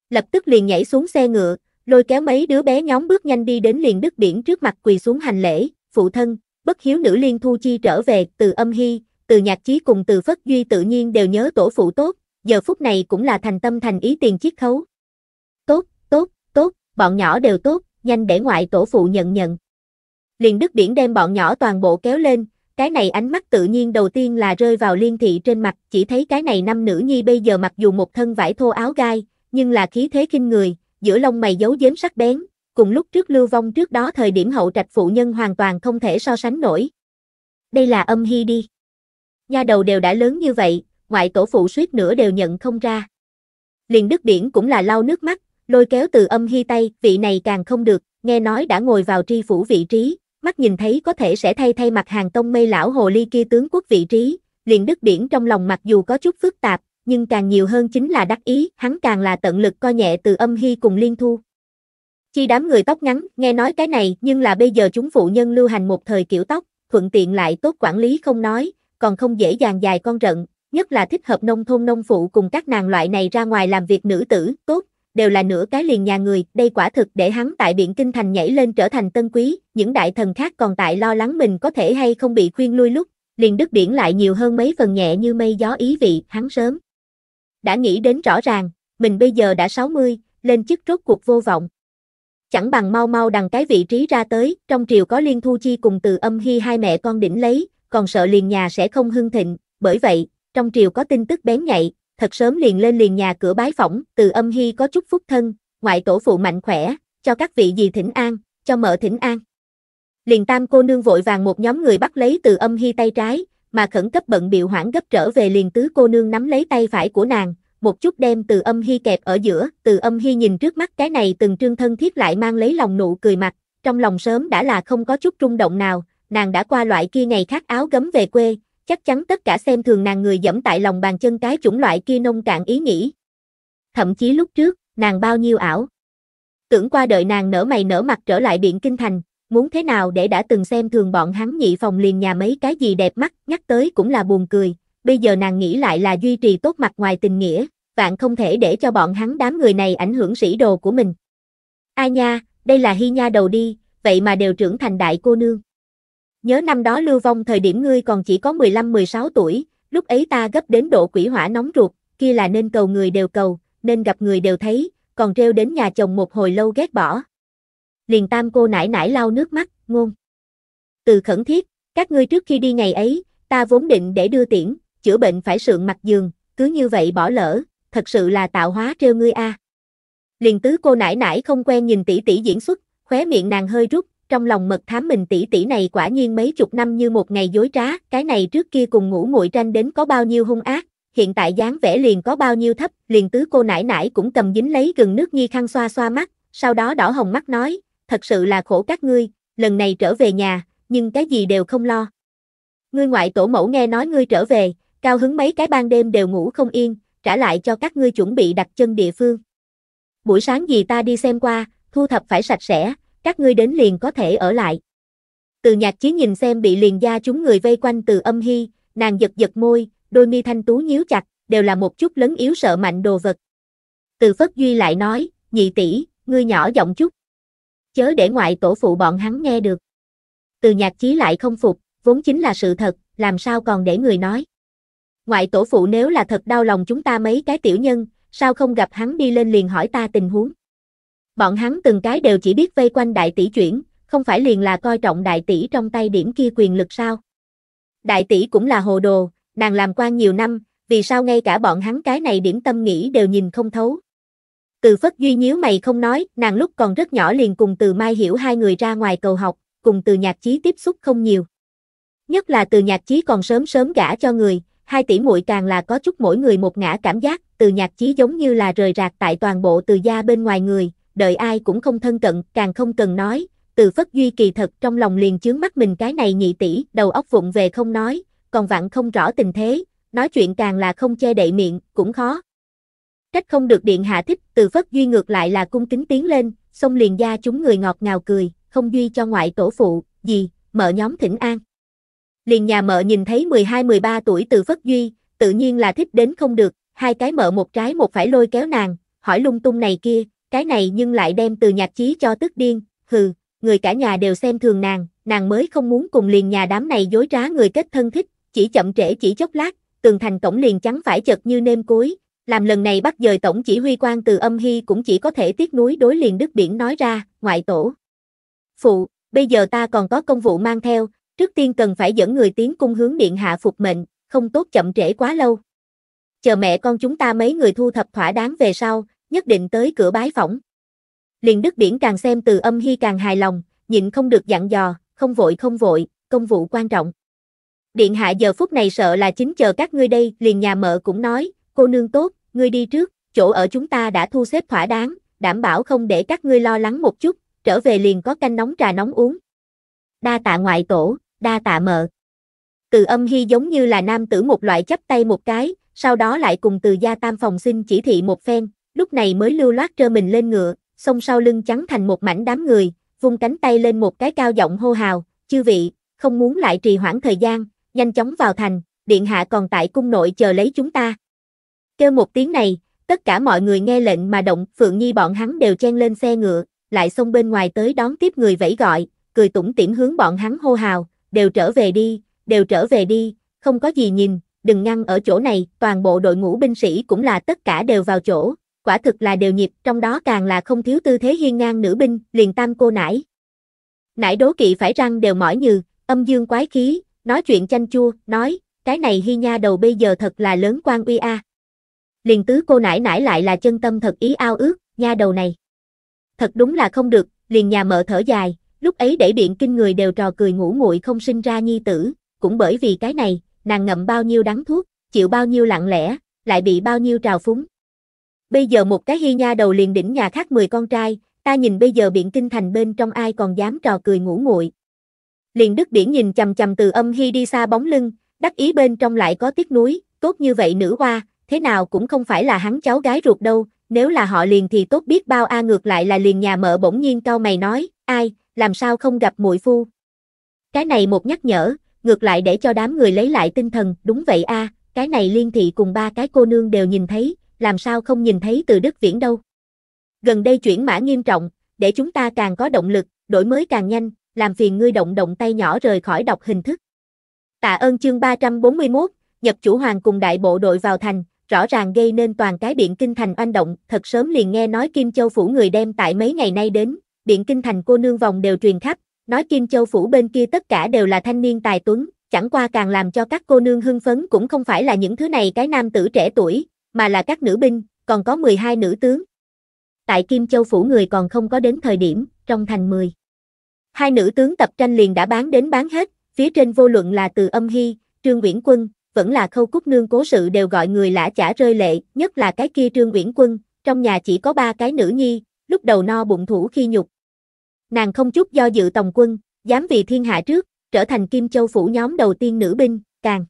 Lập tức liền nhảy xuống xe ngựa, lôi kéo mấy đứa bé nhóm bước nhanh đi đến liền đức điển trước mặt quỳ xuống hành lễ, phụ thân, bất hiếu nữ liên thu chi trở về, từ âm hy, từ nhạc chí cùng từ phất duy tự nhiên đều nhớ tổ phụ tốt, giờ phút này cũng là thành tâm thành ý tiền chiết khấu. Tốt, tốt, tốt, bọn nhỏ đều tốt, nhanh để ngoại tổ phụ nhận nhận. Liền đức điển đem bọn nhỏ toàn bộ kéo lên, cái này ánh mắt tự nhiên đầu tiên là rơi vào liên thị trên mặt, chỉ thấy cái này năm nữ nhi bây giờ mặc dù một thân vải thô áo gai, nhưng là khí thế kinh người, giữa lông mày giấu giếm sắc bén, cùng lúc trước lưu vong trước đó thời điểm hậu trạch phụ nhân hoàn toàn không thể so sánh nổi. Đây là âm hy đi. Nha đầu đều đã lớn như vậy, ngoại tổ phụ suýt nữa đều nhận không ra. Liền Đức Điển cũng là lau nước mắt, lôi kéo từ âm hy tay, vị này càng không được, nghe nói đã ngồi vào tri phủ vị trí, mắt nhìn thấy có thể sẽ thay thay mặt hàng tông mây lão hồ ly kia tướng quốc vị trí, liền Đức Điển trong lòng mặc dù có chút phức tạp, nhưng càng nhiều hơn chính là đắc ý, hắn càng là tận lực coi nhẹ từ âm hy cùng liên thu. Chi đám người tóc ngắn, nghe nói cái này nhưng là bây giờ chúng phụ nhân lưu hành một thời kiểu tóc, thuận tiện lại tốt quản lý không nói, còn không dễ dàng dài con rận, nhất là thích hợp nông thôn nông phụ cùng các nàng loại này ra ngoài làm việc nữ tử, tốt, đều là nửa cái liền nhà người, đây quả thực để hắn tại biển kinh thành nhảy lên trở thành tân quý, những đại thần khác còn tại lo lắng mình có thể hay không bị khuyên lui lúc, liền đức điển lại nhiều hơn mấy phần nhẹ như mây gió ý vị, hắn sớm đã nghĩ đến rõ ràng, mình bây giờ đã 60, lên chức rốt cuộc vô vọng. Chẳng bằng mau mau đằng cái vị trí ra tới, trong triều có Liên Thu Chi cùng từ âm hy hai mẹ con đỉnh lấy, còn sợ liền nhà sẽ không hưng thịnh, bởi vậy, trong triều có tin tức bén nhạy, thật sớm liền lên liền nhà cửa bái phỏng, từ âm hy có chút phúc thân, ngoại tổ phụ mạnh khỏe, cho các vị gì thỉnh an, cho mợ thỉnh an. Liền tam cô nương vội vàng một nhóm người bắt lấy từ âm hy tay trái, mà khẩn cấp bận biệu hoảng gấp trở về liền tứ cô nương nắm lấy tay phải của nàng, một chút đem từ âm hy kẹp ở giữa, từ âm hy nhìn trước mắt cái này từng trương thân thiết lại mang lấy lòng nụ cười mặt, trong lòng sớm đã là không có chút rung động nào, nàng đã qua loại kia ngày khác áo gấm về quê, chắc chắn tất cả xem thường nàng người dẫm tại lòng bàn chân cái chủng loại kia nông cạn ý nghĩ. Thậm chí lúc trước, nàng bao nhiêu ảo. Tưởng qua đợi nàng nở mày nở mặt trở lại biển Kinh Thành, muốn thế nào để đã từng xem thường bọn hắn nhị phòng liền nhà mấy cái gì đẹp mắt, nhắc tới cũng là buồn cười, bây giờ nàng nghĩ lại là duy trì tốt mặt ngoài tình nghĩa, vạn không thể để cho bọn hắn đám người này ảnh hưởng sĩ đồ của mình. A nha, đây là hi nha đầu đi, vậy mà đều trưởng thành đại cô nương. Nhớ năm đó lưu vong thời điểm ngươi còn chỉ có 15-16 tuổi, lúc ấy ta gấp đến độ quỷ hỏa nóng ruột, kia là nên cầu người đều cầu, nên gặp người đều thấy, còn treo đến nhà chồng một hồi lâu ghét bỏ, liền tam cô nải nải lau nước mắt, ngôn. Từ khẩn thiết, các ngươi trước khi đi ngày ấy, ta vốn định để đưa tiễn, chữa bệnh phải sượng mặt giường, cứ như vậy bỏ lỡ, thật sự là tạo hóa trêu ngươi a. Liền tứ cô nải nải không quen nhìn tỷ tỷ diễn xuất, khóe miệng nàng hơi rút, trong lòng mật thám mình tỷ tỷ này quả nhiên mấy chục năm như một ngày dối trá, cái này trước kia cùng ngủ muội tranh đến có bao nhiêu hung ác, hiện tại dáng vẻ liền có bao nhiêu thấp, liền tứ cô nải nải cũng cầm dính lấy gần nước nhi khăn xoa xoa mắt, sau đó đỏ hồng mắt nói, thật sự là khổ các ngươi, lần này trở về nhà, nhưng cái gì đều không lo. Ngươi ngoại tổ mẫu nghe nói ngươi trở về, cao hứng mấy cái ban đêm đều ngủ không yên, trả lại cho các ngươi chuẩn bị đặt chân địa phương. Buổi sáng gì ta đi xem qua, thu thập phải sạch sẽ, các ngươi đến liền có thể ở lại. Từ nhạc chí nhìn xem bị liền gia chúng người vây quanh từ âm hy, nàng giật giật môi, đôi mi thanh tú nhíu chặt, đều là một chút lấn yếu sợ mạnh đồ vật. Từ Phất Duy lại nói, nhị tỷ, ngươi nhỏ giọng chút chớ để ngoại tổ phụ bọn hắn nghe được. Từ nhạc chí lại không phục, vốn chính là sự thật, làm sao còn để người nói. Ngoại tổ phụ nếu là thật đau lòng chúng ta mấy cái tiểu nhân, sao không gặp hắn đi lên liền hỏi ta tình huống. Bọn hắn từng cái đều chỉ biết vây quanh đại tỷ chuyển, không phải liền là coi trọng đại tỷ trong tay điểm kia quyền lực sao. Đại tỷ cũng là hồ đồ, nàng làm quan nhiều năm, vì sao ngay cả bọn hắn cái này điểm tâm nghĩ đều nhìn không thấu, từ Phất Duy nhíu mày không nói, nàng lúc còn rất nhỏ liền cùng từ Mai Hiểu hai người ra ngoài cầu học, cùng từ nhạc chí tiếp xúc không nhiều. Nhất là từ nhạc chí còn sớm sớm gả cho người, hai tỷ muội càng là có chút mỗi người một ngã cảm giác, từ nhạc chí giống như là rời rạc tại toàn bộ từ gia bên ngoài người, đợi ai cũng không thân cận, càng không cần nói, từ Phất Duy kỳ thật trong lòng liền chướng mắt mình cái này nhị tỷ, đầu óc vụng về không nói, còn vặn không rõ tình thế, nói chuyện càng là không che đậy miệng, cũng khó trách không được điện hạ thích, từ phất duy ngược lại là cung kính tiến lên, xông liền gia chúng người ngọt ngào cười, không duy cho ngoại tổ phụ, gì, mở nhóm thỉnh an. Liền nhà mợ nhìn thấy 12-13 tuổi từ phất duy, tự nhiên là thích đến không được, hai cái mợ một trái một phải lôi kéo nàng, hỏi lung tung này kia, cái này nhưng lại đem từ nhạc chí cho tức điên, hừ, người cả nhà đều xem thường nàng, nàng mới không muốn cùng liền nhà đám này dối trá người kết thân thích, chỉ chậm trễ chỉ chốc lát, tường thành cổng liền trắng phải chật như nêm cối, làm lần này bắt dời tổng chỉ huy quan từ âm hy cũng chỉ có thể tiếc núi đối liền Đức Biển nói ra, ngoại tổ. Phụ, bây giờ ta còn có công vụ mang theo, trước tiên cần phải dẫn người tiến cung hướng điện hạ phục mệnh, không tốt chậm trễ quá lâu. Chờ mẹ con chúng ta mấy người thu thập thỏa đáng về sau, nhất định tới cửa bái phỏng. Liền Đức Biển càng xem từ âm hy càng hài lòng, nhịn không được dặn dò, không vội không vội, công vụ quan trọng. Điện hạ giờ phút này sợ là chính chờ các ngươi đây, liền nhà mợ cũng nói, cô nương tốt, ngươi đi trước, chỗ ở chúng ta đã thu xếp thỏa đáng, đảm bảo không để các ngươi lo lắng một chút, trở về liền có canh nóng trà nóng uống. Đa tạ ngoại tổ, đa tạ mợ. Từ âm hy giống như là nam tử một loại chấp tay một cái, sau đó lại cùng từ gia tam phòng xin chỉ thị một phen, lúc này mới lưu loát trơ mình lên ngựa, xông sau lưng trắng thành một mảnh đám người, vung cánh tay lên một cái cao giọng hô hào, chư vị, không muốn lại trì hoãn thời gian, nhanh chóng vào thành, điện hạ còn tại cung nội chờ lấy chúng ta. Kêu một tiếng này, tất cả mọi người nghe lệnh mà động, Phượng Nhi bọn hắn đều chen lên xe ngựa, lại xông bên ngoài tới đón tiếp người vẫy gọi, cười tủm tỉm hướng bọn hắn hô hào, đều trở về đi, đều trở về đi, không có gì nhìn, đừng ngăn ở chỗ này, toàn bộ đội ngũ binh sĩ cũng là tất cả đều vào chỗ, quả thực là đều nhịp, trong đó càng là không thiếu tư thế hiên ngang nữ binh, liền tam cô nải. Nải đố kỵ phải răng đều mỏi như, âm dương quái khí, nói chuyện chanh chua, nói, cái này hi nha đầu bây giờ thật là lớn quan uy a. À liền tứ cô nãi nãi lại là chân tâm thật ý ao ước, nha đầu này. Thật đúng là không được, liền nhà mợ thở dài, lúc ấy để biện kinh người đều trò cười ngủ nguội không sinh ra nhi tử, cũng bởi vì cái này, nàng ngậm bao nhiêu đắng thuốc, chịu bao nhiêu lặng lẽ, lại bị bao nhiêu trào phúng. Bây giờ một cái hy nha đầu liền đỉnh nhà khác 10 con trai, ta nhìn bây giờ biện kinh thành bên trong ai còn dám trò cười ngủ nguội. Liền đức biển nhìn chầm chầm từ âm hy đi xa bóng lưng, đắc ý bên trong lại có tiếc núi, tốt như vậy nữ hoa, thế nào cũng không phải là hắn cháu gái ruột đâu, nếu là họ liền thì tốt biết bao a ngược lại là liền nhà mợ bỗng nhiên cao mày nói, ai, làm sao không gặp muội phu. Cái này một nhắc nhở, ngược lại để cho đám người lấy lại tinh thần, đúng vậy a, cái này liên thị cùng ba cái cô nương đều nhìn thấy, làm sao không nhìn thấy từ đức viễn đâu. Gần đây chuyển mã nghiêm trọng, để chúng ta càng có động lực, đổi mới càng nhanh, làm phiền ngươi động động tay nhỏ rời khỏi đọc hình thức. Tạ ơn chương 341, nhập chủ hoàng cùng đại bộ đội vào thành, rõ ràng gây nên toàn cái Biện Kinh Thành oanh động, thật sớm liền nghe nói Kim Châu Phủ người đem tại mấy ngày nay đến, Biện Kinh Thành cô nương vòng đều truyền khắp, nói Kim Châu Phủ bên kia tất cả đều là thanh niên tài tuấn, chẳng qua càng làm cho các cô nương hưng phấn cũng không phải là những thứ này cái nam tử trẻ tuổi, mà là các nữ binh, còn có 12 nữ tướng. Tại Kim Châu Phủ người còn không có đến thời điểm, trong thành 10. Hai nữ tướng tập tranh liền đã bán đến bán hết, phía trên vô luận là từ âm hy, trương uyển quân, vẫn là khâu cúc nương cố sự đều gọi người lã chả rơi lệ, nhất là cái kia trương uyển quân, trong nhà chỉ có ba cái nữ nhi, lúc đầu no bụng thủ khi nhục. Nàng không chút do dự tòng quân, dám vì thiên hạ trước, trở thành Kim Châu phủ nhóm đầu tiên nữ binh, càng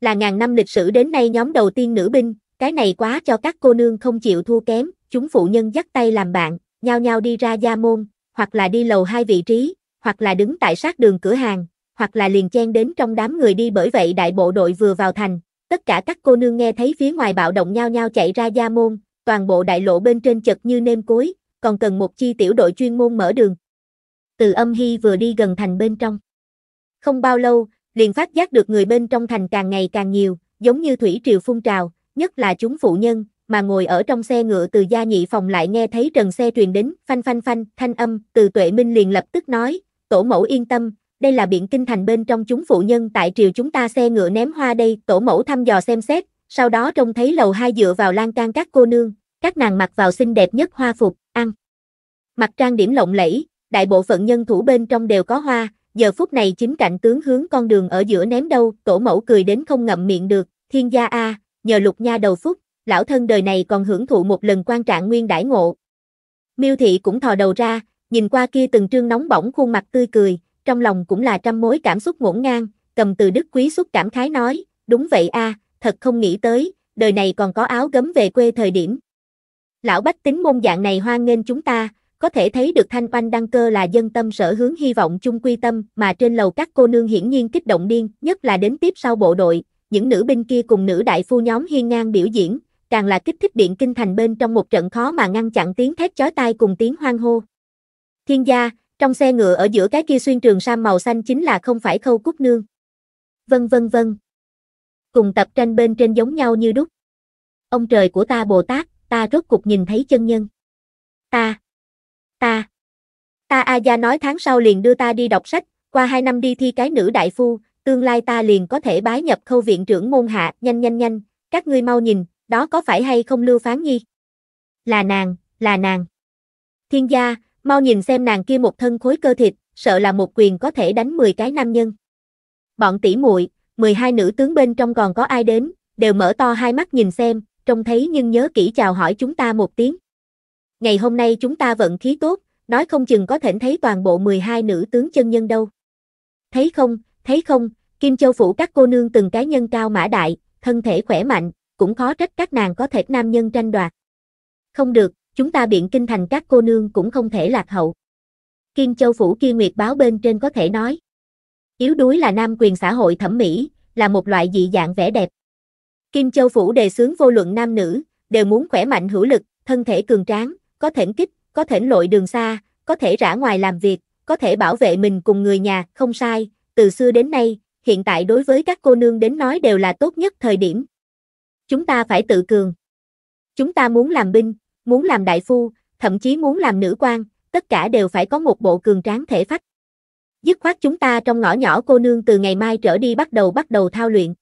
là ngàn năm lịch sử đến nay nhóm đầu tiên nữ binh, cái này quá cho các cô nương không chịu thua kém, chúng phụ nhân dắt tay làm bạn, nhao nhau đi ra gia môn, hoặc là đi lầu hai vị trí, hoặc là đứng tại sát đường cửa hàng, hoặc là liền chen đến trong đám người đi bởi vậy đại bộ đội vừa vào thành, tất cả các cô nương nghe thấy phía ngoài bạo động nhao nhau chạy ra gia môn, toàn bộ đại lộ bên trên chật như nêm cối, còn cần một chi tiểu đội chuyên môn mở đường. Từ âm hy vừa đi gần thành bên trong. Không bao lâu, liền phát giác được người bên trong thành càng ngày càng nhiều, giống như thủy triều phun trào, nhất là chúng phụ nhân, mà ngồi ở trong xe ngựa từ gia nhị phòng lại nghe thấy trần xe truyền đến, phanh phanh phanh, thanh âm, từ tuệ minh liền lập tức nói, tổ mẫu yên tâm, đây là biển kinh thành bên trong chúng phụ nhân tại triều chúng ta xe ngựa ném hoa đây, tổ mẫu thăm dò xem xét, sau đó trông thấy lầu hai dựa vào lan can các cô nương, các nàng mặc vào xinh đẹp nhất hoa phục, ăn. Mặt trang điểm lộng lẫy, đại bộ phận nhân thủ bên trong đều có hoa, giờ phút này chính cạnh tướng hướng con đường ở giữa ném đâu, tổ mẫu cười đến không ngậm miệng được, thiên gia a, nhờ lục nha đầu phúc, lão thân đời này còn hưởng thụ một lần quan trạng nguyên đãi ngộ. Miêu thị cũng thò đầu ra, nhìn qua kia từng trương nóng bỏng khuôn mặt tươi cười, trong lòng cũng là trăm mối cảm xúc ngổn ngang, cầm từ đức quý xúc cảm khái nói, đúng vậy a, thật không nghĩ tới, đời này còn có áo gấm về quê thời điểm. Lão Bách tính môn dạng này hoan nghênh chúng ta, có thể thấy được thanh quanh đăng cơ là dân tâm sở hướng hy vọng chung quy tâm mà trên lầu các cô nương hiển nhiên kích động điên, nhất là đến tiếp sau bộ đội, những nữ binh kia cùng nữ đại phu nhóm hiên ngang biểu diễn, càng là kích thích điện kinh thành bên trong một trận khó mà ngăn chặn tiếng thét chói tai cùng tiếng hoang hô. Thiên gia, trong xe ngựa ở giữa cái kia xuyên trường sam màu xanh chính là không phải khâu cúc nương. Vân vân vân. Cùng tập tranh bên trên giống nhau như đúc. Ông trời của ta Bồ Tát, ta rốt cục nhìn thấy chân nhân. Ta. Ta. Ta A Gia nói tháng sau liền đưa ta đi đọc sách, qua hai năm đi thi cái nữ đại phu, tương lai ta liền có thể bái nhập khâu viện trưởng môn hạ, nhanh nhanh nhanh, các ngươi mau nhìn, đó có phải hay không Lưu Phán Nhi? Là nàng, là nàng. Thiên gia, Mau nhìn xem nàng kia một thân khối cơ thịt, sợ là một quyền có thể đánh 10 cái nam nhân. Bọn tỷ muội, 12 nữ tướng bên trong còn có ai đến, đều mở to hai mắt nhìn xem, trông thấy nhưng nhớ kỹ chào hỏi chúng ta một tiếng. Ngày hôm nay chúng ta vận khí tốt, nói không chừng có thể thấy toàn bộ 12 nữ tướng chân nhân đâu. Thấy không, thấy không, Kim Châu phủ các cô nương từng cái nhân cao mã đại, thân thể khỏe mạnh, cũng khó trách các nàng có thể nam nhân tranh đoạt. Không được, chúng ta biện kinh thành các cô nương cũng không thể lạc hậu. Kim Châu Phủ kia Nguyệt báo bên trên có thể nói. Yếu đuối là nam quyền xã hội thẩm mỹ, là một loại dị dạng vẻ đẹp. Kim Châu Phủ đề xướng vô luận nam nữ, đều muốn khỏe mạnh hữu lực, thân thể cường tráng, có thể kích, có thể lội đường xa, có thể rã ngoài làm việc, có thể bảo vệ mình cùng người nhà, không sai, từ xưa đến nay, hiện tại đối với các cô nương đến nói đều là tốt nhất thời điểm. Chúng ta phải tự cường. Chúng ta muốn làm binh, muốn làm đại phu, thậm chí muốn làm nữ quan, tất cả đều phải có một bộ cường tráng thể phách. Dứt khoát chúng ta trong ngõ nhỏ cô nương từ ngày mai trở đi bắt đầu bắt đầu thao luyện.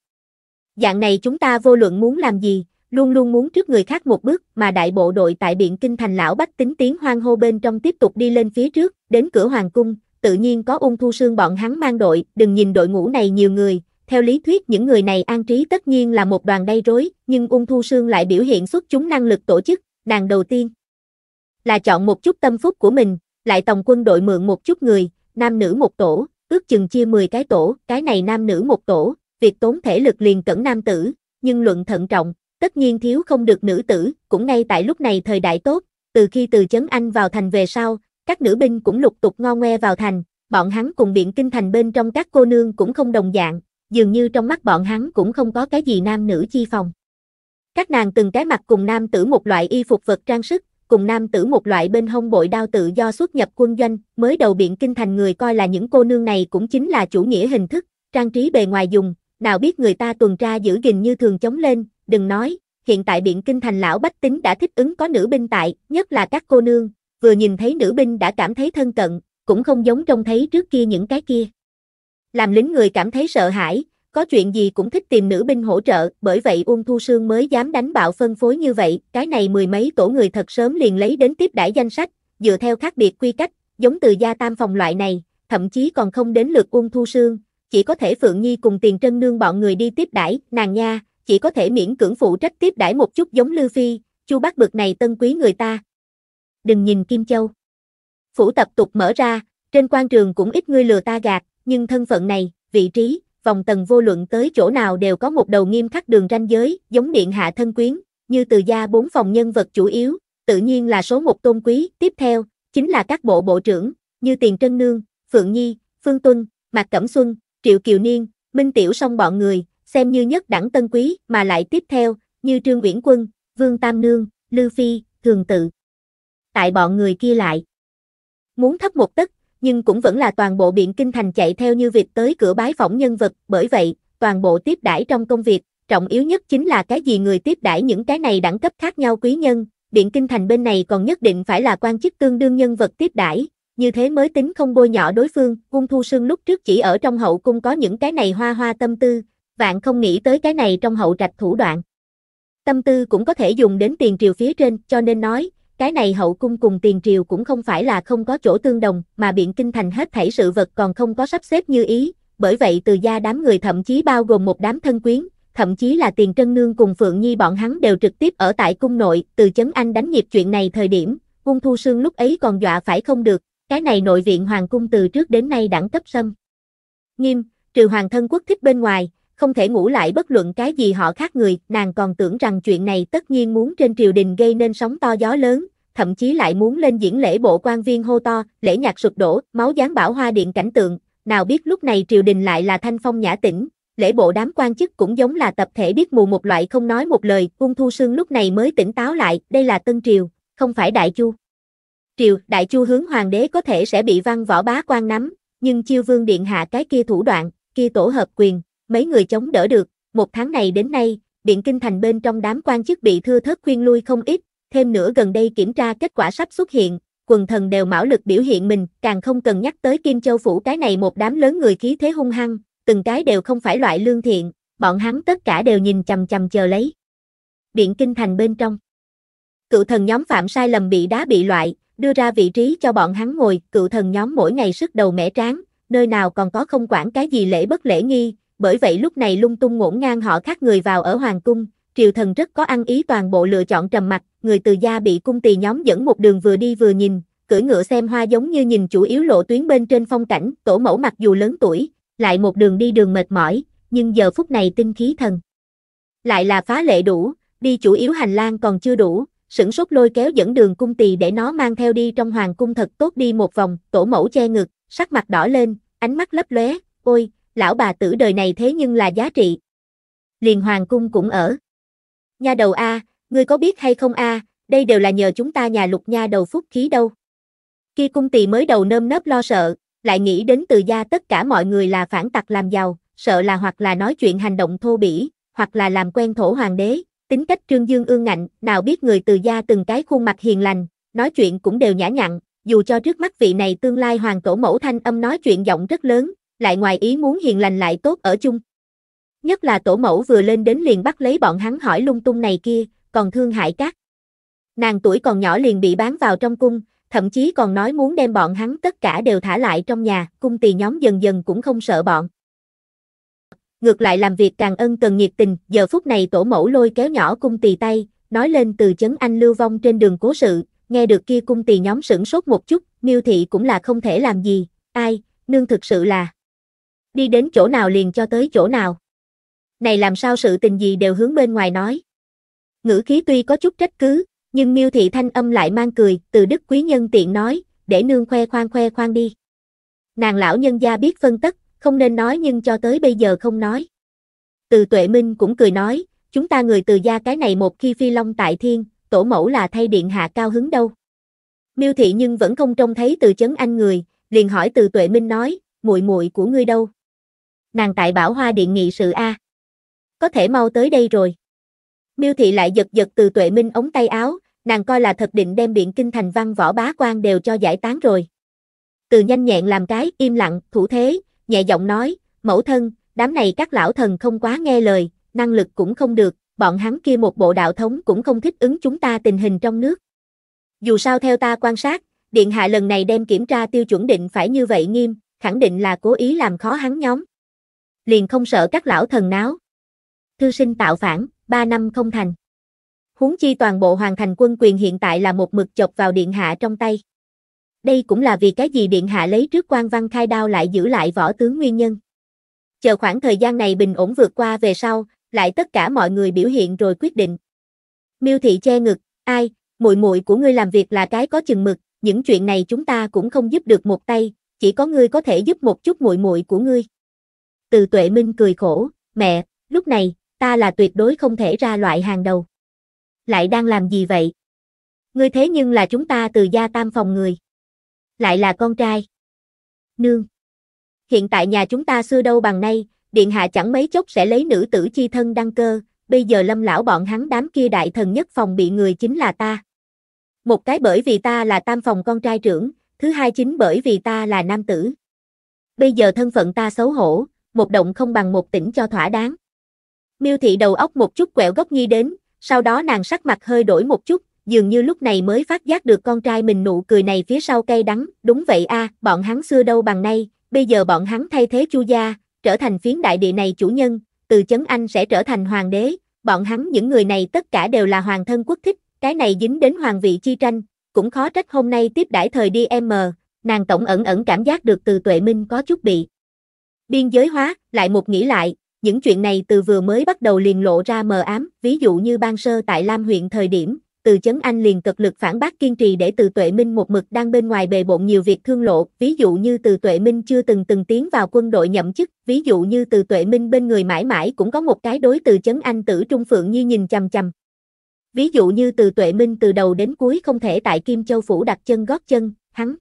Dạng này chúng ta vô luận muốn làm gì, luôn luôn muốn trước người khác một bước mà đại bộ đội tại Biện Kinh thành lão bách tính tiếng hoang hô bên trong tiếp tục đi lên phía trước, đến cửa hoàng cung, tự nhiên có ung thu sương bọn hắn mang đội, đừng nhìn đội ngũ này nhiều người, theo lý thuyết những người này an trí tất nhiên là một đoàn đầy rối, nhưng ung thu sương lại biểu hiện xuất chúng năng lực tổ chức, đàn đầu tiên là chọn một chút tâm phúc của mình, lại tổng quân đội mượn một chút người, nam nữ một tổ, ước chừng chia 10 cái tổ, cái này nam nữ một tổ, việc tốn thể lực liền cẩn nam tử, nhưng luận thận trọng, tất nhiên thiếu không được nữ tử, cũng ngay tại lúc này thời đại tốt, từ khi từ chấn Anh vào thành về sau, các nữ binh cũng lục tục ngo ngoe vào thành, bọn hắn cùng biện kinh thành bên trong các cô nương cũng không đồng dạng, dường như trong mắt bọn hắn cũng không có cái gì nam nữ chi phòng. Các nàng từng cái mặt cùng nam tử một loại y phục vật trang sức, cùng nam tử một loại bên hông bội đao tự do xuất nhập quân doanh, mới đầu biện kinh thành người coi là những cô nương này cũng chính là chủ nghĩa hình thức, trang trí bề ngoài dùng, nào biết người ta tuần tra giữ gìn như thường chống lên, đừng nói, hiện tại biện kinh thành lão bách tính đã thích ứng có nữ binh tại, nhất là các cô nương, vừa nhìn thấy nữ binh đã cảm thấy thân cận, cũng không giống trông thấy trước kia những cái kia. Làm lính người cảm thấy sợ hãi, có chuyện gì cũng thích tìm nữ binh hỗ trợ, bởi vậy Uông Thu Sương mới dám đánh bạo phân phối như vậy, cái này mười mấy tổ người thật sớm liền lấy đến tiếp đãi danh sách, dựa theo khác biệt quy cách, giống từ gia tam phòng loại này, thậm chí còn không đến lượt Uông Thu Sương, chỉ có thể Phượng Nhi cùng Tiền Trân Nương bọn người đi tiếp đãi, nàng nha, chỉ có thể miễn cưỡng phụ trách tiếp đãi một chút giống lưu Phi, Chu Bắc bực này tân quý người ta. Đừng nhìn Kim Châu. Phủ tập tục mở ra, trên quan trường cũng ít người lừa ta gạt, nhưng thân phận này, vị trí, vòng tầng vô luận tới chỗ nào đều có một đầu nghiêm khắc đường ranh giới, giống điện hạ thân quyến, như từ gia bốn phòng nhân vật chủ yếu, tự nhiên là số một tôn quý, tiếp theo, chính là các bộ bộ trưởng, như Tiền Trân Nương, Phượng Nhi, Phương Tuân, Mạc Cẩm Xuân, Triệu Kiều Niên, Minh Tiểu song bọn người, xem như nhất đẳng tân quý, mà lại tiếp theo, như Trương Uyển Quân, Vương Tam Nương, Lư Phi, Thường Tự. Tại bọn người kia lại, muốn thấp một tấc nhưng cũng vẫn là toàn bộ Biện Kinh Thành chạy theo như việc tới cửa bái phỏng nhân vật, bởi vậy, toàn bộ tiếp đãi trong công việc, trọng yếu nhất chính là cái gì người tiếp đãi những cái này đẳng cấp khác nhau quý nhân, Biện Kinh Thành bên này còn nhất định phải là quan chức tương đương nhân vật tiếp đãi như thế mới tính không bôi nhỏ đối phương, cung Thu Sương lúc trước chỉ ở trong hậu cung có những cái này hoa hoa tâm tư, vạn không nghĩ tới cái này trong hậu trạch thủ đoạn. Tâm tư cũng có thể dùng đến tiền triều phía trên, cho nên nói, cái này hậu cung cùng tiền triều cũng không phải là không có chỗ tương đồng, mà biện kinh thành hết thảy sự vật còn không có sắp xếp như ý, bởi vậy từ gia đám người thậm chí bao gồm một đám thân quyến, thậm chí là tiền trân nương cùng Phượng Nhi bọn hắn đều trực tiếp ở tại cung nội, từ chấn anh đánh nhịp chuyện này thời điểm, cung thu sương lúc ấy còn dọa phải không được, cái này nội viện hoàng cung từ trước đến nay đẳng cấp sâm. Nghiêm, trừ hoàng thân quốc thích bên ngoài, không thể ngủ lại bất luận cái gì họ khác người, nàng còn tưởng rằng chuyện này tất nhiên muốn trên triều đình gây nên sóng to gió lớn, thậm chí lại muốn lên diễn lễ bộ quan viên hô to, lễ nhạc sụp đổ, máu gián bảo hoa điện cảnh tượng, nào biết lúc này triều đình lại là thanh phong nhã tĩnh, lễ bộ đám quan chức cũng giống là tập thể biết mù một loại không nói một lời, ung thu sương lúc này mới tỉnh táo lại, đây là tân triều, không phải đại chu. Triều, đại chu hướng hoàng đế có thể sẽ bị văn võ bá quan nắm, nhưng chiêu vương điện hạ cái kia thủ đoạn, kia tổ hợp quyền, mấy người chống đỡ được, một tháng này đến nay, Điện Kinh Thành bên trong đám quan chức bị thưa thớt khuyên lui không ít, thêm nữa gần đây kiểm tra kết quả sắp xuất hiện, quần thần đều mạo lực biểu hiện mình, càng không cần nhắc tới Kim Châu Phủ cái này một đám lớn người khí thế hung hăng, từng cái đều không phải loại lương thiện, bọn hắn tất cả đều nhìn chầm chầm chờ lấy. Điện Kinh Thành bên trong Cựu thần nhóm phạm sai lầm bị đá bị loại, đưa ra vị trí cho bọn hắn ngồi, cựu thần nhóm mỗi ngày sức đầu mẻ tráng, nơi nào còn có không quản cái gì lễ bất lễ nghi, bởi vậy lúc này lung tung ngổn ngang họ khác người vào ở hoàng cung, triều thần rất có ăn ý toàn bộ lựa chọn trầm mặt, người từ gia bị cung tỳ nhóm dẫn một đường vừa đi vừa nhìn, cưỡi ngựa xem hoa giống như nhìn chủ yếu lộ tuyến bên trên phong cảnh, tổ mẫu mặc dù lớn tuổi, lại một đường đi đường mệt mỏi, nhưng giờ phút này tinh khí thần. Lại là phá lệ đủ, đi chủ yếu hành lang còn chưa đủ, sửng sốt lôi kéo dẫn đường cung tỳ để nó mang theo đi trong hoàng cung thật tốt đi một vòng, tổ mẫu che ngực, sắc mặt đỏ lên, ánh mắt lấp lóe, ôi, lão bà tử đời này thế nhưng là giá trị. Liền hoàng cung cũng ở. Nha đầu A, ngươi có biết hay không A, đây đều là nhờ chúng ta nhà lục nha đầu phúc khí đâu. Khi cung tỳ mới đầu nơm nớp lo sợ, lại nghĩ đến từ gia tất cả mọi người là phản tặc làm giàu, sợ là hoặc là nói chuyện hành động thô bỉ, hoặc là làm quen thổ hoàng đế, tính cách trương dương ương ngạnh, nào biết người từ gia từng cái khuôn mặt hiền lành, nói chuyện cũng đều nhã nhặn, dù cho trước mắt vị này tương lai hoàng tổ mẫu thanh âm nói chuyện giọng rất lớn, lại ngoài ý muốn hiền lành lại tốt ở chung. Nhất là tổ mẫu vừa lên đến liền bắt lấy bọn hắn hỏi lung tung này kia, còn thương hại các. Nàng tuổi còn nhỏ liền bị bán vào trong cung, thậm chí còn nói muốn đem bọn hắn tất cả đều thả lại trong nhà, cung tỳ nhóm dần dần cũng không sợ bọn. Ngược lại làm việc càng ân cần nhiệt tình, giờ phút này tổ mẫu lôi kéo nhỏ cung tỳ tay, nói lên từ chấn anh lưu vong trên đường cố sự, nghe được kia cung tỳ nhóm sửng sốt một chút, miêu thị cũng là không thể làm gì, ai, nương thực sự là đi đến chỗ nào liền cho tới chỗ nào. Này làm sao sự tình gì đều hướng bên ngoài nói. Ngữ khí tuy có chút trách cứ, nhưng miêu thị thanh âm lại mang cười, từ đức quý nhân tiện nói, để nương khoe khoang khoe khoang đi. Nàng lão nhân gia biết phân tất, không nên nói nhưng cho tới bây giờ không nói. Từ tuệ minh cũng cười nói, chúng ta người từ gia cái này một khi phi long tại thiên, tổ mẫu là thay điện hạ cao hứng đâu. Miêu thị nhưng vẫn không trông thấy từ chấn anh người, liền hỏi từ tuệ minh nói, muội muội của ngươi đâu? nàng tại Bảo Hoa Điện nghị sự A. Có thể mau tới đây rồi. Miêu thị lại giật giật từ tuệ minh ống tay áo, nàng coi là thật định đem biện kinh thành văn võ bá quan đều cho giải tán rồi. Từ nhanh nhẹn làm cái im lặng, thủ thế, nhẹ giọng nói, mẫu thân, đám này các lão thần không quá nghe lời, năng lực cũng không được, bọn hắn kia một bộ đạo thống cũng không thích ứng chúng ta tình hình trong nước. Dù sao theo ta quan sát, điện hạ lần này đem kiểm tra tiêu chuẩn định phải như vậy nghiêm, khẳng định là cố ý làm khó hắn nhóm liền không sợ các lão thần náo. Thư sinh tạo phản, ba năm không thành. Huống chi toàn bộ hoàng thành quân quyền hiện tại là một mực chọc vào điện hạ trong tay. Đây cũng là vì cái gì điện hạ lấy trước quan văn khai đao lại giữ lại võ tướng nguyên nhân. Chờ khoảng thời gian này bình ổn vượt qua về sau, lại tất cả mọi người biểu hiện rồi quyết định. Miêu thị che ngực, ai, muội muội của ngươi làm việc là cái có chừng mực, những chuyện này chúng ta cũng không giúp được một tay, chỉ có ngươi có thể giúp một chút muội muội của ngươi từ tuệ minh cười khổ, mẹ, lúc này, ta là tuyệt đối không thể ra loại hàng đầu. Lại đang làm gì vậy? Ngươi thế nhưng là chúng ta từ gia tam phòng người. Lại là con trai. Nương. Hiện tại nhà chúng ta xưa đâu bằng nay, điện hạ chẳng mấy chốc sẽ lấy nữ tử chi thân đăng cơ, bây giờ lâm lão bọn hắn đám kia đại thần nhất phòng bị người chính là ta. Một cái bởi vì ta là tam phòng con trai trưởng, thứ hai chính bởi vì ta là nam tử. Bây giờ thân phận ta xấu hổ, một động không bằng một tỉnh cho thỏa đáng. Miêu thị đầu óc một chút quẹo gốc nghi đến, sau đó nàng sắc mặt hơi đổi một chút, dường như lúc này mới phát giác được con trai mình nụ cười này phía sau cây đắng, đúng vậy a, bọn hắn xưa đâu bằng nay, bây giờ bọn hắn thay thế Chu gia, trở thành phiến đại địa này chủ nhân, từ chấn anh sẽ trở thành hoàng đế, bọn hắn những người này tất cả đều là hoàng thân quốc thích, cái này dính đến hoàng vị chi tranh, cũng khó trách hôm nay tiếp đãi thời đi em mờ, nàng tổng ẩn ẩn cảm giác được từ Tuệ Minh có chút bị Biên giới hóa, lại một nghĩ lại, những chuyện này từ vừa mới bắt đầu liền lộ ra mờ ám, ví dụ như ban sơ tại Lam huyện thời điểm, từ chấn anh liền cực lực phản bác kiên trì để từ tuệ minh một mực đang bên ngoài bề bộn nhiều việc thương lộ, ví dụ như từ tuệ minh chưa từng từng tiến vào quân đội nhậm chức, ví dụ như từ tuệ minh bên người mãi mãi cũng có một cái đối từ chấn anh tử trung phượng như nhìn chằm chằm. Ví dụ như từ tuệ minh từ đầu đến cuối không thể tại Kim Châu Phủ đặt chân gót chân, hắn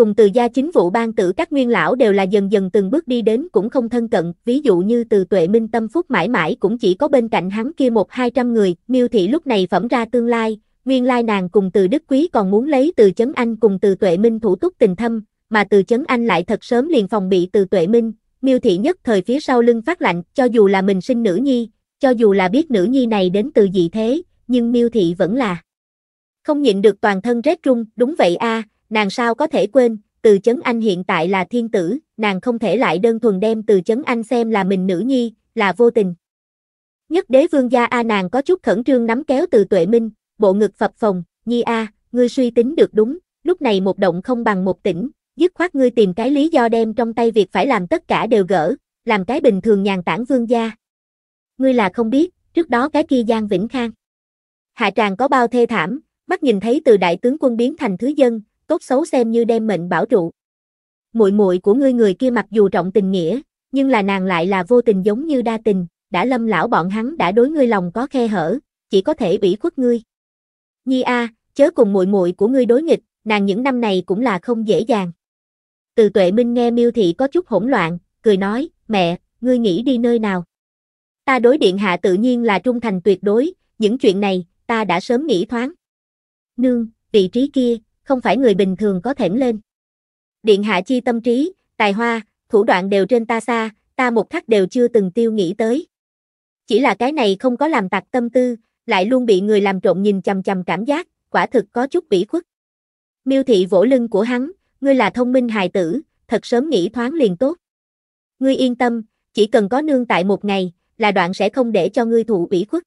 cùng từ gia chính vụ ban tử các nguyên lão đều là dần dần từng bước đi đến cũng không thân cận, ví dụ như từ tuệ minh tâm phúc mãi mãi cũng chỉ có bên cạnh hắn kia một hai trăm người, miêu thị lúc này phẩm ra tương lai, nguyên lai nàng cùng từ đức quý còn muốn lấy từ chấn anh cùng từ tuệ minh thủ túc tình thâm, mà từ chấn anh lại thật sớm liền phòng bị từ tuệ minh, miêu thị nhất thời phía sau lưng phát lạnh, cho dù là mình sinh nữ nhi, cho dù là biết nữ nhi này đến từ gì thế, nhưng miêu thị vẫn là không nhịn được toàn thân rét run, đúng vậy a à, nàng sao có thể quên, từ chấn anh hiện tại là thiên tử, nàng không thể lại đơn thuần đem từ chấn anh xem là mình nữ nhi, là vô tình. Nhất đế vương gia A nàng có chút khẩn trương nắm kéo từ tuệ minh, bộ ngực phập phồng, nhi A, ngươi suy tính được đúng, lúc này một động không bằng một tỉnh, dứt khoát ngươi tìm cái lý do đem trong tay việc phải làm tất cả đều gỡ, làm cái bình thường nhàn tản vương gia. Ngươi là không biết, trước đó cái kia Giang Vĩnh Khang. Hạ tràng có bao thê thảm, mắt nhìn thấy từ đại tướng quân biến thành thứ dân, tốt xấu xem như đem mệnh bảo trụ. Muội muội của ngươi người kia mặc dù trọng tình nghĩa, nhưng là nàng lại là vô tình giống như đa tình, đã lâm lão bọn hắn đã đối ngươi lòng có khe hở, chỉ có thể ủy khuất ngươi. Nhi a, chớ cùng muội muội của ngươi đối nghịch, nàng những năm này cũng là không dễ dàng. Từ Tuệ Minh nghe Miêu thị có chút hỗn loạn, cười nói, "Mẹ, ngươi nghĩ đi nơi nào?" "Ta đối điện hạ tự nhiên là trung thành tuyệt đối, những chuyện này ta đã sớm nghĩ thoáng." "Nương, vị trí kia, không phải người bình thường có thểnh lên. Điện hạ chi tâm trí, tài hoa, thủ đoạn đều trên ta xa, ta một khắc đều chưa từng tiêu nghĩ tới. Chỉ là cái này không có làm tạc tâm tư, lại luôn bị người làm trộn nhìn chằm chằm cảm giác, quả thực có chút bỉ khuất. Miêu thị vỗ lưng của hắn, ngươi là thông minh hài tử, thật sớm nghĩ thoáng liền tốt. Ngươi yên tâm, chỉ cần có nương tại một ngày, là đoạn sẽ không để cho ngươi thụ ủy khuất.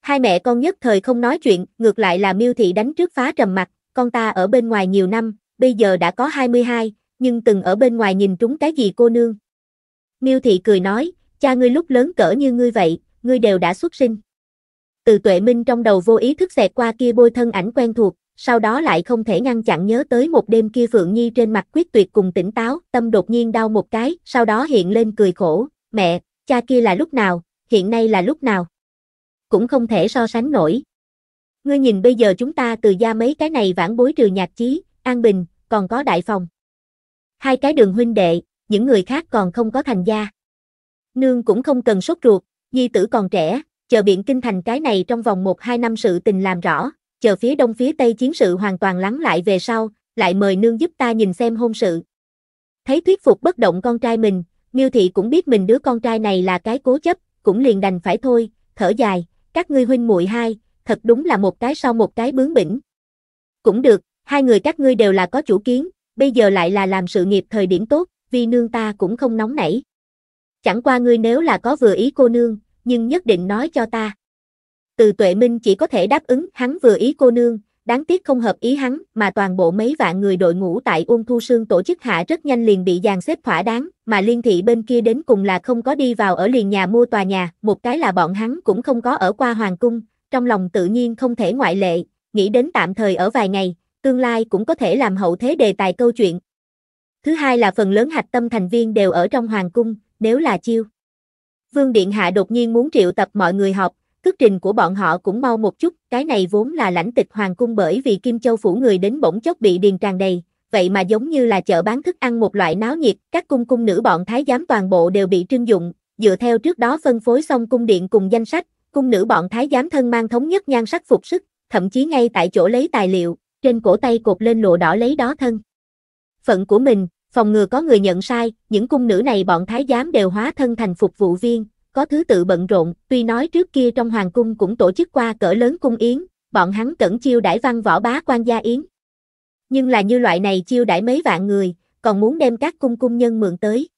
Hai mẹ con nhất thời không nói chuyện, ngược lại là miêu thị đánh trước phá trầm mặt, con ta ở bên ngoài nhiều năm, bây giờ đã có 22, nhưng từng ở bên ngoài nhìn trúng cái gì cô nương. Miêu thị cười nói, cha ngươi lúc lớn cỡ như ngươi vậy, ngươi đều đã xuất sinh. Từ tuệ minh trong đầu vô ý thức xẹt qua kia bôi thân ảnh quen thuộc, sau đó lại không thể ngăn chặn nhớ tới một đêm kia Phượng Nhi trên mặt quyết tuyệt cùng tỉnh táo, tâm đột nhiên đau một cái, sau đó hiện lên cười khổ, mẹ, cha kia là lúc nào, hiện nay là lúc nào. Cũng không thể so sánh nổi ngươi nhìn bây giờ chúng ta từ gia mấy cái này vãn bối trừ nhạc chí, an bình, còn có đại phòng. Hai cái đường huynh đệ, những người khác còn không có thành gia. Nương cũng không cần sốt ruột, nhi tử còn trẻ, chờ biện kinh thành cái này trong vòng 1-2 năm sự tình làm rõ, chờ phía đông phía tây chiến sự hoàn toàn lắng lại về sau, lại mời nương giúp ta nhìn xem hôn sự. Thấy thuyết phục bất động con trai mình, Miêu thị cũng biết mình đứa con trai này là cái cố chấp, cũng liền đành phải thôi, thở dài, các ngươi huynh muội hai, thật đúng là một cái sau một cái bướng bỉnh. Cũng được, hai người các ngươi đều là có chủ kiến, bây giờ lại là làm sự nghiệp thời điểm tốt, vì nương ta cũng không nóng nảy. Chẳng qua ngươi nếu là có vừa ý cô nương, nhưng nhất định nói cho ta. Từ tuệ minh chỉ có thể đáp ứng hắn vừa ý cô nương, đáng tiếc không hợp ý hắn, mà toàn bộ mấy vạn người đội ngũ tại Uông Thu Sương tổ chức hạ rất nhanh liền bị dàn xếp thỏa đáng, mà liên thị bên kia đến cùng là không có đi vào ở liền nhà mua tòa nhà, một cái là bọn hắn cũng không có ở qua Hoàng Cung, trong lòng tự nhiên không thể ngoại lệ, nghĩ đến tạm thời ở vài ngày, tương lai cũng có thể làm hậu thế đề tài câu chuyện. Thứ hai là phần lớn hạch tâm thành viên đều ở trong hoàng cung, nếu là chiêu. Vương Điện Hạ đột nhiên muốn triệu tập mọi người họp, cước trình của bọn họ cũng mau một chút, cái này vốn là lãnh tịch hoàng cung bởi vì Kim Châu phủ người đến bỗng chốc bị điền tràn đầy, vậy mà giống như là chợ bán thức ăn một loại náo nhiệt, các cung cung nữ bọn thái giám toàn bộ đều bị trưng dụng, dựa theo trước đó phân phối xong cung điện cùng danh sách, cung nữ bọn thái giám thân mang thống nhất nhan sắc phục sức, thậm chí ngay tại chỗ lấy tài liệu, trên cổ tay cột lên lụa đỏ lấy đó thân. Phận của mình, phòng ngừa có người nhận sai, những cung nữ này bọn thái giám đều hóa thân thành phục vụ viên, có thứ tự bận rộn, tuy nói trước kia trong hoàng cung cũng tổ chức qua cỡ lớn cung yến, bọn hắn cẩn chiêu đãi văn võ bá quan gia yến. Nhưng là như loại này chiêu đãi mấy vạn người, còn muốn đem các cung cung nhân mượn tới.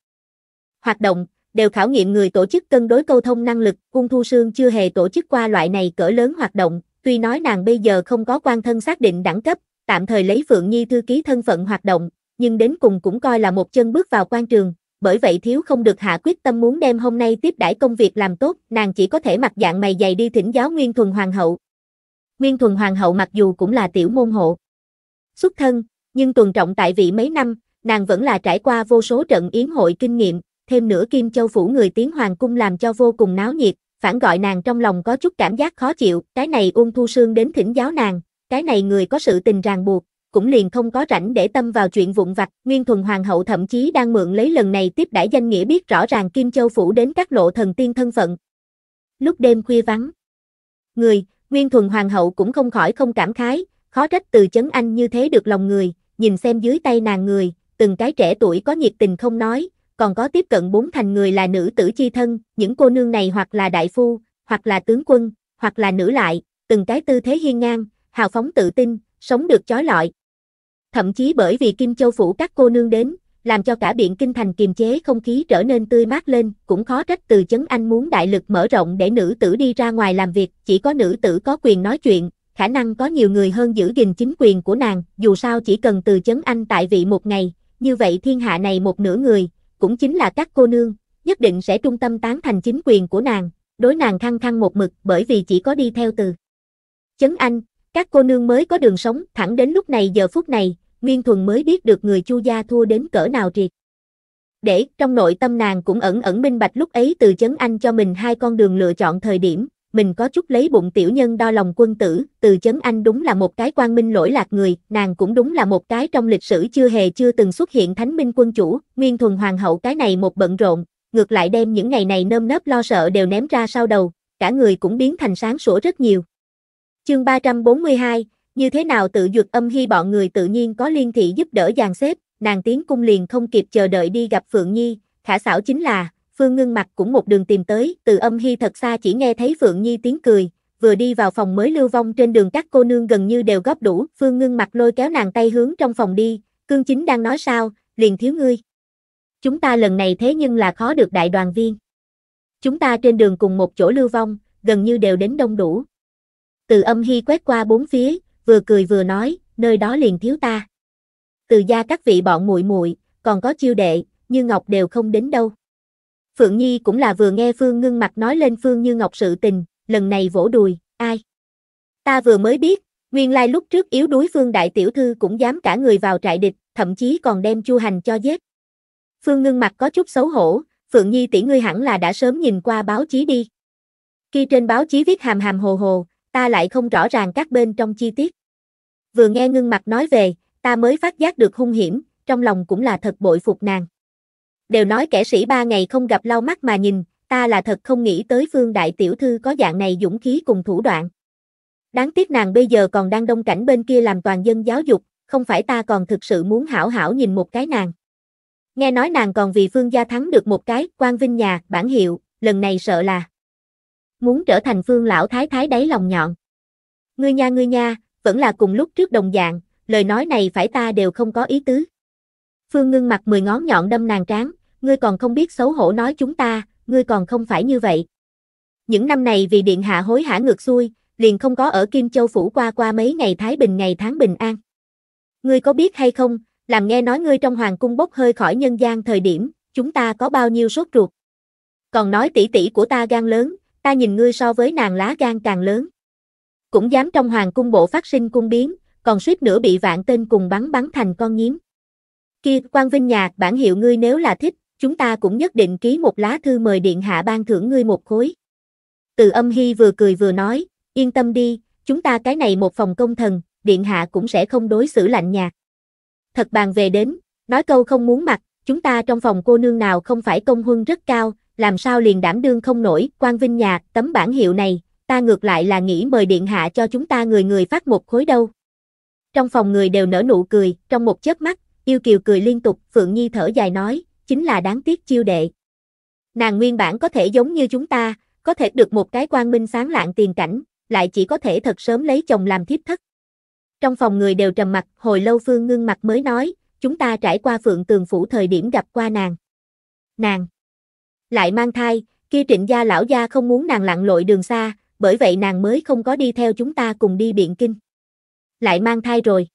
Hoạt động, đều khảo nghiệm người tổ chức cân đối câu thông năng lực, cung Thu Sương chưa hề tổ chức qua loại này cỡ lớn hoạt động, tuy nói nàng bây giờ không có quan thân xác định đẳng cấp, tạm thời lấy Phượng Nhi thư ký thân phận hoạt động, nhưng đến cùng cũng coi là một chân bước vào quan trường, bởi vậy thiếu không được hạ quyết tâm muốn đem hôm nay tiếp đãi công việc làm tốt, nàng chỉ có thể mặc dạng mày dày đi thỉnh giáo Nguyên Thuần Hoàng hậu. Nguyên Thuần Hoàng hậu mặc dù cũng là tiểu môn hộ, xuất thân, nhưng tuần trọng tại vị mấy năm, nàng vẫn là trải qua vô số trận yến hội kinh nghiệm, thêm nữa Kim Châu phủ người tiến hoàng cung làm cho vô cùng náo nhiệt, phản gọi nàng trong lòng có chút cảm giác khó chịu, cái này Uông Thu Sương đến thỉnh giáo nàng, cái này người có sự tình ràng buộc, cũng liền không có rảnh để tâm vào chuyện vụn vặt, Nguyên Thuần Hoàng hậu thậm chí đang mượn lấy lần này tiếp đãi danh nghĩa biết rõ ràng Kim Châu phủ đến các lộ thần tiên thân phận. Lúc đêm khuya vắng, người, Nguyên Thuần Hoàng hậu cũng không khỏi không cảm khái, khó trách từ chấn anh như thế được lòng người, nhìn xem dưới tay nàng người, từng cái trẻ tuổi có nhiệt tình không nói, còn có tiếp cận bốn thành người là nữ tử chi thân, những cô nương này hoặc là đại phu, hoặc là tướng quân, hoặc là nữ lại, từng cái tư thế hiên ngang, hào phóng tự tin, sống được chói lọi. Thậm chí bởi vì Kim Châu phủ các cô nương đến, làm cho cả biển kinh thành kiềm chế không khí trở nên tươi mát lên, cũng khó trách từ chấn anh muốn đại lực mở rộng để nữ tử đi ra ngoài làm việc, chỉ có nữ tử có quyền nói chuyện, khả năng có nhiều người hơn giữ gìn chính quyền của nàng, dù sao chỉ cần từ chấn anh tại vị một ngày, như vậy thiên hạ này một nửa người, cũng chính là các cô nương, nhất định sẽ trung tâm tán thành chính quyền của nàng, đối nàng khăng khăng một mực bởi vì chỉ có đi theo từ. Chấn Anh, các cô nương mới có đường sống, thẳng đến lúc này giờ phút này, Nguyên Thuần mới biết được người Chu gia thua đến cỡ nào triệt. Để, trong nội tâm nàng cũng ẩn ẩn minh bạch lúc ấy từ Chấn Anh cho mình hai con đường lựa chọn thời điểm, mình có chút lấy bụng tiểu nhân đo lòng quân tử, từ chấn anh đúng là một cái quan minh lỗi lạc người, nàng cũng đúng là một cái trong lịch sử chưa hề chưa từng xuất hiện thánh minh quân chủ, nguyên thuần hoàng hậu cái này một bận rộn, ngược lại đem những ngày này nơm nớp lo sợ đều ném ra sau đầu, cả người cũng biến thành sáng sủa rất nhiều. Chương 342, như thế nào tự duyệt âm hy bọn người tự nhiên có liên thị giúp đỡ dàn xếp, nàng tiến cung liền không kịp chờ đợi đi gặp Phượng Nhi, khả xảo chính là, Phương Ngưng mặt cũng một đường tìm tới, từ âm hy thật xa chỉ nghe thấy Phượng Nhi tiếng cười, vừa đi vào phòng mới lưu vong trên đường các cô nương gần như đều góp đủ, Phương Ngưng mặt lôi kéo nàng tay hướng trong phòng đi, cương chính đang nói sao, liền thiếu ngươi. Chúng ta lần này thế nhưng là khó được đại đoàn viên. Chúng ta trên đường cùng một chỗ lưu vong, gần như đều đến đông đủ. Từ âm hy quét qua bốn phía, vừa cười vừa nói, nơi đó liền thiếu ta. Từ gia các vị bọn muội muội còn có chiêu đệ, như Ngọc đều không đến đâu. Phượng Nhi cũng là vừa nghe Phương ngưng mặt nói lên Phương Như Ngọc sự tình, lần này vỗ đùi, ai? Ta vừa mới biết, nguyên lai lúc trước yếu đuối Phương Đại Tiểu Thư cũng dám cả người vào trại địch, thậm chí còn đem chu hành cho giết. Phương ngưng mặt có chút xấu hổ, Phượng Nhi tỷ ngươi hẳn là đã sớm nhìn qua báo chí đi. Khi trên báo chí viết hàm hàm hồ hồ, ta lại không rõ ràng các bên trong chi tiết. Vừa nghe ngưng mặt nói về, ta mới phát giác được hung hiểm, trong lòng cũng là thật bội phục nàng đều nói kẻ sĩ ba ngày không gặp lau mắt mà nhìn, ta là thật không nghĩ tới Phương Đại Tiểu Thư có dạng này dũng khí cùng thủ đoạn. Đáng tiếc nàng bây giờ còn đang đông cảnh bên kia làm toàn dân giáo dục, không phải ta còn thực sự muốn hảo hảo nhìn một cái nàng. Nghe nói nàng còn vì Phương Gia thắng được một cái, quan vinh nhà, bản hiệu, lần này sợ là muốn trở thành Phương Lão Thái Thái đáy lòng nhọn. Ngươi nha ngươi nha, vẫn là cùng lúc trước đồng dạng, lời nói này phải ta đều không có ý tứ. Phương ngưng mặt mười ngón nhọn đâm nàng tráng ngươi còn không biết xấu hổ nói chúng ta, ngươi còn không phải như vậy. Những năm này vì điện hạ hối hả ngược xuôi, liền không có ở Kim Châu phủ qua qua mấy ngày Thái Bình ngày tháng bình an. Ngươi có biết hay không, làm nghe nói ngươi trong hoàng cung bốc hơi khỏi nhân gian thời điểm, chúng ta có bao nhiêu sốt ruột. Còn nói tỷ tỷ của ta gan lớn, ta nhìn ngươi so với nàng lá gan càng lớn. Cũng dám trong hoàng cung bộ phát sinh cung biến, còn suýt nữa bị vạn tên cùng bắn bắn thành con nhím. Kia, quan Vinh Nhạc bản hiệu ngươi nếu là thích, chúng ta cũng nhất định ký một lá thư mời Điện Hạ ban thưởng ngươi một khối. Từ âm hy vừa cười vừa nói, yên tâm đi, chúng ta cái này một phòng công thần, Điện Hạ cũng sẽ không đối xử lạnh nhạt. Thật bàn về đến, nói câu không muốn mặt, chúng ta trong phòng cô nương nào không phải công huân rất cao, làm sao liền đảm đương không nổi, quan vinh nhà, tấm bản hiệu này, ta ngược lại là nghĩ mời Điện Hạ cho chúng ta người người phát một khối đâu. Trong phòng người đều nở nụ cười, trong một chớp mắt, yêu kiều cười liên tục, Phượng Nhi thở dài nói, chính là đáng tiếc chiêu đệ. Nàng nguyên bản có thể giống như chúng ta, có thể được một cái quang minh sáng lạng tiền cảnh, lại chỉ có thể thật sớm lấy chồng làm thiếp thất. Trong phòng người đều trầm mặt, hồi lâu Phương ngưng mặt mới nói, chúng ta trải qua phượng tường phủ thời điểm gặp qua nàng. Nàng lại mang thai, kia trịnh gia lão gia không muốn nàng lặn lội đường xa, bởi vậy nàng mới không có đi theo chúng ta cùng đi biện kinh. Lại mang thai rồi.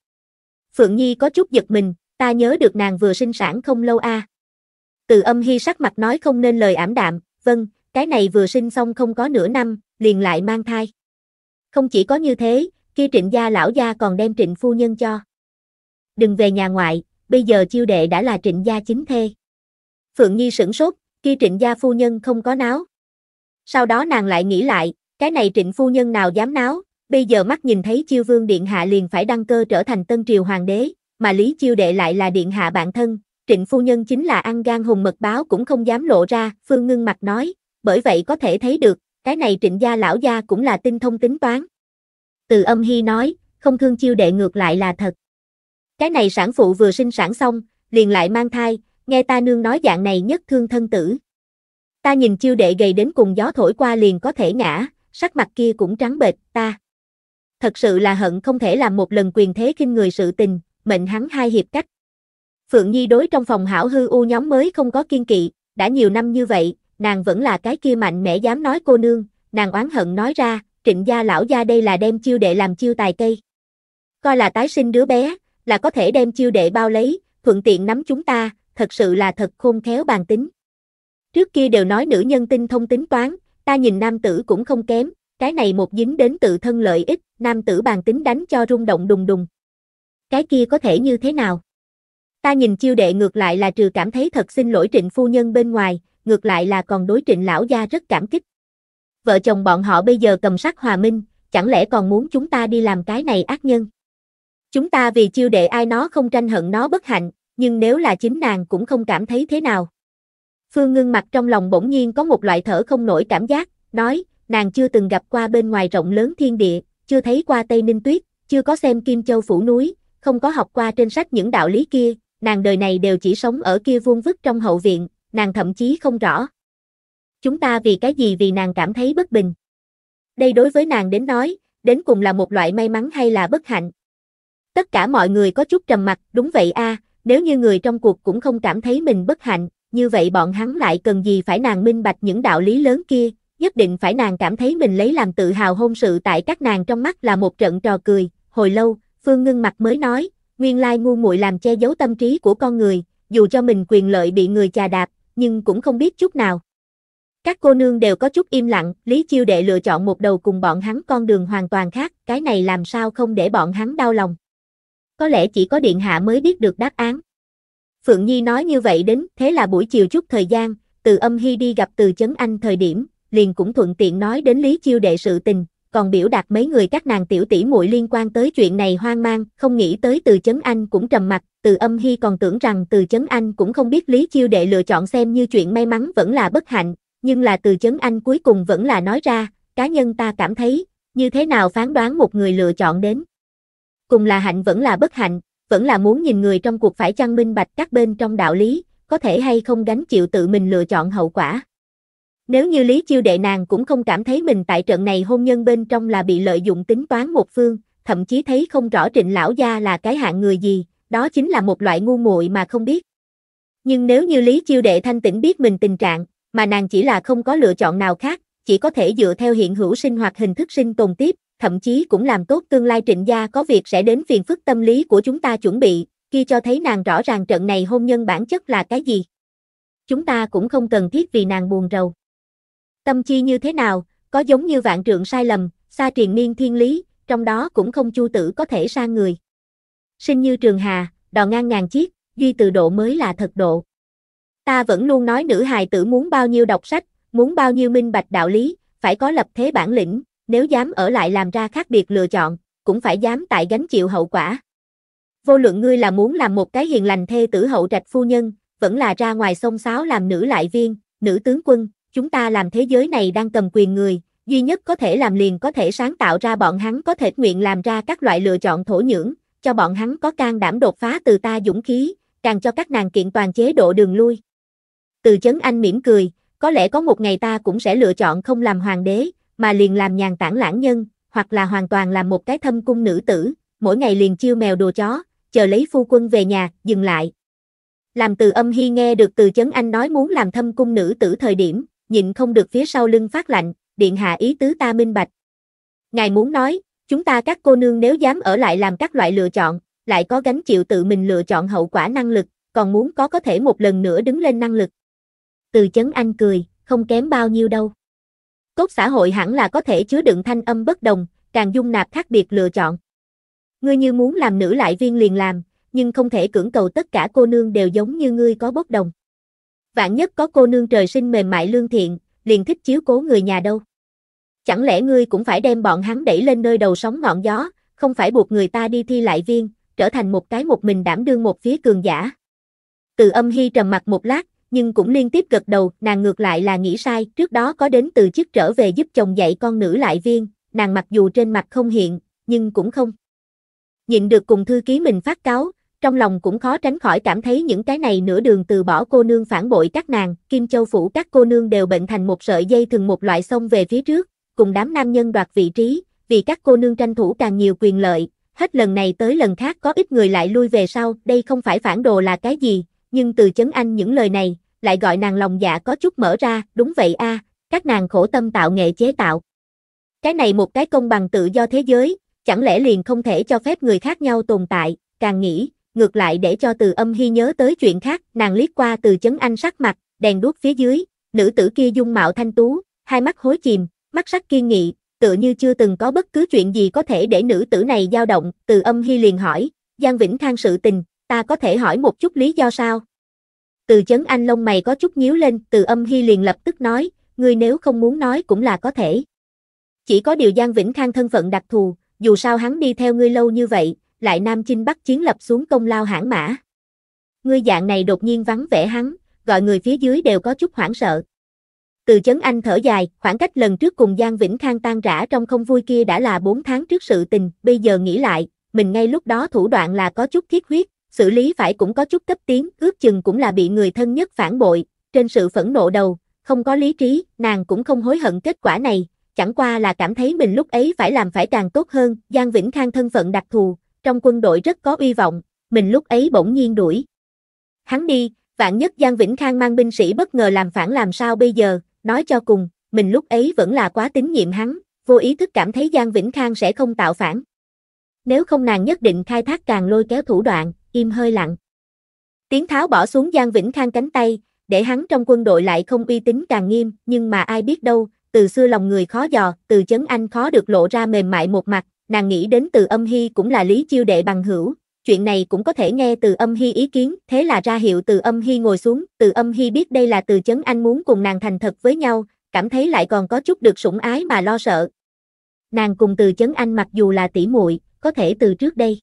Phượng Nhi có chút giật mình, ta nhớ được nàng vừa sinh sản không lâu a. À. Từ âm hy sắc mặt nói không nên lời ảm đạm, vâng, cái này vừa sinh xong không có nửa năm, liền lại mang thai. Không chỉ có như thế, kia trịnh gia lão gia còn đem trịnh phu nhân cho. Đừng về nhà ngoại, bây giờ chiêu đệ đã là trịnh gia chính thê. Phượng Nhi sửng sốt, kia trịnh gia phu nhân không có náo. Sau đó nàng lại nghĩ lại, cái này trịnh phu nhân nào dám náo, bây giờ mắt nhìn thấy chiêu vương điện hạ liền phải đăng cơ trở thành tân triều hoàng đế, mà lý chiêu đệ lại là điện hạ bạn thân, trịnh phu nhân chính là ăn gan hùng mật báo cũng không dám lộ ra, Phương Ngưng mặt nói, bởi vậy có thể thấy được, cái này trịnh gia lão gia cũng là tinh thông tính toán. Từ âm hy nói, không thương chiêu đệ ngược lại là thật. Cái này sản phụ vừa sinh sản xong, liền lại mang thai, nghe ta nương nói dạng này nhất thương thân tử. Ta nhìn chiêu đệ gầy đến cùng gió thổi qua liền có thể ngã, sắc mặt kia cũng trắng bệch, ta. Thật sự là hận không thể làm một lần quyền thế kinh người sự tình, mệnh hắn hai hiệp cách. Phượng Nhi đối trong phòng hảo hư u nhóm mới không có kiên kỵ, đã nhiều năm như vậy, nàng vẫn là cái kia mạnh mẽ dám nói cô nương, nàng oán hận nói ra, trịnh gia lão gia đây là đem chiêu đệ làm chiêu tài cây. Coi là tái sinh đứa bé, là có thể đem chiêu đệ bao lấy, thuận tiện nắm chúng ta, thật sự là thật khôn khéo bàn tính. Trước kia đều nói nữ nhân tinh thông tính toán, ta nhìn nam tử cũng không kém, cái này một dính đến tự thân lợi ích, nam tử bàn tính đánh cho rung động đùng đùng. Cái kia có thể như thế nào? Ta nhìn chiêu đệ ngược lại là trừ cảm thấy thật xin lỗi trịnh phu nhân bên ngoài, ngược lại là còn đối trịnh lão gia rất cảm kích. Vợ chồng bọn họ bây giờ cầm sắc hòa minh, chẳng lẽ còn muốn chúng ta đi làm cái này ác nhân? Chúng ta vì chiêu đệ ai nó không tranh hận nó bất hạnh, nhưng nếu là chính nàng cũng không cảm thấy thế nào. Phương ngưng mặt trong lòng bỗng nhiên có một loại thở không nổi cảm giác, nói, nàng chưa từng gặp qua bên ngoài rộng lớn thiên địa, chưa thấy qua Tây Ninh Tuyết, chưa có xem Kim Châu Phủ Núi, không có học qua trên sách những đạo lý kia, nàng đời này đều chỉ sống ở kia vuông vức trong hậu viện, nàng thậm chí không rõ. Chúng ta vì cái gì vì nàng cảm thấy bất bình. Đây đối với nàng đến nói, đến cùng là một loại may mắn hay là bất hạnh. Tất cả mọi người có chút trầm mặt, đúng vậy a, nếu như người trong cuộc cũng không cảm thấy mình bất hạnh, như vậy bọn hắn lại cần gì phải nàng minh bạch những đạo lý lớn kia, nhất định phải nàng cảm thấy mình lấy làm tự hào hôn sự tại các nàng trong mắt là một trận trò cười, hồi lâu, Phương Ngưng Mặt mới nói, nguyên lai ngu muội làm che giấu tâm trí của con người, dù cho mình quyền lợi bị người chà đạp, nhưng cũng không biết chút nào. Các cô nương đều có chút im lặng, Lý Chiêu Đệ lựa chọn một đầu cùng bọn hắn con đường hoàn toàn khác, cái này làm sao không để bọn hắn đau lòng. Có lẽ chỉ có Điện Hạ mới biết được đáp án. Phượng Nhi nói như vậy đến, thế là buổi chiều chút thời gian, từ âm hy đi gặp từ chấn anh thời điểm, liền cũng thuận tiện nói đến Lý Chiêu Đệ sự tình, còn biểu đạt mấy người các nàng tiểu tỷ muội liên quan tới chuyện này hoang mang, không nghĩ tới từ chấn anh cũng trầm mặt, từ âm hy còn tưởng rằng từ chấn anh cũng không biết lý chiêu đệ lựa chọn xem như chuyện may mắn vẫn là bất hạnh, nhưng là từ chấn anh cuối cùng vẫn là nói ra, cá nhân ta cảm thấy, như thế nào phán đoán một người lựa chọn đến. Cùng là hạnh vẫn là bất hạnh, vẫn là muốn nhìn người trong cuộc phải chăng minh bạch các bên trong đạo lý, có thể hay không gánh chịu tự mình lựa chọn hậu quả. Nếu như Lý Chiêu đệ nàng cũng không cảm thấy mình tại trận này hôn nhân bên trong là bị lợi dụng tính toán một phương, thậm chí thấy không rõ trịnh lão gia là cái hạng người gì, đó chính là một loại ngu muội mà không biết. Nhưng nếu như Lý Chiêu đệ thanh tĩnh biết mình tình trạng, mà nàng chỉ là không có lựa chọn nào khác, chỉ có thể dựa theo hiện hữu sinh hoạt hình thức sinh tồn tiếp, thậm chí cũng làm tốt tương lai trịnh gia có việc sẽ đến phiền phức tâm lý của chúng ta chuẩn bị, khi cho thấy nàng rõ ràng trận này hôn nhân bản chất là cái gì. Chúng ta cũng không cần thiết vì nàng buồn rầu. Tâm chi như thế nào, có giống như vạn trượng sai lầm, xa truyền niên thiên lý, trong đó cũng không chu tử có thể sang người. Sinh như trường hà, đò ngang ngàn chiếc, duy từ độ mới là thật độ. Ta vẫn luôn nói nữ hài tử muốn bao nhiêu đọc sách, muốn bao nhiêu minh bạch đạo lý, phải có lập thế bản lĩnh, nếu dám ở lại làm ra khác biệt lựa chọn, cũng phải dám tại gánh chịu hậu quả. Vô luận ngươi là muốn làm một cái hiền lành thê tử hậu trạch phu nhân, vẫn là ra ngoài sông sáo làm nữ lại viên, nữ tướng quân, chúng ta làm thế giới này đang cầm quyền người, duy nhất có thể làm liền có thể sáng tạo ra bọn hắn có thể nguyện làm ra các loại lựa chọn thổ nhưỡng, cho bọn hắn có can đảm đột phá từ ta dũng khí, càng cho các nàng kiện toàn chế độ đường lui. Từ chấn anh mỉm cười, có lẽ có một ngày ta cũng sẽ lựa chọn không làm hoàng đế, mà liền làm nhàn tản lãng nhân, hoặc là hoàn toàn làm một cái thâm cung nữ tử, mỗi ngày liền chiêu mèo đồ chó, chờ lấy phu quân về nhà, dừng lại. Làm từ âm hy nghe được từ chấn anh nói muốn làm thâm cung nữ tử thời điểm, nhịn không được phía sau lưng phát lạnh, điện hạ ý tứ ta minh bạch. Ngài muốn nói, chúng ta các cô nương nếu dám ở lại làm các loại lựa chọn, lại có gánh chịu tự mình lựa chọn hậu quả năng lực, còn muốn có có thể một lần nữa đứng lên năng lực. Từ chấn anh cười, không kém bao nhiêu đâu. Cốt xã hội hẳn là có thể chứa đựng thanh âm bất đồng, càng dung nạp khác biệt lựa chọn. Ngươi như muốn làm nữ lại viên liền làm, nhưng không thể cưỡng cầu tất cả cô nương đều giống như ngươi có bốc đồng vạn nhất có cô nương trời sinh mềm mại lương thiện, liền thích chiếu cố người nhà đâu. Chẳng lẽ ngươi cũng phải đem bọn hắn đẩy lên nơi đầu sóng ngọn gió, không phải buộc người ta đi thi lại viên, trở thành một cái một mình đảm đương một phía cường giả. Từ âm hy trầm mặt một lát, nhưng cũng liên tiếp gật đầu, nàng ngược lại là nghĩ sai, trước đó có đến từ chức trở về giúp chồng dạy con nữ lại viên, nàng mặc dù trên mặt không hiện, nhưng cũng không. Nhịn được cùng thư ký mình phát cáo, trong lòng cũng khó tránh khỏi cảm thấy những cái này nửa đường từ bỏ cô nương phản bội các nàng, Kim Châu Phủ các cô nương đều bệnh thành một sợi dây thường một loại xông về phía trước, cùng đám nam nhân đoạt vị trí, vì các cô nương tranh thủ càng nhiều quyền lợi, hết lần này tới lần khác có ít người lại lui về sau, đây không phải phản đồ là cái gì, nhưng từ chấn anh những lời này, lại gọi nàng lòng dạ có chút mở ra, đúng vậy a, các nàng khổ tâm tạo nghệ chế tạo. Cái này một cái công bằng tự do thế giới, chẳng lẽ liền không thể cho phép người khác nhau tồn tại, càng nghĩ, ngược lại để cho từ âm hy nhớ tới chuyện khác, nàng liếc qua từ chấn anh sắc mặt, đèn đuốc phía dưới, nữ tử kia dung mạo thanh tú, hai mắt hối chìm, mắt sắc kiên nghị, tựa như chưa từng có bất cứ chuyện gì có thể để nữ tử này dao động, từ âm hy liền hỏi, Giang Vĩnh Khang sự tình, ta có thể hỏi một chút lý do sao? Từ chấn anh lông mày có chút nhíu lên, từ âm hy liền lập tức nói, ngươi nếu không muốn nói cũng là có thể. Chỉ có điều Giang Vĩnh Khang thân phận đặc thù, dù sao hắn đi theo ngươi lâu như vậy, lại Nam Chinh Bắc chiến lập xuống công lao hãn mã. Ngươi dạng này đột nhiên vắng vẻ hắn, gọi người phía dưới đều có chút hoảng sợ. Từ chấn anh thở dài, khoảng cách lần trước cùng Giang Vĩnh Khang tan rã trong không vui kia đã là 4 tháng trước sự tình, bây giờ nghĩ lại, mình ngay lúc đó thủ đoạn là có chút thiết huyết, xử lý phải cũng có chút cấp tiến, ước chừng cũng là bị người thân nhất phản bội, trên sự phẫn nộ đầu, không có lý trí, nàng cũng không hối hận kết quả này, chẳng qua là cảm thấy mình lúc ấy phải làm phải càng tốt hơn, Giang Vĩnh Khang thân phận đặc thù, trong quân đội rất có uy vọng, mình lúc ấy bỗng nhiên đuổi. Hắn đi, vạn nhất Giang Vĩnh Khang mang binh sĩ bất ngờ làm phản làm sao bây giờ, nói cho cùng, mình lúc ấy vẫn là quá tín nhiệm hắn, vô ý thức cảm thấy Giang Vĩnh Khang sẽ không tạo phản. Nếu không nàng nhất định khai thác càng lôi kéo thủ đoạn, im hơi lặng. tiến tháo bỏ xuống Giang Vĩnh Khang cánh tay, để hắn trong quân đội lại không uy tín càng nghiêm, nhưng mà ai biết đâu, từ xưa lòng người khó dò, từ chấn anh khó được lộ ra mềm mại một mặt, nàng nghĩ đến từ âm hy cũng là lý chiêu đệ bằng hữu, chuyện này cũng có thể nghe từ âm hy ý kiến, thế là ra hiệu từ âm hy ngồi xuống, từ âm hy biết đây là từ chấn anh muốn cùng nàng thành thật với nhau, cảm thấy lại còn có chút được sủng ái mà lo sợ. Nàng cùng từ chấn anh mặc dù là tỷ muội, có thể từ trước đây.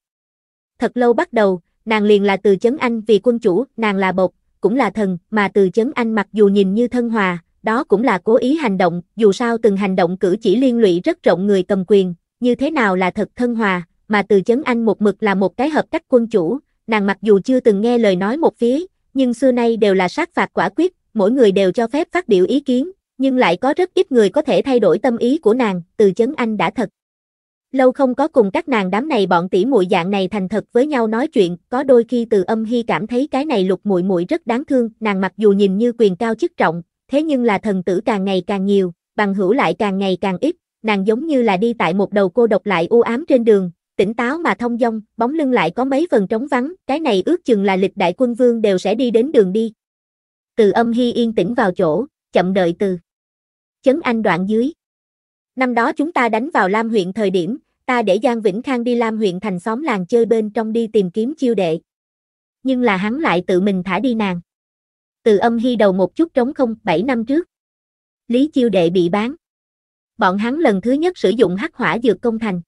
Thật lâu bắt đầu, nàng liền là từ chấn anh vì quân chủ, nàng là bột, cũng là thần, mà từ chấn anh mặc dù nhìn như thân hòa, đó cũng là cố ý hành động, dù sao từng hành động cử chỉ liên lụy rất rộng người cầm quyền, như thế nào là thật thân hòa, mà từ chấn anh một mực là một cái hợp cách quân chủ, nàng mặc dù chưa từng nghe lời nói một phía, nhưng xưa nay đều là sát phạt quả quyết, mỗi người đều cho phép phát biểu ý kiến, nhưng lại có rất ít người có thể thay đổi tâm ý của nàng, từ chấn anh đã thật. Lâu không có cùng các nàng đám này bọn tỷ muội dạng này thành thật với nhau nói chuyện, có đôi khi từ âm hy cảm thấy cái này lục muội muội rất đáng thương, nàng mặc dù nhìn như quyền cao chức trọng, thế nhưng là thần tử càng ngày càng nhiều, bằng hữu lại càng ngày càng ít, nàng giống như là đi tại một đầu cô độc lại u ám trên đường, tỉnh táo mà thông dong, bóng lưng lại có mấy phần trống vắng, cái này ước chừng là lịch đại quân vương đều sẽ đi đến đường đi. Từ âm hy yên tĩnh vào chỗ, chậm đợi từ. Chấn anh đoạn dưới. Năm đó chúng ta đánh vào Lam huyện thời điểm, ta để Giang Vĩnh Khang đi Lam huyện thành xóm làng chơi bên trong đi tìm kiếm chiêu đệ. Nhưng là hắn lại tự mình thả đi nàng. Từ âm hy đầu một chút trống không, 7 năm trước. Lý chiêu đệ bị bán bọn hắn lần thứ nhất sử dụng hắc hỏa dược công thành.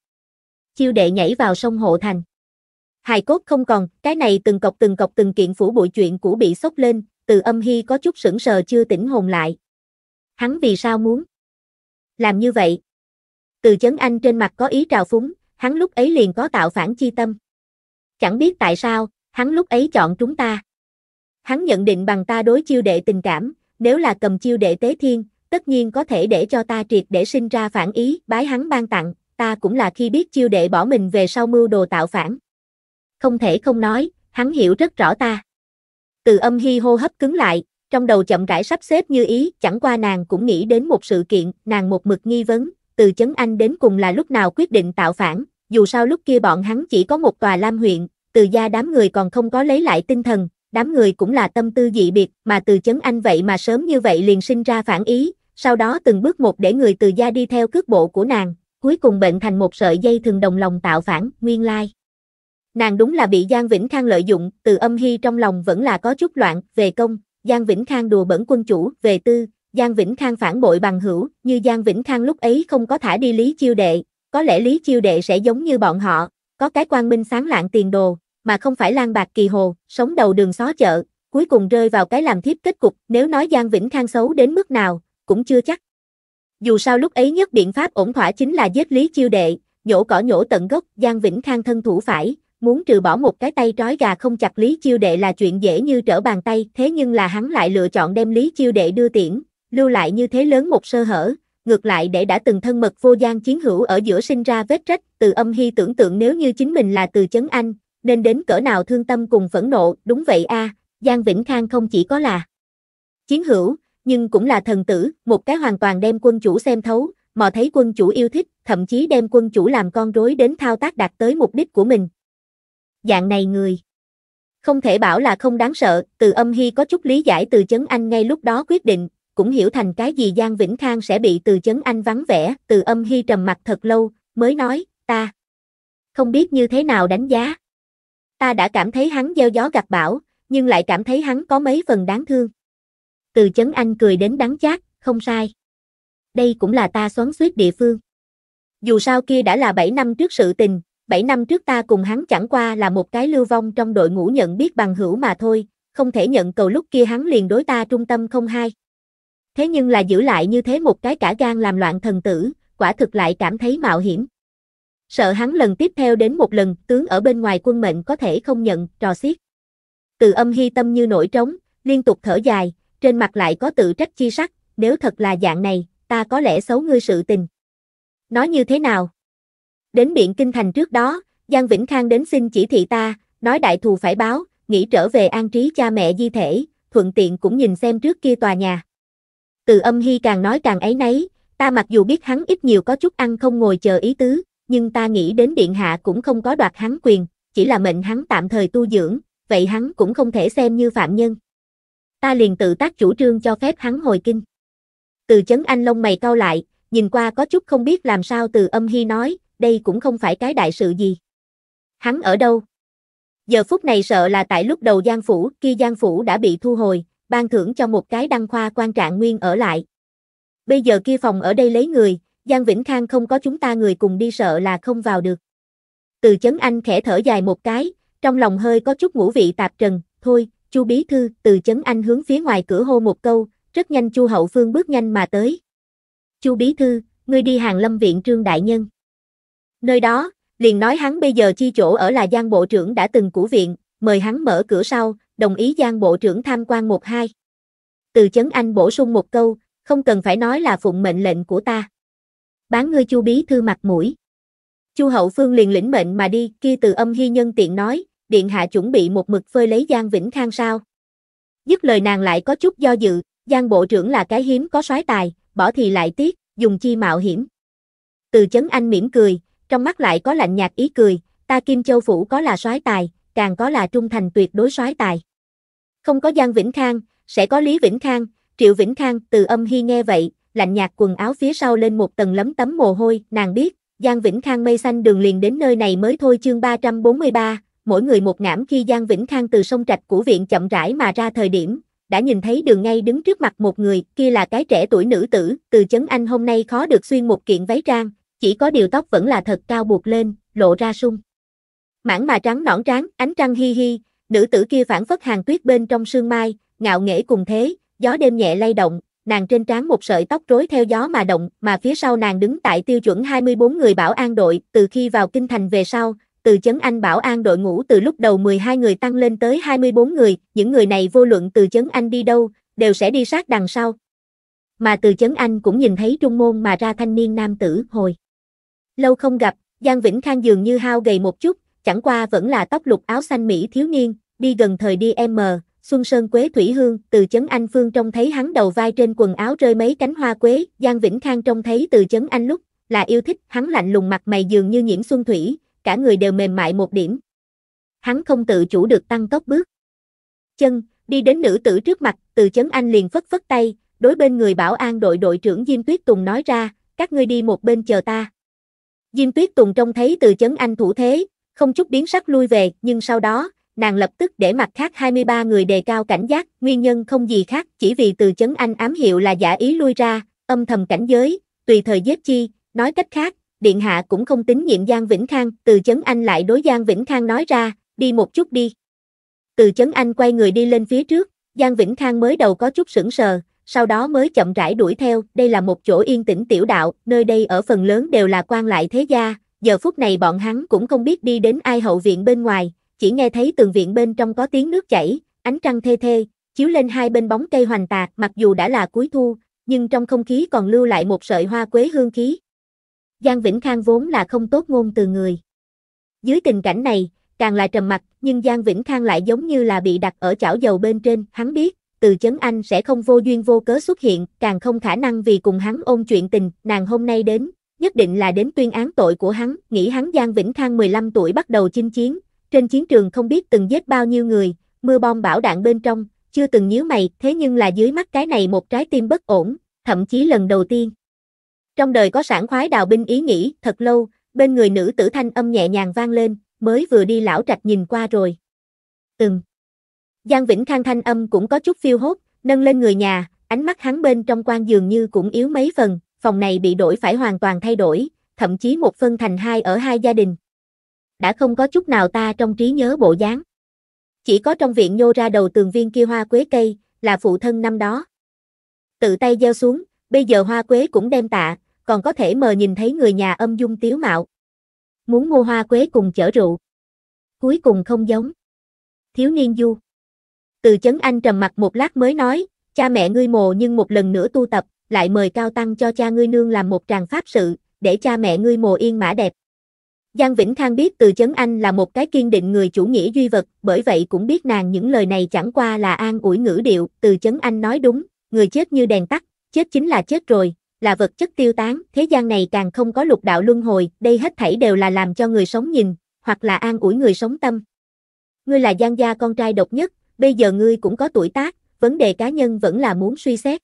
Chiêu đệ nhảy vào sông hộ thành. Hài cốt không còn, cái này từng cọc từng cọc từng kiện phủ bụi chuyện cũ bị sốc lên, từ âm hy có chút sững sờ chưa tỉnh hồn lại. Hắn vì sao muốn làm như vậy? Từ chấn anh trên mặt có ý trào phúng, hắn lúc ấy liền có tạo phản chi tâm. Chẳng biết tại sao, hắn lúc ấy chọn chúng ta. Hắn nhận định bằng ta đối chiêu đệ tình cảm, nếu là cầm chiêu đệ tế thiên, tất nhiên có thể để cho ta triệt để sinh ra phản ý, bái hắn ban tặng, ta cũng là khi biết chiêu đệ bỏ mình về sau mưu đồ tạo phản. Không thể không nói, hắn hiểu rất rõ ta. Từ âm hy hô hấp cứng lại, trong đầu chậm rãi sắp xếp như ý, chẳng qua nàng cũng nghĩ đến một sự kiện, nàng một mực nghi vấn, từ chấn anh đến cùng là lúc nào quyết định tạo phản, dù sao lúc kia bọn hắn chỉ có một tòa lam huyện, từ gia đám người còn không có lấy lại tinh thần, đám người cũng là tâm tư dị biệt, mà từ chấn anh vậy mà sớm như vậy liền sinh ra phản ý, sau đó từng bước một để người từ gia đi theo cước bộ của nàng, cuối cùng bệnh thành một sợi dây thường đồng lòng tạo phản, nguyên lai. Nàng đúng là bị Giang Vĩnh Khang lợi dụng, từ âm hy trong lòng vẫn là có chút loạn, về công, Giang Vĩnh Khang đùa bẩn quân chủ, về tư, Giang Vĩnh Khang phản bội bằng hữu, như Giang Vĩnh Khang lúc ấy không có thả đi Lý Chiêu Đệ, có lẽ Lý Chiêu Đệ sẽ giống như bọn họ, có cái quang minh sáng lạng tiền đồ, mà không phải lang bạc kỳ hồ, sống đầu đường xó chợ, cuối cùng rơi vào cái làm thiếp kết cục, nếu nói Giang Vĩnh Khang xấu đến mức nào, cũng chưa chắc. Dù sao lúc ấy nhất biện pháp ổn thỏa chính là giết Lý Chiêu Đệ, nhổ cỏ nhổ tận gốc, Giang Vĩnh Khang thân thủ phải, muốn trừ bỏ một cái tay trói gà không chặt Lý Chiêu Đệ là chuyện dễ như trở bàn tay, thế nhưng là hắn lại lựa chọn đem Lý Chiêu Đệ đưa tiễn, lưu lại như thế lớn một sơ hở, ngược lại để đã từng thân mật vô gian chiến hữu ở giữa sinh ra vết rách, từ âm hy tưởng tượng nếu như chính mình là từ chấn anh, nên đến cỡ nào thương tâm cùng phẫn nộ, đúng vậy a à, Giang Vĩnh Khang không chỉ có là chiến hữu, nhưng cũng là thần tử, một cái hoàn toàn đem quân chủ xem thấu, mò thấy quân chủ yêu thích, thậm chí đem quân chủ làm con rối đến thao tác đạt tới mục đích của mình. Dạng này người. Không thể bảo là không đáng sợ, từ âm hy có chút lý giải từ chấn anh ngay lúc đó quyết định, cũng hiểu thành cái gì Giang Vĩnh Khang sẽ bị từ chấn anh vắng vẻ, từ âm hy trầm mặt thật lâu, mới nói, ta không biết như thế nào đánh giá. Ta đã cảm thấy hắn gieo gió gặt bão, nhưng lại cảm thấy hắn có mấy phần đáng thương từ chấn anh cười đến đắng chát, không sai. Đây cũng là ta xoắn suýt địa phương. Dù sao kia đã là 7 năm trước sự tình, 7 năm trước ta cùng hắn chẳng qua là một cái lưu vong trong đội ngũ nhận biết bằng hữu mà thôi, không thể nhận cầu lúc kia hắn liền đối ta trung tâm không hai. Thế nhưng là giữ lại như thế một cái cả gan làm loạn thần tử, quả thực lại cảm thấy mạo hiểm. Sợ hắn lần tiếp theo đến một lần, tướng ở bên ngoài quân mệnh có thể không nhận, trò xiết. Từ âm hy tâm như nổi trống, liên tục thở dài, trên mặt lại có tự trách chi sắc, nếu thật là dạng này, ta có lẽ xấu ngươi sự tình. Nói như thế nào? Đến biển kinh thành trước đó, Giang Vĩnh Khang đến xin chỉ thị ta, nói đại thù phải báo, nghĩ trở về an trí cha mẹ di thể, thuận tiện cũng nhìn xem trước kia tòa nhà. Từ âm hy càng nói càng ấy nấy, ta mặc dù biết hắn ít nhiều có chút ăn không ngồi chờ ý tứ, nhưng ta nghĩ đến điện hạ cũng không có đoạt hắn quyền, chỉ là mệnh hắn tạm thời tu dưỡng, vậy hắn cũng không thể xem như phạm nhân ta liền tự tác chủ trương cho phép hắn hồi kinh. Từ chấn anh lông mày cau lại, nhìn qua có chút không biết làm sao từ âm hy nói, đây cũng không phải cái đại sự gì. Hắn ở đâu? Giờ phút này sợ là tại lúc đầu Giang Phủ, kia Giang Phủ đã bị thu hồi, ban thưởng cho một cái đăng khoa quan trạng nguyên ở lại. Bây giờ kia phòng ở đây lấy người, Giang Vĩnh Khang không có chúng ta người cùng đi sợ là không vào được. Từ chấn anh khẽ thở dài một cái, trong lòng hơi có chút ngũ vị tạp trần, thôi, Chu Bí Thư từ Chấn Anh hướng phía ngoài cửa hô một câu, rất nhanh Chu Hậu Phương bước nhanh mà tới. Chu Bí Thư, ngươi đi hàng lâm viện Trương Đại Nhân. Nơi đó, liền nói hắn bây giờ chi chỗ ở là Giang Bộ trưởng đã từng của viện, mời hắn mở cửa sau, đồng ý Giang Bộ trưởng tham quan một hai. Từ Chấn Anh bổ sung một câu, không cần phải nói là phụng mệnh lệnh của ta. Bán ngươi Chu Bí Thư mặt mũi. Chu Hậu Phương liền lĩnh mệnh mà đi, kia từ âm hy nhân tiện nói, điện hạ chuẩn bị một mực phơi lấy Giang Vĩnh Khang sao? Dứt lời nàng lại có chút do dự, Giang Bộ trưởng là cái hiếm có soái tài, bỏ thì lại tiếc, dùng chi mạo hiểm. Từ chấn anh mỉm cười, trong mắt lại có lạnh nhạt ý cười, ta Kim Châu Phủ có là soái tài, càng có là trung thành tuyệt đối soái tài. Không có Giang Vĩnh Khang, sẽ có Lý Vĩnh Khang, Triệu Vĩnh Khang, từ âm hy nghe vậy, lạnh nhạt quần áo phía sau lên một tầng lấm tấm mồ hôi, nàng biết, Giang Vĩnh Khang mây xanh đường liền đến nơi này mới thôi chương 343, mỗi người một ngãm khi Giang Vĩnh Khang từ sông trạch của viện chậm rãi mà ra thời điểm, đã nhìn thấy đường ngay đứng trước mặt một người, kia là cái trẻ tuổi nữ tử, từ chấn anh hôm nay khó được xuyên một kiện váy trang, chỉ có điều tóc vẫn là thật cao buộc lên, lộ ra sung. Mãng mà trắng nõn trắng, ánh trăng hi hi, nữ tử kia phản phất hàng tuyết bên trong sương mai, ngạo nghễ cùng thế, gió đêm nhẹ lay động, nàng trên trán một sợi tóc rối theo gió mà động, mà phía sau nàng đứng tại tiêu chuẩn 24 người bảo an đội, từ khi vào kinh thành về sau, từ chấn Anh bảo an đội ngũ từ lúc đầu 12 người tăng lên tới 24 người, những người này vô luận từ chấn Anh đi đâu, đều sẽ đi sát đằng sau. Mà từ chấn Anh cũng nhìn thấy trung môn mà ra thanh niên nam tử hồi. Lâu không gặp, Giang Vĩnh Khang dường như hao gầy một chút, chẳng qua vẫn là tóc lục áo xanh Mỹ thiếu niên, đi gần thời đi em mờ, Xuân Sơn Quế Thủy Hương, từ chấn Anh Phương trông thấy hắn đầu vai trên quần áo rơi mấy cánh hoa quế, Giang Vĩnh Khang trông thấy từ chấn Anh lúc, là yêu thích, hắn lạnh lùng mặt mày dường như nhiễm xuân thủy, cả người đều mềm mại một điểm. Hắn không tự chủ được tăng tốc bước. Chân, đi đến nữ tử trước mặt, từ chấn anh liền phất phất tay, đối bên người bảo an đội đội trưởng Diêm Tuyết Tùng nói ra, các ngươi đi một bên chờ ta. Diêm Tuyết Tùng trông thấy từ chấn anh thủ thế, không chút biến sắc lui về, nhưng sau đó, nàng lập tức để mặt khác 23 người đề cao cảnh giác, nguyên nhân không gì khác, chỉ vì từ chấn anh ám hiệu là giả ý lui ra, âm thầm cảnh giới, tùy thời giết chi, nói cách khác, Điện Hạ cũng không tín nhiệm Giang Vĩnh Khang, từ chấn anh lại đối Giang Vĩnh Khang nói ra, đi một chút đi. Từ chấn anh quay người đi lên phía trước, Giang Vĩnh Khang mới đầu có chút sững sờ, sau đó mới chậm rãi đuổi theo, đây là một chỗ yên tĩnh tiểu đạo, nơi đây ở phần lớn đều là quan lại thế gia, giờ phút này bọn hắn cũng không biết đi đến ai hậu viện bên ngoài, chỉ nghe thấy tường viện bên trong có tiếng nước chảy, ánh trăng thê thê, chiếu lên hai bên bóng cây hoành tạc, mặc dù đã là cuối thu, nhưng trong không khí còn lưu lại một sợi hoa quế hương khí, Giang Vĩnh Khang vốn là không tốt ngôn từ người. Dưới tình cảnh này, càng là trầm mặc, nhưng Giang Vĩnh Khang lại giống như là bị đặt ở chảo dầu bên trên, hắn biết, từ chấn anh sẽ không vô duyên vô cớ xuất hiện, càng không khả năng vì cùng hắn ôn chuyện tình, nàng hôm nay đến, nhất định là đến tuyên án tội của hắn, nghĩ hắn Giang Vĩnh Khang 15 tuổi bắt đầu chinh chiến, trên chiến trường không biết từng giết bao nhiêu người, mưa bom bão đạn bên trong, chưa từng nhíu mày, thế nhưng là dưới mắt cái này một trái tim bất ổn, thậm chí lần đầu tiên trong đời có sản khoái đào binh ý nghĩ, thật lâu, bên người nữ tử thanh âm nhẹ nhàng vang lên, mới vừa đi lão trạch nhìn qua rồi. Ừm. Giang Vĩnh Khang thanh âm cũng có chút phiêu hốt, nâng lên người nhà, ánh mắt hắn bên trong quan dường như cũng yếu mấy phần, phòng này bị đổi phải hoàn toàn thay đổi, thậm chí một phân thành hai ở hai gia đình. Đã không có chút nào ta trong trí nhớ bộ dáng. Chỉ có trong viện nhô ra đầu tường viên kia hoa quế cây, là phụ thân năm đó. Tự tay gieo xuống, bây giờ hoa quế cũng đem tạ, còn có thể mờ nhìn thấy người nhà âm dung tiếu mạo. Muốn mua hoa quế cùng chở rượu. Cuối cùng không giống. Thiếu niên du. Từ chấn anh trầm mặt một lát mới nói, cha mẹ ngươi mồ nhưng một lần nữa tu tập, lại mời cao tăng cho cha ngươi nương làm một tràng pháp sự, để cha mẹ ngươi mồ yên mã đẹp. Giang Vĩnh Khang biết từ chấn anh là một cái kiên định người chủ nghĩa duy vật, bởi vậy cũng biết nàng những lời này chẳng qua là an ủi ngữ điệu, từ chấn anh nói đúng, người chết như đèn tắt, chết chính là chết rồi, là vật chất tiêu tán, thế gian này càng không có lục đạo luân hồi, đây hết thảy đều là làm cho người sống nhìn, hoặc là an ủi người sống tâm. Ngươi là gian gia con trai độc nhất, bây giờ ngươi cũng có tuổi tác, vấn đề cá nhân vẫn là muốn suy xét.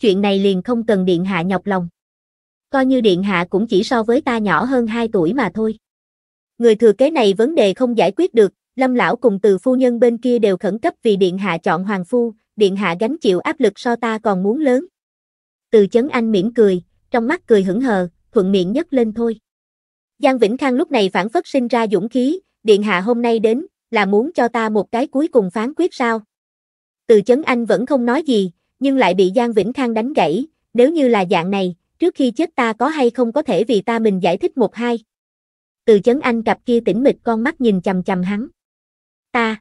Chuyện này liền không cần điện hạ nhọc lòng. Coi như điện hạ cũng chỉ so với ta nhỏ hơn 2 tuổi mà thôi. Người thừa kế này vấn đề không giải quyết được, Lâm lão cùng từ phu nhân bên kia đều khẩn cấp vì điện hạ chọn hoàng phu, điện hạ gánh chịu áp lực so ta còn muốn lớn từ chấn anh mỉm cười, trong mắt cười hững hờ, thuận miệng nhấc lên thôi. Giang Vĩnh Khang lúc này phản phất sinh ra dũng khí, điện hạ hôm nay đến, là muốn cho ta một cái cuối cùng phán quyết sao? Từ chấn anh vẫn không nói gì, nhưng lại bị Giang Vĩnh Khang đánh gãy, nếu như là dạng này, trước khi chết ta có hay không có thể vì ta mình giải thích một hai. Từ chấn anh cặp kia tỉnh mịch con mắt nhìn chầm chầm hắn. Ta.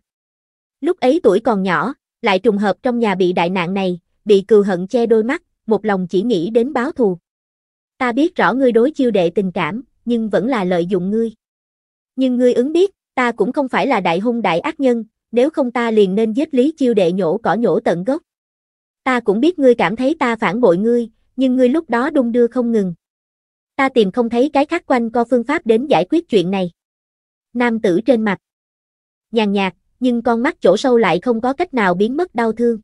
Lúc ấy tuổi còn nhỏ, lại trùng hợp trong nhà bị đại nạn này, bị cừu hận che đôi mắt, một lòng chỉ nghĩ đến báo thù. Ta biết rõ ngươi đối chiêu đệ tình cảm, nhưng vẫn là lợi dụng ngươi. Nhưng ngươi ứng biết, ta cũng không phải là đại hung đại ác nhân, nếu không ta liền nên giết lý chiêu đệ nhổ cỏ nhổ tận gốc. Ta cũng biết ngươi cảm thấy ta phản bội ngươi, nhưng ngươi lúc đó đung đưa không ngừng. Ta tìm không thấy cái khác quanh co phương pháp đến giải quyết chuyện này. Nam tử trên mặt. Nhàn nhạt, nhưng con mắt chỗ sâu lại không có cách nào biến mất đau thương.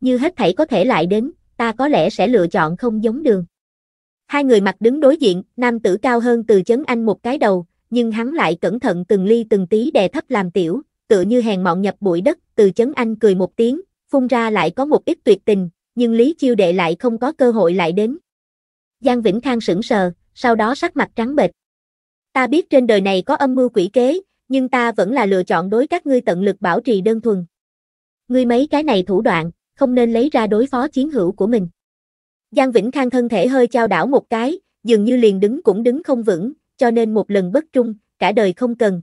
Như hết thảy có thể lại đến, ta có lẽ sẽ lựa chọn không giống đường. Hai người mặt đứng đối diện, nam tử cao hơn từ chấn anh một cái đầu, nhưng hắn lại cẩn thận từng ly từng tí đè thấp làm tiểu, tựa như hèn mọn nhập bụi đất, từ chấn anh cười một tiếng, phun ra lại có một ít tuyệt tình, nhưng Lý Chiêu Đệ lại không có cơ hội lại đến. Giang Vĩnh Khang sững sờ, sau đó sắc mặt trắng bệch. Ta biết trên đời này có âm mưu quỷ kế, nhưng ta vẫn là lựa chọn đối các ngươi tận lực bảo trì đơn thuần. Ngươi mấy cái này thủ đoạn, không nên lấy ra đối phó chiến hữu của mình. Giang Vĩnh Khang thân thể hơi trao đảo một cái, dường như liền đứng cũng đứng không vững, cho nên một lần bất trung, cả đời không cần.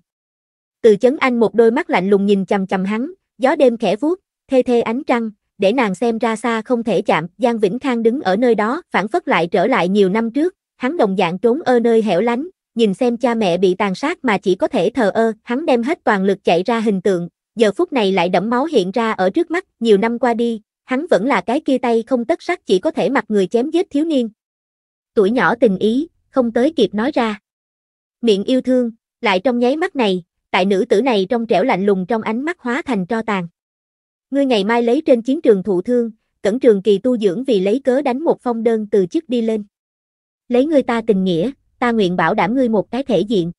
Từ chấn anh một đôi mắt lạnh lùng nhìn chầm chầm hắn, gió đêm khẽ vuốt, thê thê ánh trăng, để nàng xem ra xa không thể chạm, Giang Vĩnh Khang đứng ở nơi đó, phản phất lại trở lại nhiều năm trước, hắn đồng dạng trốn ở nơi hẻo lánh, nhìn xem cha mẹ bị tàn sát mà chỉ có thể thờ ơ, hắn đem hết toàn lực chạy ra hình tượng, giờ phút này lại đẫm máu hiện ra ở trước mắt, nhiều năm qua đi, hắn vẫn là cái kia tay không tất sắc chỉ có thể mặc người chém giết thiếu niên. Tuổi nhỏ tình ý, không tới kịp nói ra. Miệng yêu thương, lại trong nháy mắt này, tại nữ tử này trong trẻo lạnh lùng trong ánh mắt hóa thành tro tàn. Ngươi ngày mai lấy trên chiến trường thụ thương, cẩn trường kỳ tu dưỡng vì lấy cớ đánh một phong đơn từ chức đi lên. Lấy ngươi ta tình nghĩa, ta nguyện bảo đảm ngươi một cái thể diện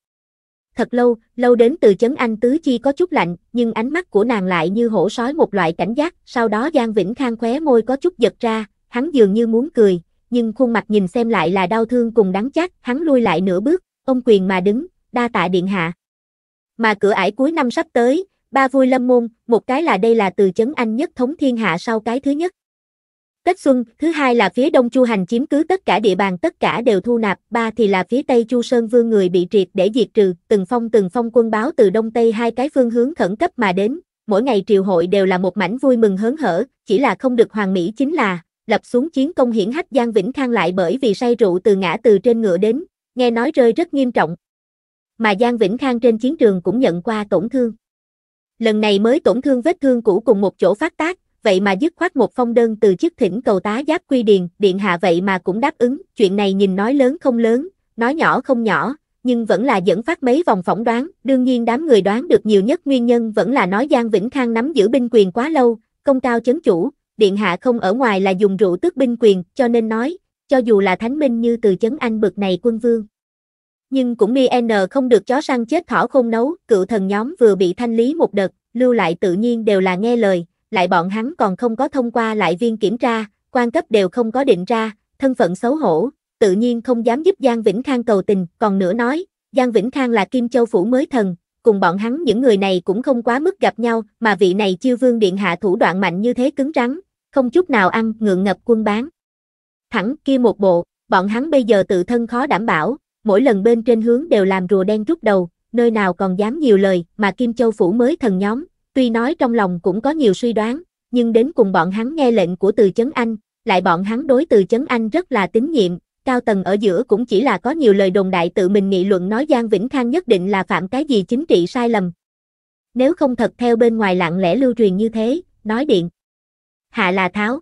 thật lâu, lâu đến từ chấn anh tứ chi có chút lạnh, nhưng ánh mắt của nàng lại như hổ sói một loại cảnh giác, sau đó Giang Vĩnh Khang khóe môi có chút giật ra, hắn dường như muốn cười, nhưng khuôn mặt nhìn xem lại là đau thương cùng đắng chát, hắn lui lại nửa bước, ông quyền mà đứng, đa tạ điện hạ. Mà cửa ải cuối năm sắp tới, ba vui lâm môn, một cái là đây là từ chấn anh nhất thống thiên hạ sau cái thứ nhất, Tết Xuân, thứ hai là phía Đông Chu Hành chiếm cứ tất cả địa bàn tất cả đều thu nạp, ba thì là phía Tây Chu Sơn Vương người bị triệt để diệt trừ, từng phong từng phong quân báo từ Đông Tây hai cái phương hướng khẩn cấp mà đến, mỗi ngày triều hội đều là một mảnh vui mừng hớn hở, chỉ là không được hoàng mỹ chính là, lập xuống chiến công hiển hách Giang Vĩnh Khang lại bởi vì say rượu từ ngã từ trên ngựa đến, nghe nói rơi rất nghiêm trọng. Mà Giang Vĩnh Khang trên chiến trường cũng nhận qua tổn thương. Lần này mới tổn thương vết thương cũ cùng một chỗ phát tác, vậy mà dứt khoát một phong đơn từ chức thỉnh cầu tá giáp quy điền, điện hạ vậy mà cũng đáp ứng, chuyện này nhìn nói lớn không lớn, nói nhỏ không nhỏ, nhưng vẫn là dẫn phát mấy vòng phỏng đoán, đương nhiên đám người đoán được nhiều nhất nguyên nhân vẫn là nói Giang Vĩnh Khang nắm giữ binh quyền quá lâu, công cao chấn chủ, điện hạ không ở ngoài là dùng rượu tước binh quyền, cho nên nói, cho dù là thánh minh như từ chấn anh bực này quân vương. Nhưng cũng mi n không được chó săn chết thỏ không nấu, cựu thần nhóm vừa bị thanh lý một đợt, lưu lại tự nhiên đều là nghe lời, lại bọn hắn còn không có thông qua lại viên kiểm tra, quan cấp đều không có định ra, thân phận xấu hổ, tự nhiên không dám giúp Giang Vĩnh Khang cầu tình, còn nữa nói, Giang Vĩnh Khang là Kim Châu Phủ mới thần, cùng bọn hắn những người này cũng không quá mức gặp nhau, mà vị này chiêu vương điện hạ thủ đoạn mạnh như thế cứng rắn, không chút nào ăn ngượng ngập quân bán. Thẳng kia một bộ, bọn hắn bây giờ tự thân khó đảm bảo, mỗi lần bên trên hướng đều làm rùa đen rút đầu, nơi nào còn dám nhiều lời mà Kim Châu Phủ mới thần nhóm, Tuy nói trong lòng cũng có nhiều suy đoán, nhưng đến cùng bọn hắn nghe lệnh của từ chấn anh, lại bọn hắn đối từ chấn anh rất là tín nhiệm, cao tầng ở giữa cũng chỉ là có nhiều lời đồn đại tự mình nghị luận nói Giang Vĩnh Khang nhất định là phạm cái gì chính trị sai lầm. Nếu không thật theo bên ngoài lặng lẽ lưu truyền như thế, nói điện. Hạ là tháo.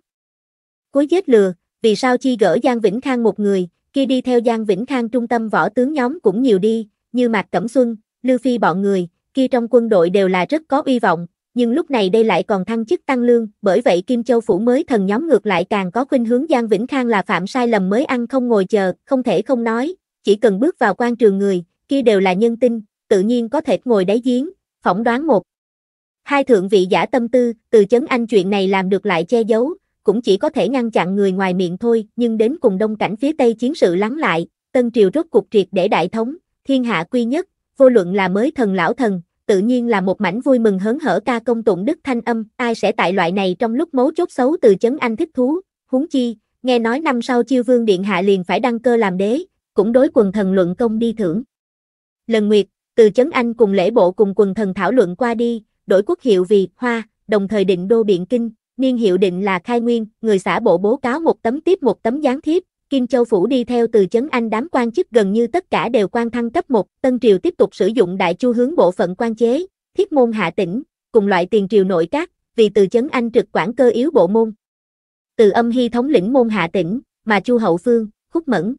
Cuối giết lừa, vì sao chi gỡ Giang Vĩnh Khang một người, kia đi theo Giang Vĩnh Khang trung tâm võ tướng nhóm cũng nhiều đi, như Mạc Cẩm Xuân, Lưu Phi bọn người, kia trong quân đội đều là rất có uy vọng, nhưng lúc này đây lại còn thăng chức tăng lương, bởi vậy Kim Châu Phủ mới thần nhóm ngược lại càng có khuynh hướng Giang Vĩnh Khang là phạm sai lầm mới ăn không ngồi chờ, không thể không nói, chỉ cần bước vào quan trường người, kia đều là nhân tinh, tự nhiên có thể ngồi đáy giếng, phỏng đoán một. Hai thượng vị giả tâm tư, từ chấn anh chuyện này làm được lại che giấu, cũng chỉ có thể ngăn chặn người ngoài miệng thôi, nhưng đến cùng đông cảnh phía Tây chiến sự lắng lại, Tân Triều rốt cuộc triệt để đại thống, thiên hạ quy nhất, vô luận là mới thần lão thần, tự nhiên là một mảnh vui mừng hớn hở ca công tụng đức thanh âm, ai sẽ tại loại này trong lúc mấu chốt xấu từ chấn anh thích thú, huống chi, nghe nói năm sau chiêu vương điện hạ liền phải đăng cơ làm đế, cũng đối quần thần luận công đi thưởng. Lần nguyệt, từ chấn anh cùng lễ bộ cùng quần thần thảo luận qua đi, đổi quốc hiệu vì hoa, đồng thời định đô biện kinh, niên hiệu định là khai nguyên, người xã bộ bố cáo một tấm tiếp một tấm gián thiếp, Kim Châu Phủ đi theo từ chấn anh đám quan chức gần như tất cả đều quan thăng cấp 1, Tân Triều tiếp tục sử dụng đại chu hướng bộ phận quan chế, thiết môn hạ tỉnh, cùng loại tiền triều nội các, vì từ chấn anh trực quản cơ yếu bộ môn. Từ âm hy thống lĩnh môn hạ tỉnh, mà chu hậu phương, khúc mẫn.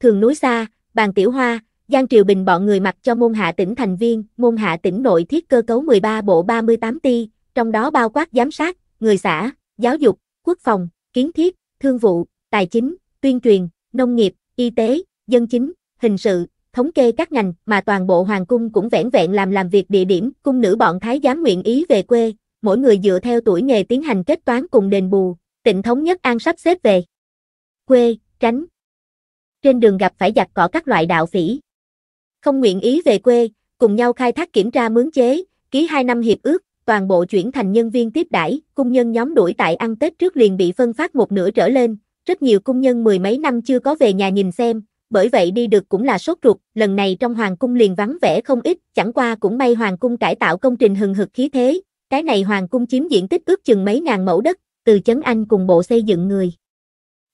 Thường núi xa, bàn tiểu hoa, Giang Triều Bình bọn người mặc cho môn hạ tỉnh thành viên, môn hạ tỉnh nội thiết cơ cấu 13 bộ 38 ti, trong đó bao quát giám sát, người xã, giáo dục, quốc phòng, kiến thiết, thương vụ, tài chính, tuyên truyền, nông nghiệp, y tế, dân chính, hình sự, thống kê các ngành mà toàn bộ hoàng cung cũng vẻn vẹn làm làm việc địa điểm, cung nữ bọn thái giám nguyện ý về quê, mỗi người dựa theo tuổi nghề tiến hành kết toán cùng đền bù, tịnh thống nhất an sắp xếp về. Quê, tránh. Trên đường gặp phải giặt cỏ các loại đạo phỉ. Không nguyện ý về quê, cùng nhau khai thác kiểm tra mướn chế, ký 2 năm hiệp ước, toàn bộ chuyển thành nhân viên tiếp đãi, cung nhân nhóm đuổi tại ăn Tết trước liền bị phân phát một nửa trở lên, rất nhiều cung nhân mười mấy năm chưa có về nhà nhìn xem, bởi vậy đi được cũng là sốt ruột, lần này trong hoàng cung liền vắng vẻ không ít, chẳng qua cũng may hoàng cung cải tạo công trình hừng hực khí thế, cái này hoàng cung chiếm diện tích ước chừng mấy ngàn mẫu đất, từ chấn anh cùng bộ xây dựng người.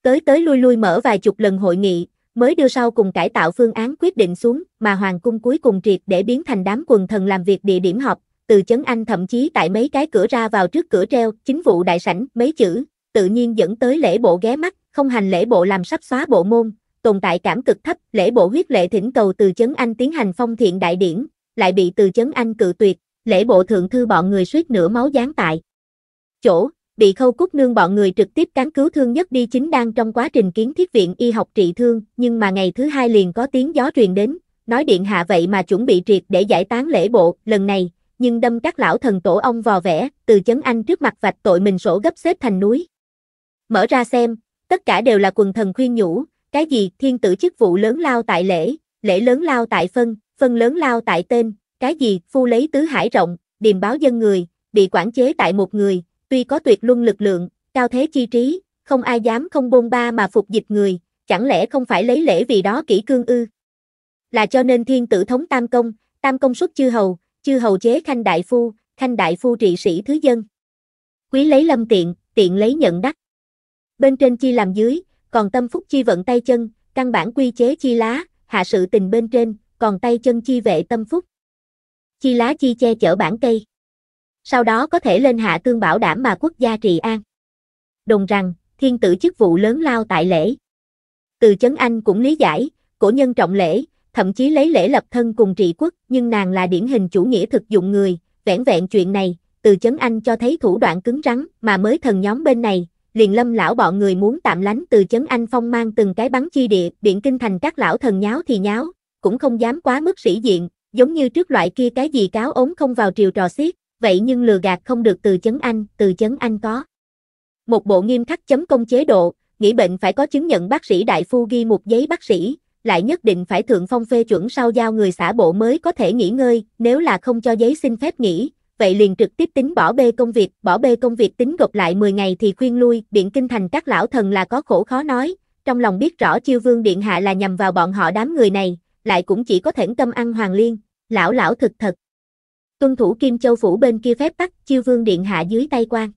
Tới tới lui lui mở vài chục lần hội nghị, mới đưa sau cùng cải tạo phương án quyết định xuống, mà hoàng cung cuối cùng triệt để biến thành đám quần thần làm việc địa điểm họp, từ chấn anh thậm chí tại mấy cái cửa ra vào trước cửa treo, chính vụ đại sảnh, mấy chữ, tự nhiên dẫn tới lễ bộ ghé mắt, không hành lễ bộ làm sắp xóa bộ môn, tồn tại cảm cực thấp, lễ bộ huyết lệ thỉnh cầu từ chấn anh tiến hành phong thiện đại điển, lại bị từ chấn anh cự tuyệt, lễ bộ thượng thư bọn người suýt nửa máu gián tại. Chỗ, bị khâu cúc nương bọn người trực tiếp cán cứu thương nhất đi chính đang trong quá trình kiến thiết viện y học trị thương, nhưng mà ngày thứ hai liền có tiếng gió truyền đến, nói điện hạ vậy mà chuẩn bị triệt để giải tán lễ bộ, lần này, nhưng đâm các lão thần tổ ông vò vẽ, từ chấn anh trước mặt vạch tội mình sổ gấp xếp thành núi. Mở ra xem, tất cả đều là quần thần khuyên nhủ, cái gì thiên tử chức vụ lớn lao tại lễ, lễ lớn lao tại phân, phân lớn lao tại tên, cái gì phu lấy tứ hải rộng, điềm báo dân người, bị quản chế tại một người, tuy có tuyệt luân lực lượng, cao thế chi trí, không ai dám không bôn ba mà phục dịch người, chẳng lẽ không phải lấy lễ vì đó kỹ cương ư? Là cho nên thiên tử thống tam công, tam công xuất chư hầu, chư hầu chế khanh đại phu, khanh đại phu trị sĩ thứ dân. Quý lấy lâm tiện, tiện lấy nhận đắc bên trên chi làm dưới, còn tâm phúc chi vận tay chân, căn bản quy chế chi lá, hạ sự tình bên trên, còn tay chân chi vệ tâm phúc. Chi lá chi che chở bản cây. Sau đó có thể lên hạ tương bảo đảm mà quốc gia trị an. Đồng rằng, thiên tử chức vụ lớn lao tại lễ. Từ chấn anh cũng lý giải, cổ nhân trọng lễ, thậm chí lấy lễ lập thân cùng trị quốc, nhưng nàng là điển hình chủ nghĩa thực dụng người, vẻn vẹn chuyện này, từ chấn anh cho thấy thủ đoạn cứng rắn mà mới thần nhóm bên này, liền lâm lão bọn người muốn tạm lánh từ chấn anh phong mang từng cái bắn chi địa, điện kinh thành các lão thần nháo thì nháo, cũng không dám quá mức sĩ diện, giống như trước loại kia cái gì cáo ốm không vào triều trò xiết, vậy nhưng lừa gạt không được từ chấn anh, từ chấn anh có. Một bộ nghiêm khắc chấm công chế độ, nghĩ bệnh phải có chứng nhận bác sĩ đại phu ghi một giấy bác sĩ, lại nhất định phải thượng phong phê chuẩn sau giao người xã bộ mới có thể nghỉ ngơi, nếu là không cho giấy xin phép nghỉ, vậy liền trực tiếp tính bỏ bê công việc, bỏ bê công việc tính gộp lại 10 ngày thì khuyên lui, điện kinh thành các lão thần là có khổ khó nói, trong lòng biết rõ chiêu vương điện hạ là nhằm vào bọn họ đám người này, lại cũng chỉ có thể tâm ăn hoàng liên, lão lão thực thật. Tuân thủ Kim Châu Phủ bên kia phép tắc, chiêu vương điện hạ dưới tay quan.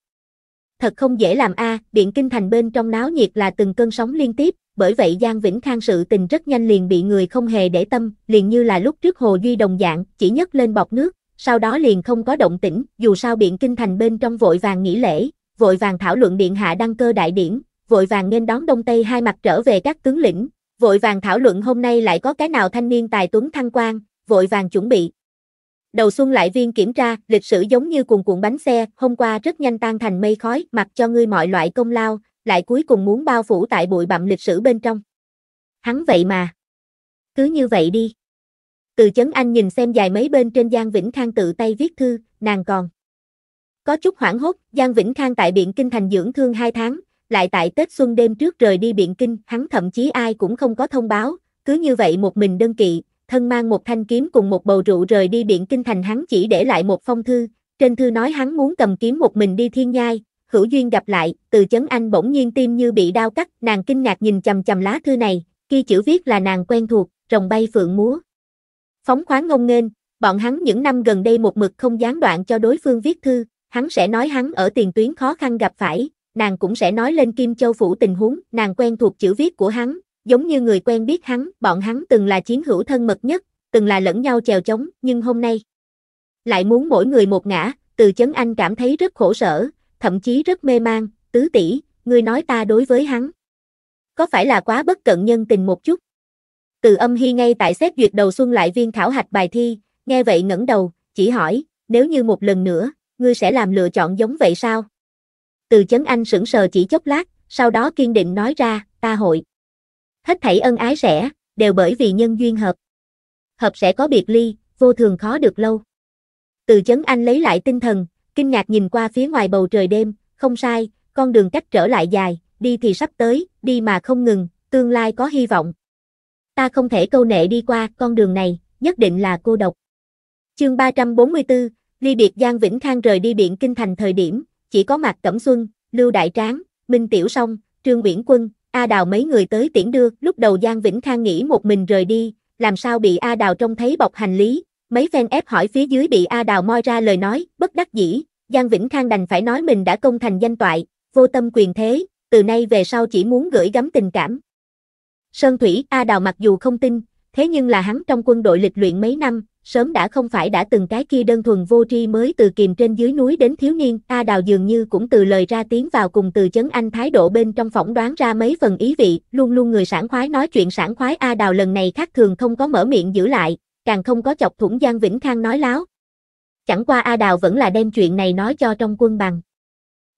Thật không dễ làm a à, điện kinh thành bên trong náo nhiệt là từng cơn sóng liên tiếp, bởi vậy Giang Vĩnh Khang sự tình rất nhanh liền bị người không hề để tâm, liền như là lúc trước Hồ Duy đồng dạng, chỉ nhấc lên bọc nước, sau đó liền không có động tĩnh, dù sao Biện Kinh thành bên trong vội vàng nghỉ lễ, vội vàng thảo luận điện hạ đăng cơ đại điển, vội vàng nên đón đông tây hai mặt trở về các tướng lĩnh, vội vàng thảo luận hôm nay lại có cái nào thanh niên tài tuấn thăng quan, vội vàng chuẩn bị. Đầu xuân lại viên kiểm tra, lịch sử giống như cuồng cuộn bánh xe, hôm qua rất nhanh tan thành mây khói, mặc cho ngươi mọi loại công lao, lại cuối cùng muốn bao phủ tại bụi bặm lịch sử bên trong. Hắn vậy mà. Cứ như vậy đi. Từ chấn anh nhìn xem dài mấy bên trên Giang Vĩnh Khang tự tay viết thư, nàng còn. Có chút hoảng hốt, Giang Vĩnh Khang tại Biện Kinh thành dưỡng thương 2 tháng, lại tại Tết xuân đêm trước rời đi Biện Kinh, hắn thậm chí ai cũng không có thông báo, cứ như vậy một mình đơn kỵ, thân mang một thanh kiếm cùng một bầu rượu rời đi Biện Kinh thành hắn chỉ để lại một phong thư, trên thư nói hắn muốn cầm kiếm một mình đi thiên nhai, hữu duyên gặp lại, từ chấn anh bỗng nhiên tim như bị đau cắt, nàng kinh ngạc nhìn chầm chầm lá thư này, kia chữ viết là nàng quen thuộc, rồng bay phượng múa, Phóng khoáng ngông nghênh, bọn hắn những năm gần đây một mực không gián đoạn cho đối phương viết thư, hắn sẽ nói hắn ở tiền tuyến khó khăn gặp phải, nàng cũng sẽ nói lên Kim Châu Phủ tình huống, nàng quen thuộc chữ viết của hắn, giống như người quen biết hắn, bọn hắn từng là chiến hữu thân mật nhất, từng là lẫn nhau chèo chống, nhưng hôm nay lại muốn mỗi người một ngã, từ chấn anh cảm thấy rất khổ sở, thậm chí rất mê mang, tứ tỷ, ngươi nói ta đối với hắn. Có phải là quá bất cận nhân tình một chút? Từ âm hy ngay tại xét duyệt đầu xuân lại viên khảo hạch bài thi, nghe vậy ngẩng đầu, chỉ hỏi, nếu như một lần nữa, ngươi sẽ làm lựa chọn giống vậy sao? Từ chấn anh sững sờ chỉ chốc lát, sau đó kiên định nói ra, ta hội. Hết thảy ân ái rẻ đều bởi vì nhân duyên hợp. Hợp sẽ có biệt ly, vô thường khó được lâu. Từ chấn anh lấy lại tinh thần, kinh ngạc nhìn qua phía ngoài bầu trời đêm, không sai, con đường cách trở lại dài, đi thì sắp tới, đi mà không ngừng, tương lai có hy vọng ta không thể câu nệ đi qua con đường này, nhất định là cô độc. Chương 344, ly biệt Giang Vĩnh Khang rời đi Điện Kinh Thành thời điểm, chỉ có mặt Cẩm Xuân, Lưu Đại Tráng, Minh Tiểu Song, Trương Viễn Quân, A Đào mấy người tới tiễn đưa, lúc đầu Giang Vĩnh Khang nghĩ một mình rời đi, làm sao bị A Đào trông thấy bọc hành lý, mấy fan ép hỏi phía dưới bị A Đào moi ra lời nói, bất đắc dĩ, Giang Vĩnh Khang đành phải nói mình đã công thành danh toại, vô tâm quyền thế, từ nay về sau chỉ muốn gửi gắm tình cảm, Sơn Thủy A Đào mặc dù không tin, thế nhưng là hắn trong quân đội lịch luyện mấy năm, sớm đã không phải đã từng cái kia đơn thuần vô tri mới từ kìm trên dưới núi đến thiếu niên, A Đào dường như cũng từ lời ra tiếng vào cùng từ chấn anh thái độ bên trong phỏng đoán ra mấy phần ý vị, luôn luôn người sảng khoái nói chuyện sảng khoái A Đào lần này khác thường không có mở miệng giữ lại, càng không có chọc thủng Giang Vĩnh Khang nói láo. Chẳng qua A Đào vẫn là đem chuyện này nói cho trong quân bằng.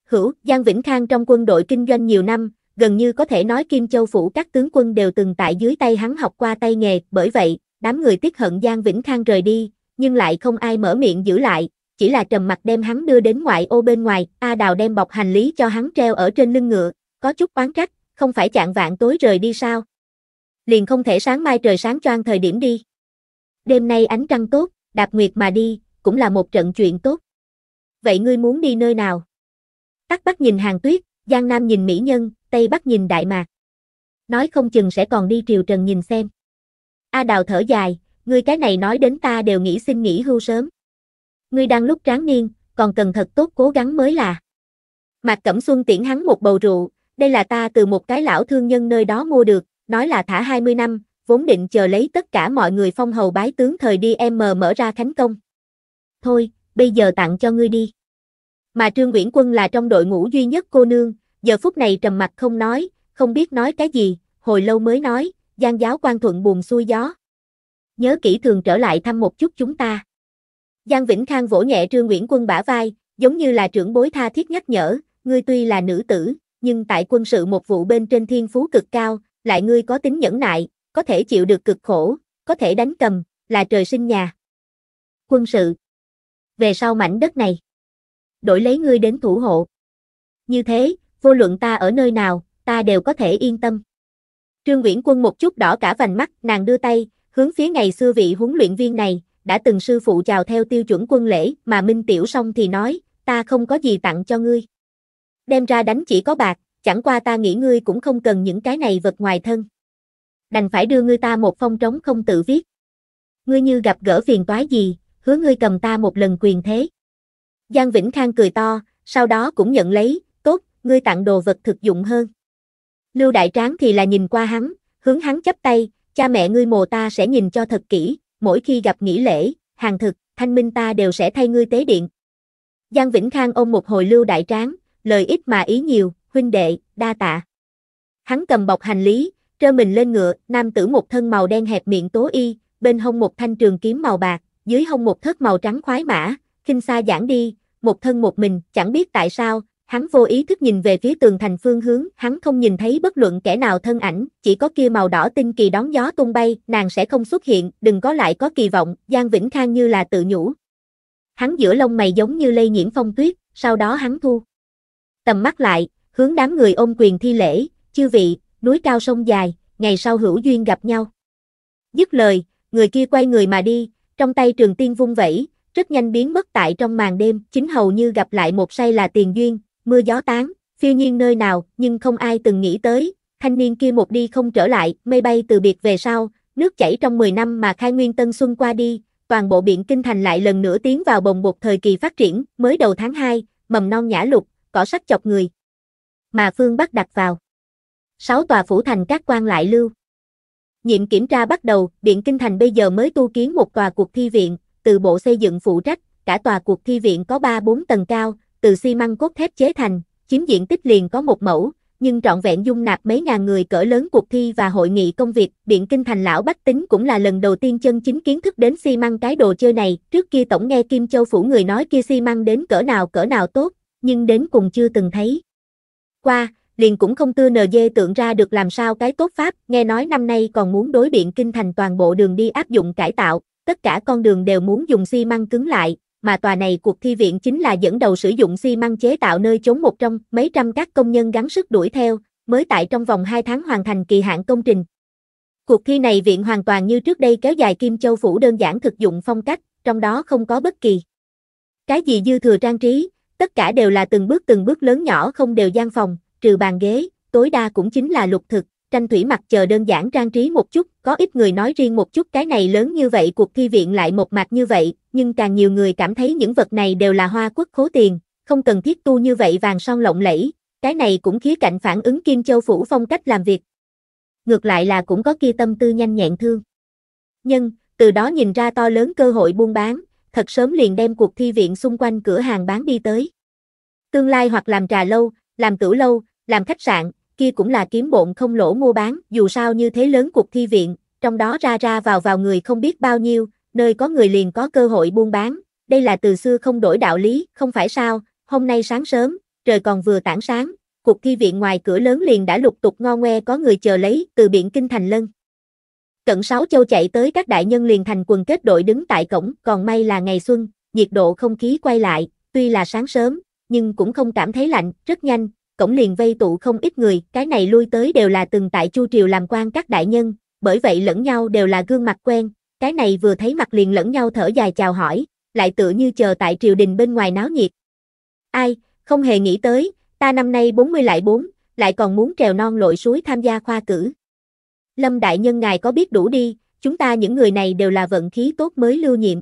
Hữu, Giang Vĩnh Khang trong quân đội kinh doanh nhiều năm, gần như có thể nói Kim Châu Phủ các tướng quân đều từng tại dưới tay hắn học qua tay nghề, bởi vậy, đám người tiếc hận Giang Vĩnh Khang rời đi, nhưng lại không ai mở miệng giữ lại, chỉ là trầm mặt đem hắn đưa đến ngoại ô bên ngoài, A Đào đem bọc hành lý cho hắn treo ở trên lưng ngựa, có chút oán trách, không phải chạng vạn tối rời đi sao? Liền không thể sáng mai trời sáng choang thời điểm đi. Đêm nay ánh trăng tốt, đạp nguyệt mà đi, cũng là một trận chuyện tốt. Vậy ngươi muốn đi nơi nào? Tắc Bắc nhìn hàng tuyết, Giang Nam nhìn mỹ nhân, Tây Bắc nhìn Đại Mạc. Nói không chừng sẽ còn đi triều trần nhìn xem. A Đào thở dài, ngươi cái này nói đến ta đều nghĩ xin nghỉ hưu sớm. Ngươi đang lúc tráng niên, còn cần thật tốt cố gắng mới là. Mạc Cẩm Xuân tiễn hắn một bầu rượu, đây là ta từ một cái lão thương nhân nơi đó mua được, nói là thả 20 năm, vốn định chờ lấy tất cả mọi người phong hầu bái tướng thời đi em mờ mở ra khánh công. Thôi, bây giờ tặng cho ngươi đi. Mà Trương nguyễn Quân là trong đội ngũ duy nhất cô nương, giờ phút này trầm mặt không nói, không biết nói cái gì, hồi lâu mới nói, Giang giáo quan thuận buồn xuôi gió. Nhớ kỹ thường trở lại thăm một chút chúng ta. Giang Vĩnh Khang vỗ nhẹ Trương Nguyễn Quân bả vai, giống như là trưởng bối tha thiết nhắc nhở, ngươi tuy là nữ tử, nhưng tại quân sự một vụ bên trên thiên phú cực cao, lại ngươi có tính nhẫn nại, có thể chịu được cực khổ, có thể đánh cầm, là trời sinh nhà. Quân sự. Về sau mảnh đất này. Đổi lấy ngươi đến thủ hộ. Như thế, vô luận ta ở nơi nào, ta đều có thể yên tâm. Trương Nguyễn Quân một chút đỏ cả vành mắt, nàng đưa tay, hướng phía ngày xưa vị huấn luyện viên này, đã từng sư phụ chào theo tiêu chuẩn quân lễ, mà Minh Tiểu xong thì nói, ta không có gì tặng cho ngươi. Đem ra đánh chỉ có bạc, chẳng qua ta nghĩ ngươi cũng không cần những cái này vật ngoài thân. Đành phải đưa ngươi ta một phong trống không tự viết. Ngươi như gặp gỡ phiền toái gì, hứa ngươi cầm ta một lần quyền thế. Giang Vĩnh Khang cười to, sau đó cũng nhận lấy, ngươi tặng đồ vật thực dụng hơn. Lưu Đại Tráng thì là nhìn qua hắn, hướng hắn chấp tay, cha mẹ ngươi mồ ta sẽ nhìn cho thật kỹ, mỗi khi gặp nghỉ lễ, hàng thực, thanh minh ta đều sẽ thay ngươi tế điện. Giang Vĩnh Khang ôm một hồi Lưu Đại Tráng, lời ít mà ý nhiều, huynh đệ, đa tạ. Hắn cầm bọc hành lý, trơ mình lên ngựa, nam tử một thân màu đen hẹp miệng tố y, bên hông một thanh trường kiếm màu bạc, dưới hông một thớt màu trắng khoái mã, khinh xa giảng đi, một thân một mình, chẳng biết tại sao, Hắn vô ý thức nhìn về phía tường thành phương hướng, hắn không nhìn thấy bất luận kẻ nào thân ảnh, chỉ có kia màu đỏ tinh kỳ đón gió tung bay, nàng sẽ không xuất hiện, đừng có lại có kỳ vọng, Giang Vĩnh Khang như là tự nhủ. Hắn giữa lông mày giống như lây nhiễm phong tuyết, sau đó hắn thu. Tầm mắt lại, hướng đám người ôm quyền thi lễ, chư vị, núi cao sông dài, ngày sau hữu duyên gặp nhau. Dứt lời, người kia quay người mà đi, trong tay trường tiên vung vẩy, rất nhanh biến mất tại trong màn đêm, chính hầu như gặp lại một say là tiền duyên, mưa gió tán, phiêu nhiên nơi nào, nhưng không ai từng nghĩ tới, thanh niên kia một đi không trở lại, mây bay từ biệt về sau, nước chảy trong 10 năm mà khai nguyên tân xuân qua đi, toàn bộ biển kinh thành lại lần nữa tiến vào bồng bột thời kỳ phát triển, mới đầu tháng 2, mầm non nhã lục, cỏ sắc chọc người. Mà phương Bắc đặt vào. Sáu tòa phủ thành các quan lại lưu. Nhiệm kiểm tra bắt đầu, Biện Kinh Thành bây giờ mới tu kiến một tòa cuộc thi viện, từ bộ xây dựng phụ trách, cả tòa cuộc thi viện có 3-4 tầng cao, từ xi măng cốt thép chế thành, chiếm diện tích liền có một mẫu, nhưng trọn vẹn dung nạp mấy ngàn người cỡ lớn cuộc thi và hội nghị công việc, Điện Kinh Thành Lão Bách Tính cũng là lần đầu tiên chân chính kiến thức đến xi măng cái đồ chơi này, trước kia tổng nghe Kim Châu Phủ người nói kia xi măng đến cỡ nào cỡ nào tốt, nhưng đến cùng chưa từng thấy. Qua, liền cũng không tư nờ dê tượng ra được làm sao cái tốt pháp, nghe nói năm nay còn muốn đối biện Kinh Thành toàn bộ đường đi áp dụng cải tạo, tất cả con đường đều muốn dùng xi măng cứng lại, mà tòa này cuộc thi viện chính là dẫn đầu sử dụng xi măng chế tạo nơi chốn một trong mấy trăm các công nhân gắng sức đuổi theo, mới tại trong vòng 2 tháng hoàn thành kỳ hạn công trình. Cuộc thi này viện hoàn toàn như trước đây kéo dài Kim Châu Phủ đơn giản thực dụng phong cách, trong đó không có bất kỳ. Cái gì dư thừa trang trí, tất cả đều là từng bước từng bước lớn nhỏ không đều gian phòng, trừ bàn ghế, tối đa cũng chính là lục thực, tranh thủy mặc chờ đơn giản trang trí một chút, có ít người nói riêng một chút cái này lớn như vậy cuộc thi viện lại một mặt như vậy, nhưng càng nhiều người cảm thấy những vật này đều là hoa quốc khố tiền, không cần thiết tu như vậy vàng son lộng lẫy, cái này cũng khía cạnh phản ứng Kim Châu Phủ phong cách làm việc. Ngược lại là cũng có kia tâm tư nhanh nhẹn thương. Nhưng từ đó nhìn ra to lớn cơ hội buôn bán, thật sớm liền đem cuộc thi viện xung quanh cửa hàng bán đi tới. Tương lai hoặc làm trà lâu, làm tửu lâu, làm khách sạn, kia cũng là kiếm bộn không lỗ mua bán, dù sao như thế lớn cuộc thi viện, trong đó ra ra vào vào người không biết bao nhiêu, nơi có người liền có cơ hội buôn bán, đây là từ xưa không đổi đạo lý, không phải sao, hôm nay sáng sớm, trời còn vừa tảng sáng, cuộc thi viện ngoài cửa lớn liền đã lục tục ngo ngoe có người chờ lấy từ biển Kinh Thành Lân. Cận sáu châu chạy tới các đại nhân liền thành quần kết đội đứng tại cổng, còn may là ngày xuân, nhiệt độ không khí quay lại, tuy là sáng sớm, nhưng cũng không cảm thấy lạnh, rất nhanh, cổng liền vây tụ không ít người, cái này lui tới đều là từng tại Chu Triều làm quan các đại nhân, bởi vậy lẫn nhau đều là gương mặt quen, cái này vừa thấy mặt liền lẫn nhau thở dài chào hỏi, lại tựa như chờ tại triều đình bên ngoài náo nhiệt. Ai, không hề nghĩ tới, ta năm nay 40 lại 4, lại còn muốn trèo non lội suối tham gia khoa cử. Lâm đại nhân ngài có biết đủ đi, chúng ta những người này đều là vận khí tốt mới lưu nhiệm.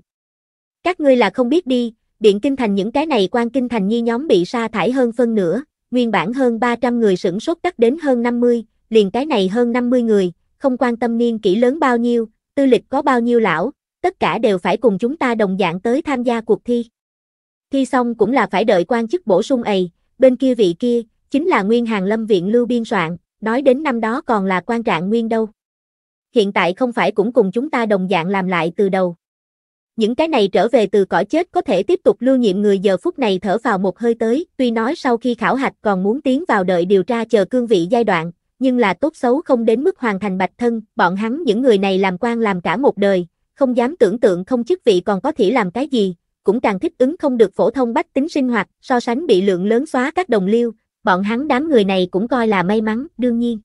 Các ngươi là không biết đi, điện kinh thành những cái này quan kinh thành nhi nhóm bị sa thải hơn phân nửa, nguyên bản hơn 300 người sửng sốt cắt đến hơn 50, liền cái này hơn 50 người, không quan tâm niên kỷ lớn bao nhiêu, tư lịch có bao nhiêu lão, tất cả đều phải cùng chúng ta đồng dạng tới tham gia cuộc thi. Thi xong cũng là phải đợi quan chức bổ sung ầy, bên kia vị kia, chính là Nguyên Hàng Lâm Viện Lưu Biên Soạn, nói đến năm đó còn là quan trạng Nguyên đâu. Hiện tại không phải cũng cùng chúng ta đồng dạng làm lại từ đầu những cái này trở về từ cõi chết có thể tiếp tục lưu nhiệm người giờ phút này thở vào một hơi tới, tuy nói sau khi khảo hạch còn muốn tiến vào đợi điều tra chờ cương vị giai đoạn, nhưng là tốt xấu không đến mức hoàn thành bạch thân, bọn hắn những người này làm quan làm cả một đời, không dám tưởng tượng không chức vị còn có thể làm cái gì, cũng càng thích ứng không được phổ thông bách tính sinh hoạt, so sánh bị lượng lớn xóa các đồng liêu, bọn hắn đám người này cũng coi là may mắn, đương nhiên.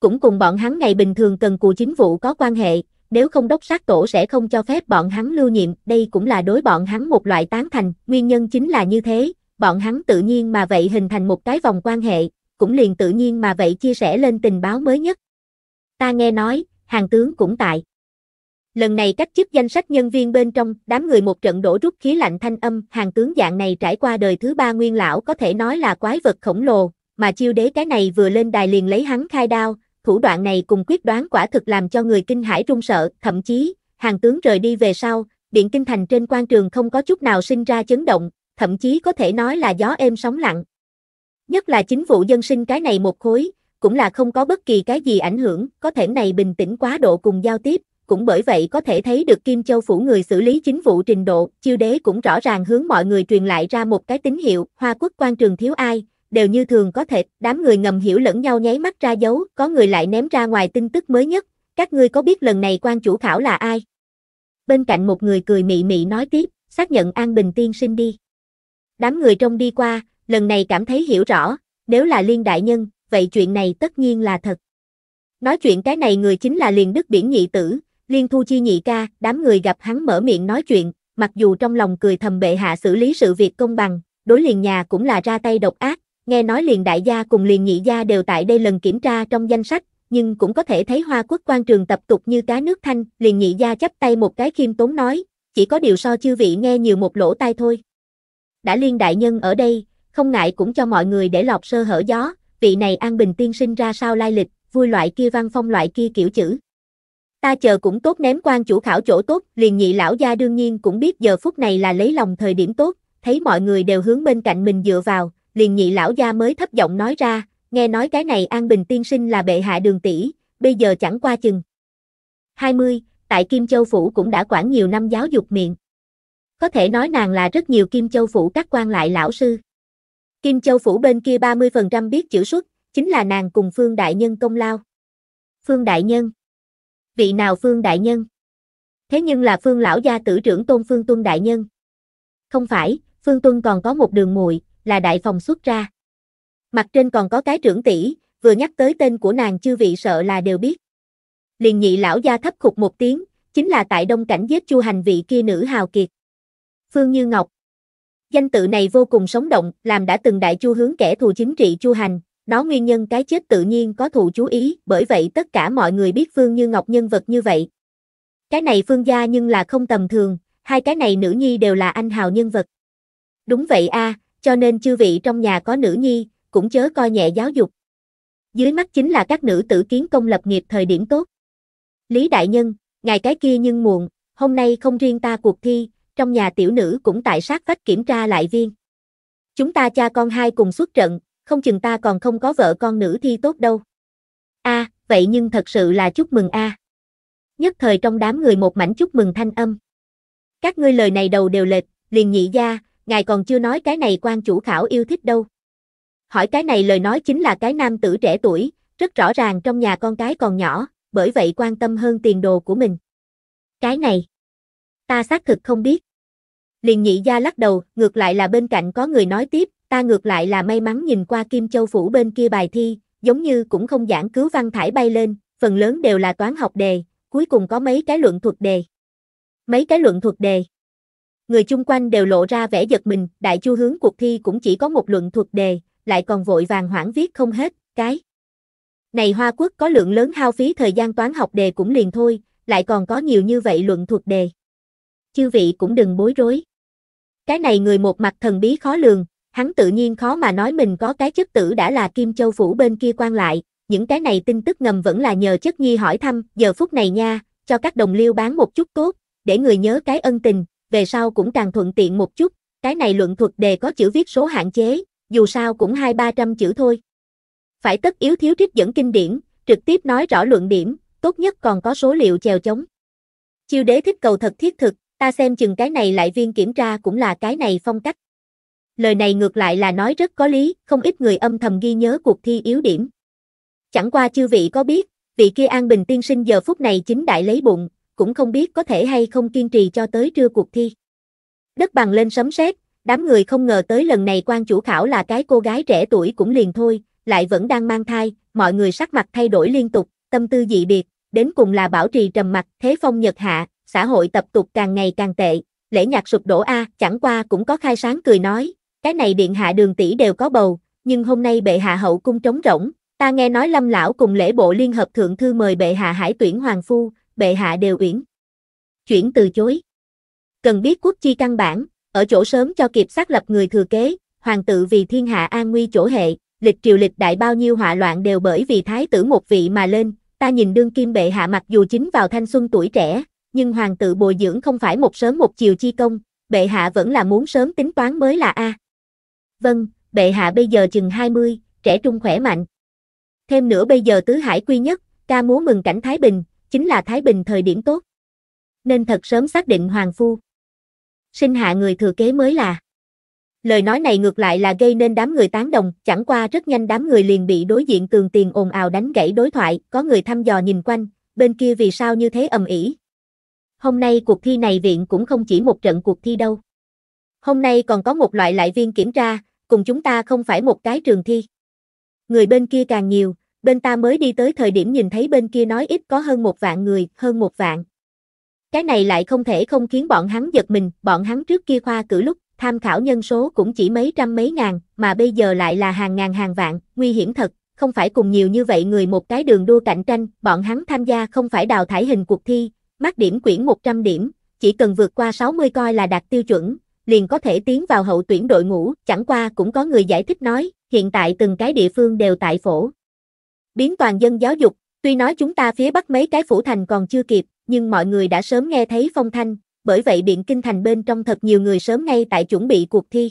Cũng cùng bọn hắn ngày bình thường cần cù chính vụ có quan hệ, nếu không đốc sát tổ sẽ không cho phép bọn hắn lưu nhiệm, đây cũng là đối bọn hắn một loại tán thành, nguyên nhân chính là như thế, bọn hắn tự nhiên mà vậy hình thành một cái vòng quan hệ, cũng liền tự nhiên mà vậy chia sẻ lên tình báo mới nhất. Ta nghe nói, hàng tướng cũng tại. Lần này cách chức danh sách nhân viên bên trong, đám người một trận đổ rút khí lạnh thanh âm, hàng tướng dạng này trải qua đời thứ ba nguyên lão có thể nói là quái vật khổng lồ, mà chiêu đế cái này vừa lên đài liền lấy hắn khai đao, thủ đoạn này cùng quyết đoán quả thực làm cho người kinh hải run sợ, thậm chí, hàng tướng rời đi về sau, điện kinh thành trên quan trường không có chút nào sinh ra chấn động, thậm chí có thể nói là gió êm sóng lặng. Nhất là chính vụ dân sinh cái này một khối, cũng là không có bất kỳ cái gì ảnh hưởng, có thể này bình tĩnh quá độ cùng giao tiếp, cũng bởi vậy có thể thấy được Kim Châu phủ người xử lý chính vụ trình độ, chiêu đế cũng rõ ràng hướng mọi người truyền lại ra một cái tín hiệu, hoa quốc quan trường thiếu ai, đều như thường có thể, đám người ngầm hiểu lẫn nhau nháy mắt ra dấu, có người lại ném ra ngoài tin tức mới nhất, các ngươi có biết lần này quan chủ khảo là ai? Bên cạnh một người cười mị mị nói tiếp, xác nhận An Bình tiên sinh đi. Đám người trong đi qua, lần này cảm thấy hiểu rõ, nếu là liên đại nhân, vậy chuyện này tất nhiên là thật. Nói chuyện cái này người chính là liền đức biển nhị tử, liên thu chi nhị ca, đám người gặp hắn mở miệng nói chuyện, mặc dù trong lòng cười thầm bệ hạ xử lý sự việc công bằng, đối liền nhà cũng là ra tay độc ác, nghe nói liền đại gia cùng liền nhị gia đều tại đây lần kiểm tra trong danh sách, nhưng cũng có thể thấy hoa quốc quan trường tập tục như cá nước thanh, liền nhị gia chắp tay một cái khiêm tốn nói, chỉ có điều so chư vị nghe nhiều một lỗ tai thôi. Đã liên đại nhân ở đây, không ngại cũng cho mọi người để lọc sơ hở gió, vị này an bình tiên sinh ra sao lai lịch, vui loại kia văn phong loại kia kiểu chữ. Ta chờ cũng tốt ném quan chủ khảo chỗ tốt, liền nhị lão gia đương nhiên cũng biết giờ phút này là lấy lòng thời điểm tốt, thấy mọi người đều hướng bên cạnh mình dựa vào, liền nhị lão gia mới thấp giọng nói ra, nghe nói cái này An Bình tiên sinh là bệ hạ đường tỷ, bây giờ chẳng qua chừng. 20, tại Kim Châu Phủ cũng đã quản nhiều năm giáo dục miệng. Có thể nói nàng là rất nhiều Kim Châu Phủ các quan lại lão sư. Kim Châu Phủ bên kia 30% biết chữ xuất, chính là nàng cùng Phương Đại Nhân công lao. Phương Đại Nhân Vị nào Phương Đại Nhân? Thế nhưng là Phương Lão Gia tử trưởng Tôn Phương Tuân Đại Nhân. Không phải, Phương Tuân còn có một đường muội là đại phòng xuất ra. Mặt trên còn có cái trưởng tỷ, vừa nhắc tới tên của nàng chư vị sợ là đều biết. Liền nhị lão gia thấp khục một tiếng, chính là tại đông cảnh giết chu hành vị kia nữ hào kiệt. Phương Như Ngọc Danh tự này vô cùng sống động, làm đã từng đại chu hướng kẻ thù chính trị chu hành, nó nguyên nhân cái chết tự nhiên có thù chú ý, bởi vậy tất cả mọi người biết Phương Như Ngọc nhân vật như vậy. Cái này Phương gia nhưng là không tầm thường, hai cái này nữ nhi đều là anh hào nhân vật. Đúng vậy a, cho nên chư vị trong nhà có nữ nhi, cũng chớ coi nhẹ giáo dục. Dưới mắt chính là các nữ tử kiến công lập nghiệp thời điểm tốt. Lý Đại Nhân, ngày cái kia nhưng muộn, hôm nay không riêng ta cuộc thi, trong nhà tiểu nữ cũng tại sát vách kiểm tra lại viên. Chúng ta cha con hai cùng xuất trận, không chừng ta còn không có vợ con nữ thi tốt đâu. a à, vậy nhưng thật sự là chúc mừng a à. Nhất thời trong đám người một mảnh chúc mừng thanh âm. Các ngươi lời này đầu đều lệch, liền nhị gia, ngài còn chưa nói cái này quan chủ khảo yêu thích đâu. Hỏi cái này lời nói chính là cái nam tử trẻ tuổi, rất rõ ràng trong nhà con cái còn nhỏ, bởi vậy quan tâm hơn tiền đồ của mình. Cái này, ta xác thực không biết. Liền nhị gia lắc đầu, ngược lại là bên cạnh có người nói tiếp, ta ngược lại là may mắn nhìn qua Kim Châu Phủ bên kia bài thi, giống như cũng không giảng cứu văn thải bay lên, phần lớn đều là toán học đề, cuối cùng có mấy cái luận thuật đề. Mấy cái luận thuật đề. Người chung quanh đều lộ ra vẻ giật mình, đại chu hướng cuộc thi cũng chỉ có một luận thuật đề, lại còn vội vàng hoảng viết không hết, cái. Này Hoa Quốc có lượng lớn hao phí thời gian toán học đề cũng liền thôi, lại còn có nhiều như vậy luận thuật đề. Chư vị cũng đừng bối rối. Cái này người một mặt thần bí khó lường, hắn tự nhiên khó mà nói mình có cái chất tử đã là Kim Châu Phủ bên kia quan lại, những cái này tin tức ngầm vẫn là nhờ chất nhi hỏi thăm, giờ phút này nha, cho các đồng liêu bán một chút tốt, để người nhớ cái ân tình, về sau cũng càng thuận tiện một chút, cái này luận thuật đề có chữ viết số hạn chế, dù sao cũng hai ba trăm chữ thôi. Phải tất yếu thiếu trích dẫn kinh điển, trực tiếp nói rõ luận điểm, tốt nhất còn có số liệu chèo chống. Chiêu đế thích cầu thật thiết thực, ta xem chừng cái này lại viên kiểm tra cũng là cái này phong cách. Lời này ngược lại là nói rất có lý, không ít người âm thầm ghi nhớ cuộc thi yếu điểm. Chẳng qua chư vị có biết, vị kia An Bình tiên sinh giờ phút này chính đại lấy bụng, cũng không biết có thể hay không kiên trì cho tới trưa cuộc thi. Đất bằng lên sấm sét, đám người không ngờ tới lần này quan chủ khảo là cái cô gái trẻ tuổi cũng liền thôi, lại vẫn đang mang thai, mọi người sắc mặt thay đổi liên tục, tâm tư dị biệt, đến cùng là bảo trì trầm mặc, thế phong nhật hạ, xã hội tập tục càng ngày càng tệ, lễ nhạc sụp đổ a, chẳng qua cũng có khai sáng cười nói, cái này điện hạ đường tỷ đều có bầu, nhưng hôm nay bệ hạ hậu cung trống rỗng, ta nghe nói Lâm lão cùng lễ bộ liên hợp thượng thư mời bệ hạ hải tuyển hoàng phu, bệ hạ đều uyển. Chuyển từ chối. Cần biết quốc chi căn bản, ở chỗ sớm cho kịp xác lập người thừa kế, hoàng tự vì thiên hạ an nguy chỗ hệ, lịch triều lịch đại bao nhiêu họa loạn đều bởi vì thái tử một vị mà lên, ta nhìn đương kim bệ hạ mặc dù chính vào thanh xuân tuổi trẻ, nhưng hoàng tự bồi dưỡng không phải một sớm một chiều chi công, bệ hạ vẫn là muốn sớm tính toán mới là A. Vâng, bệ hạ bây giờ chừng 20, trẻ trung khỏe mạnh. Thêm nữa bây giờ tứ hải quy nhất, ca múa mừng cảnh Thái Bình, chính là Thái Bình thời điểm tốt. Nên thật sớm xác định hoàng phu. Sinh hạ người thừa kế mới là. Lời nói này ngược lại là gây nên đám người tán đồng, chẳng qua rất nhanh đám người liền bị đối diện tường tiền ồn ào đánh gãy đối thoại, có người thăm dò nhìn quanh, bên kia vì sao như thế ầm ĩ. Hôm nay cuộc thi này viện cũng không chỉ một trận cuộc thi đâu. Hôm nay còn có một loại lại viên kiểm tra, cùng chúng ta không phải một cái trường thi. Người bên kia càng nhiều, bên ta mới đi tới thời điểm nhìn thấy bên kia nói ít có hơn một vạn người, hơn một vạn. Cái này lại không thể không khiến bọn hắn giật mình, bọn hắn trước kia khoa cử lúc, tham khảo nhân số cũng chỉ mấy trăm mấy ngàn, mà bây giờ lại là hàng ngàn hàng vạn, nguy hiểm thật, không phải cùng nhiều như vậy người một cái đường đua cạnh tranh, bọn hắn tham gia không phải đào thải hình cuộc thi, mắc điểm quyển 100 điểm, chỉ cần vượt qua 60 coi là đạt tiêu chuẩn, liền có thể tiến vào hậu tuyển đội ngũ, chẳng qua cũng có người giải thích nói, hiện tại từng cái địa phương đều tại phổ biến toàn dân giáo dục, tuy nói chúng ta phía bắc mấy cái phủ thành còn chưa kịp, nhưng mọi người đã sớm nghe thấy phong thanh, bởi vậy biện kinh thành bên trong thật nhiều người sớm ngay tại chuẩn bị cuộc thi.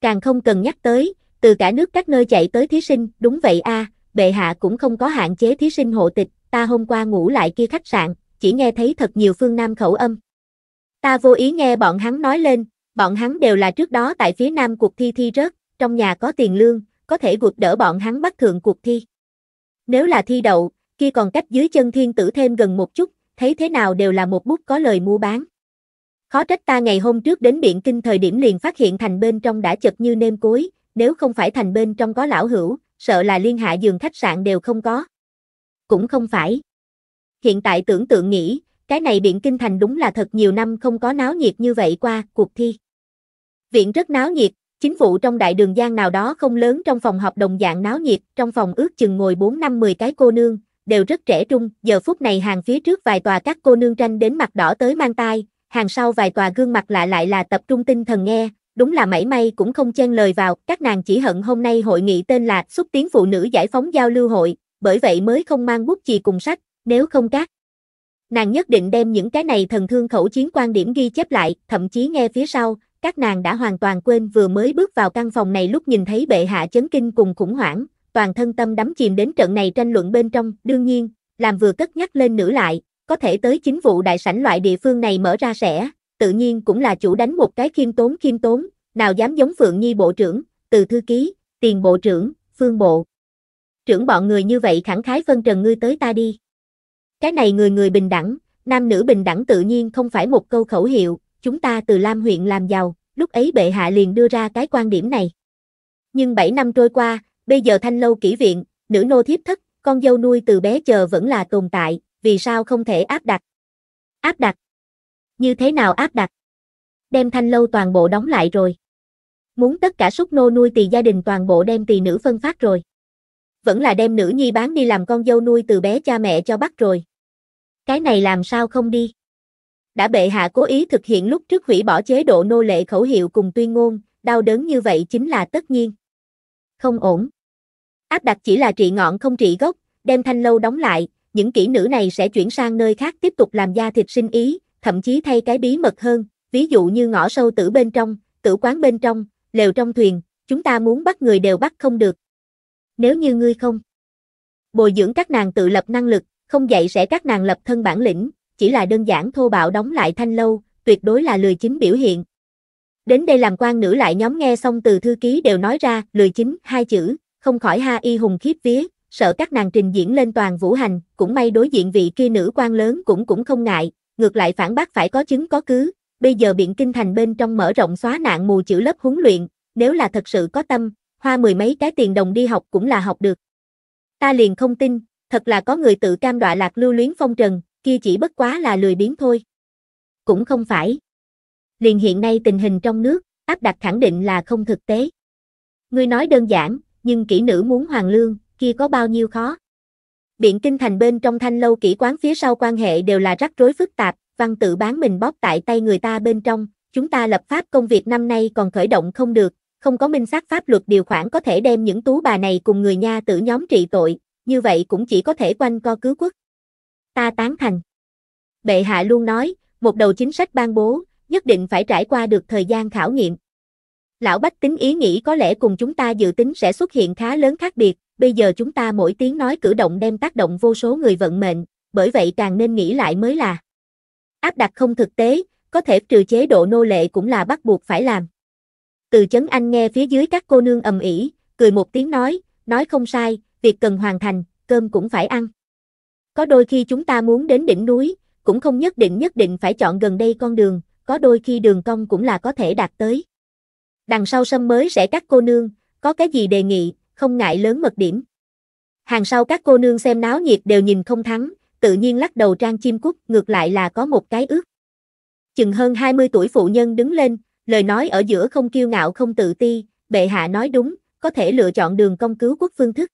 Càng không cần nhắc tới, từ cả nước các nơi chạy tới thí sinh, đúng vậy a, bệ hạ cũng không có hạn chế thí sinh hộ tịch, ta hôm qua ngủ lại kia khách sạn, chỉ nghe thấy thật nhiều phương Nam khẩu âm. Ta vô ý nghe bọn hắn nói lên, bọn hắn đều là trước đó tại phía Nam cuộc thi thi rớt, trong nhà có tiền lương, có thể gục đỡ bọn hắn bắt thượng cuộc thi. Nếu là thi đậu, kia còn cách dưới chân thiên tử thêm gần một chút, thấy thế nào đều là một bút có lời mua bán. Khó trách ta ngày hôm trước đến Biện Kinh thời điểm liền phát hiện thành bên trong đã chật như nêm cối, nếu không phải thành bên trong có lão hữu, sợ là liên hạ giường khách sạn đều không có. Cũng không phải. Hiện tại tưởng tượng nghĩ, cái này Biện Kinh thành đúng là thật nhiều năm không có náo nhiệt như vậy qua cuộc thi. Viện rất náo nhiệt, Chính vụ trong đại đường gian nào đó không lớn trong phòng họp đồng dạng náo nhiệt, trong phòng ước chừng ngồi 4 năm 10 cái cô nương, đều rất trẻ trung, giờ phút này hàng phía trước vài tòa các cô nương tranh đến mặt đỏ tới mang tai, hàng sau vài tòa gương mặt lạ lại là tập trung tinh thần nghe, đúng là mảy may cũng không chen lời vào, các nàng chỉ hận hôm nay hội nghị tên là xúc tiến phụ nữ giải phóng giao lưu hội, bởi vậy mới không mang bút chì cùng sách, nếu không các nàng nhất định đem những cái này thần thương khẩu chiến quan điểm ghi chép lại, thậm chí nghe phía sau, các nàng đã hoàn toàn quên vừa mới bước vào căn phòng này lúc nhìn thấy bệ hạ chấn kinh cùng khủng hoảng, toàn thân tâm đắm chìm đến trận này tranh luận bên trong, đương nhiên, làm vừa cất nhắc lên nữ lại, có thể tới chính vụ đại sảnh loại địa phương này mở ra sẽ, tự nhiên cũng là chủ đánh một cái khiêm tốn khiêm tốn, nào dám giống Phượng Nhi bộ trưởng, từ thư ký, tiền bộ trưởng, phương bộ. Trưởng bọn người như vậy khẳng khái phân trần ngươi tới ta đi. Cái này người người bình đẳng, nam nữ bình đẳng tự nhiên không phải một câu khẩu hiệu, chúng ta từ Lam huyện làm giàu, lúc ấy bệ hạ liền đưa ra cái quan điểm này. Nhưng 7 năm trôi qua, bây giờ thanh lâu kỹ viện, nữ nô thiếp thất, con dâu nuôi từ bé chờ vẫn là tồn tại, vì sao không thể áp đặt? Áp đặt? Như thế nào áp đặt? Đem thanh lâu toàn bộ đóng lại rồi. Muốn tất cả súc nô nuôi tỳ gia đình toàn bộ đem tỳ nữ phân phát rồi. Vẫn là đem nữ nhi bán đi làm con dâu nuôi từ bé cha mẹ cho bắt rồi. Cái này làm sao không đi? đã bệ hạ cố ý thực hiện lúc trước hủy bỏ chế độ nô lệ khẩu hiệu cùng tuyên ngôn, đau đớn như vậy chính là tất nhiên. Không ổn. Áp đặt chỉ là trị ngọn không trị gốc, đem thanh lâu đóng lại, những kỹ nữ này sẽ chuyển sang nơi khác tiếp tục làm da thịt sinh ý, thậm chí thay cái bí mật hơn, ví dụ như ngõ sâu tử bên trong, tử quán bên trong, lều trong thuyền, chúng ta muốn bắt người đều bắt không được. Nếu như ngươi không bồi dưỡng các nàng tự lập năng lực, không dạy sẽ các nàng lập thân bản lĩnh, chỉ là đơn giản thô bạo đóng lại thanh lâu, tuyệt đối là lười chính biểu hiện. Đến đây làm quan nữ lại nhóm nghe xong từ thư ký đều nói ra, lười chính, hai chữ, không khỏi ha y hùng khiếp vía, sợ các nàng trình diễn lên toàn vũ hành, cũng may đối diện vị kia nữ quan lớn cũng cũng không ngại, ngược lại phản bác phải có chứng có cứ, bây giờ biện kinh thành bên trong mở rộng xóa nạn mù chữ lớp huấn luyện, nếu là thật sự có tâm, hoa mười mấy cái tiền đồng đi học cũng là học được. Ta liền không tin, thật là có người tự cam đoạ lạc lưu luyến phong trần, kia chỉ bất quá là lười biếng thôi. Cũng không phải. Liền hiện nay tình hình trong nước, áp đặt khẳng định là không thực tế. Ngươi nói đơn giản, nhưng kỹ nữ muốn hoàng lương, kia có bao nhiêu khó. Biện kinh thành bên trong thanh lâu kỹ quán phía sau quan hệ đều là rắc rối phức tạp, văn tự bán mình bóp tại tay người ta bên trong, chúng ta lập pháp công việc năm nay còn khởi động không được, không có minh xác pháp luật điều khoản có thể đem những tú bà này cùng người nha tử nhóm trị tội, như vậy cũng chỉ có thể quanh co cứu quốc ta tán thành. Bệ hạ luôn nói, một đầu chính sách ban bố, nhất định phải trải qua được thời gian khảo nghiệm. Lão Bách tính ý nghĩ có lẽ cùng chúng ta dự tính sẽ xuất hiện khá lớn khác biệt, bây giờ chúng ta mỗi tiếng nói cử động đem tác động vô số người vận mệnh, bởi vậy càng nên nghĩ lại mới là. Áp đặt không thực tế, có thể trừ chế độ nô lệ cũng là bắt buộc phải làm. Từ chấn anh nghe phía dưới các cô nương ầm ĩ, cười một tiếng nói, nói không sai, việc cần hoàn thành, cơm cũng phải ăn. Có đôi khi chúng ta muốn đến đỉnh núi, cũng không nhất định nhất định phải chọn gần đây con đường, có đôi khi đường cong cũng là có thể đạt tới. Đằng sau sâm mới rẽ các cô nương, có cái gì đề nghị, không ngại lớn mật điểm. Hàng sau các cô nương xem náo nhiệt đều nhìn không thắng, tự nhiên lắc đầu trang chim cút, ngược lại là có một cái ước. Chừng hơn 20 tuổi phụ nhân đứng lên, lời nói ở giữa không kiêu ngạo không tự ti, bệ hạ nói đúng, có thể lựa chọn đường công cứu quốc phương thức.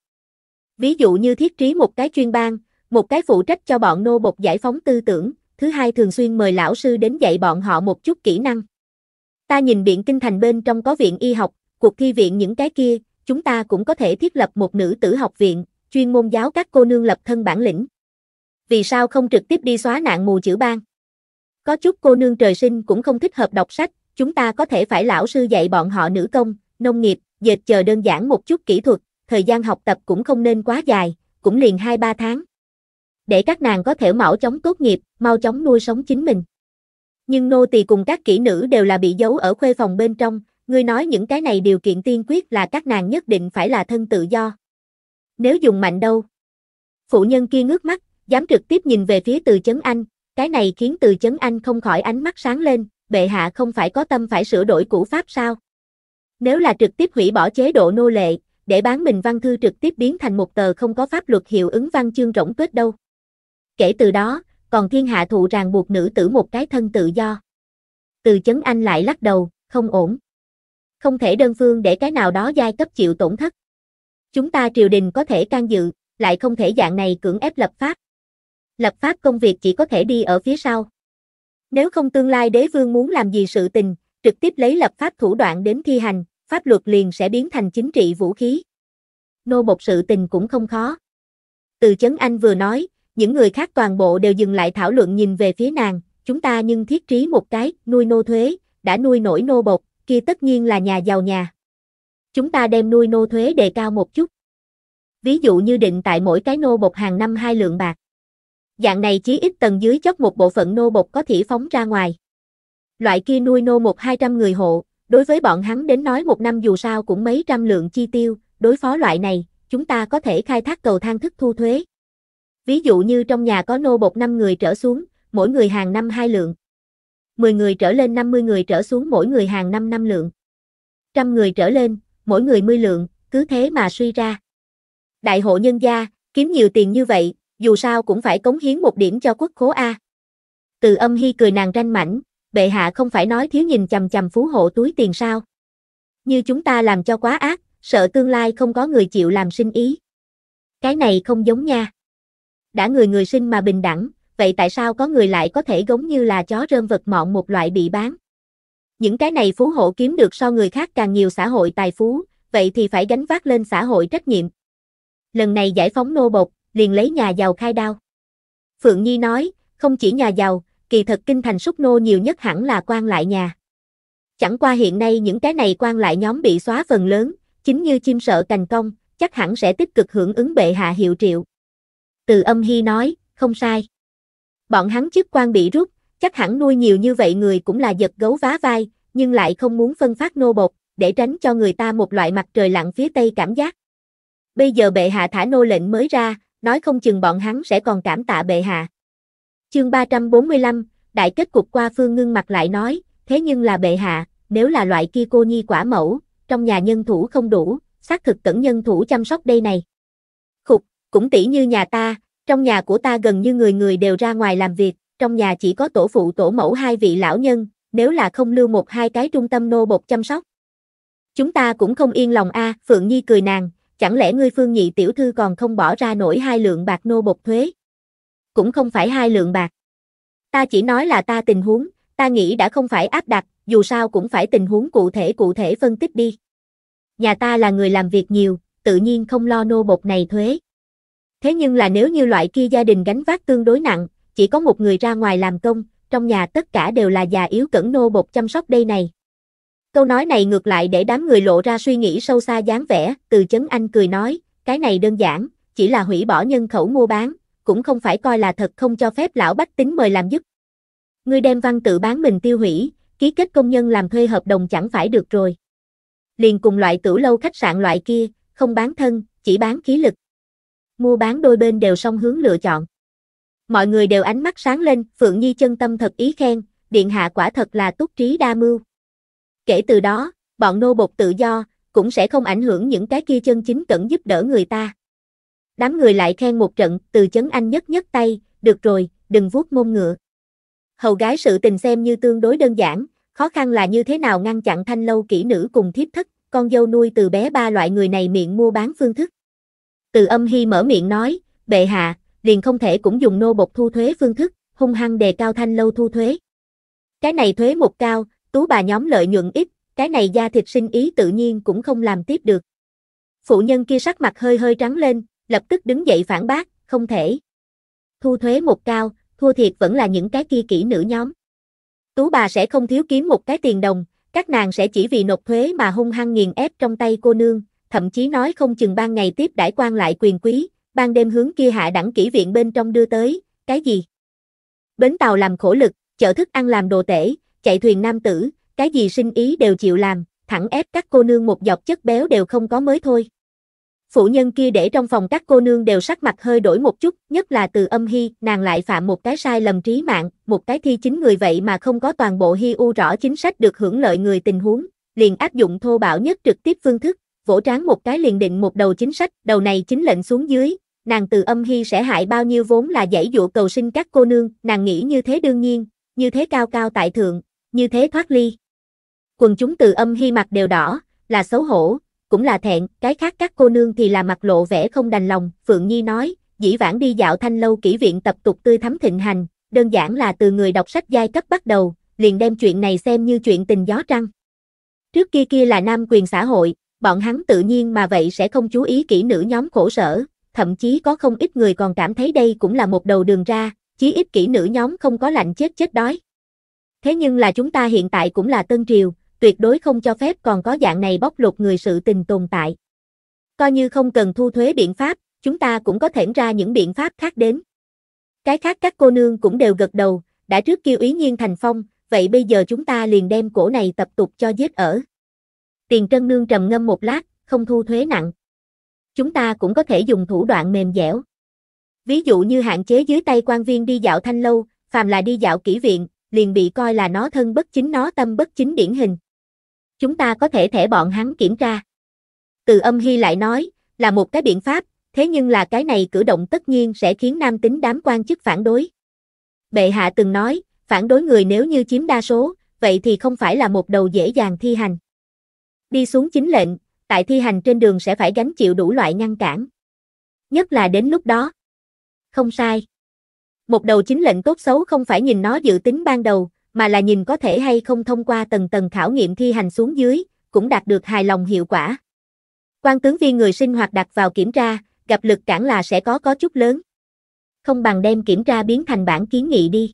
Ví dụ như thiết trí một cái chuyên bang một cái phụ trách cho bọn nô bộc giải phóng tư tưởng, thứ hai thường xuyên mời lão sư đến dạy bọn họ một chút kỹ năng. Ta nhìn viện kinh thành bên trong có viện y học, cuộc thi viện những cái kia, chúng ta cũng có thể thiết lập một nữ tử học viện, chuyên môn giáo các cô nương lập thân bản lĩnh. Vì sao không trực tiếp đi xóa nạn mù chữ ban? Có chút cô nương trời sinh cũng không thích hợp đọc sách, chúng ta có thể phải lão sư dạy bọn họ nữ công, nông nghiệp, dệt chờ đơn giản một chút kỹ thuật, thời gian học tập cũng không nên quá dài, cũng liền 2-3 tháng để các nàng có thể mau chóng tốt nghiệp, mau chóng nuôi sống chính mình. Nhưng nô tỳ cùng các kỹ nữ đều là bị giấu ở khuê phòng bên trong, ngươi nói những cái này điều kiện tiên quyết là các nàng nhất định phải là thân tự do. Nếu dùng mạnh đâu? Phụ nhân kia ngước mắt, dám trực tiếp nhìn về phía từ chấn anh, cái này khiến từ chấn anh không khỏi ánh mắt sáng lên, bệ hạ không phải có tâm phải sửa đổi cũ pháp sao? Nếu là trực tiếp hủy bỏ chế độ nô lệ, để bán mình văn thư trực tiếp biến thành một tờ không có pháp luật hiệu ứng văn chương rỗng kết đâu. Kể từ đó, còn thiên hạ thụ ràng buộc nữ tử một cái thân tự do. Từ chấn anh lại lắc đầu, không ổn. Không thể đơn phương để cái nào đó giai cấp chịu tổn thất. Chúng ta triều đình có thể can dự, lại không thể dạng này cưỡng ép lập pháp. Lập pháp công việc chỉ có thể đi ở phía sau. Nếu không tương lai đế vương muốn làm gì sự tình, trực tiếp lấy lập pháp thủ đoạn đến thi hành, pháp luật liền sẽ biến thành chính trị vũ khí. Nô bộc sự tình cũng không khó. Từ chấn anh vừa nói, những người khác toàn bộ đều dừng lại thảo luận nhìn về phía nàng, chúng ta nhưng thiết trí một cái, nuôi nô thuế, đã nuôi nổi nô bột, kia tất nhiên là nhà giàu nhà. Chúng ta đem nuôi nô thuế đề cao một chút. Ví dụ như định tại mỗi cái nô bột hàng năm hai lượng bạc. Dạng này chí ít tầng dưới chót một bộ phận nô bột có thể phóng ra ngoài. Loại kia nuôi nô một hai trăm người hộ, đối với bọn hắn đến nói một năm dù sao cũng mấy trăm lượng chi tiêu, đối phó loại này, chúng ta có thể khai thác cầu thang thức thu thuế. Ví dụ như trong nhà có nô bột 5 người trở xuống, mỗi người hàng năm 2 lượng. 10 người trở lên 50 người trở xuống mỗi người hàng năm 5 lượng. trăm người trở lên, mỗi người 10 lượng, cứ thế mà suy ra. Đại hộ nhân gia, kiếm nhiều tiền như vậy, dù sao cũng phải cống hiến một điểm cho quốc khố A. Từ âm hy cười nàng ranh mảnh, bệ hạ không phải nói thiếu nhìn chầm chầm phú hộ túi tiền sao. Như chúng ta làm cho quá ác, sợ tương lai không có người chịu làm sinh ý. Cái này không giống nha đã người người sinh mà bình đẳng, vậy tại sao có người lại có thể giống như là chó rơm vật mọn một loại bị bán? Những cái này phú hộ kiếm được so người khác càng nhiều xã hội tài phú, vậy thì phải gánh vác lên xã hội trách nhiệm. Lần này giải phóng nô bộc, liền lấy nhà giàu khai đao. Phượng Nhi nói, không chỉ nhà giàu, kỳ thật kinh thành súc nô nhiều nhất hẳn là quan lại nhà. Chẳng qua hiện nay những cái này quan lại nhóm bị xóa phần lớn, chính như chim sợ cành công, chắc hẳn sẽ tích cực hưởng ứng bệ hạ hiệu triệu từ âm hy nói, không sai. Bọn hắn chức quan bị rút, chắc hẳn nuôi nhiều như vậy người cũng là giật gấu vá vai, nhưng lại không muốn phân phát nô bột, để tránh cho người ta một loại mặt trời lặng phía tây cảm giác. Bây giờ bệ hạ thả nô lệnh mới ra, nói không chừng bọn hắn sẽ còn cảm tạ bệ hạ. Chương 345, đại kết cục qua phương ngưng mặt lại nói, thế nhưng là bệ hạ, nếu là loại kia cô nhi quả mẫu, trong nhà nhân thủ không đủ, xác thực cẩn nhân thủ chăm sóc đây này. Khục, cũng tỷ như nhà ta, trong nhà của ta gần như người người đều ra ngoài làm việc, trong nhà chỉ có tổ phụ tổ mẫu hai vị lão nhân, nếu là không lưu một hai cái trung tâm nô bột chăm sóc. Chúng ta cũng không yên lòng a, Phượng Nhi cười nàng, chẳng lẽ ngươi Phương Nhị tiểu thư còn không bỏ ra nổi hai lượng bạc nô bột thuế? Cũng không phải hai lượng bạc. Ta chỉ nói là ta tình huống, ta nghĩ đã không phải áp đặt, dù sao cũng phải tình huống cụ thể cụ thể phân tích đi. Nhà ta là người làm việc nhiều, tự nhiên không lo nô bột này thuế. Thế nhưng là nếu như loại kia gia đình gánh vác tương đối nặng, chỉ có một người ra ngoài làm công, trong nhà tất cả đều là già yếu cẩn nô bột chăm sóc đây này. Câu nói này ngược lại để đám người lộ ra suy nghĩ sâu xa dáng vẻ, từ chấn anh cười nói, cái này đơn giản, chỉ là hủy bỏ nhân khẩu mua bán, cũng không phải coi là thật không cho phép lão bách tính mời làm giúp. người đem văn tự bán mình tiêu hủy, ký kết công nhân làm thuê hợp đồng chẳng phải được rồi. Liền cùng loại tử lâu khách sạn loại kia, không bán thân, chỉ bán khí lực mua bán đôi bên đều song hướng lựa chọn. Mọi người đều ánh mắt sáng lên, Phượng Nhi chân tâm thật ý khen, Điện Hạ quả thật là túc trí đa mưu. Kể từ đó, bọn nô bộc tự do, cũng sẽ không ảnh hưởng những cái kia chân chính cẩn giúp đỡ người ta. Đám người lại khen một trận, từ chấn anh nhất nhất tay, được rồi, đừng vuốt mông ngựa. Hầu gái sự tình xem như tương đối đơn giản, khó khăn là như thế nào ngăn chặn thanh lâu kỹ nữ cùng thiếp thất, con dâu nuôi từ bé ba loại người này miệng mua bán phương thức. Từ âm hy mở miệng nói, bệ hạ, liền không thể cũng dùng nô bộc thu thuế phương thức, hung hăng đề cao thanh lâu thu thuế. Cái này thuế một cao, tú bà nhóm lợi nhuận ít, cái này gia thịt sinh ý tự nhiên cũng không làm tiếp được. Phụ nhân kia sắc mặt hơi hơi trắng lên, lập tức đứng dậy phản bác, không thể. Thu thuế một cao, thua thiệt vẫn là những cái kia kỹ nữ nhóm. Tú bà sẽ không thiếu kiếm một cái tiền đồng, các nàng sẽ chỉ vì nộp thuế mà hung hăng nghiền ép trong tay cô nương, thậm chí nói không chừng ban ngày tiếp đãi quan lại quyền quý, ban đêm hướng kia hạ đẳng kỹ viện bên trong đưa tới, cái gì? Bến tàu làm khổ lực, chợ thức ăn làm đồ tể, chạy thuyền nam tử, cái gì sinh ý đều chịu làm, thẳng ép các cô nương một dọc chất béo đều không có mới thôi. Phụ nhân kia để trong phòng các cô nương đều sắc mặt hơi đổi một chút, nhất là từ âm hy, nàng lại phạm một cái sai lầm trí mạng, một cái thi chính người vậy mà không có toàn bộ hy u rõ chính sách được hưởng lợi người tình huống, liền áp dụng thô bạo nhất trực tiếp phương thức, vỗ trán một cái liền định một đầu chính sách, đầu này chính lệnh xuống dưới, nàng từ âm hy sẽ hại bao nhiêu vốn là dãy dụ cầu sinh các cô nương, nàng nghĩ như thế đương nhiên, như thế cao cao tại thượng, như thế thoát ly. Quần chúng từ âm hy mặt đều đỏ, là xấu hổ, cũng là thẹn, cái khác các cô nương thì là mặt lộ vẻ không đành lòng, Phượng Nhi nói, dĩ vãng đi dạo thanh lâu kỹ viện tập tục tươi thắm thịnh hành, đơn giản là từ người đọc sách giai cấp bắt đầu, liền đem chuyện này xem như chuyện tình gió trăng. Trước kia kia là nam quyền xã hội, bọn hắn tự nhiên mà vậy sẽ không chú ý kỹ nữ nhóm khổ sở, thậm chí có không ít người còn cảm thấy đây cũng là một đầu đường ra, chí ít kỹ nữ nhóm không có lạnh chết chết đói. Thế nhưng là chúng ta hiện tại cũng là tân triều, tuyệt đối không cho phép còn có dạng này bóc lột người sự tình tồn tại. Coi như không cần thu thuế biện pháp, chúng ta cũng có thể ra những biện pháp khác đến. Cái khác các cô nương cũng đều gật đầu, đã trước kêu ý nhiên thành phong, vậy bây giờ chúng ta liền đem cổ này tập tục cho giết ở. Tiền Trân Nương trầm ngâm một lát, không thu thuế nặng. Chúng ta cũng có thể dùng thủ đoạn mềm dẻo. Ví dụ như hạn chế dưới tay quan viên đi dạo thanh lâu, phàm là đi dạo kỹ viện, liền bị coi là nó thân bất chính nó tâm bất chính điển hình. Chúng ta có thể thẻ bọn hắn kiểm tra. Từ âm hy lại nói, là một cái biện pháp, thế nhưng là cái này cử động tất nhiên sẽ khiến nam tính đám quan chức phản đối. Bệ hạ từng nói, phản đối người nếu như chiếm đa số, vậy thì không phải là một đầu dễ dàng thi hành. Đi xuống chính lệnh, tại thi hành trên đường sẽ phải gánh chịu đủ loại ngăn cản. Nhất là đến lúc đó. Không sai. Một đầu chính lệnh tốt xấu không phải nhìn nó dự tính ban đầu, mà là nhìn có thể hay không thông qua tầng tầng khảo nghiệm thi hành xuống dưới, cũng đạt được hài lòng hiệu quả. Quan tướng viên người sinh hoạt đặt vào kiểm tra, gặp lực cản là sẽ có có chút lớn. Không bằng đem kiểm tra biến thành bản kiến nghị đi.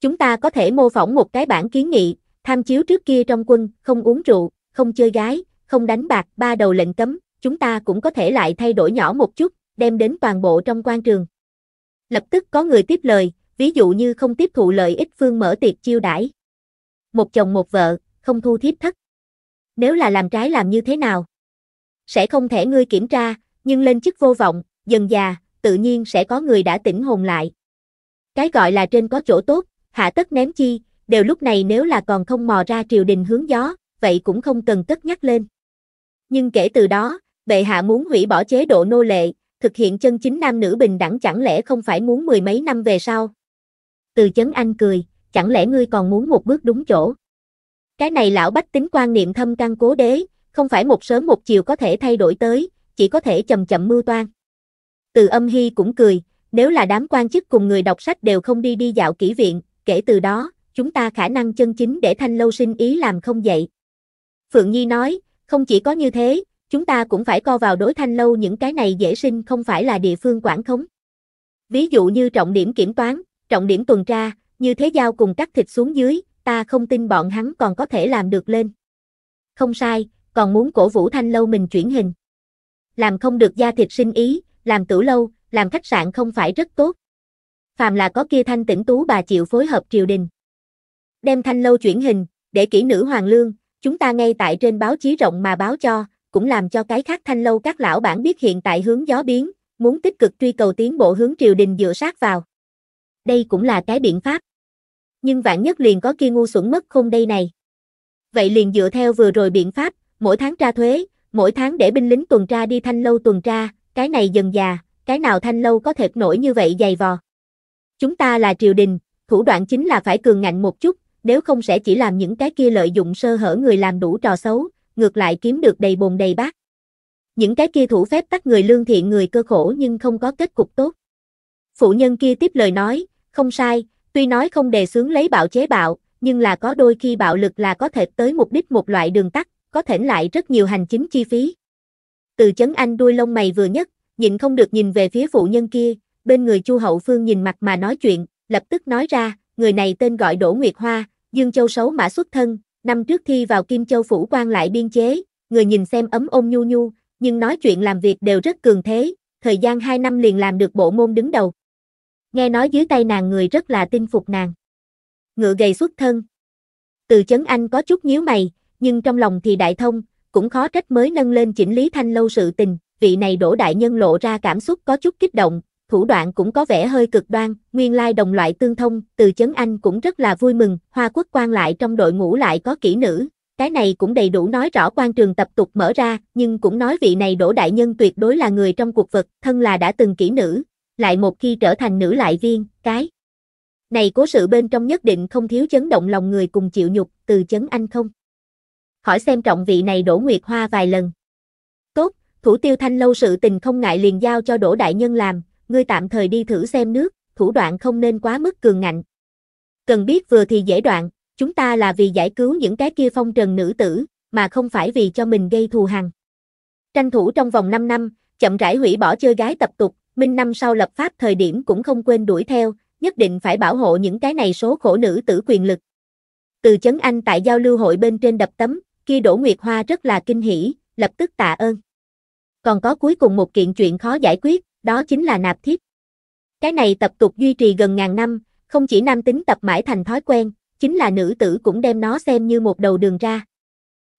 Chúng ta có thể mô phỏng một cái bản kiến nghị, tham chiếu trước kia trong quân, không uống rượu, không chơi gái, không đánh bạc, ba đầu lệnh cấm, chúng ta cũng có thể lại thay đổi nhỏ một chút, đem đến toàn bộ trong quan trường. Lập tức có người tiếp lời, ví dụ như không tiếp thụ lợi ích phương mở tiệc chiêu đãi. Một chồng một vợ, không thu thiếp thất. Nếu là làm trái làm như thế nào? Sẽ không thể ngươi kiểm tra, nhưng lên chức vô vọng, dần già, tự nhiên sẽ có người đã tỉnh hồn lại. Cái gọi là trên có chỗ tốt, hạ tất ném chi, đều lúc này nếu là còn không mò ra triều đình hướng gió, vậy cũng không cần cất nhắc lên. Nhưng kể từ đó, bệ hạ muốn hủy bỏ chế độ nô lệ, thực hiện chân chính nam nữ bình đẳng chẳng lẽ không phải muốn mười mấy năm về sau? Từ chấn anh cười, chẳng lẽ ngươi còn muốn một bước đúng chỗ? Cái này lão bách tính quan niệm thâm căn cố đế, không phải một sớm một chiều có thể thay đổi tới, chỉ có thể chậm chậm mưu toan. Từ âm hy cũng cười, nếu là đám quan chức cùng người đọc sách đều không đi đi dạo kỹ viện, kể từ đó, chúng ta khả năng chân chính để thanh lâu sinh ý làm không dậy. Phượng Nhi nói, không chỉ có như thế, chúng ta cũng phải co vào đối thanh lâu những cái này dễ sinh không phải là địa phương quản khống. Ví dụ như trọng điểm kiểm toán, trọng điểm tuần tra, như thế giao cùng cắt thịt xuống dưới, ta không tin bọn hắn còn có thể làm được lên. Không sai, còn muốn cổ vũ thanh lâu mình chuyển hình. Làm không được gia thịt sinh ý, làm tử lâu, làm khách sạn không phải rất tốt. Phàm là có kia thanh tỉnh tú bà chịu phối hợp triều đình. Đem thanh lâu chuyển hình, để kỹ nữ hoàng lương, Chúng ta ngay tại trên báo chí rộng mà báo cho, cũng làm cho cái khác thanh lâu các lão bản biết hiện tại hướng gió biến, muốn tích cực truy cầu tiến bộ hướng triều đình dựa sát vào. Đây cũng là cái biện pháp. Nhưng vạn nhất liền có kia ngu xuẩn mất không đây này. Vậy liền dựa theo vừa rồi biện pháp, mỗi tháng tra thuế, mỗi tháng để binh lính tuần tra đi thanh lâu tuần tra, cái này dần già, cái nào thanh lâu có thể nổi như vậy dày vò. Chúng ta là triều đình, thủ đoạn chính là phải cường ngạnh một chút, nếu không sẽ chỉ làm những cái kia lợi dụng sơ hở người làm đủ trò xấu, ngược lại kiếm được đầy bồn đầy bát. Những cái kia thủ phép tắt người lương thiện người cơ khổ nhưng không có kết cục tốt. Phụ nhân kia tiếp lời nói, không sai, tuy nói không đề xướng lấy bạo chế bạo, nhưng là có đôi khi bạo lực là có thể tới mục đích một loại đường tắt, có thể lại rất nhiều hành chính chi phí. Từ chấn anh đuôi lông mày vừa nhất, nhịn không được nhìn về phía phụ nhân kia, bên người Chu Hậu Phương nhìn mặt mà nói chuyện, lập tức nói ra, người này tên gọi Đỗ Nguyệt Hoa, Dương Châu Sấu Mã xuất thân, năm trước thi vào Kim Châu Phủ quan lại biên chế, người nhìn xem ấm ôm nhu nhu, nhưng nói chuyện làm việc đều rất cường thế, thời gian 2 năm liền làm được bộ môn đứng đầu. Nghe nói dưới tay nàng người rất là tin phục nàng. Ngựa gầy xuất thân. Từ chấn anh có chút nhíu mày, nhưng trong lòng thì đại thông, cũng khó trách mới nâng lên chỉnh lý thanh lâu sự tình, vị này đổ đại nhân lộ ra cảm xúc có chút kích động, thủ đoạn cũng có vẻ hơi cực đoan, nguyên lai đồng loại tương thông, từ chấn anh cũng rất là vui mừng, hoa quốc quan lại trong đội ngũ lại có kỹ nữ, cái này cũng đầy đủ nói rõ quan trường tập tục mở ra, nhưng cũng nói vị này đỗ đại nhân tuyệt đối là người trong cuộc vật, thân là đã từng kỹ nữ, lại một khi trở thành nữ lại viên, cái. Này cố sự bên trong nhất định không thiếu chấn động lòng người cùng chịu nhục, từ chấn anh không? khỏi xem trọng vị này đổ nguyệt hoa vài lần. Tốt, thủ tiêu thanh lâu sự tình không ngại liền giao cho đổ đại nhân làm, ngươi tạm thời đi thử xem nước, thủ đoạn không nên quá mức cường ngạnh. Cần biết vừa thì dễ đoạn, chúng ta là vì giải cứu những cái kia phong trần nữ tử, mà không phải vì cho mình gây thù hằn. Tranh thủ trong vòng 5 năm, chậm rãi hủy bỏ chơi gái tập tục, Minh năm sau lập pháp thời điểm cũng không quên đuổi theo, nhất định phải bảo hộ những cái này số khổ nữ tử quyền lực. Từ chấn anh tại giao lưu hội bên trên đập tấm, khi đổ Nguyệt Hoa rất là kinh hỉ, lập tức tạ ơn. Còn có cuối cùng một kiện chuyện khó giải quyết, đó chính là nạp thiếp. Cái này tập tục duy trì gần ngàn năm, không chỉ nam tính tập mãi thành thói quen, chính là nữ tử cũng đem nó xem như một đầu đường ra.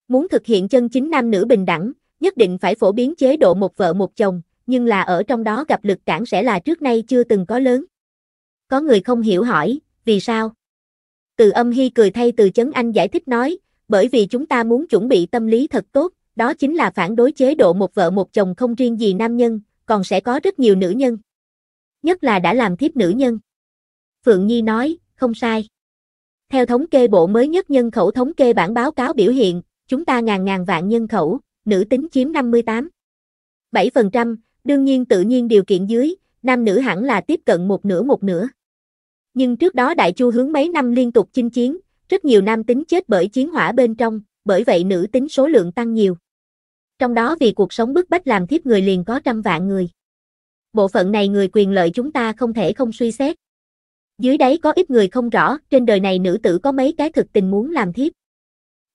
Muốn thực hiện chân chính nam nữ bình đẳng, nhất định phải phổ biến chế độ một vợ một chồng, nhưng là ở trong đó gặp lực cản sẽ là trước nay chưa từng có lớn. Có người không hiểu hỏi, vì sao? Từ âm hy cười thay từ chấn anh giải thích nói, bởi vì chúng ta muốn chuẩn bị tâm lý thật tốt, đó chính là phản đối chế độ một vợ một chồng không riêng gì nam nhân, còn sẽ có rất nhiều nữ nhân. Nhất là đã làm thiếp nữ nhân. Phượng Nhi nói, không sai. Theo thống kê bộ mới nhất nhân khẩu thống kê bản báo cáo biểu hiện, chúng ta ngàn ngàn vạn nhân khẩu, nữ tính chiếm 58. 7%, đương nhiên tự nhiên điều kiện dưới, nam nữ hẳn là tiếp cận một nửa một nửa. Nhưng trước đó Đại Chu hướng mấy năm liên tục chinh chiến, rất nhiều nam tính chết bởi chiến hỏa bên trong, bởi vậy nữ tính số lượng tăng nhiều trong đó vì cuộc sống bức bách làm thiếp người liền có trăm vạn người. Bộ phận này người quyền lợi chúng ta không thể không suy xét. Dưới đấy có ít người không rõ, trên đời này nữ tử có mấy cái thực tình muốn làm thiếp.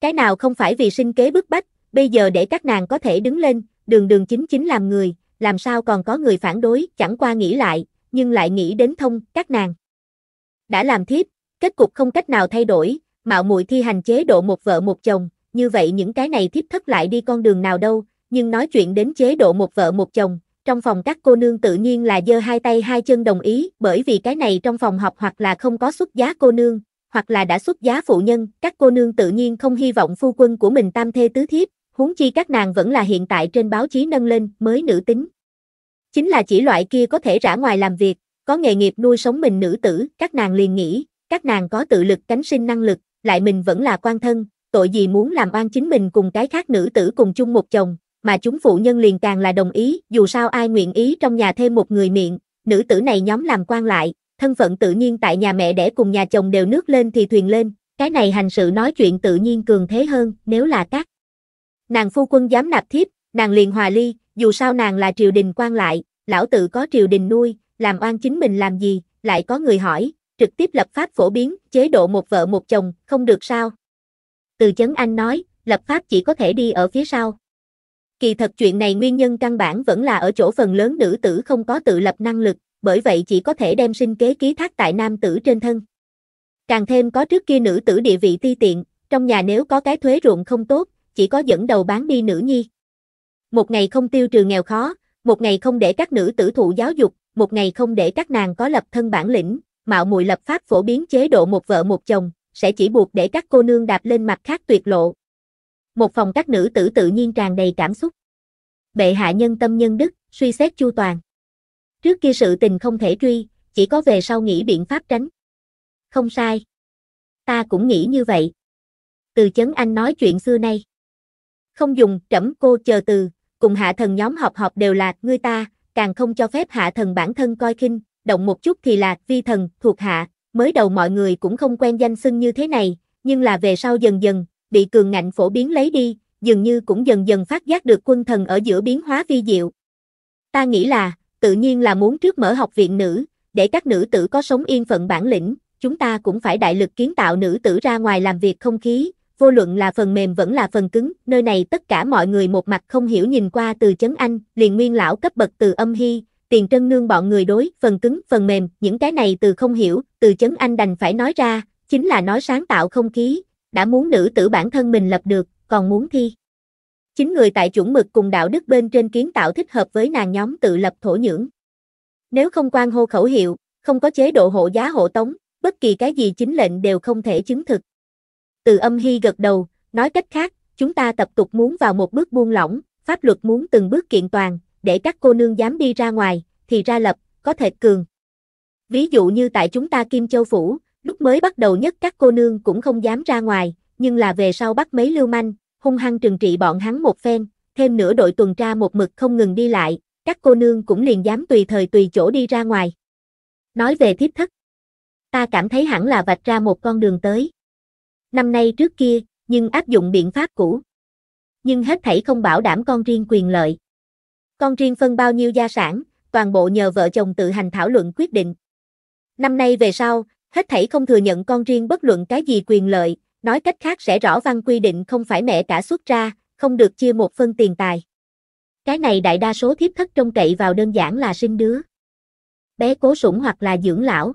Cái nào không phải vì sinh kế bức bách, bây giờ để các nàng có thể đứng lên, đường đường chính chính làm người, làm sao còn có người phản đối, chẳng qua nghĩ lại, nhưng lại nghĩ đến thông, các nàng. Đã làm thiếp, kết cục không cách nào thay đổi, mạo muội thi hành chế độ một vợ một chồng, như vậy những cái này thiếp thất lại đi con đường nào đâu, nhưng nói chuyện đến chế độ một vợ một chồng, trong phòng các cô nương tự nhiên là giơ hai tay hai chân đồng ý, bởi vì cái này trong phòng học hoặc là không có xuất giá cô nương, hoặc là đã xuất giá phụ nhân, các cô nương tự nhiên không hy vọng phu quân của mình tam thê tứ thiếp, huống chi các nàng vẫn là hiện tại trên báo chí nâng lên, mới nữ tính. Chính là chỉ loại kia có thể rã ngoài làm việc, có nghề nghiệp nuôi sống mình nữ tử, các nàng liền nghĩ, các nàng có tự lực cánh sinh năng lực, lại mình vẫn là quan thân, tội gì muốn làm oan chính mình cùng cái khác nữ tử cùng chung một chồng, mà chúng phụ nhân liền càng là đồng ý, dù sao ai nguyện ý trong nhà thêm một người miệng, nữ tử này nhóm làm quan lại, thân phận tự nhiên tại nhà mẹ đẻ cùng nhà chồng đều nước lên thì thuyền lên, cái này hành sự nói chuyện tự nhiên cường thế hơn, nếu là các nàng phu quân dám nạp thiếp, nàng liền hòa ly, dù sao nàng là triều đình quan lại, lão tử có triều đình nuôi, làm oan chính mình làm gì, lại có người hỏi, trực tiếp lập pháp phổ biến, chế độ một vợ một chồng, không được sao, từ chấn anh nói, lập pháp chỉ có thể đi ở phía sau. Kỳ thật chuyện này nguyên nhân căn bản vẫn là ở chỗ phần lớn nữ tử không có tự lập năng lực, bởi vậy chỉ có thể đem sinh kế ký thác tại nam tử trên thân. Càng thêm có trước kia nữ tử địa vị ti tiện, trong nhà nếu có cái thuế ruộng không tốt, chỉ có dẫn đầu bán đi nữ nhi. Một ngày không tiêu trừ nghèo khó, một ngày không để các nữ tử thụ giáo dục, một ngày không để các nàng có lập thân bản lĩnh, mạo muội lập pháp phổ biến chế độ một vợ một chồng, sẽ chỉ buộc để các cô nương đạp lên mặt khác tuyệt lộ. Một phòng các nữ tử tự nhiên tràn đầy cảm xúc. Bệ hạ nhân tâm nhân đức, suy xét chu toàn. Trước kia sự tình không thể truy, chỉ có về sau nghĩ biện pháp tránh. Không sai. Ta cũng nghĩ như vậy. Từ chấn anh nói chuyện xưa nay. Không dùng, trẫm cô chờ từ, cùng hạ thần nhóm học học đều là ngươi ta, càng không cho phép hạ thần bản thân coi khinh, động một chút thì là vi thần, thuộc hạ, mới đầu mọi người cũng không quen danh xưng như thế này, nhưng là về sau dần dần, bị cường ngạnh phổ biến lấy đi, dường như cũng dần dần phát giác được quân thần ở giữa biến hóa vi diệu. Ta nghĩ là, tự nhiên là muốn trước mở học viện nữ, để các nữ tử có sống yên phận bản lĩnh, chúng ta cũng phải đại lực kiến tạo nữ tử ra ngoài làm việc không khí, vô luận là phần mềm vẫn là phần cứng, nơi này tất cả mọi người một mặt không hiểu nhìn qua từ chấn anh, liền nguyên lão cấp bậc từ âm hy, tiền trân nương bọn người đối, phần cứng, phần mềm, những cái này từ không hiểu, từ chấn anh đành phải nói ra, chính là nói sáng tạo không khí, đã muốn nữ tử bản thân mình lập được, còn muốn thi. Chính người tại chuẩn mực cùng đạo đức bên trên kiến tạo thích hợp với nàng nhóm tự lập thổ nhưỡng. Nếu không quan hô khẩu hiệu, không có chế độ hộ giá hộ tống, bất kỳ cái gì chính lệnh đều không thể chứng thực. Từ âm hy gật đầu, nói cách khác, chúng ta tập tục muốn vào một bước buông lỏng, pháp luật muốn từng bước kiện toàn, để các cô nương dám đi ra ngoài, thì ra lập, có thể cường. Ví dụ như tại chúng ta Kim Châu Phủ, lúc mới bắt đầu nhất các cô nương cũng không dám ra ngoài, nhưng là về sau bắt mấy lưu manh, hung hăng trừng trị bọn hắn một phen, thêm nữa đội tuần tra một mực không ngừng đi lại, các cô nương cũng liền dám tùy thời tùy chỗ đi ra ngoài. Nói về thiếp thất, ta cảm thấy hẳn là vạch ra một con đường tới. Năm nay trước kia, nhưng áp dụng biện pháp cũ. Nhưng hết thảy không bảo đảm con riêng quyền lợi. Con riêng phân bao nhiêu gia sản, toàn bộ nhờ vợ chồng tự hành thảo luận quyết định. Năm nay về sau, hết thảy không thừa nhận con riêng bất luận cái gì quyền lợi, nói cách khác sẽ rõ văn quy định không phải mẹ cả xuất ra, không được chia một phân tiền tài. Cái này đại đa số thiếp thất trông cậy vào đơn giản là sinh đứa. Bé cố sủng hoặc là dưỡng lão.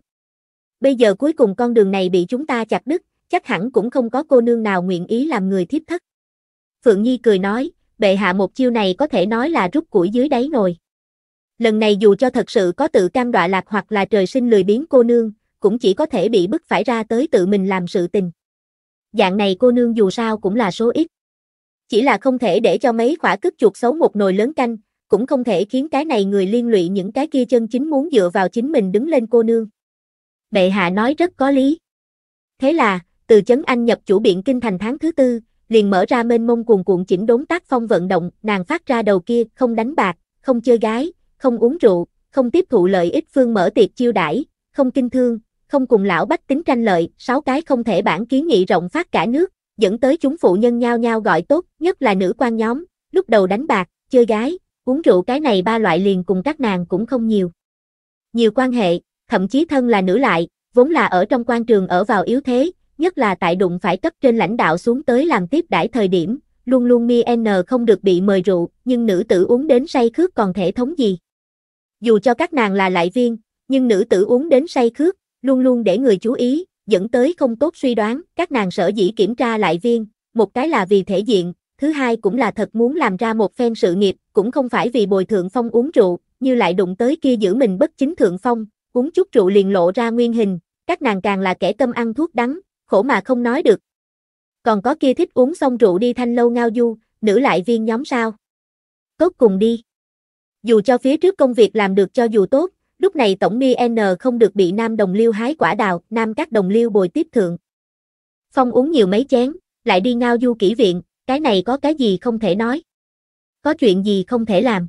Bây giờ cuối cùng con đường này bị chúng ta chặt đứt, chắc hẳn cũng không có cô nương nào nguyện ý làm người thiếp thất. Phượng Nhi cười nói, bệ hạ một chiêu này có thể nói là rút củi dưới đáy nồi. Lần này dù cho thật sự có tự cam đoạ lạc hoặc là trời sinh lười biến cô nương, cũng chỉ có thể bị bức phải ra tới tự mình làm sự tình. Dạng này cô nương dù sao cũng là số ít. Chỉ là không thể để cho mấy khỏa cướp chuột xấu một nồi lớn canh, cũng không thể khiến cái này người liên lụy những cái kia chân chính muốn dựa vào chính mình đứng lên cô nương. Bệ hạ nói rất có lý. Thế là, từ chấn anh nhập chủ biện kinh thành tháng thứ tư, liền mở ra mênh mông cuồn cuộn chỉnh đốn tác phong vận động, nàng phát ra đầu kia, không đánh bạc, không chơi gái, không uống rượu, không tiếp thụ lợi ích phương mở tiệc chiêu đãi, không kinh thương, không cùng lão bách tính tranh lợi, sáu cái không thể bản kiến nghị rộng phát cả nước, dẫn tới chúng phụ nhân nhao nhao gọi tốt, nhất là nữ quan nhóm, lúc đầu đánh bạc, chơi gái, uống rượu cái này ba loại liền cùng các nàng cũng không nhiều. Nhiều quan hệ, thậm chí thân là nữ lại, vốn là ở trong quan trường ở vào yếu thế, nhất là tại đụng phải cấp trên lãnh đạo xuống tới làm tiếp đãi thời điểm, luôn luôn mi n không được bị mời rượu, nhưng nữ tử uống đến say khước còn thể thống gì. Dù cho các nàng là lại viên, nhưng nữ tử uống đến say khước, luôn luôn để người chú ý, dẫn tới không tốt suy đoán, các nàng sở dĩ kiểm tra lại viên, một cái là vì thể diện, thứ hai cũng là thật muốn làm ra một phen sự nghiệp, cũng không phải vì bồi thượng phong uống rượu, như lại đụng tới kia giữ mình bất chính thượng phong, uống chút rượu liền lộ ra nguyên hình, các nàng càng là kẻ tâm ăn thuốc đắng, khổ mà không nói được. Còn có kia thích uống xong rượu đi thanh lâu ngao du, nữ lại viên nhóm sao. Cốt cùng đi. Dù cho phía trước công việc làm được cho dù tốt, lúc này tổng mi N không được bị nam đồng liêu hái quả đào, nam các đồng liêu bồi tiếp thượng. Phong uống nhiều mấy chén, lại đi ngao du kỹ viện, cái này có cái gì không thể nói. Có chuyện gì không thể làm.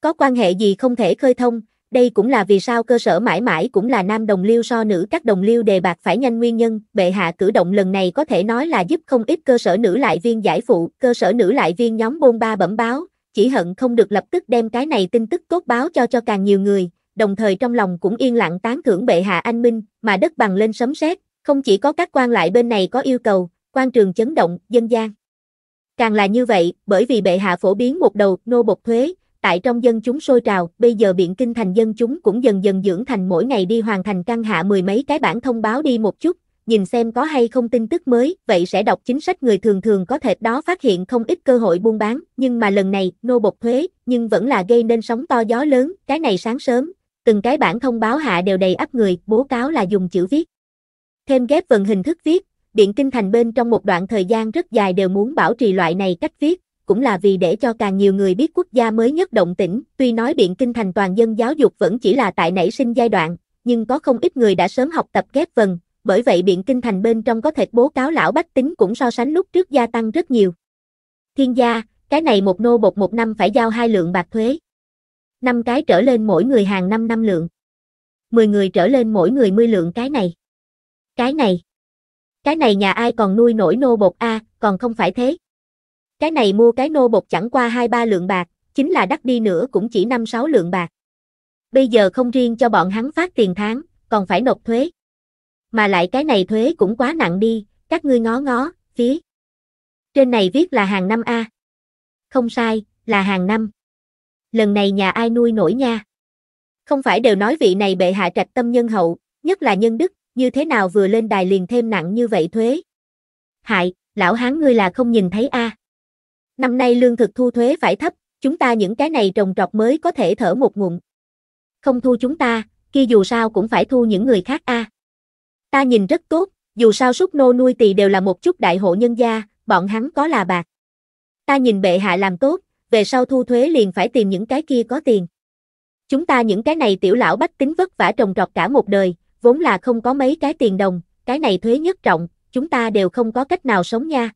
Có quan hệ gì không thể khơi thông, đây cũng là vì sao cơ sở mãi mãi cũng là nam đồng liêu so nữ các đồng liêu đề bạc phải nhanh nguyên nhân, bệ hạ cử động lần này có thể nói là giúp không ít cơ sở nữ lại viên giải phụ, cơ sở nữ lại viên nhóm bôn ba bẩm báo, chỉ hận không được lập tức đem cái này tin tức tốt báo cho cho càng nhiều người, đồng thời trong lòng cũng yên lặng tán thưởng bệ hạ anh minh, mà đất bằng lên sấm sét, không chỉ có các quan lại bên này có yêu cầu, quan trường chấn động, dân gian. Càng là như vậy, bởi vì bệ hạ phổ biến một đầu nô bộc thuế, tại trong dân chúng sôi trào, bây giờ biện kinh thành dân chúng cũng dần dần dưỡng thành mỗi ngày đi hoàn thành căn hạ mười mấy cái bản thông báo đi một chút, nhìn xem có hay không tin tức mới, vậy sẽ đọc chính sách người thường thường có thể đó phát hiện không ít cơ hội buôn bán, nhưng mà lần này, nô bộc thuế, nhưng vẫn là gây nên sóng to gió lớn, cái này sáng sớm, từng cái bản thông báo hạ đều đầy ắp người, bố cáo là dùng chữ viết. Thêm ghép vần hình thức viết, Điện Kinh Thành bên trong một đoạn thời gian rất dài đều muốn bảo trì loại này cách viết, cũng là vì để cho càng nhiều người biết quốc gia mới nhất động tĩnh, tuy nói Biện Kinh thành toàn dân giáo dục vẫn chỉ là tại nảy sinh giai đoạn, nhưng có không ít người đã sớm học tập ghép vần, bởi vậy Biện Kinh thành bên trong có thể bố cáo lão bách tính cũng so sánh lúc trước gia tăng rất nhiều. Thiên gia, cái này một nô bột một năm phải giao hai lượng bạc thuế. Năm cái trở lên mỗi người hàng năm năm lượng. Mười người trở lên mỗi người mươi lượng cái này. Cái này. Cái này nhà ai còn nuôi nổi nô bột a, còn không phải thế. Cái này mua cái nô bột chẳng qua 2-3 lượng bạc, chính là đắt đi nữa cũng chỉ 5-6 lượng bạc. Bây giờ không riêng cho bọn hắn phát tiền tháng, còn phải nộp thuế. Mà lại cái này thuế cũng quá nặng đi, các ngươi ngó ngó, phía. Trên này viết là hàng năm A. Không sai, là hàng năm. Lần này nhà ai nuôi nổi nha. Không phải đều nói vị này bệ hạ trạch tâm nhân hậu, nhất là nhân đức, như thế nào vừa lên đài liền thêm nặng như vậy thuế. Hại, lão hán ngươi là không nhìn thấy A. Năm nay lương thực thu thuế phải thấp, chúng ta những cái này trồng trọt mới có thể thở một ngụm. Không thu chúng ta, kia dù sao cũng phải thu những người khác a. À. Ta nhìn rất tốt, dù sao súc nô nuôi tỳ đều là một chút đại hộ nhân gia, bọn hắn có là bạc. Ta nhìn bệ hạ làm tốt, về sau thu thuế liền phải tìm những cái kia có tiền. Chúng ta những cái này tiểu lão bách tính vất vả trồng trọt cả một đời, vốn là không có mấy cái tiền đồng, cái này thuế nhất trọng, chúng ta đều không có cách nào sống nha.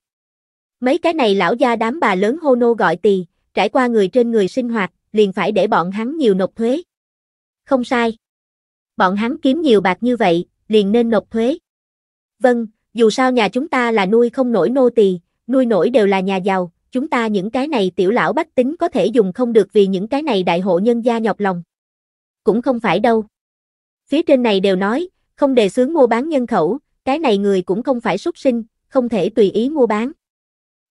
Mấy cái này lão gia đám bà lớn hô nô gọi tỳ, trải qua người trên người sinh hoạt, liền phải để bọn hắn nhiều nộp thuế. Không sai. Bọn hắn kiếm nhiều bạc như vậy, liền nên nộp thuế. Vâng, dù sao nhà chúng ta là nuôi không nổi nô tỳ, nuôi nổi đều là nhà giàu, chúng ta những cái này tiểu lão bách tính có thể dùng không được vì những cái này đại hộ nhân gia nhọc lòng. Cũng không phải đâu. Phía trên này đều nói, không đề xướng mua bán nhân khẩu, cái này người cũng không phải xuất sinh, không thể tùy ý mua bán.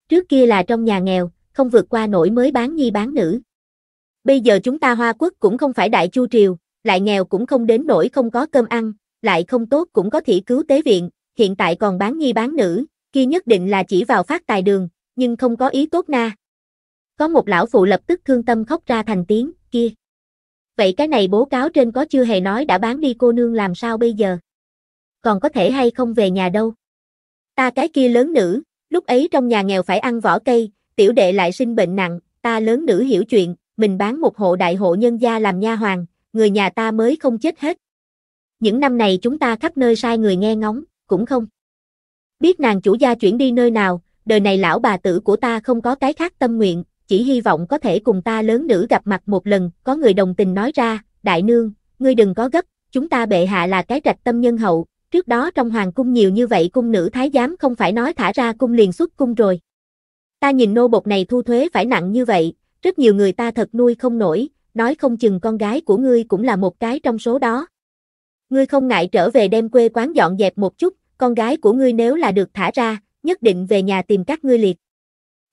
Trước kia là trong nhà nghèo, không vượt qua nổi mới bán nhi bán nữ. Bây giờ chúng ta Hoa Quốc cũng không phải đại chu triều, lại nghèo cũng không đến nổi không có cơm ăn, lại không tốt cũng có thể cứu tế viện, hiện tại còn bán nhi bán nữ, kia nhất định là chỉ vào phát tài đường, nhưng không có ý tốt na. Có một lão phụ lập tức thương tâm khóc ra thành tiếng, kia. Vậy cái này bố cáo trên có chưa hề nói đã bán đi cô nương làm sao bây giờ? Còn có thể hay không về nhà đâu? Ta cái kia lớn nữ, Lúc ấy trong nhà nghèo phải ăn vỏ cây, tiểu đệ lại sinh bệnh nặng, ta lớn nữ hiểu chuyện, mình bán một hộ đại hộ nhân gia làm nha hoàng, người nhà ta mới không chết hết. Những năm này chúng ta khắp nơi sai người nghe ngóng, cũng không. Biết nàng chủ gia chuyển đi nơi nào, đời này lão bà tử của ta không có cái khác tâm nguyện, chỉ hy vọng có thể cùng ta lớn nữ gặp mặt một lần, có người đồng tình nói ra, đại nương, ngươi đừng có gấp, chúng ta bệ hạ là cái trạch tâm nhân hậu, trước đó trong hoàng cung nhiều như vậy cung nữ thái giám không phải nói thả ra cung liền xuất cung rồi. Ta nhìn nô bột này thu thuế phải nặng như vậy, rất nhiều người ta thật nuôi không nổi, nói không chừng con gái của ngươi cũng là một cái trong số đó. Ngươi không ngại trở về đem quê quán dọn dẹp một chút, con gái của ngươi nếu là được thả ra, nhất định về nhà tìm các ngươi liệt.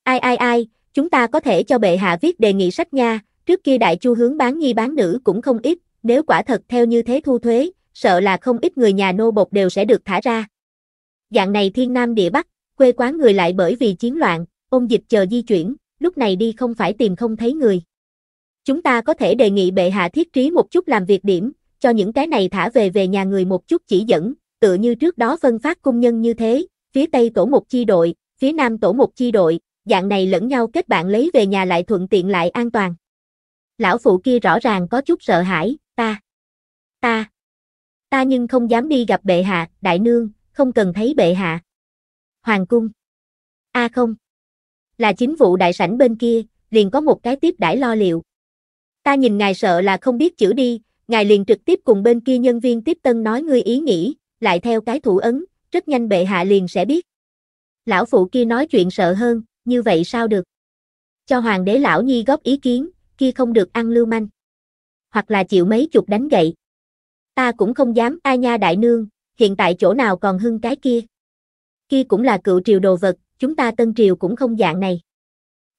Ai ai ai, chúng ta có thể cho bệ hạ viết đề nghị sách nha, trước kia đại chu hướng bán nhi bán nữ cũng không ít, nếu quả thật theo như thế thu thuế, sợ là không ít người nhà nô bộc đều sẽ được thả ra. Dạng này thiên nam địa bắc, quê quán người lại bởi vì chiến loạn, ôn dịch chờ di chuyển, lúc này đi không phải tìm không thấy người. Chúng ta có thể đề nghị bệ hạ thiết trí một chút làm việc điểm, cho những cái này thả về về nhà người một chút chỉ dẫn, tựa như trước đó phân phát cung nhân như thế, phía Tây tổ một chi đội, phía Nam tổ một chi đội, dạng này lẫn nhau kết bạn lấy về nhà lại thuận tiện lại an toàn. Lão phụ kia rõ ràng có chút sợ hãi, ta, ta, ta nhưng không dám đi gặp bệ hạ, đại nương, không cần thấy bệ hạ. Hoàng cung. A à không. Là chính vụ đại sảnh bên kia, liền có một cái tiếp đãi lo liệu. Ta nhìn ngài sợ là không biết chữ đi, ngài liền trực tiếp cùng bên kia nhân viên tiếp tân nói ngươi ý nghĩ, lại theo cái thủ ấn, rất nhanh bệ hạ liền sẽ biết. Lão phụ kia nói chuyện sợ hơn, như vậy sao được? Cho hoàng đế lão nhi góp ý kiến, kia không được ăn lưu manh. Hoặc là chịu mấy chục đánh gậy ta cũng không dám ai nha đại nương, hiện tại chỗ nào còn hưng cái kia. Kia cũng là cựu triều đồ vật, chúng ta tân triều cũng không dạng này.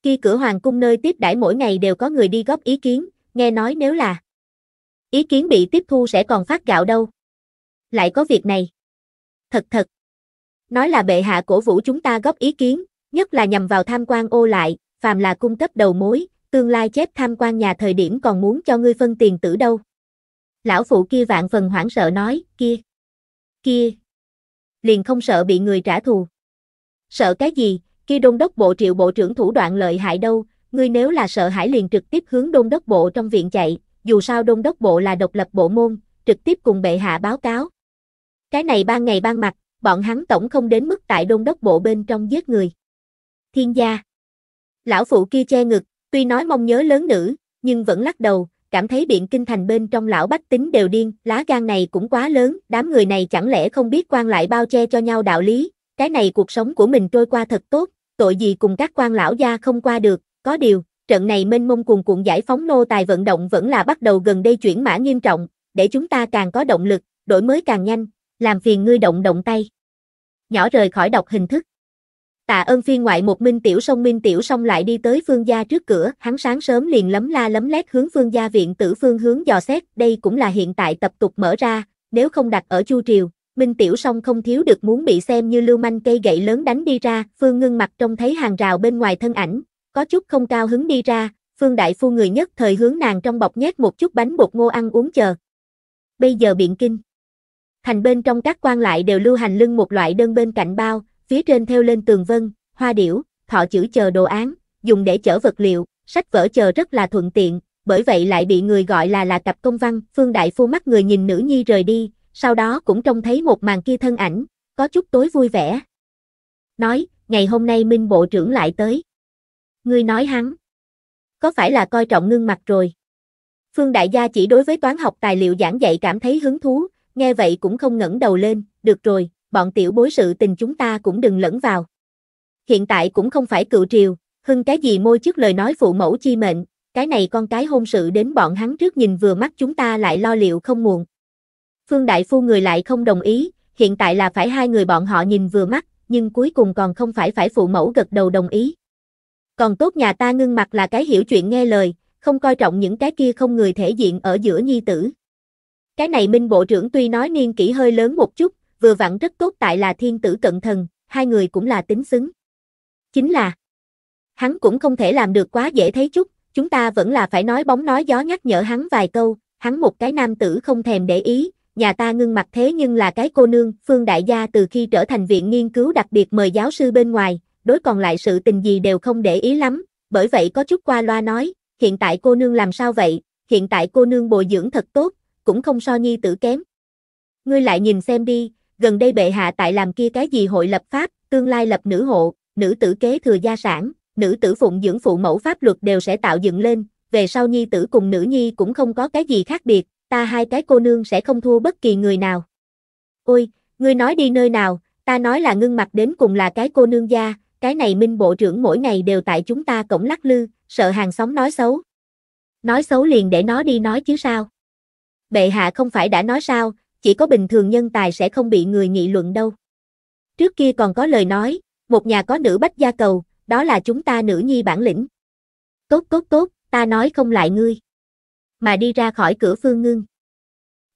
Kia cửa hoàng cung nơi tiếp đãi mỗi ngày đều có người đi góp ý kiến, nghe nói nếu là ý kiến bị tiếp thu sẽ còn phát gạo đâu. Lại có việc này. Thật thật. Nói là bệ hạ cổ vũ chúng ta góp ý kiến, nhất là nhằm vào tham quan ô lại, phàm là cung cấp đầu mối, tương lai chép tham quan nhà thời điểm còn muốn cho ngươi phân tiền tử đâu. Lão phụ kia vạn phần hoảng sợ nói, kia, kia, liền không sợ bị người trả thù. Sợ cái gì, kia đôn đốc bộ triệu bộ trưởng thủ đoạn lợi hại đâu, ngươi nếu là sợ hãi liền trực tiếp hướng đôn đốc bộ trong viện chạy, dù sao đôn đốc bộ là độc lập bộ môn, trực tiếp cùng bệ hạ báo cáo. Cái này ban ngày ban mặt, bọn hắn tổng không đến mức tại đôn đốc bộ bên trong giết người. Thiên gia. Lão phụ kia che ngực, tuy nói mong nhớ lớn nữ, nhưng vẫn lắc đầu, cảm thấy biện kinh thành bên trong lão bách tính đều điên, lá gan này cũng quá lớn, đám người này chẳng lẽ không biết quan lại bao che cho nhau đạo lý, cái này cuộc sống của mình trôi qua thật tốt, tội gì cùng các quan lão gia không qua được, có điều, trận này mênh mông cuồn cuộn giải phóng nô tài vận động vẫn là bắt đầu gần đây chuyển mã nghiêm trọng, để chúng ta càng có động lực, đổi mới càng nhanh, làm phiền ngươi động động tay. Nhỏ rời khỏi đọc hình thức. Tạ ơn phi ngoại một Minh Tiểu Sông Minh Tiểu Sông lại đi tới Phương Gia trước cửa, hắn sáng sớm liền lấm la lấm lét hướng Phương Gia viện tử phương hướng dò xét, đây cũng là hiện tại tập tục mở ra, nếu không đặt ở Chu Triều, Minh Tiểu Song không thiếu được muốn bị xem như lưu manh cây gậy lớn đánh đi ra, Phương ngưng mặt trông thấy hàng rào bên ngoài thân ảnh, có chút không cao hứng đi ra, Phương Đại Phu người nhất thời hướng nàng trong bọc nhét một chút bánh bột ngô ăn uống chờ. Bây giờ biện kinh. Thành bên trong các quan lại đều lưu hành lưng một loại đơn bên cạnh bao, phía trên theo lên tường vân, hoa điểu, thọ chữ chờ đồ án, dùng để chở vật liệu, sách vở chờ rất là thuận tiện, bởi vậy lại bị người gọi là là cặp công văn, Phương Đại Phu mắt người nhìn nữ nhi rời đi, sau đó cũng trông thấy một màn kia thân ảnh, có chút tối vui vẻ. Nói, ngày hôm nay Minh Bộ trưởng lại tới. người nói hắn, có phải là coi trọng ngưng mặt rồi? Phương Đại Gia chỉ đối với toán học tài liệu giảng dạy cảm thấy hứng thú, nghe vậy cũng không ngẩng đầu lên, được rồi, bọn tiểu bối sự tình chúng ta cũng đừng lẫn vào. Hiện tại cũng không phải cựu triều, hưng cái gì môi trước lời nói phụ mẫu chi mệnh, cái này con cái hôn sự đến bọn hắn trước nhìn vừa mắt chúng ta lại lo liệu không muộn. Phương Đại Phu người lại không đồng ý, hiện tại là phải hai người bọn họ nhìn vừa mắt, nhưng cuối cùng còn không phải phải phụ mẫu gật đầu đồng ý. Còn tốt nhà ta ngưng mặt là cái hiểu chuyện nghe lời, không coi trọng những cái kia không người thể diện ở giữa nhi tử. Cái này Minh Bộ trưởng tuy nói niên kỷ hơi lớn một chút, vừa vặn rất tốt tại là thiên tử cận thần, hai người cũng là tính xứng. Chính là, hắn cũng không thể làm được quá dễ thấy chút, chúng ta vẫn là phải nói bóng nói gió nhắc nhở hắn vài câu, hắn một cái nam tử không thèm để ý, nhà ta ngưng mặt thế nhưng là cái cô nương, Phương Đại Gia từ khi trở thành viện nghiên cứu đặc biệt mời giáo sư bên ngoài, đối còn lại sự tình gì đều không để ý lắm, bởi vậy có chút qua loa nói, hiện tại cô nương làm sao vậy, hiện tại cô nương bồi dưỡng thật tốt, cũng không so nhi tử kém. Ngươi lại nhìn xem đi, gần đây bệ hạ tại làm kia cái gì hội lập pháp, tương lai lập nữ hộ, nữ tử kế thừa gia sản, nữ tử phụng dưỡng phụ mẫu pháp luật đều sẽ tạo dựng lên, về sau nhi tử cùng nữ nhi cũng không có cái gì khác biệt, ta hai cái cô nương sẽ không thua bất kỳ người nào. Ôi, ngươi nói đi nơi nào, ta nói là ngưng mặt đến cùng là cái cô nương gia, cái này minh bộ trưởng mỗi ngày đều tại chúng ta cổng lắc lư, sợ hàng xóm nói xấu. Nói xấu liền để nó đi nói chứ sao. Bệ hạ không phải đã nói sao, chỉ có bình thường nhân tài sẽ không bị người nghị luận đâu. Trước kia còn có lời nói, một nhà có nữ bách gia cầu, đó là chúng ta nữ nhi bản lĩnh. Tốt tốt tốt, ta nói không lại ngươi. Mà đi ra khỏi cửa phương ngưng.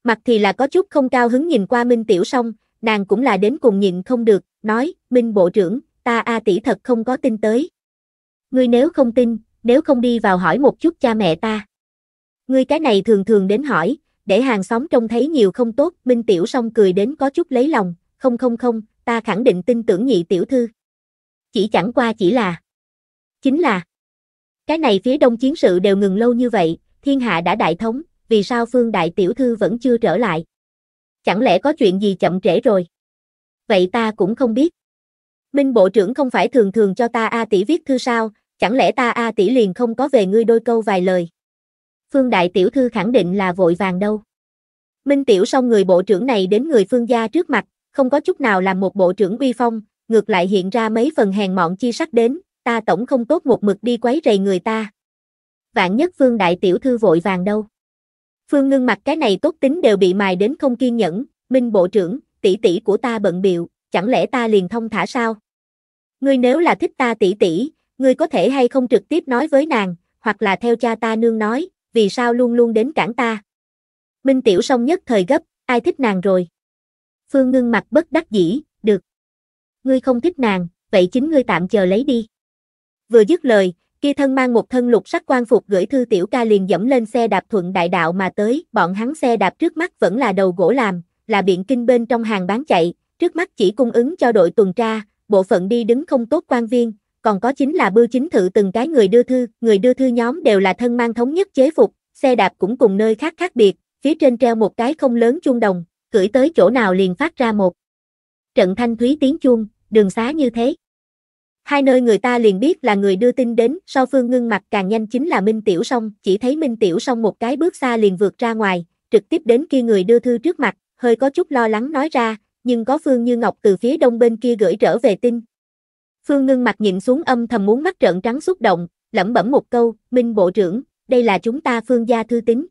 Mặt thì là có chút không cao hứng nhìn qua Minh Tiểu Song, nàng cũng là đến cùng nhìn không được, nói, Minh Bộ trưởng, ta A tỷ thật không có tin tới. Ngươi nếu không tin, nếu không đi vào hỏi một chút cha mẹ ta. Ngươi cái này thường thường đến hỏi, để hàng xóm trông thấy nhiều không tốt, Minh Tiểu Song cười đến có chút lấy lòng, không không không, ta khẳng định tin tưởng nhị tiểu thư. Chỉ chẳng qua chỉ là, chính là, cái này phía đông chiến sự đều ngừng lâu như vậy, thiên hạ đã đại thống, vì sao phương đại tiểu thư vẫn chưa trở lại? Chẳng lẽ có chuyện gì chậm trễ rồi? Vậy ta cũng không biết. Minh bộ trưởng không phải thường thường cho ta A tỷ viết thư sao, chẳng lẽ ta A tỷ liền không có về ngươi đôi câu vài lời. Phương Đại Tiểu Thư khẳng định là vội vàng đâu. Minh Tiểu xong người bộ trưởng này đến người Phương gia trước mặt, không có chút nào làm một bộ trưởng uy phong, ngược lại hiện ra mấy phần hèn mọn chi sắc đến, ta tổng không tốt một mực đi quấy rầy người ta. Vạn nhất Phương Đại Tiểu Thư vội vàng đâu. Phương ngưng mặt cái này tốt tính đều bị mài đến không kiên nhẫn, Minh Bộ trưởng, tỷ tỷ của ta bận biệu, chẳng lẽ ta liền thông thả sao? Ngươi nếu là thích ta tỷ tỷ, ngươi có thể hay không trực tiếp nói với nàng, hoặc là theo cha ta nương nói, vì sao luôn luôn đến cản ta. Minh Tiểu Song nhất thời gấp, ai thích nàng rồi. Phương ngưng mặt bất đắc dĩ, được. Ngươi không thích nàng, vậy chính ngươi tạm chờ lấy đi. Vừa dứt lời, kia thân mang một thân lục sắc quan phục gửi thư tiểu ca liền dẫm lên xe đạp thuận đại đạo mà tới, bọn hắn xe đạp trước mắt vẫn là đầu gỗ làm, là biện kinh bên trong hàng bán chạy, trước mắt chỉ cung ứng cho đội tuần tra, bộ phận đi đứng không tốt quan viên, còn có chính là bưu chính thự từng cái người đưa thư, người đưa thư nhóm đều là thân mang thống nhất chế phục, xe đạp cũng cùng nơi khác khác biệt, phía trên treo một cái không lớn chuông đồng, cưỡi tới chỗ nào liền phát ra một. Trận thanh thúy tiếng chuông, đường xá như thế. Hai nơi người ta liền biết là người đưa tin đến, sau phương ngưng mặt càng nhanh chính là Minh Tiểu Song, chỉ thấy Minh Tiểu Song một cái bước xa liền vượt ra ngoài, trực tiếp đến kia người đưa thư trước mặt, hơi có chút lo lắng nói ra, nhưng có Phương Như Ngọc từ phía đông bên kia gửi trở về tin, Phương ngưng mặt nhìn xuống âm thầm muốn mắt trợn trắng xúc động, lẩm bẩm một câu, Minh Bộ trưởng, đây là chúng ta Phương gia thư tín.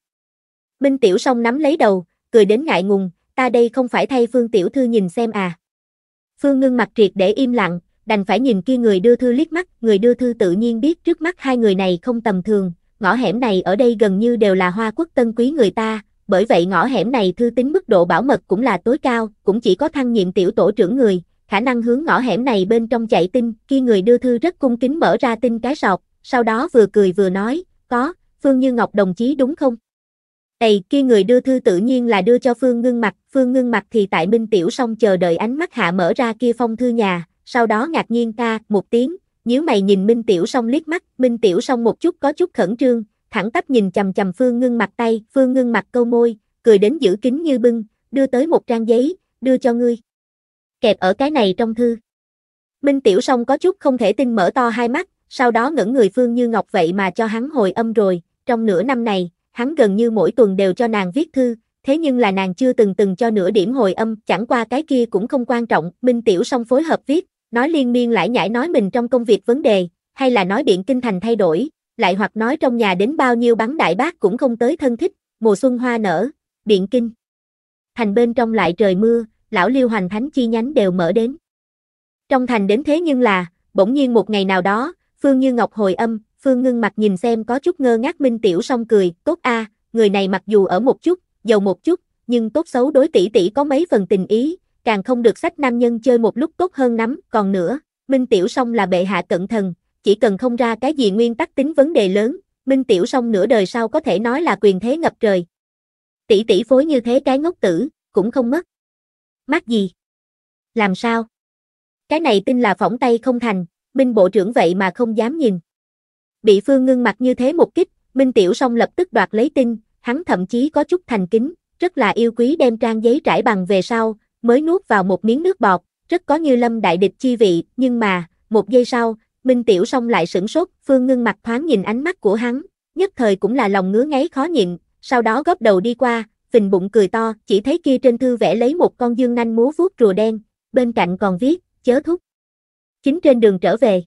Minh Tiểu Song nắm lấy đầu, cười đến ngại ngùng, ta đây không phải thay Phương Tiểu Thư nhìn xem à. Phương ngưng mặt triệt để im lặng, đành phải nhìn kia người đưa thư liếc mắt, người đưa thư tự nhiên biết trước mắt hai người này không tầm thường, ngõ hẻm này ở đây gần như đều là hoa quốc tân quý người ta, bởi vậy ngõ hẻm này thư tính mức độ bảo mật cũng là tối cao, cũng chỉ có thăng nhiệm tiểu tổ trưởng người, khả năng hướng ngõ hẻm này bên trong chạy tin, khi người đưa thư rất cung kính mở ra tin cái sọt, sau đó vừa cười vừa nói, có, Phương Như Ngọc đồng chí đúng không? Ầy, kia người đưa thư tự nhiên là đưa cho Phương Ngưng Mặt, Phương Ngưng Mặt thì tại Minh Tiểu xong chờ đợi ánh mắt hạ mở ra kia phong thư nhà, sau đó ngạc nhiên ca một tiếng, nếu mày nhìn Minh Tiểu xong liếc mắt, Minh Tiểu xong một chút có chút khẩn trương, thẳng tắp nhìn chầm chầm Phương Ngưng Mặt tay, Phương Ngưng Mặt câu môi, cười đến giữ kính như bưng, đưa tới một trang giấy, đưa cho ngươi kẹp ở cái này trong thư. Minh Tiểu Song có chút không thể tin mở to hai mắt, sau đó ngẩn người Phương Như Ngọc vậy mà cho hắn hồi âm rồi, trong nửa năm này, hắn gần như mỗi tuần đều cho nàng viết thư, thế nhưng là nàng chưa từng từng cho nửa điểm hồi âm, chẳng qua cái kia cũng không quan trọng, Minh Tiểu Song phối hợp viết, nói liên miên lại nhảy nói mình trong công việc vấn đề, hay là nói điện kinh thành thay đổi, lại hoặc nói trong nhà đến bao nhiêu bắn đại bác cũng không tới thân thích, mùa xuân hoa nở, điện kinh. Thành bên trong lại trời mưa, lão Liêu Hoành Thánh chi nhánh đều mở đến. Trong thành đến thế nhưng là, bỗng nhiên một ngày nào đó, Phương Như Ngọc hồi âm, Phương ngưng mặt nhìn xem có chút ngơ ngác Minh Tiểu song cười, tốt a, người này mặc dù ở một chút, giàu một chút, nhưng tốt xấu đối tỷ tỷ có mấy phần tình ý, càng không được sách nam nhân chơi một lúc tốt hơn nắm còn nữa, Minh Tiểu song là bệ hạ cận thần, chỉ cần không ra cái gì nguyên tắc tính vấn đề lớn, Minh Tiểu song nửa đời sau có thể nói là quyền thế ngập trời. Tỷ tỷ phối như thế cái ngốc tử, cũng không mất. Mắc gì? Làm sao? Cái này tin là phỏng tay không thành, Minh Bộ trưởng vậy mà không dám nhìn. Bị Phương ngưng mặt như thế một kích, Minh Tiểu Song lập tức đoạt lấy tin, hắn thậm chí có chút thành kính, rất là yêu quý đem trang giấy trải bằng về sau, mới nuốt vào một miếng nước bọt, rất có như lâm đại địch chi vị, nhưng mà, một giây sau, Minh Tiểu Song lại sửng sốt, Phương ngưng mặt thoáng nhìn ánh mắt của hắn, nhất thời cũng là lòng ngứa ngáy khó nhịn, sau đó góp đầu đi qua, phình bụng cười to, chỉ thấy kia trên thư vẽ lấy một con dương nanh múa vuốt rùa đen, bên cạnh còn viết, chớ thúc. Chính trên đường trở về.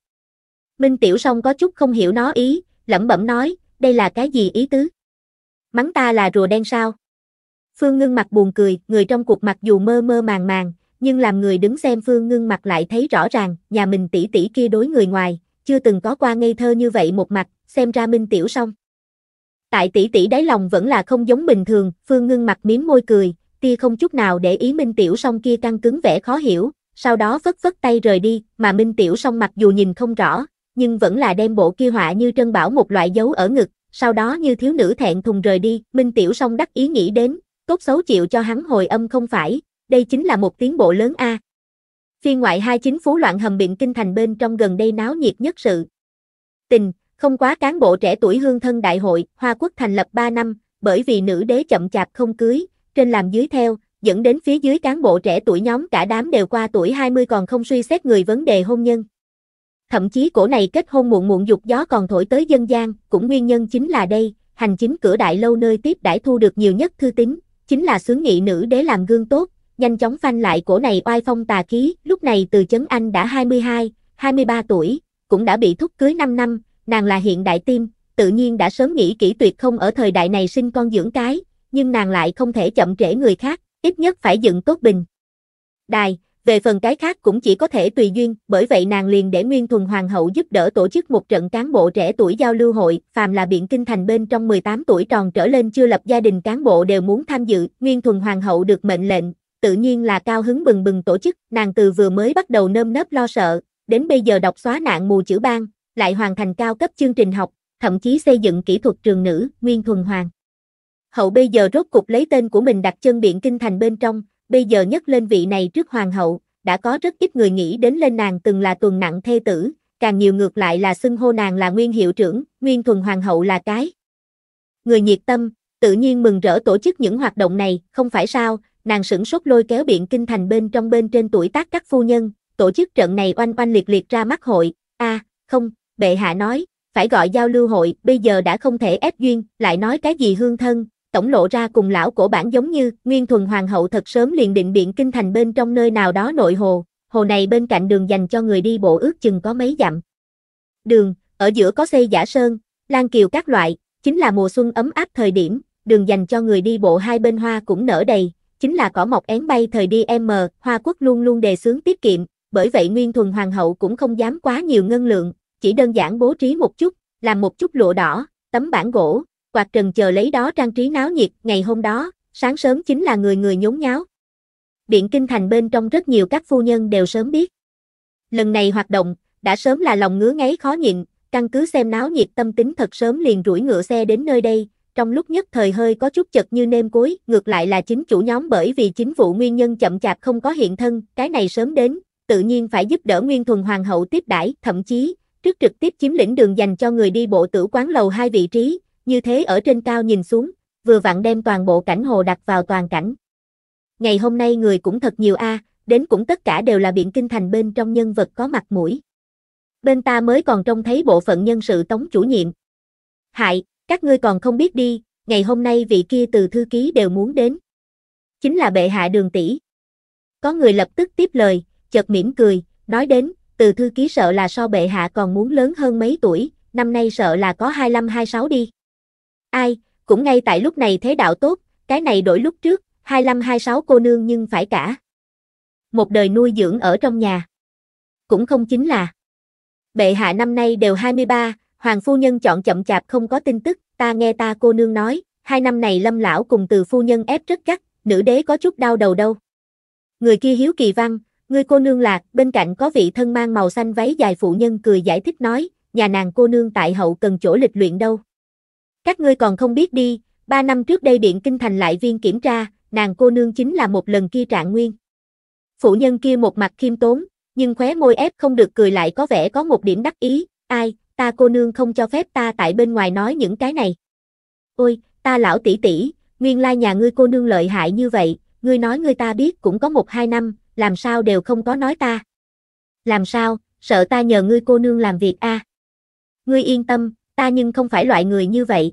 Minh Tiểu Song có chút không hiểu nó ý, lẩm bẩm nói, đây là cái gì ý tứ? Mắng ta là rùa đen sao? Phương Ngưng mặt buồn cười, người trong cuộc mặc dù mơ mơ màng màng, nhưng làm người đứng xem Phương Ngưng mặt lại thấy rõ ràng, nhà mình tỷ tỷ kia đối người ngoài, chưa từng có qua ngây thơ như vậy một mặt, xem ra Minh Tiểu Song Tại tỷ tỷ đáy lòng vẫn là không giống bình thường, Phương Ngưng mặt miếm môi cười, tia không chút nào để ý Minh Tiểu Song kia căng cứng vẻ khó hiểu, sau đó vất vất tay rời đi, mà Minh Tiểu Song mặc dù nhìn không rõ, nhưng vẫn là đem bộ kia họa như trân bảo một loại dấu ở ngực, sau đó như thiếu nữ thẹn thùng rời đi, Minh Tiểu Song đắc ý nghĩ đến, tốt xấu chịu cho hắn hồi âm không phải, đây chính là một tiến bộ lớn a. Phiên ngoại hai chính phú loạn hầm biện kinh thành bên trong gần đây náo nhiệt nhất sự. Tình, không quá cán bộ trẻ tuổi hương thân đại hội, Hoa quốc thành lập 3 năm, bởi vì nữ đế chậm chạp không cưới, trên làm dưới theo, dẫn đến phía dưới cán bộ trẻ tuổi nhóm cả đám đều qua tuổi 20 còn không suy xét người vấn đề hôn nhân. Thậm chí cổ này kết hôn muộn muộn dục gió còn thổi tới dân gian, cũng nguyên nhân chính là đây, hành chính cửa đại lâu nơi tiếp đãi thu được nhiều nhất thư tín, chính là xướng nghị nữ đế làm gương tốt, nhanh chóng phanh lại cổ này oai phong tà khí, lúc này từ Chấn Anh đã 22, 23 tuổi, cũng đã bị thúc cưới 5 năm, nàng là hiện đại tim, tự nhiên đã sớm nghĩ kỹ tuyệt không ở thời đại này sinh con dưỡng cái, nhưng nàng lại không thể chậm trễ người khác, ít nhất phải dựng tốt bình. Đài, về phần cái khác cũng chỉ có thể tùy duyên, bởi vậy nàng liền để Nguyên Thuần Hoàng hậu giúp đỡ tổ chức một trận cán bộ trẻ tuổi giao lưu hội, phàm là biện kinh thành bên trong 18 tuổi tròn trở lên chưa lập gia đình cán bộ đều muốn tham dự, Nguyên Thuần Hoàng hậu được mệnh lệnh, tự nhiên là cao hứng bừng bừng tổ chức, nàng từ vừa mới bắt đầu nơm nớp lo sợ, đến bây giờ đọc xóa nạn mù chữ bang, lại hoàn thành cao cấp chương trình học, thậm chí xây dựng kỹ thuật trường nữ, Nguyên Thuần Hoàng. Hậu bây giờ rốt cục lấy tên của mình đặt chân biển kinh thành bên trong, bây giờ nhất lên vị này trước hoàng hậu, đã có rất ít người nghĩ đến lên nàng từng là tuần nặng thê tử, càng nhiều ngược lại là xưng hô nàng là nguyên hiệu trưởng, nguyên thuần hoàng hậu là cái. Người nhiệt tâm, tự nhiên mừng rỡ tổ chức những hoạt động này, không phải sao, nàng sửng sốt lôi kéo biển kinh thành bên trong bên trên tuổi tác các phu nhân, tổ chức trận này oanh oanh liệt liệt ra mắt hội, a à, không, bệ hạ nói, phải gọi giao lưu hội, bây giờ đã không thể ép duyên, lại nói cái gì hương thân, tổng lộ ra cùng lão cổ bản giống như, nguyên thuần hoàng hậu thật sớm liền định biện kinh thành bên trong nơi nào đó nội hồ, hồ này bên cạnh đường dành cho người đi bộ ước chừng có mấy dặm. Đường, ở giữa có xây giả sơn, lan kiều các loại, chính là mùa xuân ấm áp thời điểm, đường dành cho người đi bộ hai bên hoa cũng nở đầy, chính là cỏ mọc én bay thời đi em mờ, hoa quốc luôn luôn đề xướng tiết kiệm, bởi vậy Nguyên Thuần Hoàng hậu cũng không dám quá nhiều ngân lượng, chỉ đơn giản bố trí một chút, làm một chút lụa đỏ, tấm bản gỗ, quạt trần chờ lấy đó trang trí náo nhiệt, ngày hôm đó, sáng sớm chính là người người nhốn nháo. Điện Kinh Thành bên trong rất nhiều các phu nhân đều sớm biết. Lần này hoạt động, đã sớm là lòng ngứa ngáy khó nhịn, căn cứ xem náo nhiệt tâm tính thật sớm liền rủi ngựa xe đến nơi đây, trong lúc nhất thời hơi có chút chật như nêm cối, ngược lại là chính chủ nhóm bởi vì chính vụ nguyên nhân chậm chạp không có hiện thân, cái này sớm đến, tự nhiên phải giúp đỡ Nguyên Thuần Hoàng hậu tiếp đãi, thậm chí trước trực tiếp chiếm lĩnh đường dành cho người đi bộ tử quán lầu hai vị trí, như thế ở trên cao nhìn xuống, vừa vặn đem toàn bộ cảnh hồ đặt vào toàn cảnh. Ngày hôm nay người cũng thật nhiều a, à, đến cũng tất cả đều là biển kinh thành bên trong nhân vật có mặt mũi. Bên ta mới còn trông thấy bộ phận nhân sự tống chủ nhiệm. Hại, các ngươi còn không biết đi, ngày hôm nay vị kia từ thư ký đều muốn đến. Chính là bệ hạ đường tỷ. Có người lập tức tiếp lời, chợt mỉm cười, nói đến, từ thư ký sợ là so bệ hạ còn muốn lớn hơn mấy tuổi, năm nay sợ là có 25-26 đi. Ai, cũng ngay tại lúc này thế đạo tốt, cái này đổi lúc trước, 25-26 cô nương nhưng phải cả. Một đời nuôi dưỡng ở trong nhà. Cũng không chính là. Bệ hạ năm nay đều 23, hoàng phu nhân chọn chậm chạp không có tin tức, ta nghe ta cô nương nói, hai năm này lâm lão cùng từ phu nhân ép rất gắt, nữ đế có chút đau đầu đâu. Người kia hiếu kỳ văn, Ngươi cô nương lạc, bên cạnh có vị thân mang màu xanh váy dài phụ nhân cười giải thích nói, nhà nàng cô nương tại hậu cần chỗ lịch luyện đâu. Các ngươi còn không biết đi, ba năm trước đây Điện Kinh Thành lại viên kiểm tra, nàng cô nương chính là một lần kia trạng nguyên. Phụ nhân kia một mặt khiêm tốn, nhưng khóe môi ép không được cười lại có vẻ có một điểm đắc ý, ai, ta cô nương không cho phép ta tại bên ngoài nói những cái này. Ôi, ta lão tỷ tỷ, nguyên lai nhà ngươi cô nương lợi hại như vậy, ngươi nói ngươi ta biết cũng có một hai năm, làm sao đều không có nói ta. Làm sao, sợ ta nhờ ngươi cô nương làm việc a à? Ngươi yên tâm, ta nhưng không phải loại người như vậy.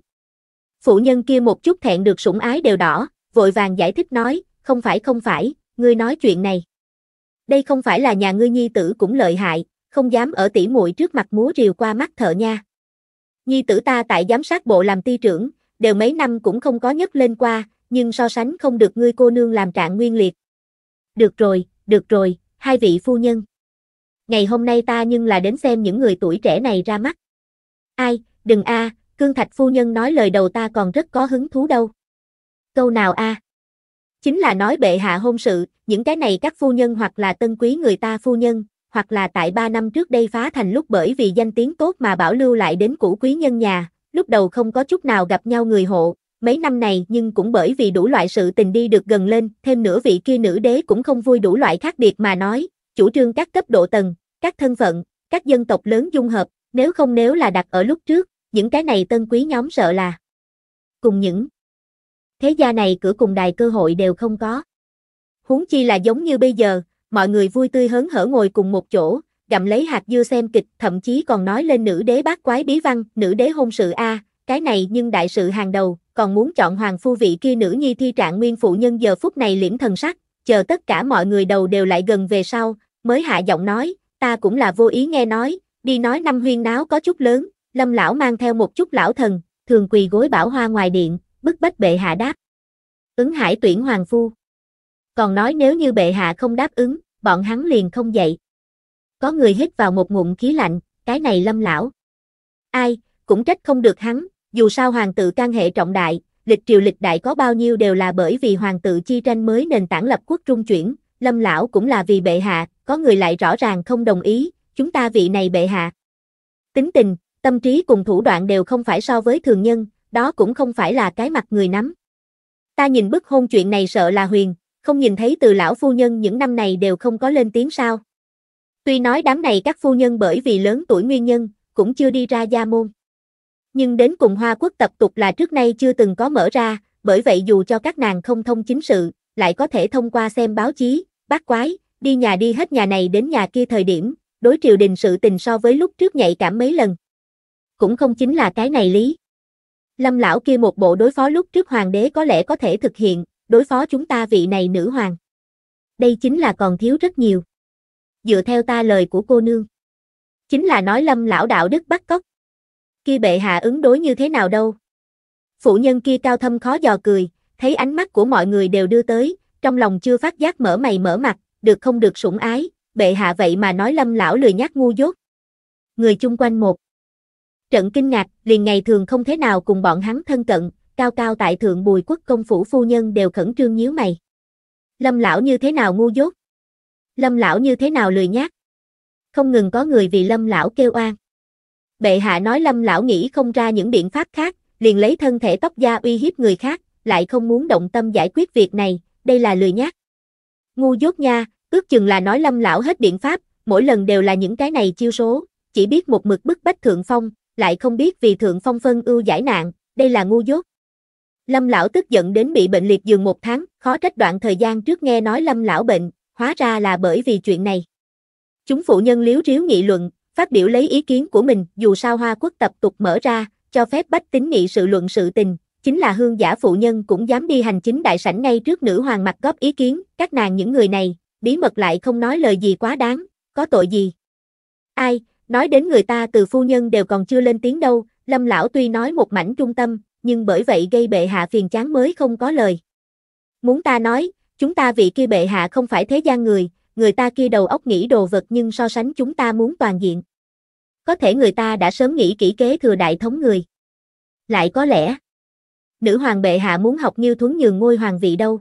Phụ nhân kia một chút thẹn được sủng ái đều đỏ, vội vàng giải thích nói, không phải không phải, ngươi nói chuyện này. Đây không phải là nhà ngươi nhi tử cũng lợi hại, không dám ở tỉ muội trước mặt múa rìu qua mắt thợ nha. Nhi tử ta tại giám sát bộ làm ty trưởng, đều mấy năm cũng không có nhấc lên qua, nhưng so sánh không được ngươi cô nương làm trạng nguyên liệt. Được rồi, được rồi, hai vị phu nhân. Ngày hôm nay ta nhưng là đến xem những người tuổi trẻ này ra mắt. Ai, đừng a, à, Cương Thạch phu nhân nói lời đầu ta còn rất có hứng thú đâu. Câu nào a? À? Chính là nói bệ hạ hôn sự, những cái này các phu nhân hoặc là tân quý người ta phu nhân, hoặc là tại ba năm trước đây phá thành lúc bởi vì danh tiếng tốt mà bảo lưu lại đến cũ quý nhân nhà, lúc đầu không có chút nào gặp nhau người hộ, Mấy năm này nhưng cũng bởi vì đủ loại sự tình đi được gần lên, thêm nữa vị kia nữ đế cũng không vui đủ loại khác biệt mà nói, chủ trương các cấp độ tầng, các thân phận, các dân tộc lớn dung hợp, nếu không nếu là đặt ở lúc trước, những cái này tân quý nhóm sợ là cùng những thế gia này cửa cùng đài cơ hội đều không có. Huống chi là giống như bây giờ, mọi người vui tươi hớn hở ngồi cùng một chỗ, gặm lấy hạt dưa xem kịch, thậm chí còn nói lên nữ đế bát quái bí văn, nữ đế hôn sự a, cái này nhưng đại sự hàng đầu, còn muốn chọn hoàng phu vị kia nữ nhi thi trạng nguyên phụ nhân giờ phút này liễm thần sắc, chờ tất cả mọi người đầu đều lại gần về sau, mới hạ giọng nói, ta cũng là vô ý nghe nói, đi nói năm huyên náo có chút lớn, lâm lão mang theo một chút lão thần, thường quỳ gối bảo hoa ngoài điện, bức bách bệ hạ đáp. Ứng hải tuyển hoàng phu. Còn nói nếu như bệ hạ không đáp ứng, bọn hắn liền không dậy. Có người hít vào một ngụm khí lạnh, cái này lâm lão. Ai, cũng trách không được hắn, dù sao hoàng tự can hệ trọng đại, lịch triều lịch đại có bao nhiêu đều là bởi vì hoàng tự chi tranh mới nền tảng lập quốc trung chuyển, lâm lão cũng là vì bệ hạ, có người lại rõ ràng không đồng ý, chúng ta vị này bệ hạ. Tính tình, tâm trí cùng thủ đoạn đều không phải so với thường nhân, đó cũng không phải là cái mặt người nắm. Ta nhìn bức hôn chuyện này sợ là huyền, không nhìn thấy từ lão phu nhân những năm này đều không có lên tiếng sao. Tuy nói đám này các phu nhân bởi vì lớn tuổi nguyên nhân, cũng chưa đi ra gia môn nhưng đến cùng Hoa quốc tập tục là trước nay chưa từng có mở ra, bởi vậy dù cho các nàng không thông chính sự, lại có thể thông qua xem báo chí, bác quái, đi nhà đi hết nhà này đến nhà kia thời điểm, đối triều đình sự tình so với lúc trước nhạy cảm mấy lần. Cũng không chính là cái này lý. Lâm lão kia một bộ đối phó lúc trước hoàng đế có lẽ có thể thực hiện, đối phó chúng ta vị này nữ hoàng. Đây chính là còn thiếu rất nhiều. Dựa theo ta lời của cô nương. Chính là nói lâm lão đạo đức bắt cóc kia bệ hạ ứng đối như thế nào đâu. Phụ nhân kia cao thâm khó dò cười, thấy ánh mắt của mọi người đều đưa tới, trong lòng chưa phát giác mở mày mở mặt, được không được sủng ái, bệ hạ vậy mà nói lâm lão lười nhát ngu dốt. Người chung quanh một. Trận kinh ngạc, liền ngày thường không thế nào cùng bọn hắn thân cận, cao cao tại thượng bùi quốc công phủ phu nhân đều khẩn trương nhíu mày. Lâm lão như thế nào ngu dốt? Lâm lão như thế nào lười nhát? Không ngừng có người vì lâm lão kêu oan bệ hạ nói lâm lão nghĩ không ra những biện pháp khác, liền lấy thân thể tóc da uy hiếp người khác, lại không muốn động tâm giải quyết việc này, đây là lười nhác. Ngu dốt nha, ước chừng là nói lâm lão hết biện pháp, mỗi lần đều là những cái này chiêu số, chỉ biết một mực bức bách thượng phong, lại không biết vì thượng phong phân ưu giải nạn, đây là ngu dốt. Lâm lão tức giận đến bị bệnh liệt giường một tháng, khó trách đoạn thời gian trước nghe nói lâm lão bệnh, hóa ra là bởi vì chuyện này. Chúng phụ nhân liếu riếu nghị luận, phát biểu lấy ý kiến của mình, dù sao Hoa quốc tập tục mở ra, cho phép bách tính nghị sự luận sự tình, chính là hương giả phụ nhân cũng dám đi hành chính đại sảnh ngay trước nữ hoàng mặt góp ý kiến, các nàng những người này, bí mật lại không nói lời gì quá đáng, có tội gì. Ai, nói đến người ta từ phu nhân đều còn chưa lên tiếng đâu, lâm lão tuy nói một mảnh trung tâm, nhưng bởi vậy gây bệ hạ phiền chán mới không có lời. Muốn ta nói, chúng ta vị kia bệ hạ không phải thế gian người, người ta kia đầu óc nghĩ đồ vật nhưng so sánh chúng ta muốn toàn diện. Có thể người ta đã sớm nghĩ kỹ kế thừa đại thống người. Lại có lẽ, nữ hoàng bệ hạ muốn học như thuấn nhường ngôi hoàng vị đâu.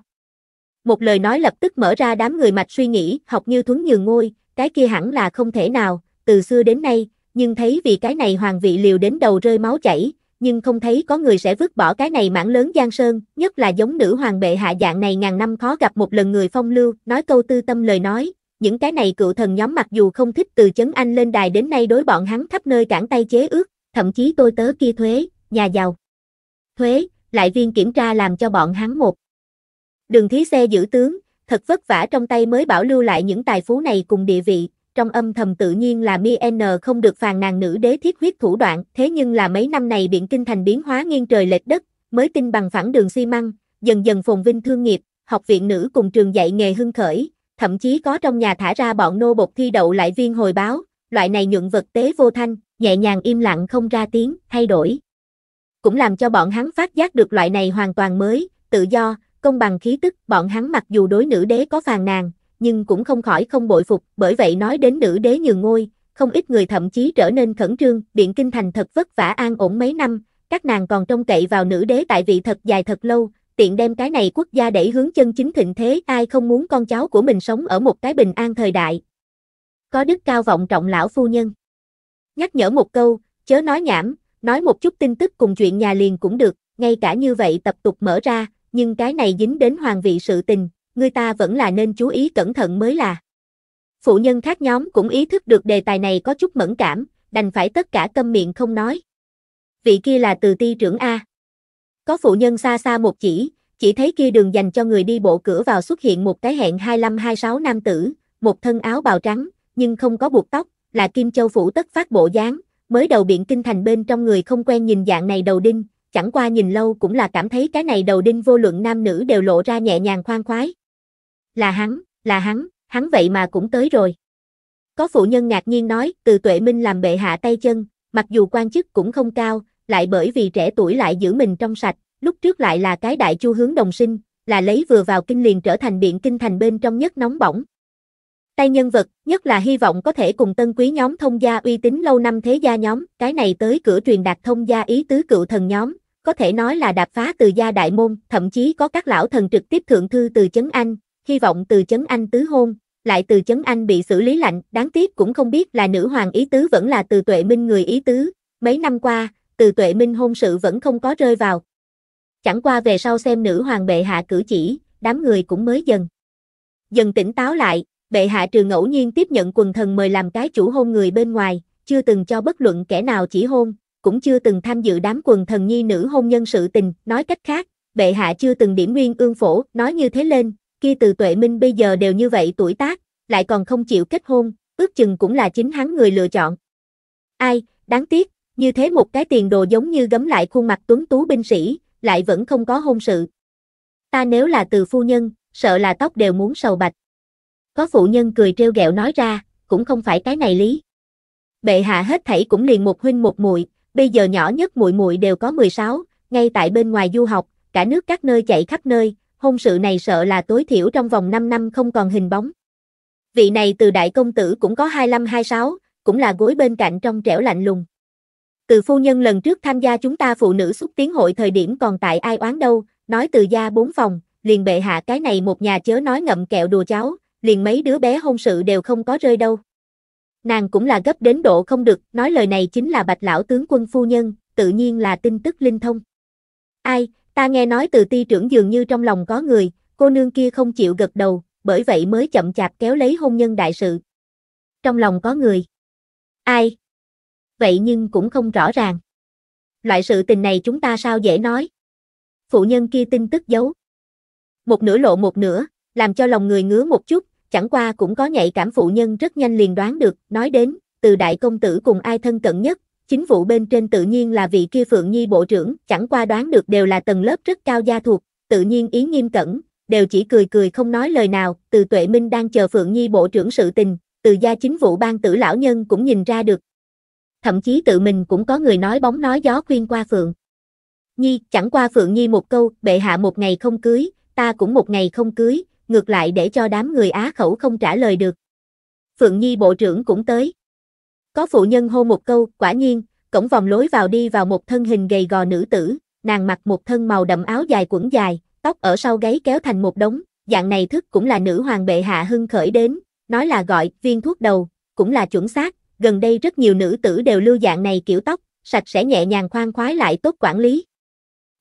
Một lời nói lập tức mở ra đám người mạch suy nghĩ, học như thuấn nhường ngôi, cái kia hẳn là không thể nào, từ xưa đến nay, nhưng thấy vì cái này hoàng vị liều đến đầu rơi máu chảy, nhưng không thấy có người sẽ vứt bỏ cái này mảng lớn giang sơn, nhất là giống nữ hoàng bệ hạ dạng này ngàn năm khó gặp một lần người phong lưu, nói câu tư tâm lời nói, những cái này cựu thần nhóm mặc dù không thích từ chấn anh lên đài đến nay đối bọn hắn khắp nơi cản tay chế ước, thậm chí tôi tớ kia thuế, nhà giàu. Thuế, lại viên kiểm tra làm cho bọn hắn một. Đường thí xe giữ tướng, thật vất vả trong tay mới bảo lưu lại những tài phú này cùng địa vị, trong âm thầm tự nhiên là mi n không được phàn nàn nữ đế thiết huyết thủ đoạn, thế nhưng là mấy năm này biện kinh thành biến hóa nghiêng trời lệch đất, mới tin bằng phẳng đường xi măng, dần dần phồn vinh thương nghiệp, học viện nữ cùng trường dạy nghề hưng khởi, thậm chí có trong nhà thả ra bọn nô bột thi đậu lại viên hồi báo, loại này nhuận vật tế vô thanh, nhẹ nhàng im lặng không ra tiếng, thay đổi. Cũng làm cho bọn hắn phát giác được loại này hoàn toàn mới, tự do, công bằng khí tức, bọn hắn mặc dù đối nữ đế có phàn nàn, nhưng cũng không khỏi không bội phục, bởi vậy nói đến nữ đế nhường ngôi, không ít người thậm chí trở nên khẩn trương, Điện Kinh Thành thật vất vả an ổn mấy năm, các nàng còn trông cậy vào nữ đế tại vị thật dài thật lâu, tiện đem cái này quốc gia đẩy hướng chân chính thịnh thế, ai không muốn con cháu của mình sống ở một cái bình an thời đại. Có đức cao vọng trọng lão phu nhân. Nhắc nhở một câu, chớ nói nhảm, nói một chút tin tức cùng chuyện nhà liền cũng được, ngay cả như vậy tập tục mở ra, nhưng cái này dính đến hoàng vị sự tình, người ta vẫn là nên chú ý cẩn thận mới là. Phụ nhân khác nhóm cũng ý thức được đề tài này có chút mẫn cảm, đành phải tất cả câm miệng không nói. Vị kia là từ ti trưởng A. Có phụ nhân xa xa một chỉ, chỉ thấy kia đường dành cho người đi bộ cửa vào xuất hiện một cái hẹn 25-26 nam tử, một thân áo bào trắng, nhưng không có buộc tóc, là Kim Châu Phủ tất phát bộ dáng, mới đầu biện kinh thành bên trong người không quen nhìn dạng này đầu đinh, chẳng qua nhìn lâu cũng là cảm thấy cái này đầu đinh vô luận nam nữ đều lộ ra nhẹ nhàng khoan khoái là hắn, là hắn, hắn vậy mà cũng tới rồi. Có phụ nhân ngạc nhiên nói, từ tuệ minh làm bệ hạ tay chân, mặc dù quan chức cũng không cao, lại bởi vì trẻ tuổi lại giữ mình trong sạch, lúc trước lại là cái đại chu hướng đồng sinh, là lấy vừa vào kinh liền trở thành biện kinh thành bên trong nhất nóng bỏng. Tay nhân vật, nhất là hy vọng có thể cùng tân quý nhóm thông gia uy tín lâu năm thế gia nhóm, cái này tới cửa truyền đạt thông gia ý tứ cựu thần nhóm, có thể nói là đạp phá từ gia đại môn, thậm chí có các lão thần trực tiếp thượng thư từ Chấn Anh, hy vọng từ chấn anh tứ hôn, lại từ chấn anh bị xử lý lạnh, đáng tiếc cũng không biết là nữ hoàng ý tứ vẫn là từ tuệ minh người ý tứ, mấy năm qua, từ tuệ minh hôn sự vẫn không có rơi vào. Chẳng qua về sau xem nữ hoàng bệ hạ cử chỉ, đám người cũng mới dần. Dần tỉnh táo lại, bệ hạ trừ ngẫu nhiên tiếp nhận quần thần mời làm cái chủ hôn người bên ngoài, chưa từng cho bất luận kẻ nào chỉ hôn, cũng chưa từng tham dự đám quần thần nhi nữ hôn nhân sự tình, nói cách khác, bệ hạ chưa từng điểm nguyên ương phổ, nói như thế lên, kia từ tuệ minh bây giờ đều như vậy tuổi tác, lại còn không chịu kết hôn, ước chừng cũng là chính hắn người lựa chọn. Ai, đáng tiếc, như thế một cái tiền đồ giống như gấm lại khuôn mặt tuấn tú binh sĩ, lại vẫn không có hôn sự. Ta nếu là từ phu nhân, sợ là tóc đều muốn sầu bạch. Có phụ nhân cười trêu ghẹo nói ra, cũng không phải cái này lý. Bệ hạ hết thảy cũng liền một huynh một muội, bây giờ nhỏ nhất muội muội đều có 16, ngay tại bên ngoài du học, cả nước các nơi chạy khắp nơi, hôn sự này sợ là tối thiểu trong vòng 5 năm không còn hình bóng. Vị này từ đại công tử cũng có 25-26, cũng là gối bên cạnh trong trẻo lạnh lùng. Từ phu nhân lần trước tham gia chúng ta phụ nữ xúc tiến hội thời điểm còn tại ai oán đâu, nói từ gia bốn phòng, liền bệ hạ cái này một nhà chớ nói ngậm kẹo đùa cháu, liền mấy đứa bé hôn sự đều không có rơi đâu. Nàng cũng là gấp đến độ không được, nói lời này chính là bạch lão tướng quân phu nhân, tự nhiên là tin tức linh thông. Ai, Ta nghe nói từ ti trưởng dường như trong lòng có người, cô nương kia không chịu gật đầu, bởi vậy mới chậm chạp kéo lấy hôn nhân đại sự. Trong lòng có người. Ai? Vậy nhưng cũng không rõ ràng. Loại sự tình này chúng ta sao dễ nói? Phụ nhân kia tin tức giấu. Một nửa lộ một nửa, làm cho lòng người ngứa một chút, chẳng qua cũng có nhạy cảm phụ nhân rất nhanh liền đoán được, nói đến, từ đại công tử cùng ai thân cận nhất, chính vụ bên trên tự nhiên là vị kia Phượng Nhi bộ trưởng, chẳng qua đoán được đều là tầng lớp rất cao gia thuộc, tự nhiên ý nghiêm cẩn, đều chỉ cười cười không nói lời nào, từ Tuệ Minh đang chờ Phượng Nhi bộ trưởng sự tình, từ gia chính vụ ban tử lão nhân cũng nhìn ra được. Thậm chí tự mình cũng có người nói bóng nói gió khuyên qua Phượng. Nhi, chẳng qua Phượng Nhi một câu, bệ hạ một ngày không cưới, ta cũng một ngày không cưới, ngược lại để cho đám người Á khẩu không trả lời được. Phượng Nhi bộ trưởng cũng tới. Có phụ nhân hô một câu, quả nhiên, cổng vòng lối vào đi vào một thân hình gầy gò nữ tử, nàng mặc một thân màu đậm áo dài quẩn dài, tóc ở sau gáy kéo thành một đống, dạng này thức cũng là nữ hoàng bệ hạ hưng khởi đến, nói là gọi viên thuốc đầu, cũng là chuẩn xác, gần đây rất nhiều nữ tử đều lưu dạng này kiểu tóc, sạch sẽ nhẹ nhàng khoan khoái lại tốt quản lý.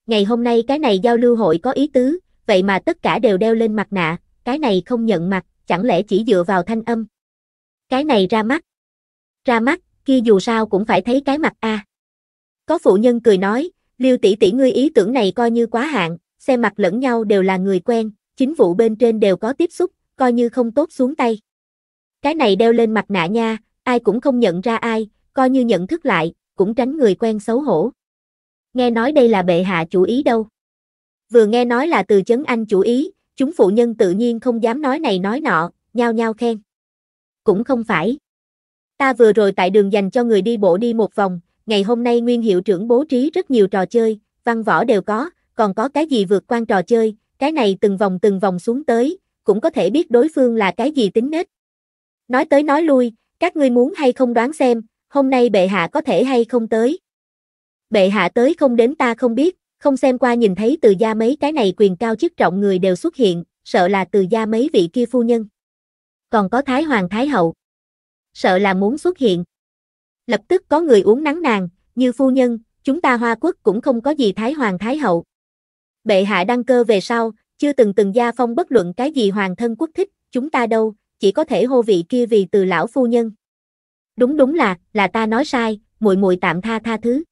Ngày hôm nay cái này giao lưu hội có ý tứ, vậy mà tất cả đều đeo lên mặt nạ, cái này không nhận mặt, chẳng lẽ chỉ dựa vào thanh âm. Cái này ra mắt ra mắt, kia dù sao cũng phải thấy cái mặt a. Có phụ nhân cười nói, Liêu tỷ tỷ ngươi ý tưởng này coi như quá hạn, xem mặt lẫn nhau đều là người quen, chính vụ bên trên đều có tiếp xúc, coi như không tốt xuống tay. Cái này đeo lên mặt nạ nha, ai cũng không nhận ra ai, coi như nhận thức lại, cũng tránh người quen xấu hổ. Nghe nói đây là bệ hạ chủ ý đâu. Vừa nghe nói là từ chấn anh chủ ý, chúng phụ nhân tự nhiên không dám nói này nói nọ, nhao nhao khen. Cũng không phải. Ta vừa rồi tại đường dành cho người đi bộ đi một vòng, ngày hôm nay nguyên hiệu trưởng bố trí rất nhiều trò chơi, văn võ đều có, còn có cái gì vượt qua trò chơi, cái này từng vòng từng vòng xuống tới, cũng có thể biết đối phương là cái gì tính nết. Nói tới nói lui, các ngươi muốn hay không đoán xem, hôm nay bệ hạ có thể hay không tới. Bệ hạ tới không đến ta không biết, không xem qua nhìn thấy từ gia mấy cái này quyền cao chức trọng người đều xuất hiện, sợ là từ gia mấy vị kia phu nhân. Còn có Thái Hoàng Thái Hậu sợ là muốn xuất hiện. Lập tức có người uống nắng nàng, như phu nhân, chúng ta Hoa quốc cũng không có gì Thái Hoàng Thái Hậu. Bệ hạ đăng cơ về sau, chưa từng từng gia phong bất luận cái gì hoàng thân quốc thích, chúng ta đâu, chỉ có thể hô vị kia vì từ lão phu nhân. Đúng đúng là, là ta nói sai, muội muội tạm tha tha thứ.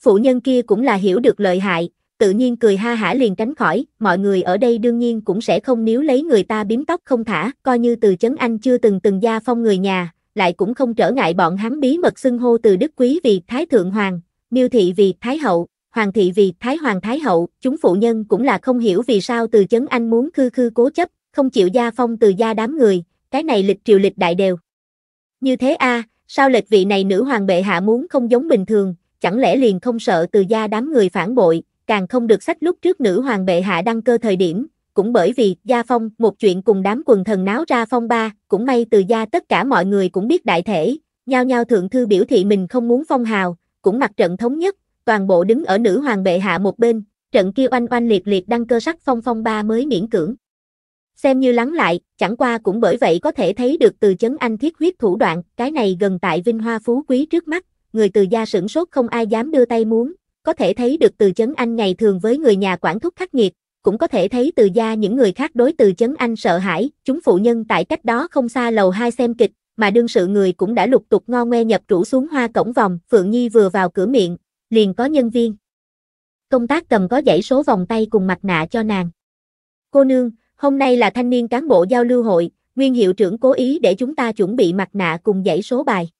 Phụ nhân kia cũng là hiểu được lợi hại, tự nhiên cười ha hả liền tránh khỏi, mọi người ở đây đương nhiên cũng sẽ không níu lấy người ta biếm tóc không thả, coi như từ chấn anh chưa từng từng gia phong người nhà, lại cũng không trở ngại bọn hắn bí mật xưng hô từ đức quý vì Thái Thượng Hoàng, miêu thị vì Thái Hậu, hoàng thị vì Thái Hoàng Thái Hậu, chúng phụ nhân cũng là không hiểu vì sao từ chấn anh muốn khư khư cố chấp, không chịu gia phong từ gia đám người, cái này lịch triều lịch đại đều. Như thế a sao lịch vị này nữ hoàng bệ hạ muốn không giống bình thường, chẳng lẽ liền không sợ từ gia đám người phản bội, càng không được sách lúc trước nữ hoàng bệ hạ đăng cơ thời điểm, cũng bởi vì Gia Phong một chuyện cùng đám quần thần náo ra phong ba, cũng may từ gia tất cả mọi người cũng biết đại thể, nhao nhao thượng thư biểu thị mình không muốn phong hào, cũng mặt trận thống nhất, toàn bộ đứng ở nữ hoàng bệ hạ một bên, trận kia oanh oanh liệt liệt đăng cơ sắc phong phong ba mới miễn cưỡng. Xem như lắng lại, chẳng qua cũng bởi vậy có thể thấy được từ chấn anh thiết huyết thủ đoạn, cái này gần tại vinh hoa phú quý trước mắt, người từ gia sửng sốt không ai dám đưa tay muốn, có thể thấy được từ chấn anh ngày thường với người nhà quản thúc khắc nghiệt, cũng có thể thấy từ gia những người khác đối từ chấn anh sợ hãi, chúng phụ nhân tại cách đó không xa lầu hai xem kịch, mà đương sự người cũng đã lục tục ngo ngoe nhập rủ xuống hoa cổng vòng, Phượng Nhi vừa vào cửa miệng, liền có nhân viên. Công tác cầm có dãy số vòng tay cùng mặt nạ cho nàng. Cô nương, hôm nay là thanh niên cán bộ giao lưu hội, nguyên hiệu trưởng cố ý để chúng ta chuẩn bị mặt nạ cùng dãy số bài.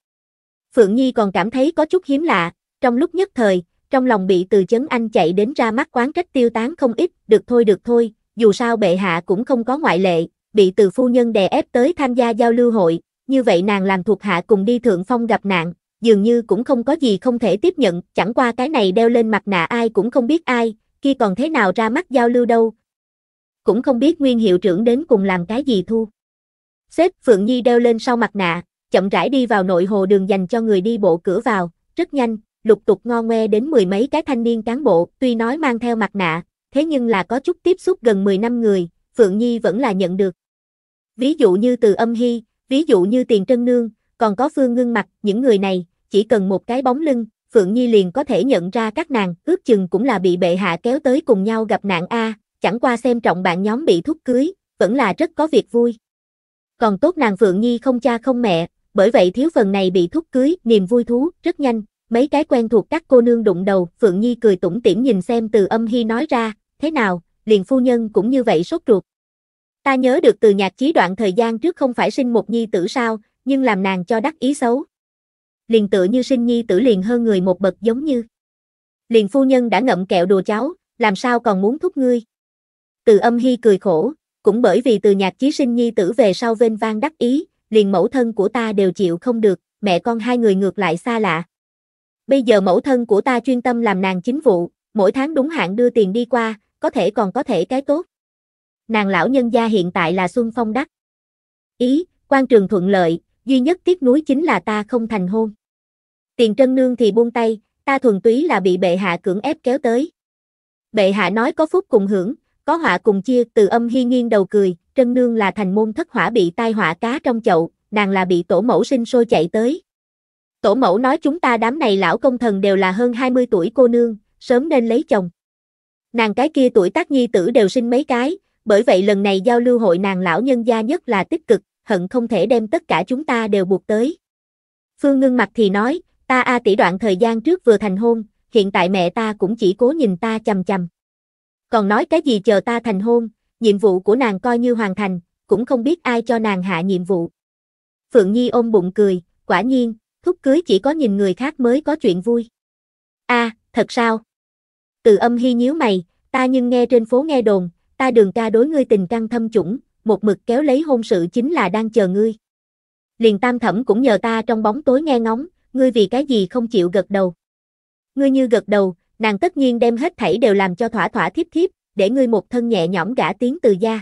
Phượng Nhi còn cảm thấy có chút hiếm lạ, trong lúc nhất thời, trong lòng bị từ chấn anh chạy đến ra mắt quán trách tiêu tán không ít, được thôi được thôi, dù sao bệ hạ cũng không có ngoại lệ, bị từ phu nhân đè ép tới tham gia giao lưu hội, như vậy nàng làm thuộc hạ cùng đi thượng phong gặp nạn, dường như cũng không có gì không thể tiếp nhận, chẳng qua cái này đeo lên mặt nạ ai cũng không biết ai, khi còn thế nào ra mắt giao lưu đâu. Cũng không biết nguyên hiệu trưởng đến cùng làm cái gì thu. Xếp Phượng Nhi đeo lên sau mặt nạ, chậm rãi đi vào nội hồ đường dành cho người đi bộ cửa vào, rất nhanh, lục tục ngo ngoe đến mười mấy cái thanh niên cán bộ, tuy nói mang theo mặt nạ, thế nhưng là có chút tiếp xúc gần 10 năm người, Phượng Nhi vẫn là nhận được. Ví dụ như từ âm hy, ví dụ như tiền trân nương, còn có phương ngưng mặt, những người này, chỉ cần một cái bóng lưng, Phượng Nhi liền có thể nhận ra các nàng, ước chừng cũng là bị bệ hạ kéo tới cùng nhau gặp nạn A, chẳng qua xem trọng bạn nhóm bị thúc cưới, vẫn là rất có việc vui. Còn tốt nàng Phượng Nhi không cha không mẹ, bởi vậy thiếu phần này bị thúc cưới, niềm vui thú, rất nhanh, mấy cái quen thuộc các cô nương đụng đầu, Phượng Nhi cười tủm tỉm nhìn xem từ âm hy nói ra, thế nào, liền phu nhân cũng như vậy sốt ruột. Ta nhớ được từ nhạc chí đoạn thời gian trước không phải sinh một nhi tử sao, nhưng làm nàng cho đắc ý xấu. Liền tựa như sinh nhi tử liền hơn người một bậc giống như. Liền phu nhân đã ngậm kẹo đùa cháu, làm sao còn muốn thúc ngươi. Từ âm hy cười khổ, cũng bởi vì từ nhạc chí sinh nhi tử về sau vênh vang đắc ý, liền mẫu thân của ta đều chịu không được, mẹ con hai người ngược lại xa lạ. Bây giờ mẫu thân của ta chuyên tâm làm nàng chính vụ, mỗi tháng đúng hạn đưa tiền đi qua, có thể còn có thể cái tốt. Nàng lão nhân gia hiện tại là Xuân Phong Đắc. Ý, quan trường thuận lợi, duy nhất tiếc nuối chính là ta không thành hôn. Tiền trân nương thì buông tay, ta thuần túy là bị bệ hạ cưỡng ép kéo tới. Bệ hạ nói có phúc cùng hưởng, có họa cùng chia, từ âm hi nghiêng đầu cười, trân nương là thành môn thất hỏa bị tai họa cá trong chậu, nàng là bị tổ mẫu sinh sôi chạy tới. Tổ mẫu nói chúng ta đám này lão công thần đều là hơn 20 tuổi cô nương, sớm nên lấy chồng. Nàng cái kia tuổi tác nhi tử đều sinh mấy cái, bởi vậy lần này giao lưu hội nàng lão nhân gia nhất là tích cực, hận không thể đem tất cả chúng ta đều buộc tới. Phương ngưng mặt thì nói, ta a tỷ đoạn thời gian trước vừa thành hôn, hiện tại mẹ ta cũng chỉ cố nhìn ta chầm chầm. Còn nói cái gì chờ ta thành hôn, nhiệm vụ của nàng coi như hoàn thành, cũng không biết ai cho nàng hạ nhiệm vụ. Phượng Nhi ôm bụng cười, quả nhiên, thúc cưới chỉ có nhìn người khác mới có chuyện vui. a à, thật sao? Từ âm hy nhíu mày, ta nhưng nghe trên phố nghe đồn, ta đường ca đối ngươi tình căng thâm chủng, một mực kéo lấy hôn sự chính là đang chờ ngươi. Liền tam thẩm cũng nhờ ta trong bóng tối nghe ngóng, ngươi vì cái gì không chịu gật đầu. Ngươi như gật đầu, nàng tất nhiên đem hết thảy đều làm cho thỏa thỏa thiếp thiếp, để ngươi một thân nhẹ nhõm gã tiếng từ gia.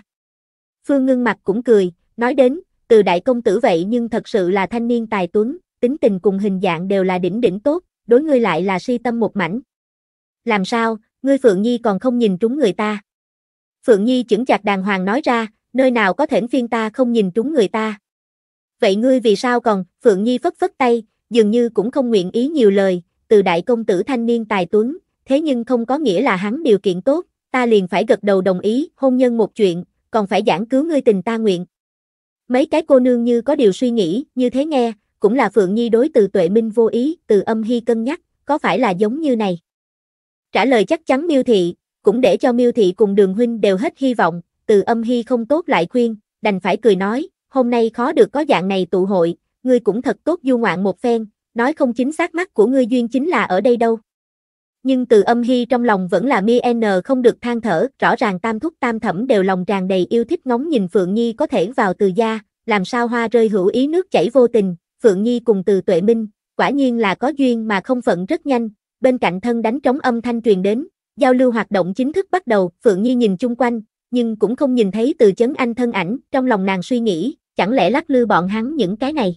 Phương ngưng mặt cũng cười, nói đến, từ đại công tử vậy nhưng thật sự là thanh niên tài tuấn, tính tình cùng hình dạng đều là đỉnh đỉnh tốt, đối ngươi lại là si tâm một mảnh. Làm sao, ngươi Phượng Nhi còn không nhìn trúng người ta. Phượng Nhi chững chặt đàng hoàng nói ra, nơi nào có thể phiên ta không nhìn trúng người ta. Vậy ngươi vì sao còn, Phượng Nhi phất phất tay, dường như cũng không nguyện ý nhiều lời, từ đại công tử thanh niên tài tuấn, thế nhưng không có nghĩa là hắn điều kiện tốt, ta liền phải gật đầu đồng ý, hôn nhân một chuyện, còn phải giảng cứu ngươi tình ta nguyện. Mấy cái cô nương như có điều suy nghĩ, như thế nghe, cũng là Phượng Nhi đối từ tuệ minh vô ý, từ âm hy cân nhắc, có phải là giống như này? Trả lời chắc chắn miêu thị, cũng để cho miêu thị cùng đường huynh đều hết hy vọng, từ âm hy không tốt lại khuyên, đành phải cười nói, hôm nay khó được có dạng này tụ hội, ngươi cũng thật tốt du ngoạn một phen, nói không chính xác mắt của ngươi duyên chính là ở đây đâu. Nhưng từ âm hy trong lòng vẫn là mi n không được than thở, rõ ràng tam thúc tam thẩm đều lòng tràn đầy yêu thích ngóng nhìn Phượng Nhi có thể vào từ gia, làm sao hoa rơi hữu ý nước chảy vô tình, Phượng Nhi cùng từ Tuệ Minh, quả nhiên là có duyên mà không phận rất nhanh, bên cạnh thân đánh trống âm thanh truyền đến, giao lưu hoạt động chính thức bắt đầu, Phượng Nhi nhìn chung quanh, nhưng cũng không nhìn thấy từ chấn anh thân ảnh, trong lòng nàng suy nghĩ, chẳng lẽ lắc lư bọn hắn những cái này.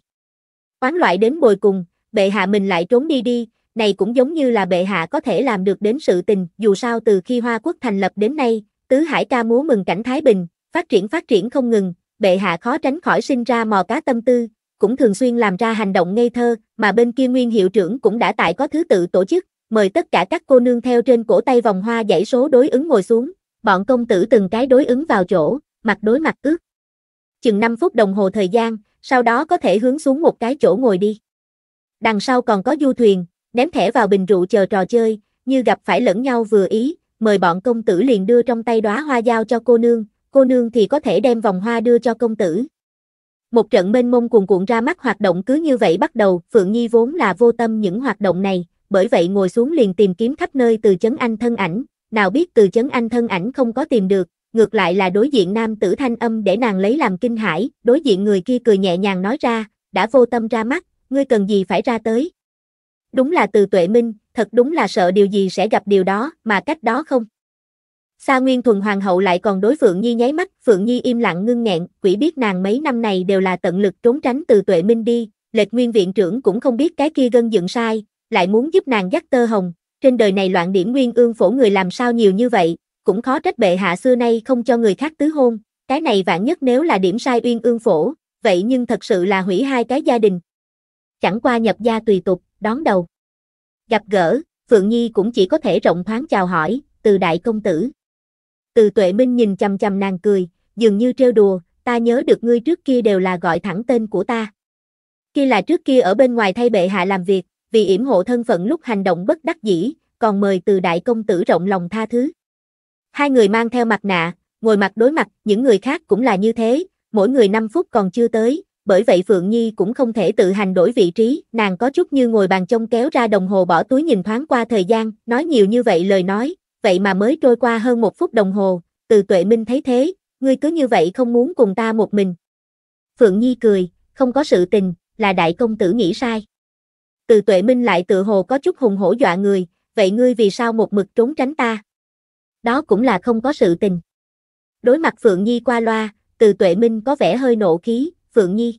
Quán loại đến bồi cùng, bệ hạ mình lại trốn đi đi, này cũng giống như là bệ hạ có thể làm được đến sự tình, dù sao từ khi Hoa Quốc thành lập đến nay, tứ hải ca múa mừng cảnh Thái Bình, phát triển phát triển không ngừng, bệ hạ khó tránh khỏi sinh ra mò cá tâm tư, cũng thường xuyên làm ra hành động ngây thơ, mà bên kia nguyên hiệu trưởng cũng đã tại có thứ tự tổ chức, mời tất cả các cô nương theo trên cổ tay vòng hoa dãy số đối ứng ngồi xuống, bọn công tử từng cái đối ứng vào chỗ, mặt đối mặt ước. Chừng 5 phút đồng hồ thời gian, sau đó có thể hướng xuống một cái chỗ ngồi đi. Đằng sau còn có du thuyền, ném thẻ vào bình rượu chờ trò chơi, như gặp phải lẫn nhau vừa ý, mời bọn công tử liền đưa trong tay đóa hoa giao cho cô nương, cô nương thì có thể đem vòng hoa đưa cho công tử, một trận mênh mông cuồn cuộn ra mắt hoạt động cứ như vậy bắt đầu, Phượng Nhi vốn là vô tâm những hoạt động này, bởi vậy ngồi xuống liền tìm kiếm khắp nơi từ chấn anh thân ảnh, nào biết từ chấn anh thân ảnh không có tìm được, ngược lại là đối diện nam tử thanh âm để nàng lấy làm kinh hãi, đối diện người kia cười nhẹ nhàng nói ra, đã vô tâm ra mắt, ngươi cần gì phải ra tới. Đúng là từ tuệ minh, thật đúng là sợ điều gì sẽ gặp điều đó, mà cách đó không. Sa Nguyên Thuần Hoàng hậu lại còn đối Phượng Nhi nháy mắt, Phượng Nhi im lặng ngưng nghẹn, quỷ biết nàng mấy năm này đều là tận lực trốn tránh từ tuệ minh đi, lệch nguyên viện trưởng cũng không biết cái kia gân dựng sai, lại muốn giúp nàng dắt tơ hồng, trên đời này loạn điểm nguyên ương phổ người làm sao nhiều như vậy, cũng khó trách bệ hạ xưa nay không cho người khác tứ hôn, cái này vạn nhất nếu là điểm sai uyên ương phổ, vậy nhưng thật sự là hủy hai cái gia đình. Chẳng qua nhập gia tùy tục, đón đầu. Gặp gỡ, Phượng Nhi cũng chỉ có thể rộng thoáng chào hỏi, từ đại công tử. Từ tuệ minh nhìn chầm chầm nàng cười, dường như trêu đùa, ta nhớ được ngươi trước kia đều là gọi thẳng tên của ta. Khi là trước kia ở bên ngoài thay bệ hạ làm việc, vì yểm hộ thân phận lúc hành động bất đắc dĩ, còn mời từ đại công tử rộng lòng tha thứ. Hai người mang theo mặt nạ, ngồi mặt đối mặt, những người khác cũng là như thế, mỗi người 5 phút còn chưa tới, bởi vậy Phượng Nhi cũng không thể tự hành đổi vị trí, nàng có chút như ngồi bàn trông kéo ra đồng hồ bỏ túi nhìn thoáng qua thời gian, nói nhiều như vậy lời nói, vậy mà mới trôi qua hơn một phút đồng hồ, từ tuệ minh thấy thế, ngươi cứ như vậy không muốn cùng ta một mình. Phượng Nhi cười, không có sự tình, là đại công tử nghĩ sai. Từ tuệ minh lại tự hồ có chút hùng hổ dọa người, vậy ngươi vì sao một mực trốn tránh ta? Đó cũng là không có sự tình. Đối mặt Phượng Nhi qua loa, từ tuệ minh có vẻ hơi nộ khí, Phượng Nhi.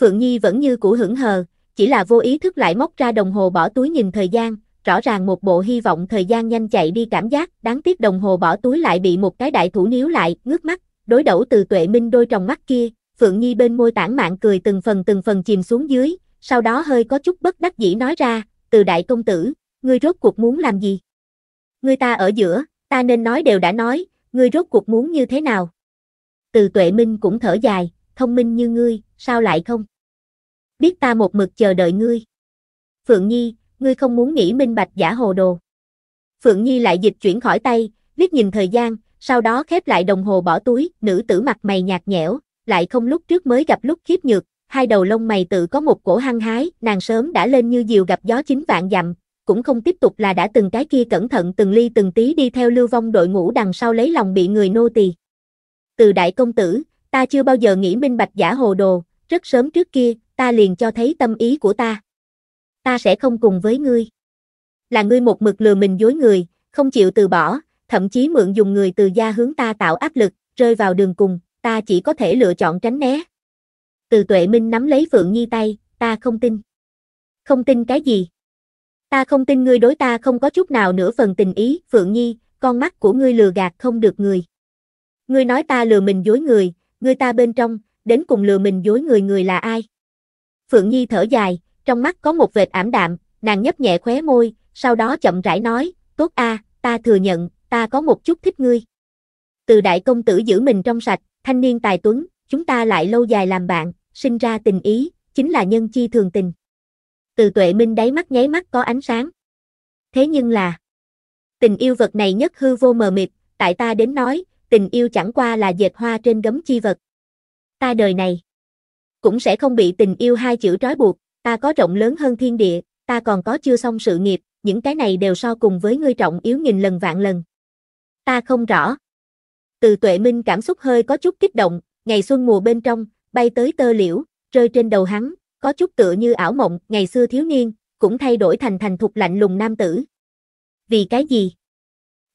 Phượng Nhi vẫn như cũ hững hờ, chỉ là vô ý thức lại móc ra đồng hồ bỏ túi nhìn thời gian, rõ ràng một bộ hy vọng thời gian nhanh chạy đi cảm giác, đáng tiếc đồng hồ bỏ túi lại bị một cái đại thủ níu lại, ngước mắt, đối đầu từ tuệ minh đôi trong mắt kia, Phượng Nhi bên môi tản mạn cười từng phần từng phần chìm xuống dưới, sau đó hơi có chút bất đắc dĩ nói ra, từ đại công tử, ngươi rốt cuộc muốn làm gì? Ngươi ta ở giữa, ta nên nói đều đã nói, ngươi rốt cuộc muốn như thế nào? Từ tuệ minh cũng thở dài, thông minh như ngươi, sao lại không? Biết ta một mực chờ đợi ngươi. Phượng Nhi, ngươi không muốn nghĩ minh bạch giả hồ đồ. Phượng Nhi lại dịch chuyển khỏi tay, liếc nhìn thời gian, sau đó khép lại đồng hồ bỏ túi, nữ tử mặt mày nhạt nhẽo, lại không lúc trước mới gặp lúc khiếp nhược, hai đầu lông mày tự có một cổ hăng hái, nàng sớm đã lên như diều gặp gió chính vạn dặm, cũng không tiếp tục là đã từng cái kia cẩn thận từng ly từng tí đi theo lưu vong đội ngũ đằng sau lấy lòng bị người nô tỳ. Từ đại công tử, ta chưa bao giờ nghĩ minh bạch giả hồ đồ, rất sớm trước kia, ta liền cho thấy tâm ý của ta ta sẽ không cùng với ngươi. Là ngươi một mực lừa mình dối người, không chịu từ bỏ, thậm chí mượn dùng người từ gia hướng ta tạo áp lực, rơi vào đường cùng, ta chỉ có thể lựa chọn tránh né. Từ tuệ minh nắm lấy Phượng Nhi tay, ta không tin. Không tin cái gì? Ta không tin ngươi đối ta không có chút nào nửa phần tình ý, Phượng Nhi, con mắt của ngươi lừa gạt không được người. Ngươi nói ta lừa mình dối người, ngươi ta bên trong, đến cùng lừa mình dối người người là ai? Phượng Nhi thở dài, trong mắt có một vệt ảm đạm, nàng nhấp nhẹ khóe môi, sau đó chậm rãi nói, tốt a, ta thừa nhận, ta có một chút thích ngươi. Từ đại công tử giữ mình trong sạch, thanh niên tài tuấn, chúng ta lại lâu dài làm bạn, sinh ra tình ý, chính là nhân chi thường tình. Từ tuệ minh đáy mắt nháy mắt có ánh sáng. Thế nhưng là, tình yêu vật này nhất hư vô mờ mịt, tại ta đến nói, tình yêu chẳng qua là dệt hoa trên gấm chi vật. Ta đời này, cũng sẽ không bị tình yêu hai chữ trói buộc, ta có rộng lớn hơn thiên địa, ta còn có chưa xong sự nghiệp, những cái này đều so cùng với ngươi trọng yếu nghìn lần vạn lần. Ta không rõ. Từ tuệ minh cảm xúc hơi có chút kích động, ngày xuân mùa bên trong, bay tới tơ liễu, rơi trên đầu hắn, có chút tựa như ảo mộng, ngày xưa thiếu niên, cũng thay đổi thành thành thục lạnh lùng nam tử. Vì cái gì?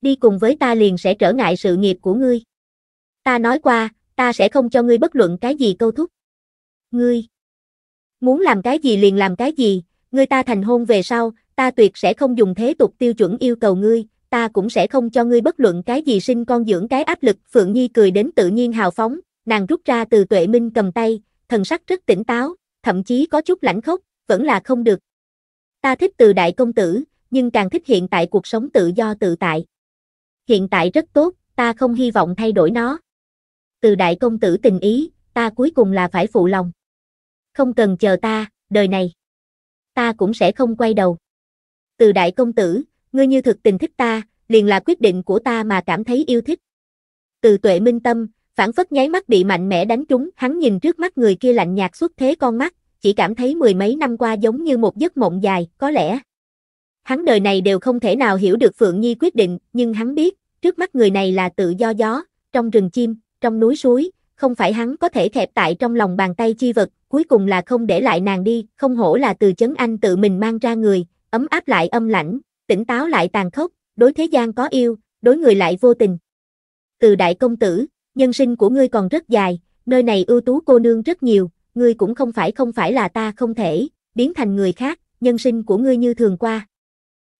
Đi cùng với ta liền sẽ trở ngại sự nghiệp của ngươi. Ta nói qua, ta sẽ không cho ngươi bất luận cái gì câu thúc. Ngươi muốn làm cái gì liền làm cái gì, ngươi ta thành hôn về sau, ta tuyệt sẽ không dùng thế tục tiêu chuẩn yêu cầu ngươi, ta cũng sẽ không cho ngươi bất luận cái gì sinh con dưỡng cái áp lực. Phượng Nhi cười đến tự nhiên hào phóng, nàng rút ra từ tuệ minh cầm tay, thần sắc rất tỉnh táo, thậm chí có chút lãnh khốc, vẫn là không được. Ta thích từ đại công tử, nhưng càng thích hiện tại cuộc sống tự do tự tại. Hiện tại rất tốt, ta không hy vọng thay đổi nó. Từ đại công tử tình ý, ta cuối cùng là phải phụ lòng không cần chờ ta, đời này. Ta cũng sẽ không quay đầu. Từ đại công tử, ngươi như thực tình thích ta, liền là quyết định của ta mà cảm thấy yêu thích. Từ tuệ minh tâm, phản phất nháy mắt bị mạnh mẽ đánh trúng, hắn nhìn trước mắt người kia lạnh nhạt xuất thế con mắt, chỉ cảm thấy mười mấy năm qua giống như một giấc mộng dài, có lẽ. Hắn đời này đều không thể nào hiểu được Phượng Nhi quyết định, nhưng hắn biết, trước mắt người này là tự do gió, trong rừng chim, trong núi suối, không phải hắn có thể kẹp tại trong lòng bàn tay chi vật, cuối cùng là không để lại nàng đi, không hổ là từ chấn anh tự mình mang ra người, ấm áp lại âm lãnh, tỉnh táo lại tàn khốc, đối thế gian có yêu, đối người lại vô tình. Từ đại công tử, nhân sinh của ngươi còn rất dài, nơi này ưu tú cô nương rất nhiều, ngươi cũng không phải không phải là ta không thể, biến thành người khác, nhân sinh của ngươi như thường qua.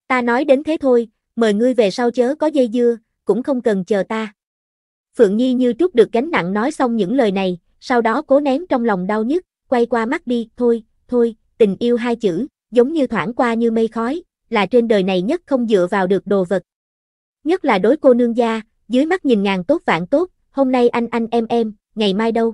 Ta nói đến thế thôi, mời ngươi về sau chớ có dây dưa, cũng không cần chờ ta. Phượng Nhi như chút được gánh nặng nói xong những lời này, sau đó cố nén trong lòng đau nhức, quay qua mắt đi, thôi, thôi, tình yêu hai chữ, giống như thoảng qua như mây khói, là trên đời này nhất không dựa vào được đồ vật. Nhất là đối cô nương gia, dưới mắt nhìn ngàn tốt vạn tốt, hôm nay anh anh em em, ngày mai đâu.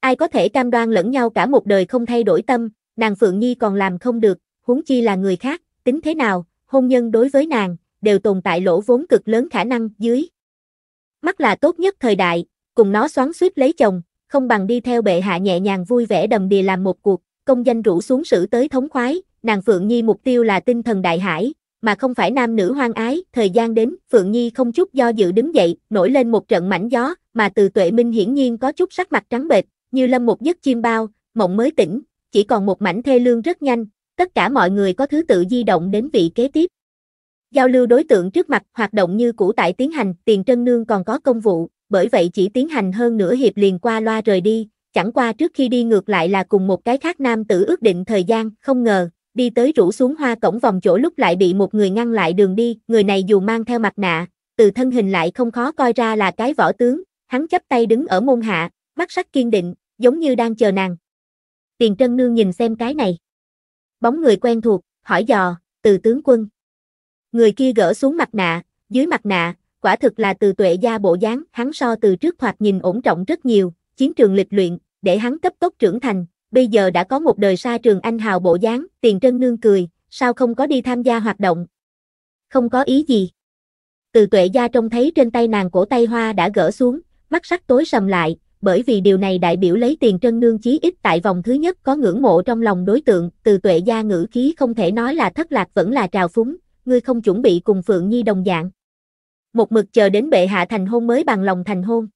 Ai có thể cam đoan lẫn nhau cả một đời không thay đổi tâm, nàng Phượng Nhi còn làm không được, huống chi là người khác, tính thế nào, hôn nhân đối với nàng, đều tồn tại lỗ vốn cực lớn khả năng dưới mắt là tốt nhất thời đại, cùng nó xoắn suýt lấy chồng, không bằng đi theo bệ hạ nhẹ nhàng vui vẻ đầm đìa làm một cuộc, công danh rủ xuống sử tới thống khoái, nàng Phượng Nhi mục tiêu là tinh thần đại hải, mà không phải nam nữ hoang ái, thời gian đến, Phượng Nhi không chút do dự đứng dậy, nổi lên một trận mảnh gió, mà từ tuệ minh hiển nhiên có chút sắc mặt trắng bệch, như lâm một giấc chim bao, mộng mới tỉnh, chỉ còn một mảnh thê lương rất nhanh, tất cả mọi người có thứ tự di động đến vị kế tiếp. Giao lưu đối tượng trước mặt hoạt động như cũ tại tiến hành, tiền trân nương còn có công vụ, bởi vậy chỉ tiến hành hơn nửa hiệp liền qua loa rời đi, chẳng qua trước khi đi ngược lại là cùng một cái khác nam tử ước định thời gian, không ngờ, đi tới rủ xuống hoa cổng vòng chỗ lúc lại bị một người ngăn lại đường đi, người này dù mang theo mặt nạ, từ thân hình lại không khó coi ra là cái võ tướng, hắn chấp tay đứng ở môn hạ, mắt sắc kiên định, giống như đang chờ nàng. Tiền Trân Nương nhìn xem cái này. Bóng người quen thuộc, hỏi dò, từ tướng quân. Người kia gỡ xuống mặt nạ, dưới mặt nạ, quả thực là từ tuệ gia bộ dáng, hắn so từ trước thoạt nhìn ổn trọng rất nhiều, chiến trường lịch luyện, để hắn cấp tốc trưởng thành, bây giờ đã có một đời xa trường anh hào bộ dáng, tiền trân nương cười, sao không có đi tham gia hoạt động? Không có ý gì. Từ tuệ gia trông thấy trên tay nàng cổ tay hoa đã gỡ xuống, mắt sắc tối sầm lại, bởi vì điều này đại biểu lấy tiền trân nương chí ít tại vòng thứ nhất có ngưỡng mộ trong lòng đối tượng, từ tuệ gia ngữ khí không thể nói là thất lạc vẫn là trào phúng, ngươi không chuẩn bị cùng Phượng Nhi đồng dạng. Một mực chờ đến bệ hạ thành hôn mới bằng lòng thành hôn.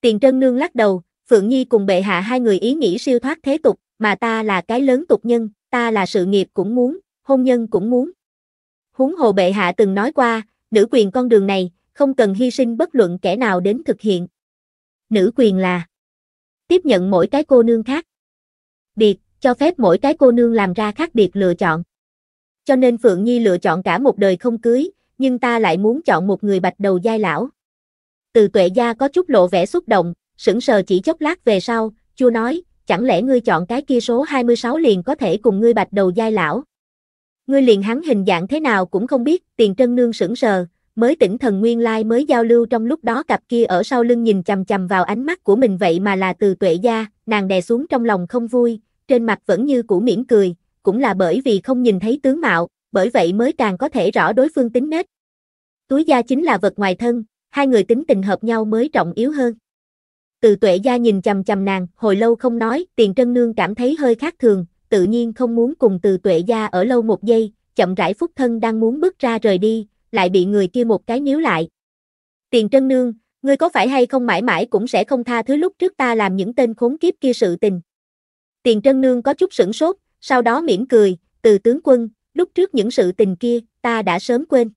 Tiền Trân Nương lắc đầu, Phượng Nhi cùng bệ hạ hai người ý nghĩ siêu thoát thế tục, mà ta là cái lớn tục nhân, ta là sự nghiệp cũng muốn, hôn nhân cũng muốn. Húng hồ bệ hạ từng nói qua, nữ quyền con đường này, không cần hy sinh bất luận kẻ nào đến thực hiện. Nữ quyền là tiếp nhận mỗi cái cô nương khác. Biệt, cho phép mỗi cái cô nương làm ra khác biệt lựa chọn cho nên Phượng Nhi lựa chọn cả một đời không cưới, nhưng ta lại muốn chọn một người bạch đầu giai lão. Từ tuệ gia có chút lộ vẻ xúc động, sững sờ chỉ chốc lát về sau, chua nói, chẳng lẽ ngươi chọn cái kia số 26 liền có thể cùng ngươi bạch đầu giai lão. Ngươi liền hắn hình dạng thế nào cũng không biết, tiền trân nương sững sờ, mới tỉnh thần nguyên lai mới giao lưu trong lúc đó cặp kia ở sau lưng nhìn chằm chằm vào ánh mắt của mình vậy mà là từ tuệ gia, nàng đè xuống trong lòng không vui, trên mặt vẫn như cũ mỉm cười, cũng là bởi vì không nhìn thấy tướng mạo, bởi vậy mới càng có thể rõ đối phương tính nết. Túi da chính là vật ngoài thân, hai người tính tình hợp nhau mới trọng yếu hơn. Từ tuệ gia nhìn chầm chầm nàng, hồi lâu không nói, tiền trân nương cảm thấy hơi khác thường, tự nhiên không muốn cùng từ tuệ gia ở lâu một giây, chậm rãi phúc thân đang muốn bước ra rời đi, lại bị người kia một cái níu lại. Tiền trân nương, ngươi có phải hay không mãi mãi cũng sẽ không tha thứ lúc trước ta làm những tên khốn kiếp kia sự tình. Tiền trân nương có chút sửng sốt, sau đó mỉm cười, từ tướng quân, lúc trước những sự tình kia, ta đã sớm quên.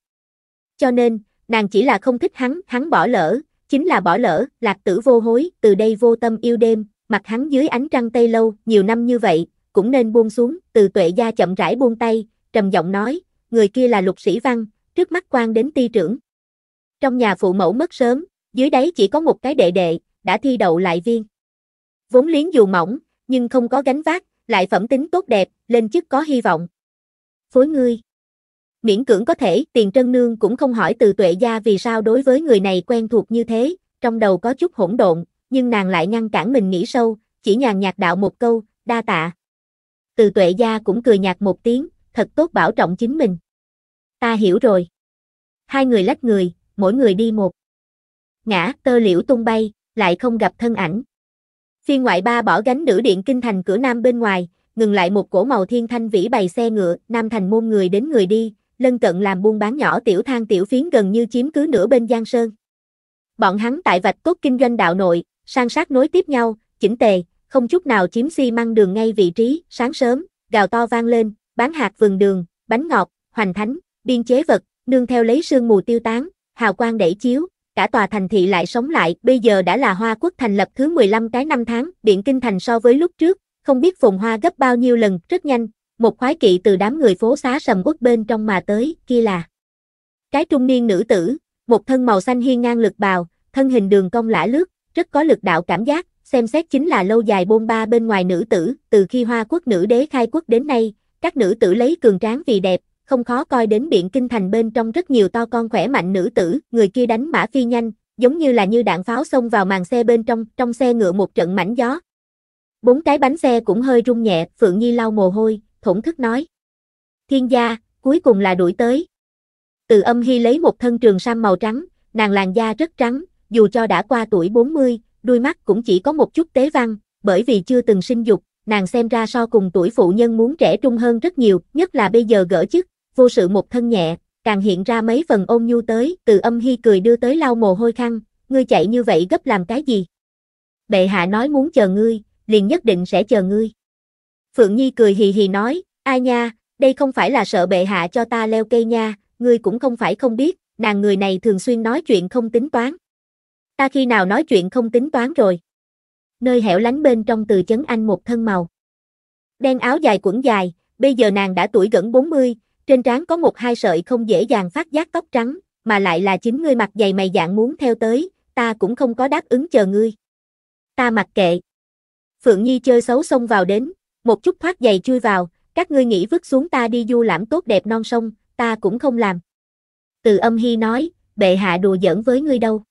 Cho nên, nàng chỉ là không thích hắn, hắn bỏ lỡ, chính là bỏ lỡ, lạc tử vô hối, từ đây vô tâm yêu đêm, mặt hắn dưới ánh trăng tây lâu, nhiều năm như vậy, cũng nên buông xuống, từ tuệ gia chậm rãi buông tay, trầm giọng nói, người kia là lục sĩ văn, trước mắt quan đến ti trưởng. Trong nhà phụ mẫu mất sớm, dưới đáy chỉ có một cái đệ đệ, đã thi đậu lại viên. Vốn liếng dù mỏng, nhưng không có gánh vác, lại phẩm tính tốt đẹp, lên chức có hy vọng. Phối ngươi. Miễn cưỡng có thể, tiền trân nương cũng không hỏi từ tuệ gia vì sao đối với người này quen thuộc như thế, trong đầu có chút hỗn độn, nhưng nàng lại ngăn cản mình nghĩ sâu, chỉ nhàn nhạt đạo một câu, đa tạ. Từ tuệ gia cũng cười nhạt một tiếng, thật tốt bảo trọng chính mình. Ta hiểu rồi. Hai người lách người, mỗi người đi một. Ngã, tơ liễu tung bay, lại không gặp thân ảnh. Phiên ngoại ba bỏ gánh nữ điện kinh thành cửa nam bên ngoài, ngừng lại một cổ màu thiên thanh vĩ bày xe ngựa, nam thành môn người đến người đi, lân cận làm buôn bán nhỏ tiểu thang tiểu phiến gần như chiếm cứ nửa bên Giang Sơn. Bọn hắn tại vạch cốt kinh doanh đạo nội, san sát nối tiếp nhau, chỉnh tề, không chút nào chiếm xi si măng đường ngay vị trí, sáng sớm, gào to vang lên, bán hạt vườn đường, bánh ngọt, hoành thánh, biên chế vật, nương theo lấy sương mù tiêu tán, hào quang đẩy chiếu, cả tòa thành thị lại sống lại, bây giờ đã là Hoa Quốc thành lập thứ 15 cái năm tháng, Biện Kinh thành so với lúc trước, không biết phồn hoa gấp bao nhiêu lần, rất nhanh, một khoái kỵ từ đám người phố xá sầm uất bên trong mà tới, kia là cái trung niên nữ tử, một thân màu xanh hiên ngang lực bào, thân hình đường cong lả lướt, rất có lực đạo cảm giác, xem xét chính là lâu dài bôn ba bên ngoài nữ tử, từ khi Hoa Quốc nữ đế khai quốc đến nay, các nữ tử lấy cường tráng vì đẹp, không khó coi đến biển kinh thành bên trong rất nhiều to con khỏe mạnh nữ tử, người kia đánh mã phi nhanh, giống như là như đạn pháo xông vào màn xe bên trong, trong xe ngựa một trận mảnh gió. Bốn cái bánh xe cũng hơi rung nhẹ, Phượng Nhi lau mồ hôi, thổn thức nói. Thiên gia, cuối cùng là đuổi tới. Từ âm hy lấy một thân trường sam màu trắng, nàng làn da rất trắng, dù cho đã qua tuổi 40, đuôi mắt cũng chỉ có một chút tế văn, bởi vì chưa từng sinh dục, nàng xem ra so cùng tuổi phụ nhân muốn trẻ trung hơn rất nhiều, nhất là bây giờ gỡ chức, vô sự một thân nhẹ, càng hiện ra mấy phần ôn nhu tới, từ âm hy cười đưa tới lau mồ hôi khăn, ngươi chạy như vậy gấp làm cái gì? Bệ hạ nói muốn chờ ngươi, liền nhất định sẽ chờ ngươi. Phượng Nhi cười hì hì nói, ai nha, đây không phải là sợ bệ hạ cho ta leo cây nha, ngươi cũng không phải không biết, nàng người này thường xuyên nói chuyện không tính toán. Ta khi nào nói chuyện không tính toán rồi. Nơi hẻo lánh bên trong từ chấn anh một thân màu. Đen áo dài quẩn dài, bây giờ nàng đã tuổi gần 40, trên trán có một hai sợi không dễ dàng phát giác tóc trắng, mà lại là chính ngươi mặt dày mày dạng muốn theo tới, ta cũng không có đáp ứng chờ ngươi. Ta mặc kệ. Phượng Nhi chơi xấu xông vào đến, một chút thoát giày chui vào, các ngươi nghĩ vứt xuống ta đi du lãm tốt đẹp non sông, ta cũng không làm. Từ âm hy nói, bệ hạ đùa giỡn với ngươi đâu.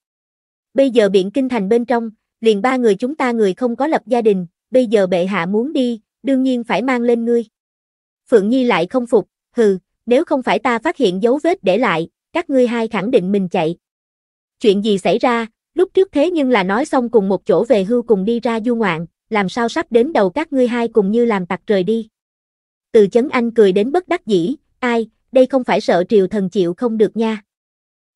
Bây giờ biện kinh thành bên trong, liền ba người chúng ta người không có lập gia đình, bây giờ bệ hạ muốn đi, đương nhiên phải mang lên ngươi. Phượng Nhi lại không phục, hừ, nếu không phải ta phát hiện dấu vết để lại, các ngươi hai khẳng định mình chạy. Chuyện gì xảy ra, lúc trước thế nhưng là nói xong cùng một chỗ về hưu cùng đi ra du ngoạn, làm sao sắp đến đầu các ngươi hai cùng như làm tặc trời đi. Từ chấn anh cười đến bất đắc dĩ, ai, đây không phải sợ triều thần chịu không được nha.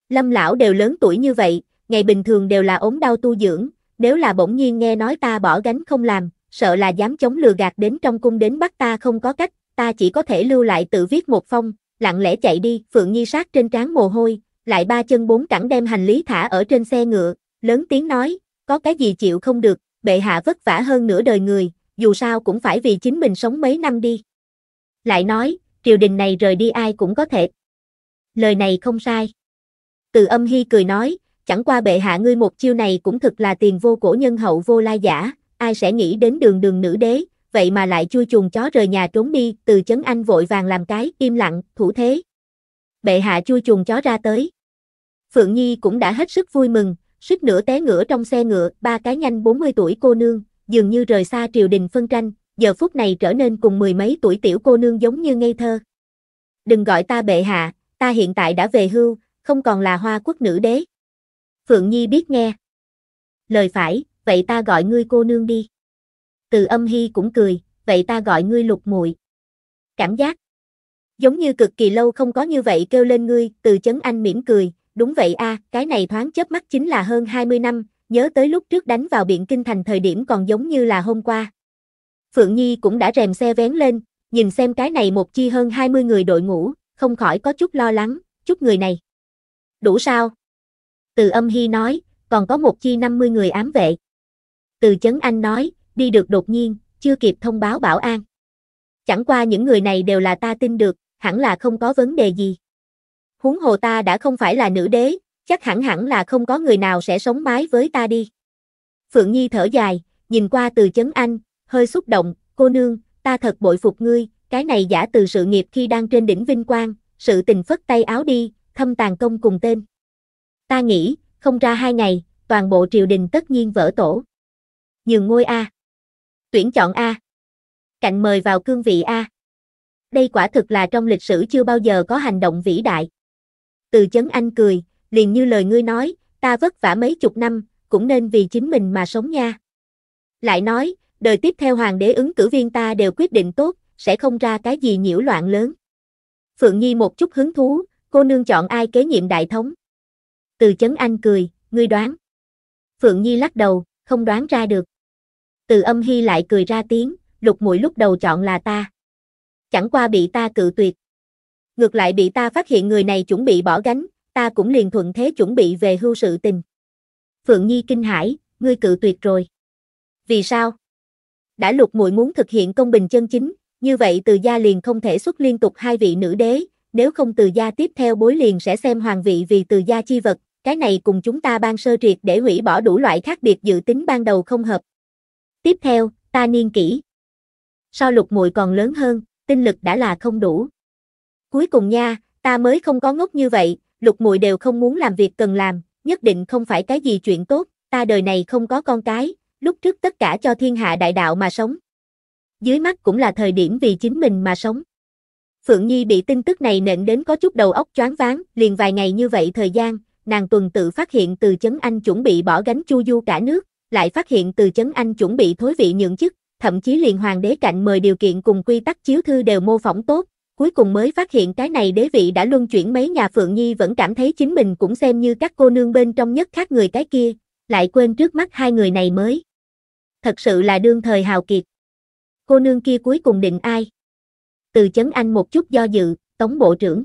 Lâm lão đều lớn tuổi như vậy, ngày bình thường đều là ốm đau tu dưỡng, nếu là bỗng nhiên nghe nói ta bỏ gánh không làm, sợ là dám chống lừa gạt đến trong cung đến bắt ta không có cách, ta chỉ có thể lưu lại tự viết một phong, lặng lẽ chạy đi, Phượng Nhi sát trên trán mồ hôi, lại ba chân bốn cẳng đem hành lý thả ở trên xe ngựa, lớn tiếng nói, có cái gì chịu không được, bệ hạ vất vả hơn nửa đời người, dù sao cũng phải vì chính mình sống mấy năm đi. Lại nói, triều đình này rời đi ai cũng có thể. Lời này không sai. Từ âm hy cười nói, chẳng qua bệ hạ ngươi một chiêu này cũng thực là tiền vô cổ nhân hậu vô lai giả, ai sẽ nghĩ đến đường đường nữ đế, vậy mà lại chui chuồng chó rời nhà trốn đi, từ chấn anh vội vàng làm cái, im lặng, thủ thế. Bệ hạ chui chuồng chó ra tới. Phượng Nhi cũng đã hết sức vui mừng, suýt nửa té ngửa trong xe ngựa, ba cái nhanh 40 tuổi cô nương, dường như rời xa triều đình phân tranh, giờ phút này trở nên cùng mười mấy tuổi tiểu cô nương giống như ngây thơ. Đừng gọi ta bệ hạ, ta hiện tại đã về hưu, không còn là hoa quốc nữ đế. Phượng Nhi biết nghe. Lời phải, vậy ta gọi ngươi cô nương đi từ âm hy cũng cười, vậy ta gọi ngươi lục muội. Cảm giác giống như cực kỳ lâu không có như vậy kêu lên ngươi, từ chấn anh mỉm cười, đúng vậy a, cái này thoáng chớp mắt chính là hơn 20 năm, nhớ tới lúc trước đánh vào biển kinh thành thời điểm còn giống như là hôm qua. Phượng Nhi cũng đã rèm xe vén lên, nhìn xem cái này một chi hơn 20 người đội ngũ, không khỏi có chút lo lắng, chút người này. Đủ sao? Từ âm hy nói, còn có một chi 50 người ám vệ. Từ chấn anh nói, đi được đột nhiên, chưa kịp thông báo bảo an. Chẳng qua những người này đều là ta tin được, hẳn là không có vấn đề gì. Huống hồ ta đã không phải là nữ đế, chắc hẳn hẳn là không có người nào sẽ sống mái với ta đi. Phượng Nhi thở dài, nhìn qua từ chấn anh, hơi xúc động, cô nương, ta thật bội phục ngươi, cái này giả từ sự nghiệp khi đang trên đỉnh vinh quang, sự tình phất tay áo đi, thâm tàn công cùng tên. Ta nghĩ, không ra hai ngày, toàn bộ triều đình tất nhiên vỡ tổ. Nhường ngôi A. À. Tuyển chọn A. Cạnh mời vào cương vị A. Đây quả thực là trong lịch sử chưa bao giờ có hành động vĩ đại. Từ chấn anh cười, liền như lời ngươi nói, ta vất vả mấy chục năm, cũng nên vì chính mình mà sống nha. Lại nói, đời tiếp theo hoàng đế ứng cử viên ta đều quyết định tốt, sẽ không ra cái gì nhiễu loạn lớn. Phượng Nhi một chút hứng thú, cô nương chọn ai kế nhiệm đại thống. Từ chấn anh cười, ngươi đoán. Phượng Nhi lắc đầu, không đoán ra được từ âm hy lại cười ra tiếng, lục muội lúc đầu chọn là ta. Chẳng qua bị ta cự tuyệt. Ngược lại bị ta phát hiện người này chuẩn bị bỏ gánh, ta cũng liền thuận thế chuẩn bị về hưu sự tình. Phượng Nhi kinh hãi, ngươi cự tuyệt rồi. Vì sao? Đã lục muội muốn thực hiện công bình chân chính, như vậy từ gia liền không thể xuất liên tục hai vị nữ đế, nếu không từ gia tiếp theo bối liền sẽ xem hoàng vị vì từ gia chi vật, cái này cùng chúng ta ban sơ triệt để hủy bỏ đủ loại khác biệt dự tính ban đầu không hợp. Tiếp theo, ta niên kỹ. So lục muội còn lớn hơn, tinh lực đã là không đủ. Cuối cùng nha, ta mới không có ngốc như vậy, lục muội đều không muốn làm việc cần làm, nhất định không phải cái gì chuyện tốt, ta đời này không có con cái, lúc trước tất cả cho thiên hạ đại đạo mà sống. Dưới mắt cũng là thời điểm vì chính mình mà sống. Phượng Nhi bị tin tức này nện đến có chút đầu óc choáng váng, liền vài ngày như vậy thời gian, nàng tuần tự phát hiện từ chấn anh chuẩn bị bỏ gánh chu du cả nước, lại phát hiện từ chấn anh chuẩn bị thối vị nhượng chức, thậm chí liền hoàng đế cạnh mời điều kiện cùng quy tắc chiếu thư đều mô phỏng tốt, cuối cùng mới phát hiện cái này đế vị đã luân chuyển mấy nhà Phượng Nhi vẫn cảm thấy chính mình cũng xem như các cô nương bên trong nhất khác người cái kia, lại quên trước mắt hai người này mới. Thật sự là đương thời hào kiệt. Cô nương kia cuối cùng định ai? Từ chấn anh một chút do dự, Tống Bộ trưởng.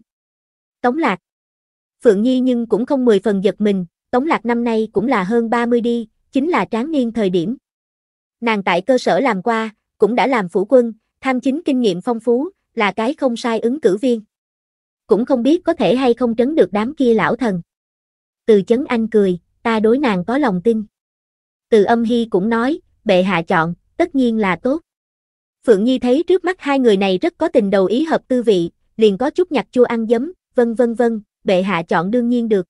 Tống Lạc. Phượng Nhi nhưng cũng không mười phần giật mình, Tống Lạc năm nay cũng là hơn 30 đi, chính là tráng niên thời điểm. Nàng tại cơ sở làm qua, cũng đã làm phủ quân, tham chính kinh nghiệm phong phú, là cái không sai ứng cử viên. Cũng không biết có thể hay không trấn được đám kia lão thần. Từ chấn anh cười, ta đối nàng có lòng tin. Từ âm hy cũng nói, bệ hạ chọn, tất nhiên là tốt. Phượng Nhi thấy trước mắt hai người này rất có tình đầu ý hợp tư vị, liền có chút nhặt chua ăn giấm, vân vân vân, bệ hạ chọn đương nhiên được.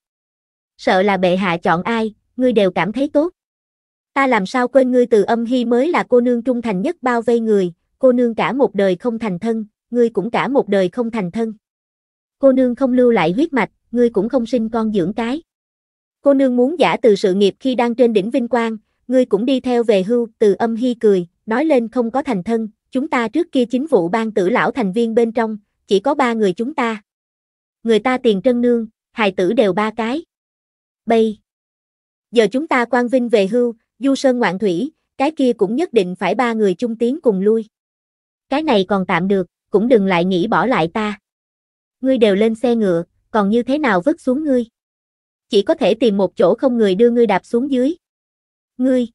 Sợ là bệ hạ chọn ai, ngươi đều cảm thấy tốt ta làm sao quên ngươi từ âm hy mới là cô nương trung thành nhất bao vây người, cô nương cả một đời không thành thân, ngươi cũng cả một đời không thành thân. Cô nương không lưu lại huyết mạch, ngươi cũng không sinh con dưỡng cái. Cô nương muốn giả từ sự nghiệp khi đang trên đỉnh vinh quang, ngươi cũng đi theo về hưu, từ âm hy cười, nói lên không có thành thân, chúng ta trước kia chính vụ ban tử lão thành viên bên trong, chỉ có ba người chúng ta. Người ta tiền trân nương, hài tử đều ba cái. Bây. Giờ chúng ta quan vinh về hưu, du sơn ngoạn thủy, cái kia cũng nhất định phải ba người chung tiến cùng lui. Cái này còn tạm được, cũng đừng lại nghĩ bỏ lại ta. Ngươi đều lên xe ngựa, còn như thế nào vứt xuống ngươi? Chỉ có thể tìm một chỗ không người đưa ngươi đạp xuống dưới. Ngươi!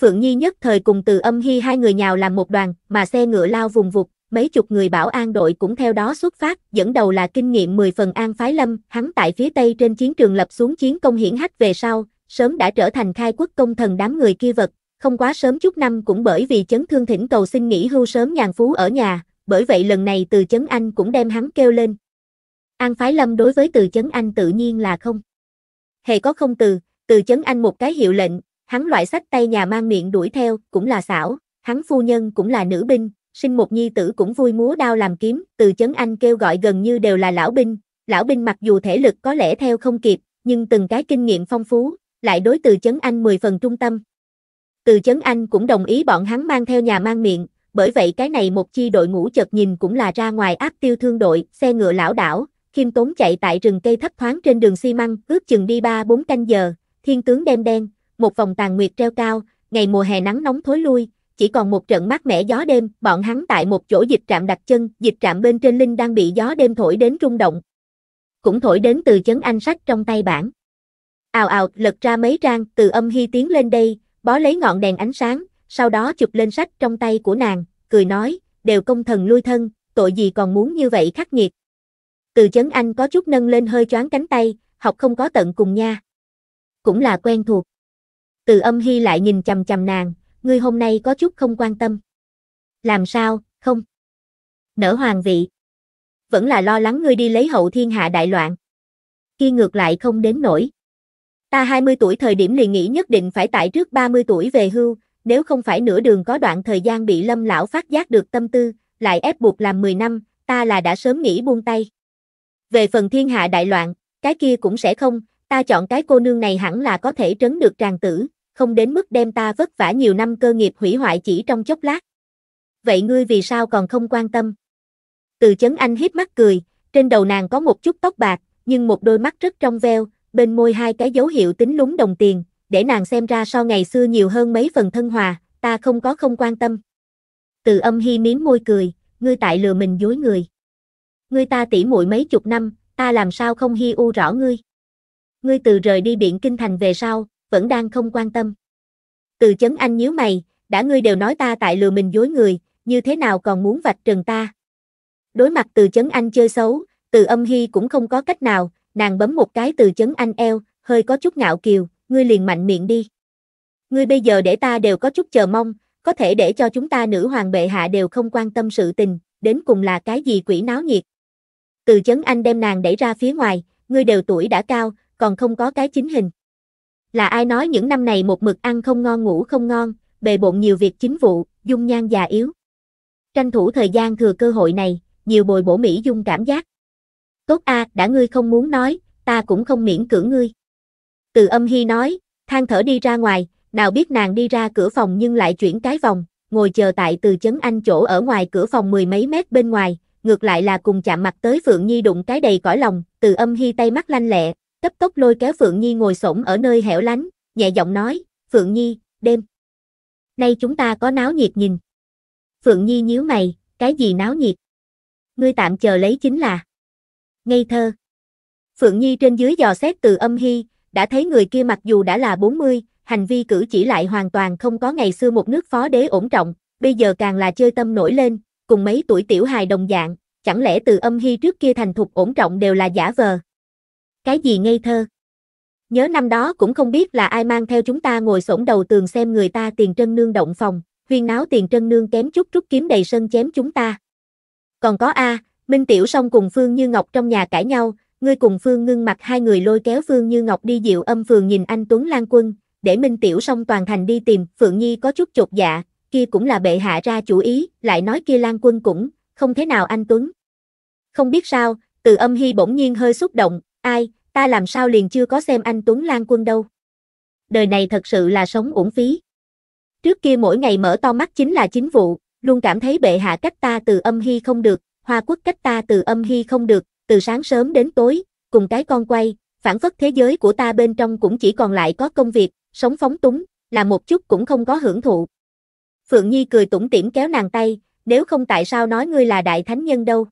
Phượng Nhi nhất thời cùng từ âm hy hai người nhào làm một đoàn, mà xe ngựa lao vùng vụt, mấy chục người bảo an đội cũng theo đó xuất phát, dẫn đầu là kinh nghiệm 10 phần an phái lâm, hắn tại phía tây trên chiến trường lập xuống chiến công hiển hách về sau, sớm đã trở thành khai quốc công thần đám người kia vật, không quá sớm chút năm cũng bởi vì chấn thương thỉnh cầu xin nghỉ hưu sớm nhàn phú ở nhà, bởi vậy lần này từ chấn anh cũng đem hắn kêu lên. An Phái Lâm đối với từ chấn anh tự nhiên là không. Hề có không từ, từ chấn anh một cái hiệu lệnh, hắn loại sách tay nhà mang miệng đuổi theo, cũng là xảo, hắn phu nhân cũng là nữ binh, sinh một nhi tử cũng vui múa đao làm kiếm, từ chấn anh kêu gọi gần như đều là lão binh, lão binh mặc dù thể lực có lẽ theo không kịp, nhưng từng cái kinh nghiệm phong phú, lại đối từ chấn anh 10 phần trung tâm. Từ chấn anh cũng đồng ý bọn hắn mang theo nhà mang miệng, bởi vậy cái này một chi đội ngũ chợt nhìn cũng là ra ngoài áp tiêu thương đội, xe ngựa lão đảo, khiêm tốn chạy tại rừng cây thấp thoáng trên đường xi măng, ước chừng đi 3-4 canh giờ, thiên tướng đen đen, một vòng tàn nguyệt treo cao, ngày mùa hè nắng nóng thối lui, chỉ còn một trận mát mẻ gió đêm, bọn hắn tại một chỗ dịch trạm đặt chân, dịch trạm bên trên linh đang bị gió đêm thổi đến rung động. Cũng thổi đến từ chấn anh sách trong tay bản. Ào ào, lật ra mấy trang, từ âm hy tiến lên đây, bó lấy ngọn đèn ánh sáng, sau đó chụp lên sách trong tay của nàng, cười nói, đều công thần lui thân, tội gì còn muốn như vậy khắc nghiệt. Từ chấn anh có chút nâng lên hơi choáng cánh tay, học không có tận cùng nha. Cũng là quen thuộc. Từ âm hy lại nhìn chầm chầm nàng, ngươi hôm nay có chút không quan tâm. Làm sao, không? Nở hoàng vị. Vẫn là lo lắng ngươi đi lấy hậu thiên hạ đại loạn. Khi ngược lại không đến nổi ta 20 tuổi thời điểm liền nghĩ nhất định phải tại trước 30 tuổi về hưu, nếu không phải nửa đường có đoạn thời gian bị lâm lão phát giác được tâm tư, lại ép buộc làm 10 năm, ta là đã sớm nghĩ buông tay. Về phần thiên hạ đại loạn, cái kia cũng sẽ không, ta chọn cái cô nương này hẳn là có thể trấn được tràng tử, không đến mức đem ta vất vả nhiều năm cơ nghiệp hủy hoại chỉ trong chốc lát. Vậy ngươi vì sao còn không quan tâm? Từ chấn anh hiếp mắt cười, trên đầu nàng có một chút tóc bạc, nhưng một đôi mắt rất trong veo, bên môi hai cái dấu hiệu tính lúng đồng tiền, để nàng xem ra sau ngày xưa nhiều hơn mấy phần thân hòa, ta không có không quan tâm. Từ âm hy miếm môi cười, ngươi tại lừa mình dối người. Ngươi ta tỉ muội mấy chục năm, ta làm sao không hi u rõ ngươi. Ngươi từ rời đi biển kinh thành về sau, vẫn đang không quan tâm. Từ chấn anh nhíu mày, đã ngươi đều nói ta tại lừa mình dối người, như thế nào còn muốn vạch trần ta. Đối mặt từ chấn anh chơi xấu, từ âm hy cũng không có cách nào, nàng bấm một cái từ chấn anh eo, hơi có chút ngạo kiều, ngươi liền mạnh miệng đi. Ngươi bây giờ để ta đều có chút chờ mong, có thể để cho chúng ta nữ hoàng bệ hạ đều không quan tâm sự tình, đến cùng là cái gì quỷ náo nhiệt. Từ chấn anh đem nàng đẩy ra phía ngoài, ngươi đều tuổi đã cao, còn không có cái chính hình. Là ai nói những năm này một mực ăn không ngon ngủ không ngon, bề bộn nhiều việc chính vụ, dung nhan già yếu. Tranh thủ thời gian thừa cơ hội này, nhiều bồi bổ mỹ dung cảm giác tốt a, đã ngươi không muốn nói, ta cũng không miễn cưỡng ngươi. Từ âm hy nói, than thở đi ra ngoài, nào biết nàng đi ra cửa phòng nhưng lại chuyển cái vòng, ngồi chờ tại từ chấn anh chỗ ở ngoài cửa phòng mười mấy mét bên ngoài, ngược lại là cùng chạm mặt tới Phượng Nhi đụng cái đầy cõi lòng, từ âm hy tay mắt lanh lẹ, cấp tốc lôi kéo Phượng Nhi ngồi xổm ở nơi hẻo lánh, nhẹ giọng nói, Phượng Nhi, đêm. Nay chúng ta có náo nhiệt nhìn. Phượng Nhi nhíu mày, cái gì náo nhiệt? Ngươi tạm chờ lấy chính là ngây thơ. Phượng Nhi trên dưới dò xét từ âm hy, đã thấy người kia mặc dù đã là 40, hành vi cử chỉ lại hoàn toàn không có ngày xưa một nước phó đế ổn trọng, bây giờ càng là chơi tâm nổi lên, cùng mấy tuổi tiểu hài đồng dạng, chẳng lẽ từ âm hy trước kia thành thục ổn trọng đều là giả vờ. Cái gì ngây thơ? Nhớ năm đó cũng không biết là ai mang theo chúng ta ngồi sổng đầu tường xem người ta tiền trân nương động phòng, huyên náo tiền trân nương kém chút rút kiếm đầy sân chém chúng ta. Còn có A, Minh Tiểu Song cùng Phương Như Ngọc trong nhà cãi nhau, ngươi cùng Phương Ngưng mặt hai người lôi kéo Phương Như Ngọc đi diệu âm phường nhìn anh Tuấn Lan Quân, để Minh Tiểu Song toàn thành đi tìm, Phượng Nhi có chút chột dạ, kia cũng là bệ hạ ra chủ ý, lại nói kia Lan Quân cũng, không thế nào anh Tuấn. Không biết sao, từ âm hy bỗng nhiên hơi xúc động, ai, ta làm sao liền chưa có xem anh Tuấn Lan Quân đâu. Đời này thật sự là sống uổng phí. Trước kia mỗi ngày mở to mắt chính là chính vụ, luôn cảm thấy bệ hạ cách ta từ âm hy không được, hoa quốc cách ta từ âm hy không được, từ sáng sớm đến tối, cùng cái con quay, phản phất thế giới của ta bên trong cũng chỉ còn lại có công việc, sống phóng túng, là một chút cũng không có hưởng thụ. Phượng Nhi cười tủm tỉm kéo nàng tay, nếu không tại sao nói ngươi là đại thánh nhân đâu.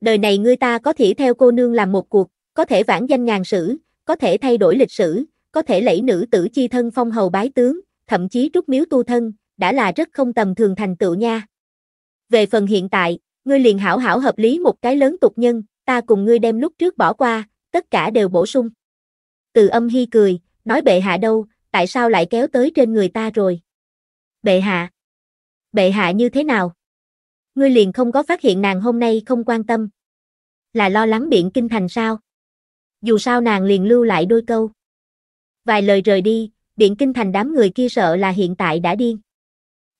Đời này ngươi ta có thể theo cô nương làm một cuộc, có thể vãn danh ngàn sử, có thể thay đổi lịch sử, có thể lẫy nữ tử chi thân phong hầu bái tướng, thậm chí trúc miếu tu thân, đã là rất không tầm thường thành tựu nha. Về phần hiện tại, ngươi liền hảo hảo hợp lý một cái lớn tục nhân, ta cùng ngươi đem lúc trước bỏ qua, tất cả đều bổ sung. Từ âm hy cười, nói bệ hạ đâu, tại sao lại kéo tới trên người ta rồi? Bệ hạ. Bệ hạ như thế nào? Ngươi liền không có phát hiện nàng hôm nay không quan tâm. Là lo lắng biện kinh thành sao? Dù sao nàng liền lưu lại đôi câu. Vài lời rời đi, biện kinh thành đám người kia sợ là hiện tại đã điên.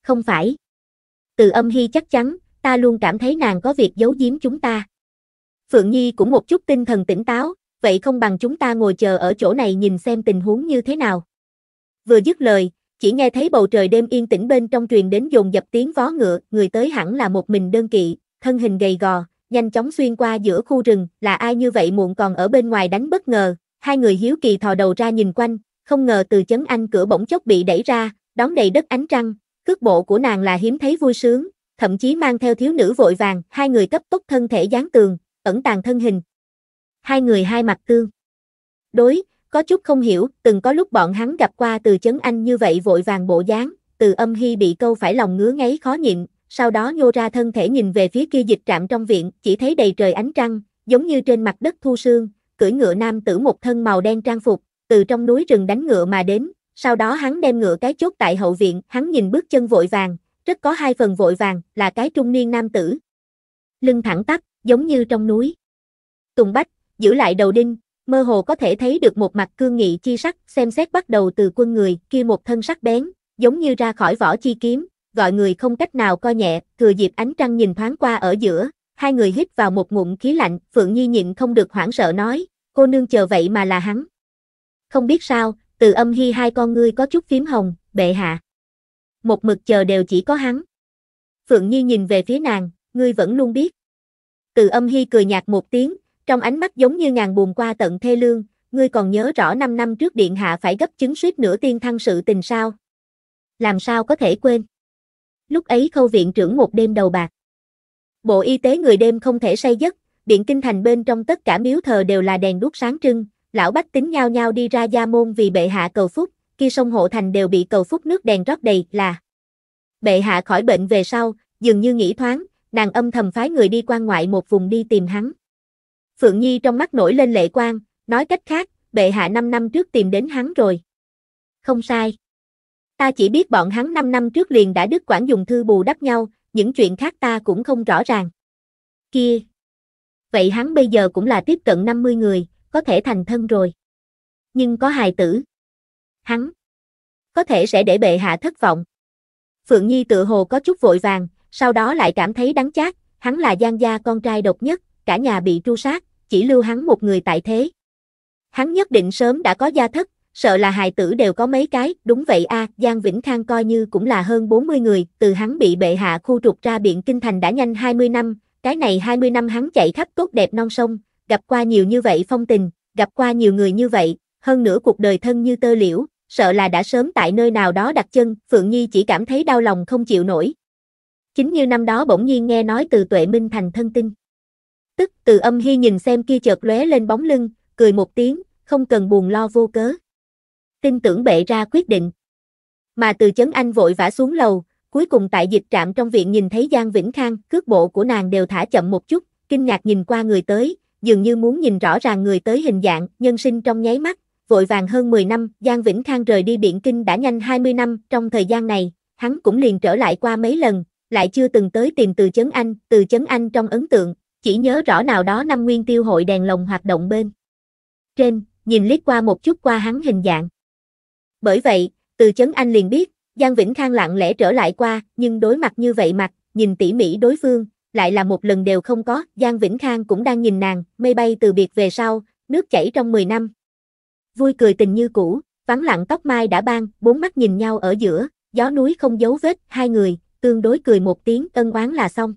Không phải. Từ âm hy chắc chắn, ta luôn cảm thấy nàng có việc giấu giếm chúng ta. Phượng Nhi cũng một chút tinh thần tỉnh táo, vậy không bằng chúng ta ngồi chờ ở chỗ này nhìn xem tình huống như thế nào. Vừa dứt lời, chỉ nghe thấy bầu trời đêm yên tĩnh bên trong truyền đến dồn dập tiếng vó ngựa, người tới hẳn là một mình đơn kỵ, thân hình gầy gò, nhanh chóng xuyên qua giữa khu rừng, là ai như vậy muộn còn ở bên ngoài đánh bất ngờ, hai người hiếu kỳ thò đầu ra nhìn quanh, không ngờ từ chấn anh cửa bỗng chốc bị đẩy ra, đón đầy đất ánh trăng, cước bộ của nàng là hiếm thấy vui sướng, thậm chí mang theo thiếu nữ vội vàng, hai người cấp tốc thân thể dán tường, ẩn tàng thân hình. Hai người hai mặt tương. Đối, có chút không hiểu, từng có lúc bọn hắn gặp qua từ chấn anh như vậy vội vàng bộ dáng, từ âm hy bị câu phải lòng ngứa ngáy khó nhịn, sau đó nhô ra thân thể nhìn về phía kia dịch trạm trong viện, chỉ thấy đầy trời ánh trăng, giống như trên mặt đất thu sương, cưỡi ngựa nam tử một thân màu đen trang phục, từ trong núi rừng đánh ngựa mà đến, sau đó hắn đem ngựa cái chốt tại hậu viện, hắn nhìn bước chân vội vàng, rất có hai phần vội vàng, là cái trung niên nam tử. Lưng thẳng tắp, giống như trong núi. Tùng Bách, giữ lại đầu đinh, mơ hồ có thể thấy được một mặt cương nghị chi sắc, xem xét bắt đầu từ quân người, kia một thân sắc bén, giống như ra khỏi vỏ chi kiếm, gọi người không cách nào coi nhẹ, thừa dịp ánh trăng nhìn thoáng qua ở giữa, hai người hít vào một ngụm khí lạnh, Phượng Nhi nhịn không được hoảng sợ nói, cô nương chờ vậy mà là hắn. Không biết sao, từ âm hy hai con ngươi có chút phím hồng, bệ hạ một mực chờ đều chỉ có hắn. Phượng Nhi nhìn về phía nàng, ngươi vẫn luôn biết. Từ âm hy cười nhạt một tiếng, trong ánh mắt giống như ngàn buồn qua tận thê lương, ngươi còn nhớ rõ 5 năm trước điện hạ phải gấp chứng suýt nửa tiên thăng sự tình sao. Làm sao có thể quên. Lúc ấy khâu viện trưởng một đêm đầu bạc. Bộ y tế người đêm không thể say giấc, điện kinh thành bên trong tất cả miếu thờ đều là đèn đuốc sáng trưng, lão bách tính nhau nhau đi ra gia môn vì bệ hạ cầu phúc, kia sông Hộ Thành đều bị cầu phúc nước đèn rót đầy là. Bệ hạ khỏi bệnh về sau, dường như nghĩ thoáng, nàng âm thầm phái người đi quan ngoại một vùng đi tìm hắn. Phượng Nhi trong mắt nổi lên lệ quang, nói cách khác, bệ hạ 5 năm trước tìm đến hắn rồi. Không sai. Ta chỉ biết bọn hắn 5 năm trước liền đã đứt quản dùng thư bù đắp nhau, những chuyện khác ta cũng không rõ ràng. Kia. Vậy hắn bây giờ cũng là tiếp cận 50 người, có thể thành thân rồi. Nhưng có hài tử hắn có thể sẽ để bệ hạ thất vọng. Phượng Nhi tự hồ có chút vội vàng, sau đó lại cảm thấy đắng chát, hắn là Giang gia con trai độc nhất, cả nhà bị tru sát, chỉ lưu hắn một người tại thế. Hắn nhất định sớm đã có gia thất, sợ là hài tử đều có mấy cái, đúng vậy a, à, Giang Vĩnh Khang coi như cũng là hơn 40 người, từ hắn bị bệ hạ khu trục ra biện kinh thành đã nhanh 20 năm, cái này 20 năm hắn chạy khắp tốt đẹp non sông, gặp qua nhiều như vậy phong tình, gặp qua nhiều người như vậy, hơn nữa cuộc đời thân như tơ liễu, sợ là đã sớm tại nơi nào đó đặt chân, Phượng Nhi chỉ cảm thấy đau lòng không chịu nổi. Chính như năm đó bỗng nhiên nghe nói từ Tuệ Minh thành thân tinh, Tức từ âm hy nhìn xem kia chợt lóe lên bóng lưng, cười một tiếng, không cần buồn lo vô cớ. Tin tưởng bệ ra quyết định. Mà từ chấn anh vội vã xuống lầu, cuối cùng tại dịch trạm trong viện nhìn thấy Giang Vĩnh Khang, cước bộ của nàng đều thả chậm một chút, kinh ngạc nhìn qua người tới, dường như muốn nhìn rõ ràng người tới hình dạng, nhân sinh trong nháy mắt, vội vàng hơn 10 năm, Giang Vĩnh Khang rời đi biển Kinh đã nhanh 20 năm, trong thời gian này, hắn cũng liền trở lại qua mấy lần, lại chưa từng tới tìm từ chấn anh, từ chấn anh trong ấn tượng, chỉ nhớ rõ nào đó năm nguyên tiêu hội đèn lồng hoạt động bên. Trên, nhìn liếc qua một chút qua hắn hình dạng. Bởi vậy, từ chấn anh liền biết, Giang Vĩnh Khang lặng lẽ trở lại qua, nhưng đối mặt như vậy mặt, nhìn tỉ mỉ đối phương, lại là một lần đều không có, Giang Vĩnh Khang cũng đang nhìn nàng, mây bay từ biệt về sau, nước chảy trong 10 năm, vui cười tình như cũ, vắng lặng tóc mai đã ban, bốn mắt nhìn nhau ở giữa, gió núi không giấu vết, hai người, tương đối cười một tiếng ân oán là xong.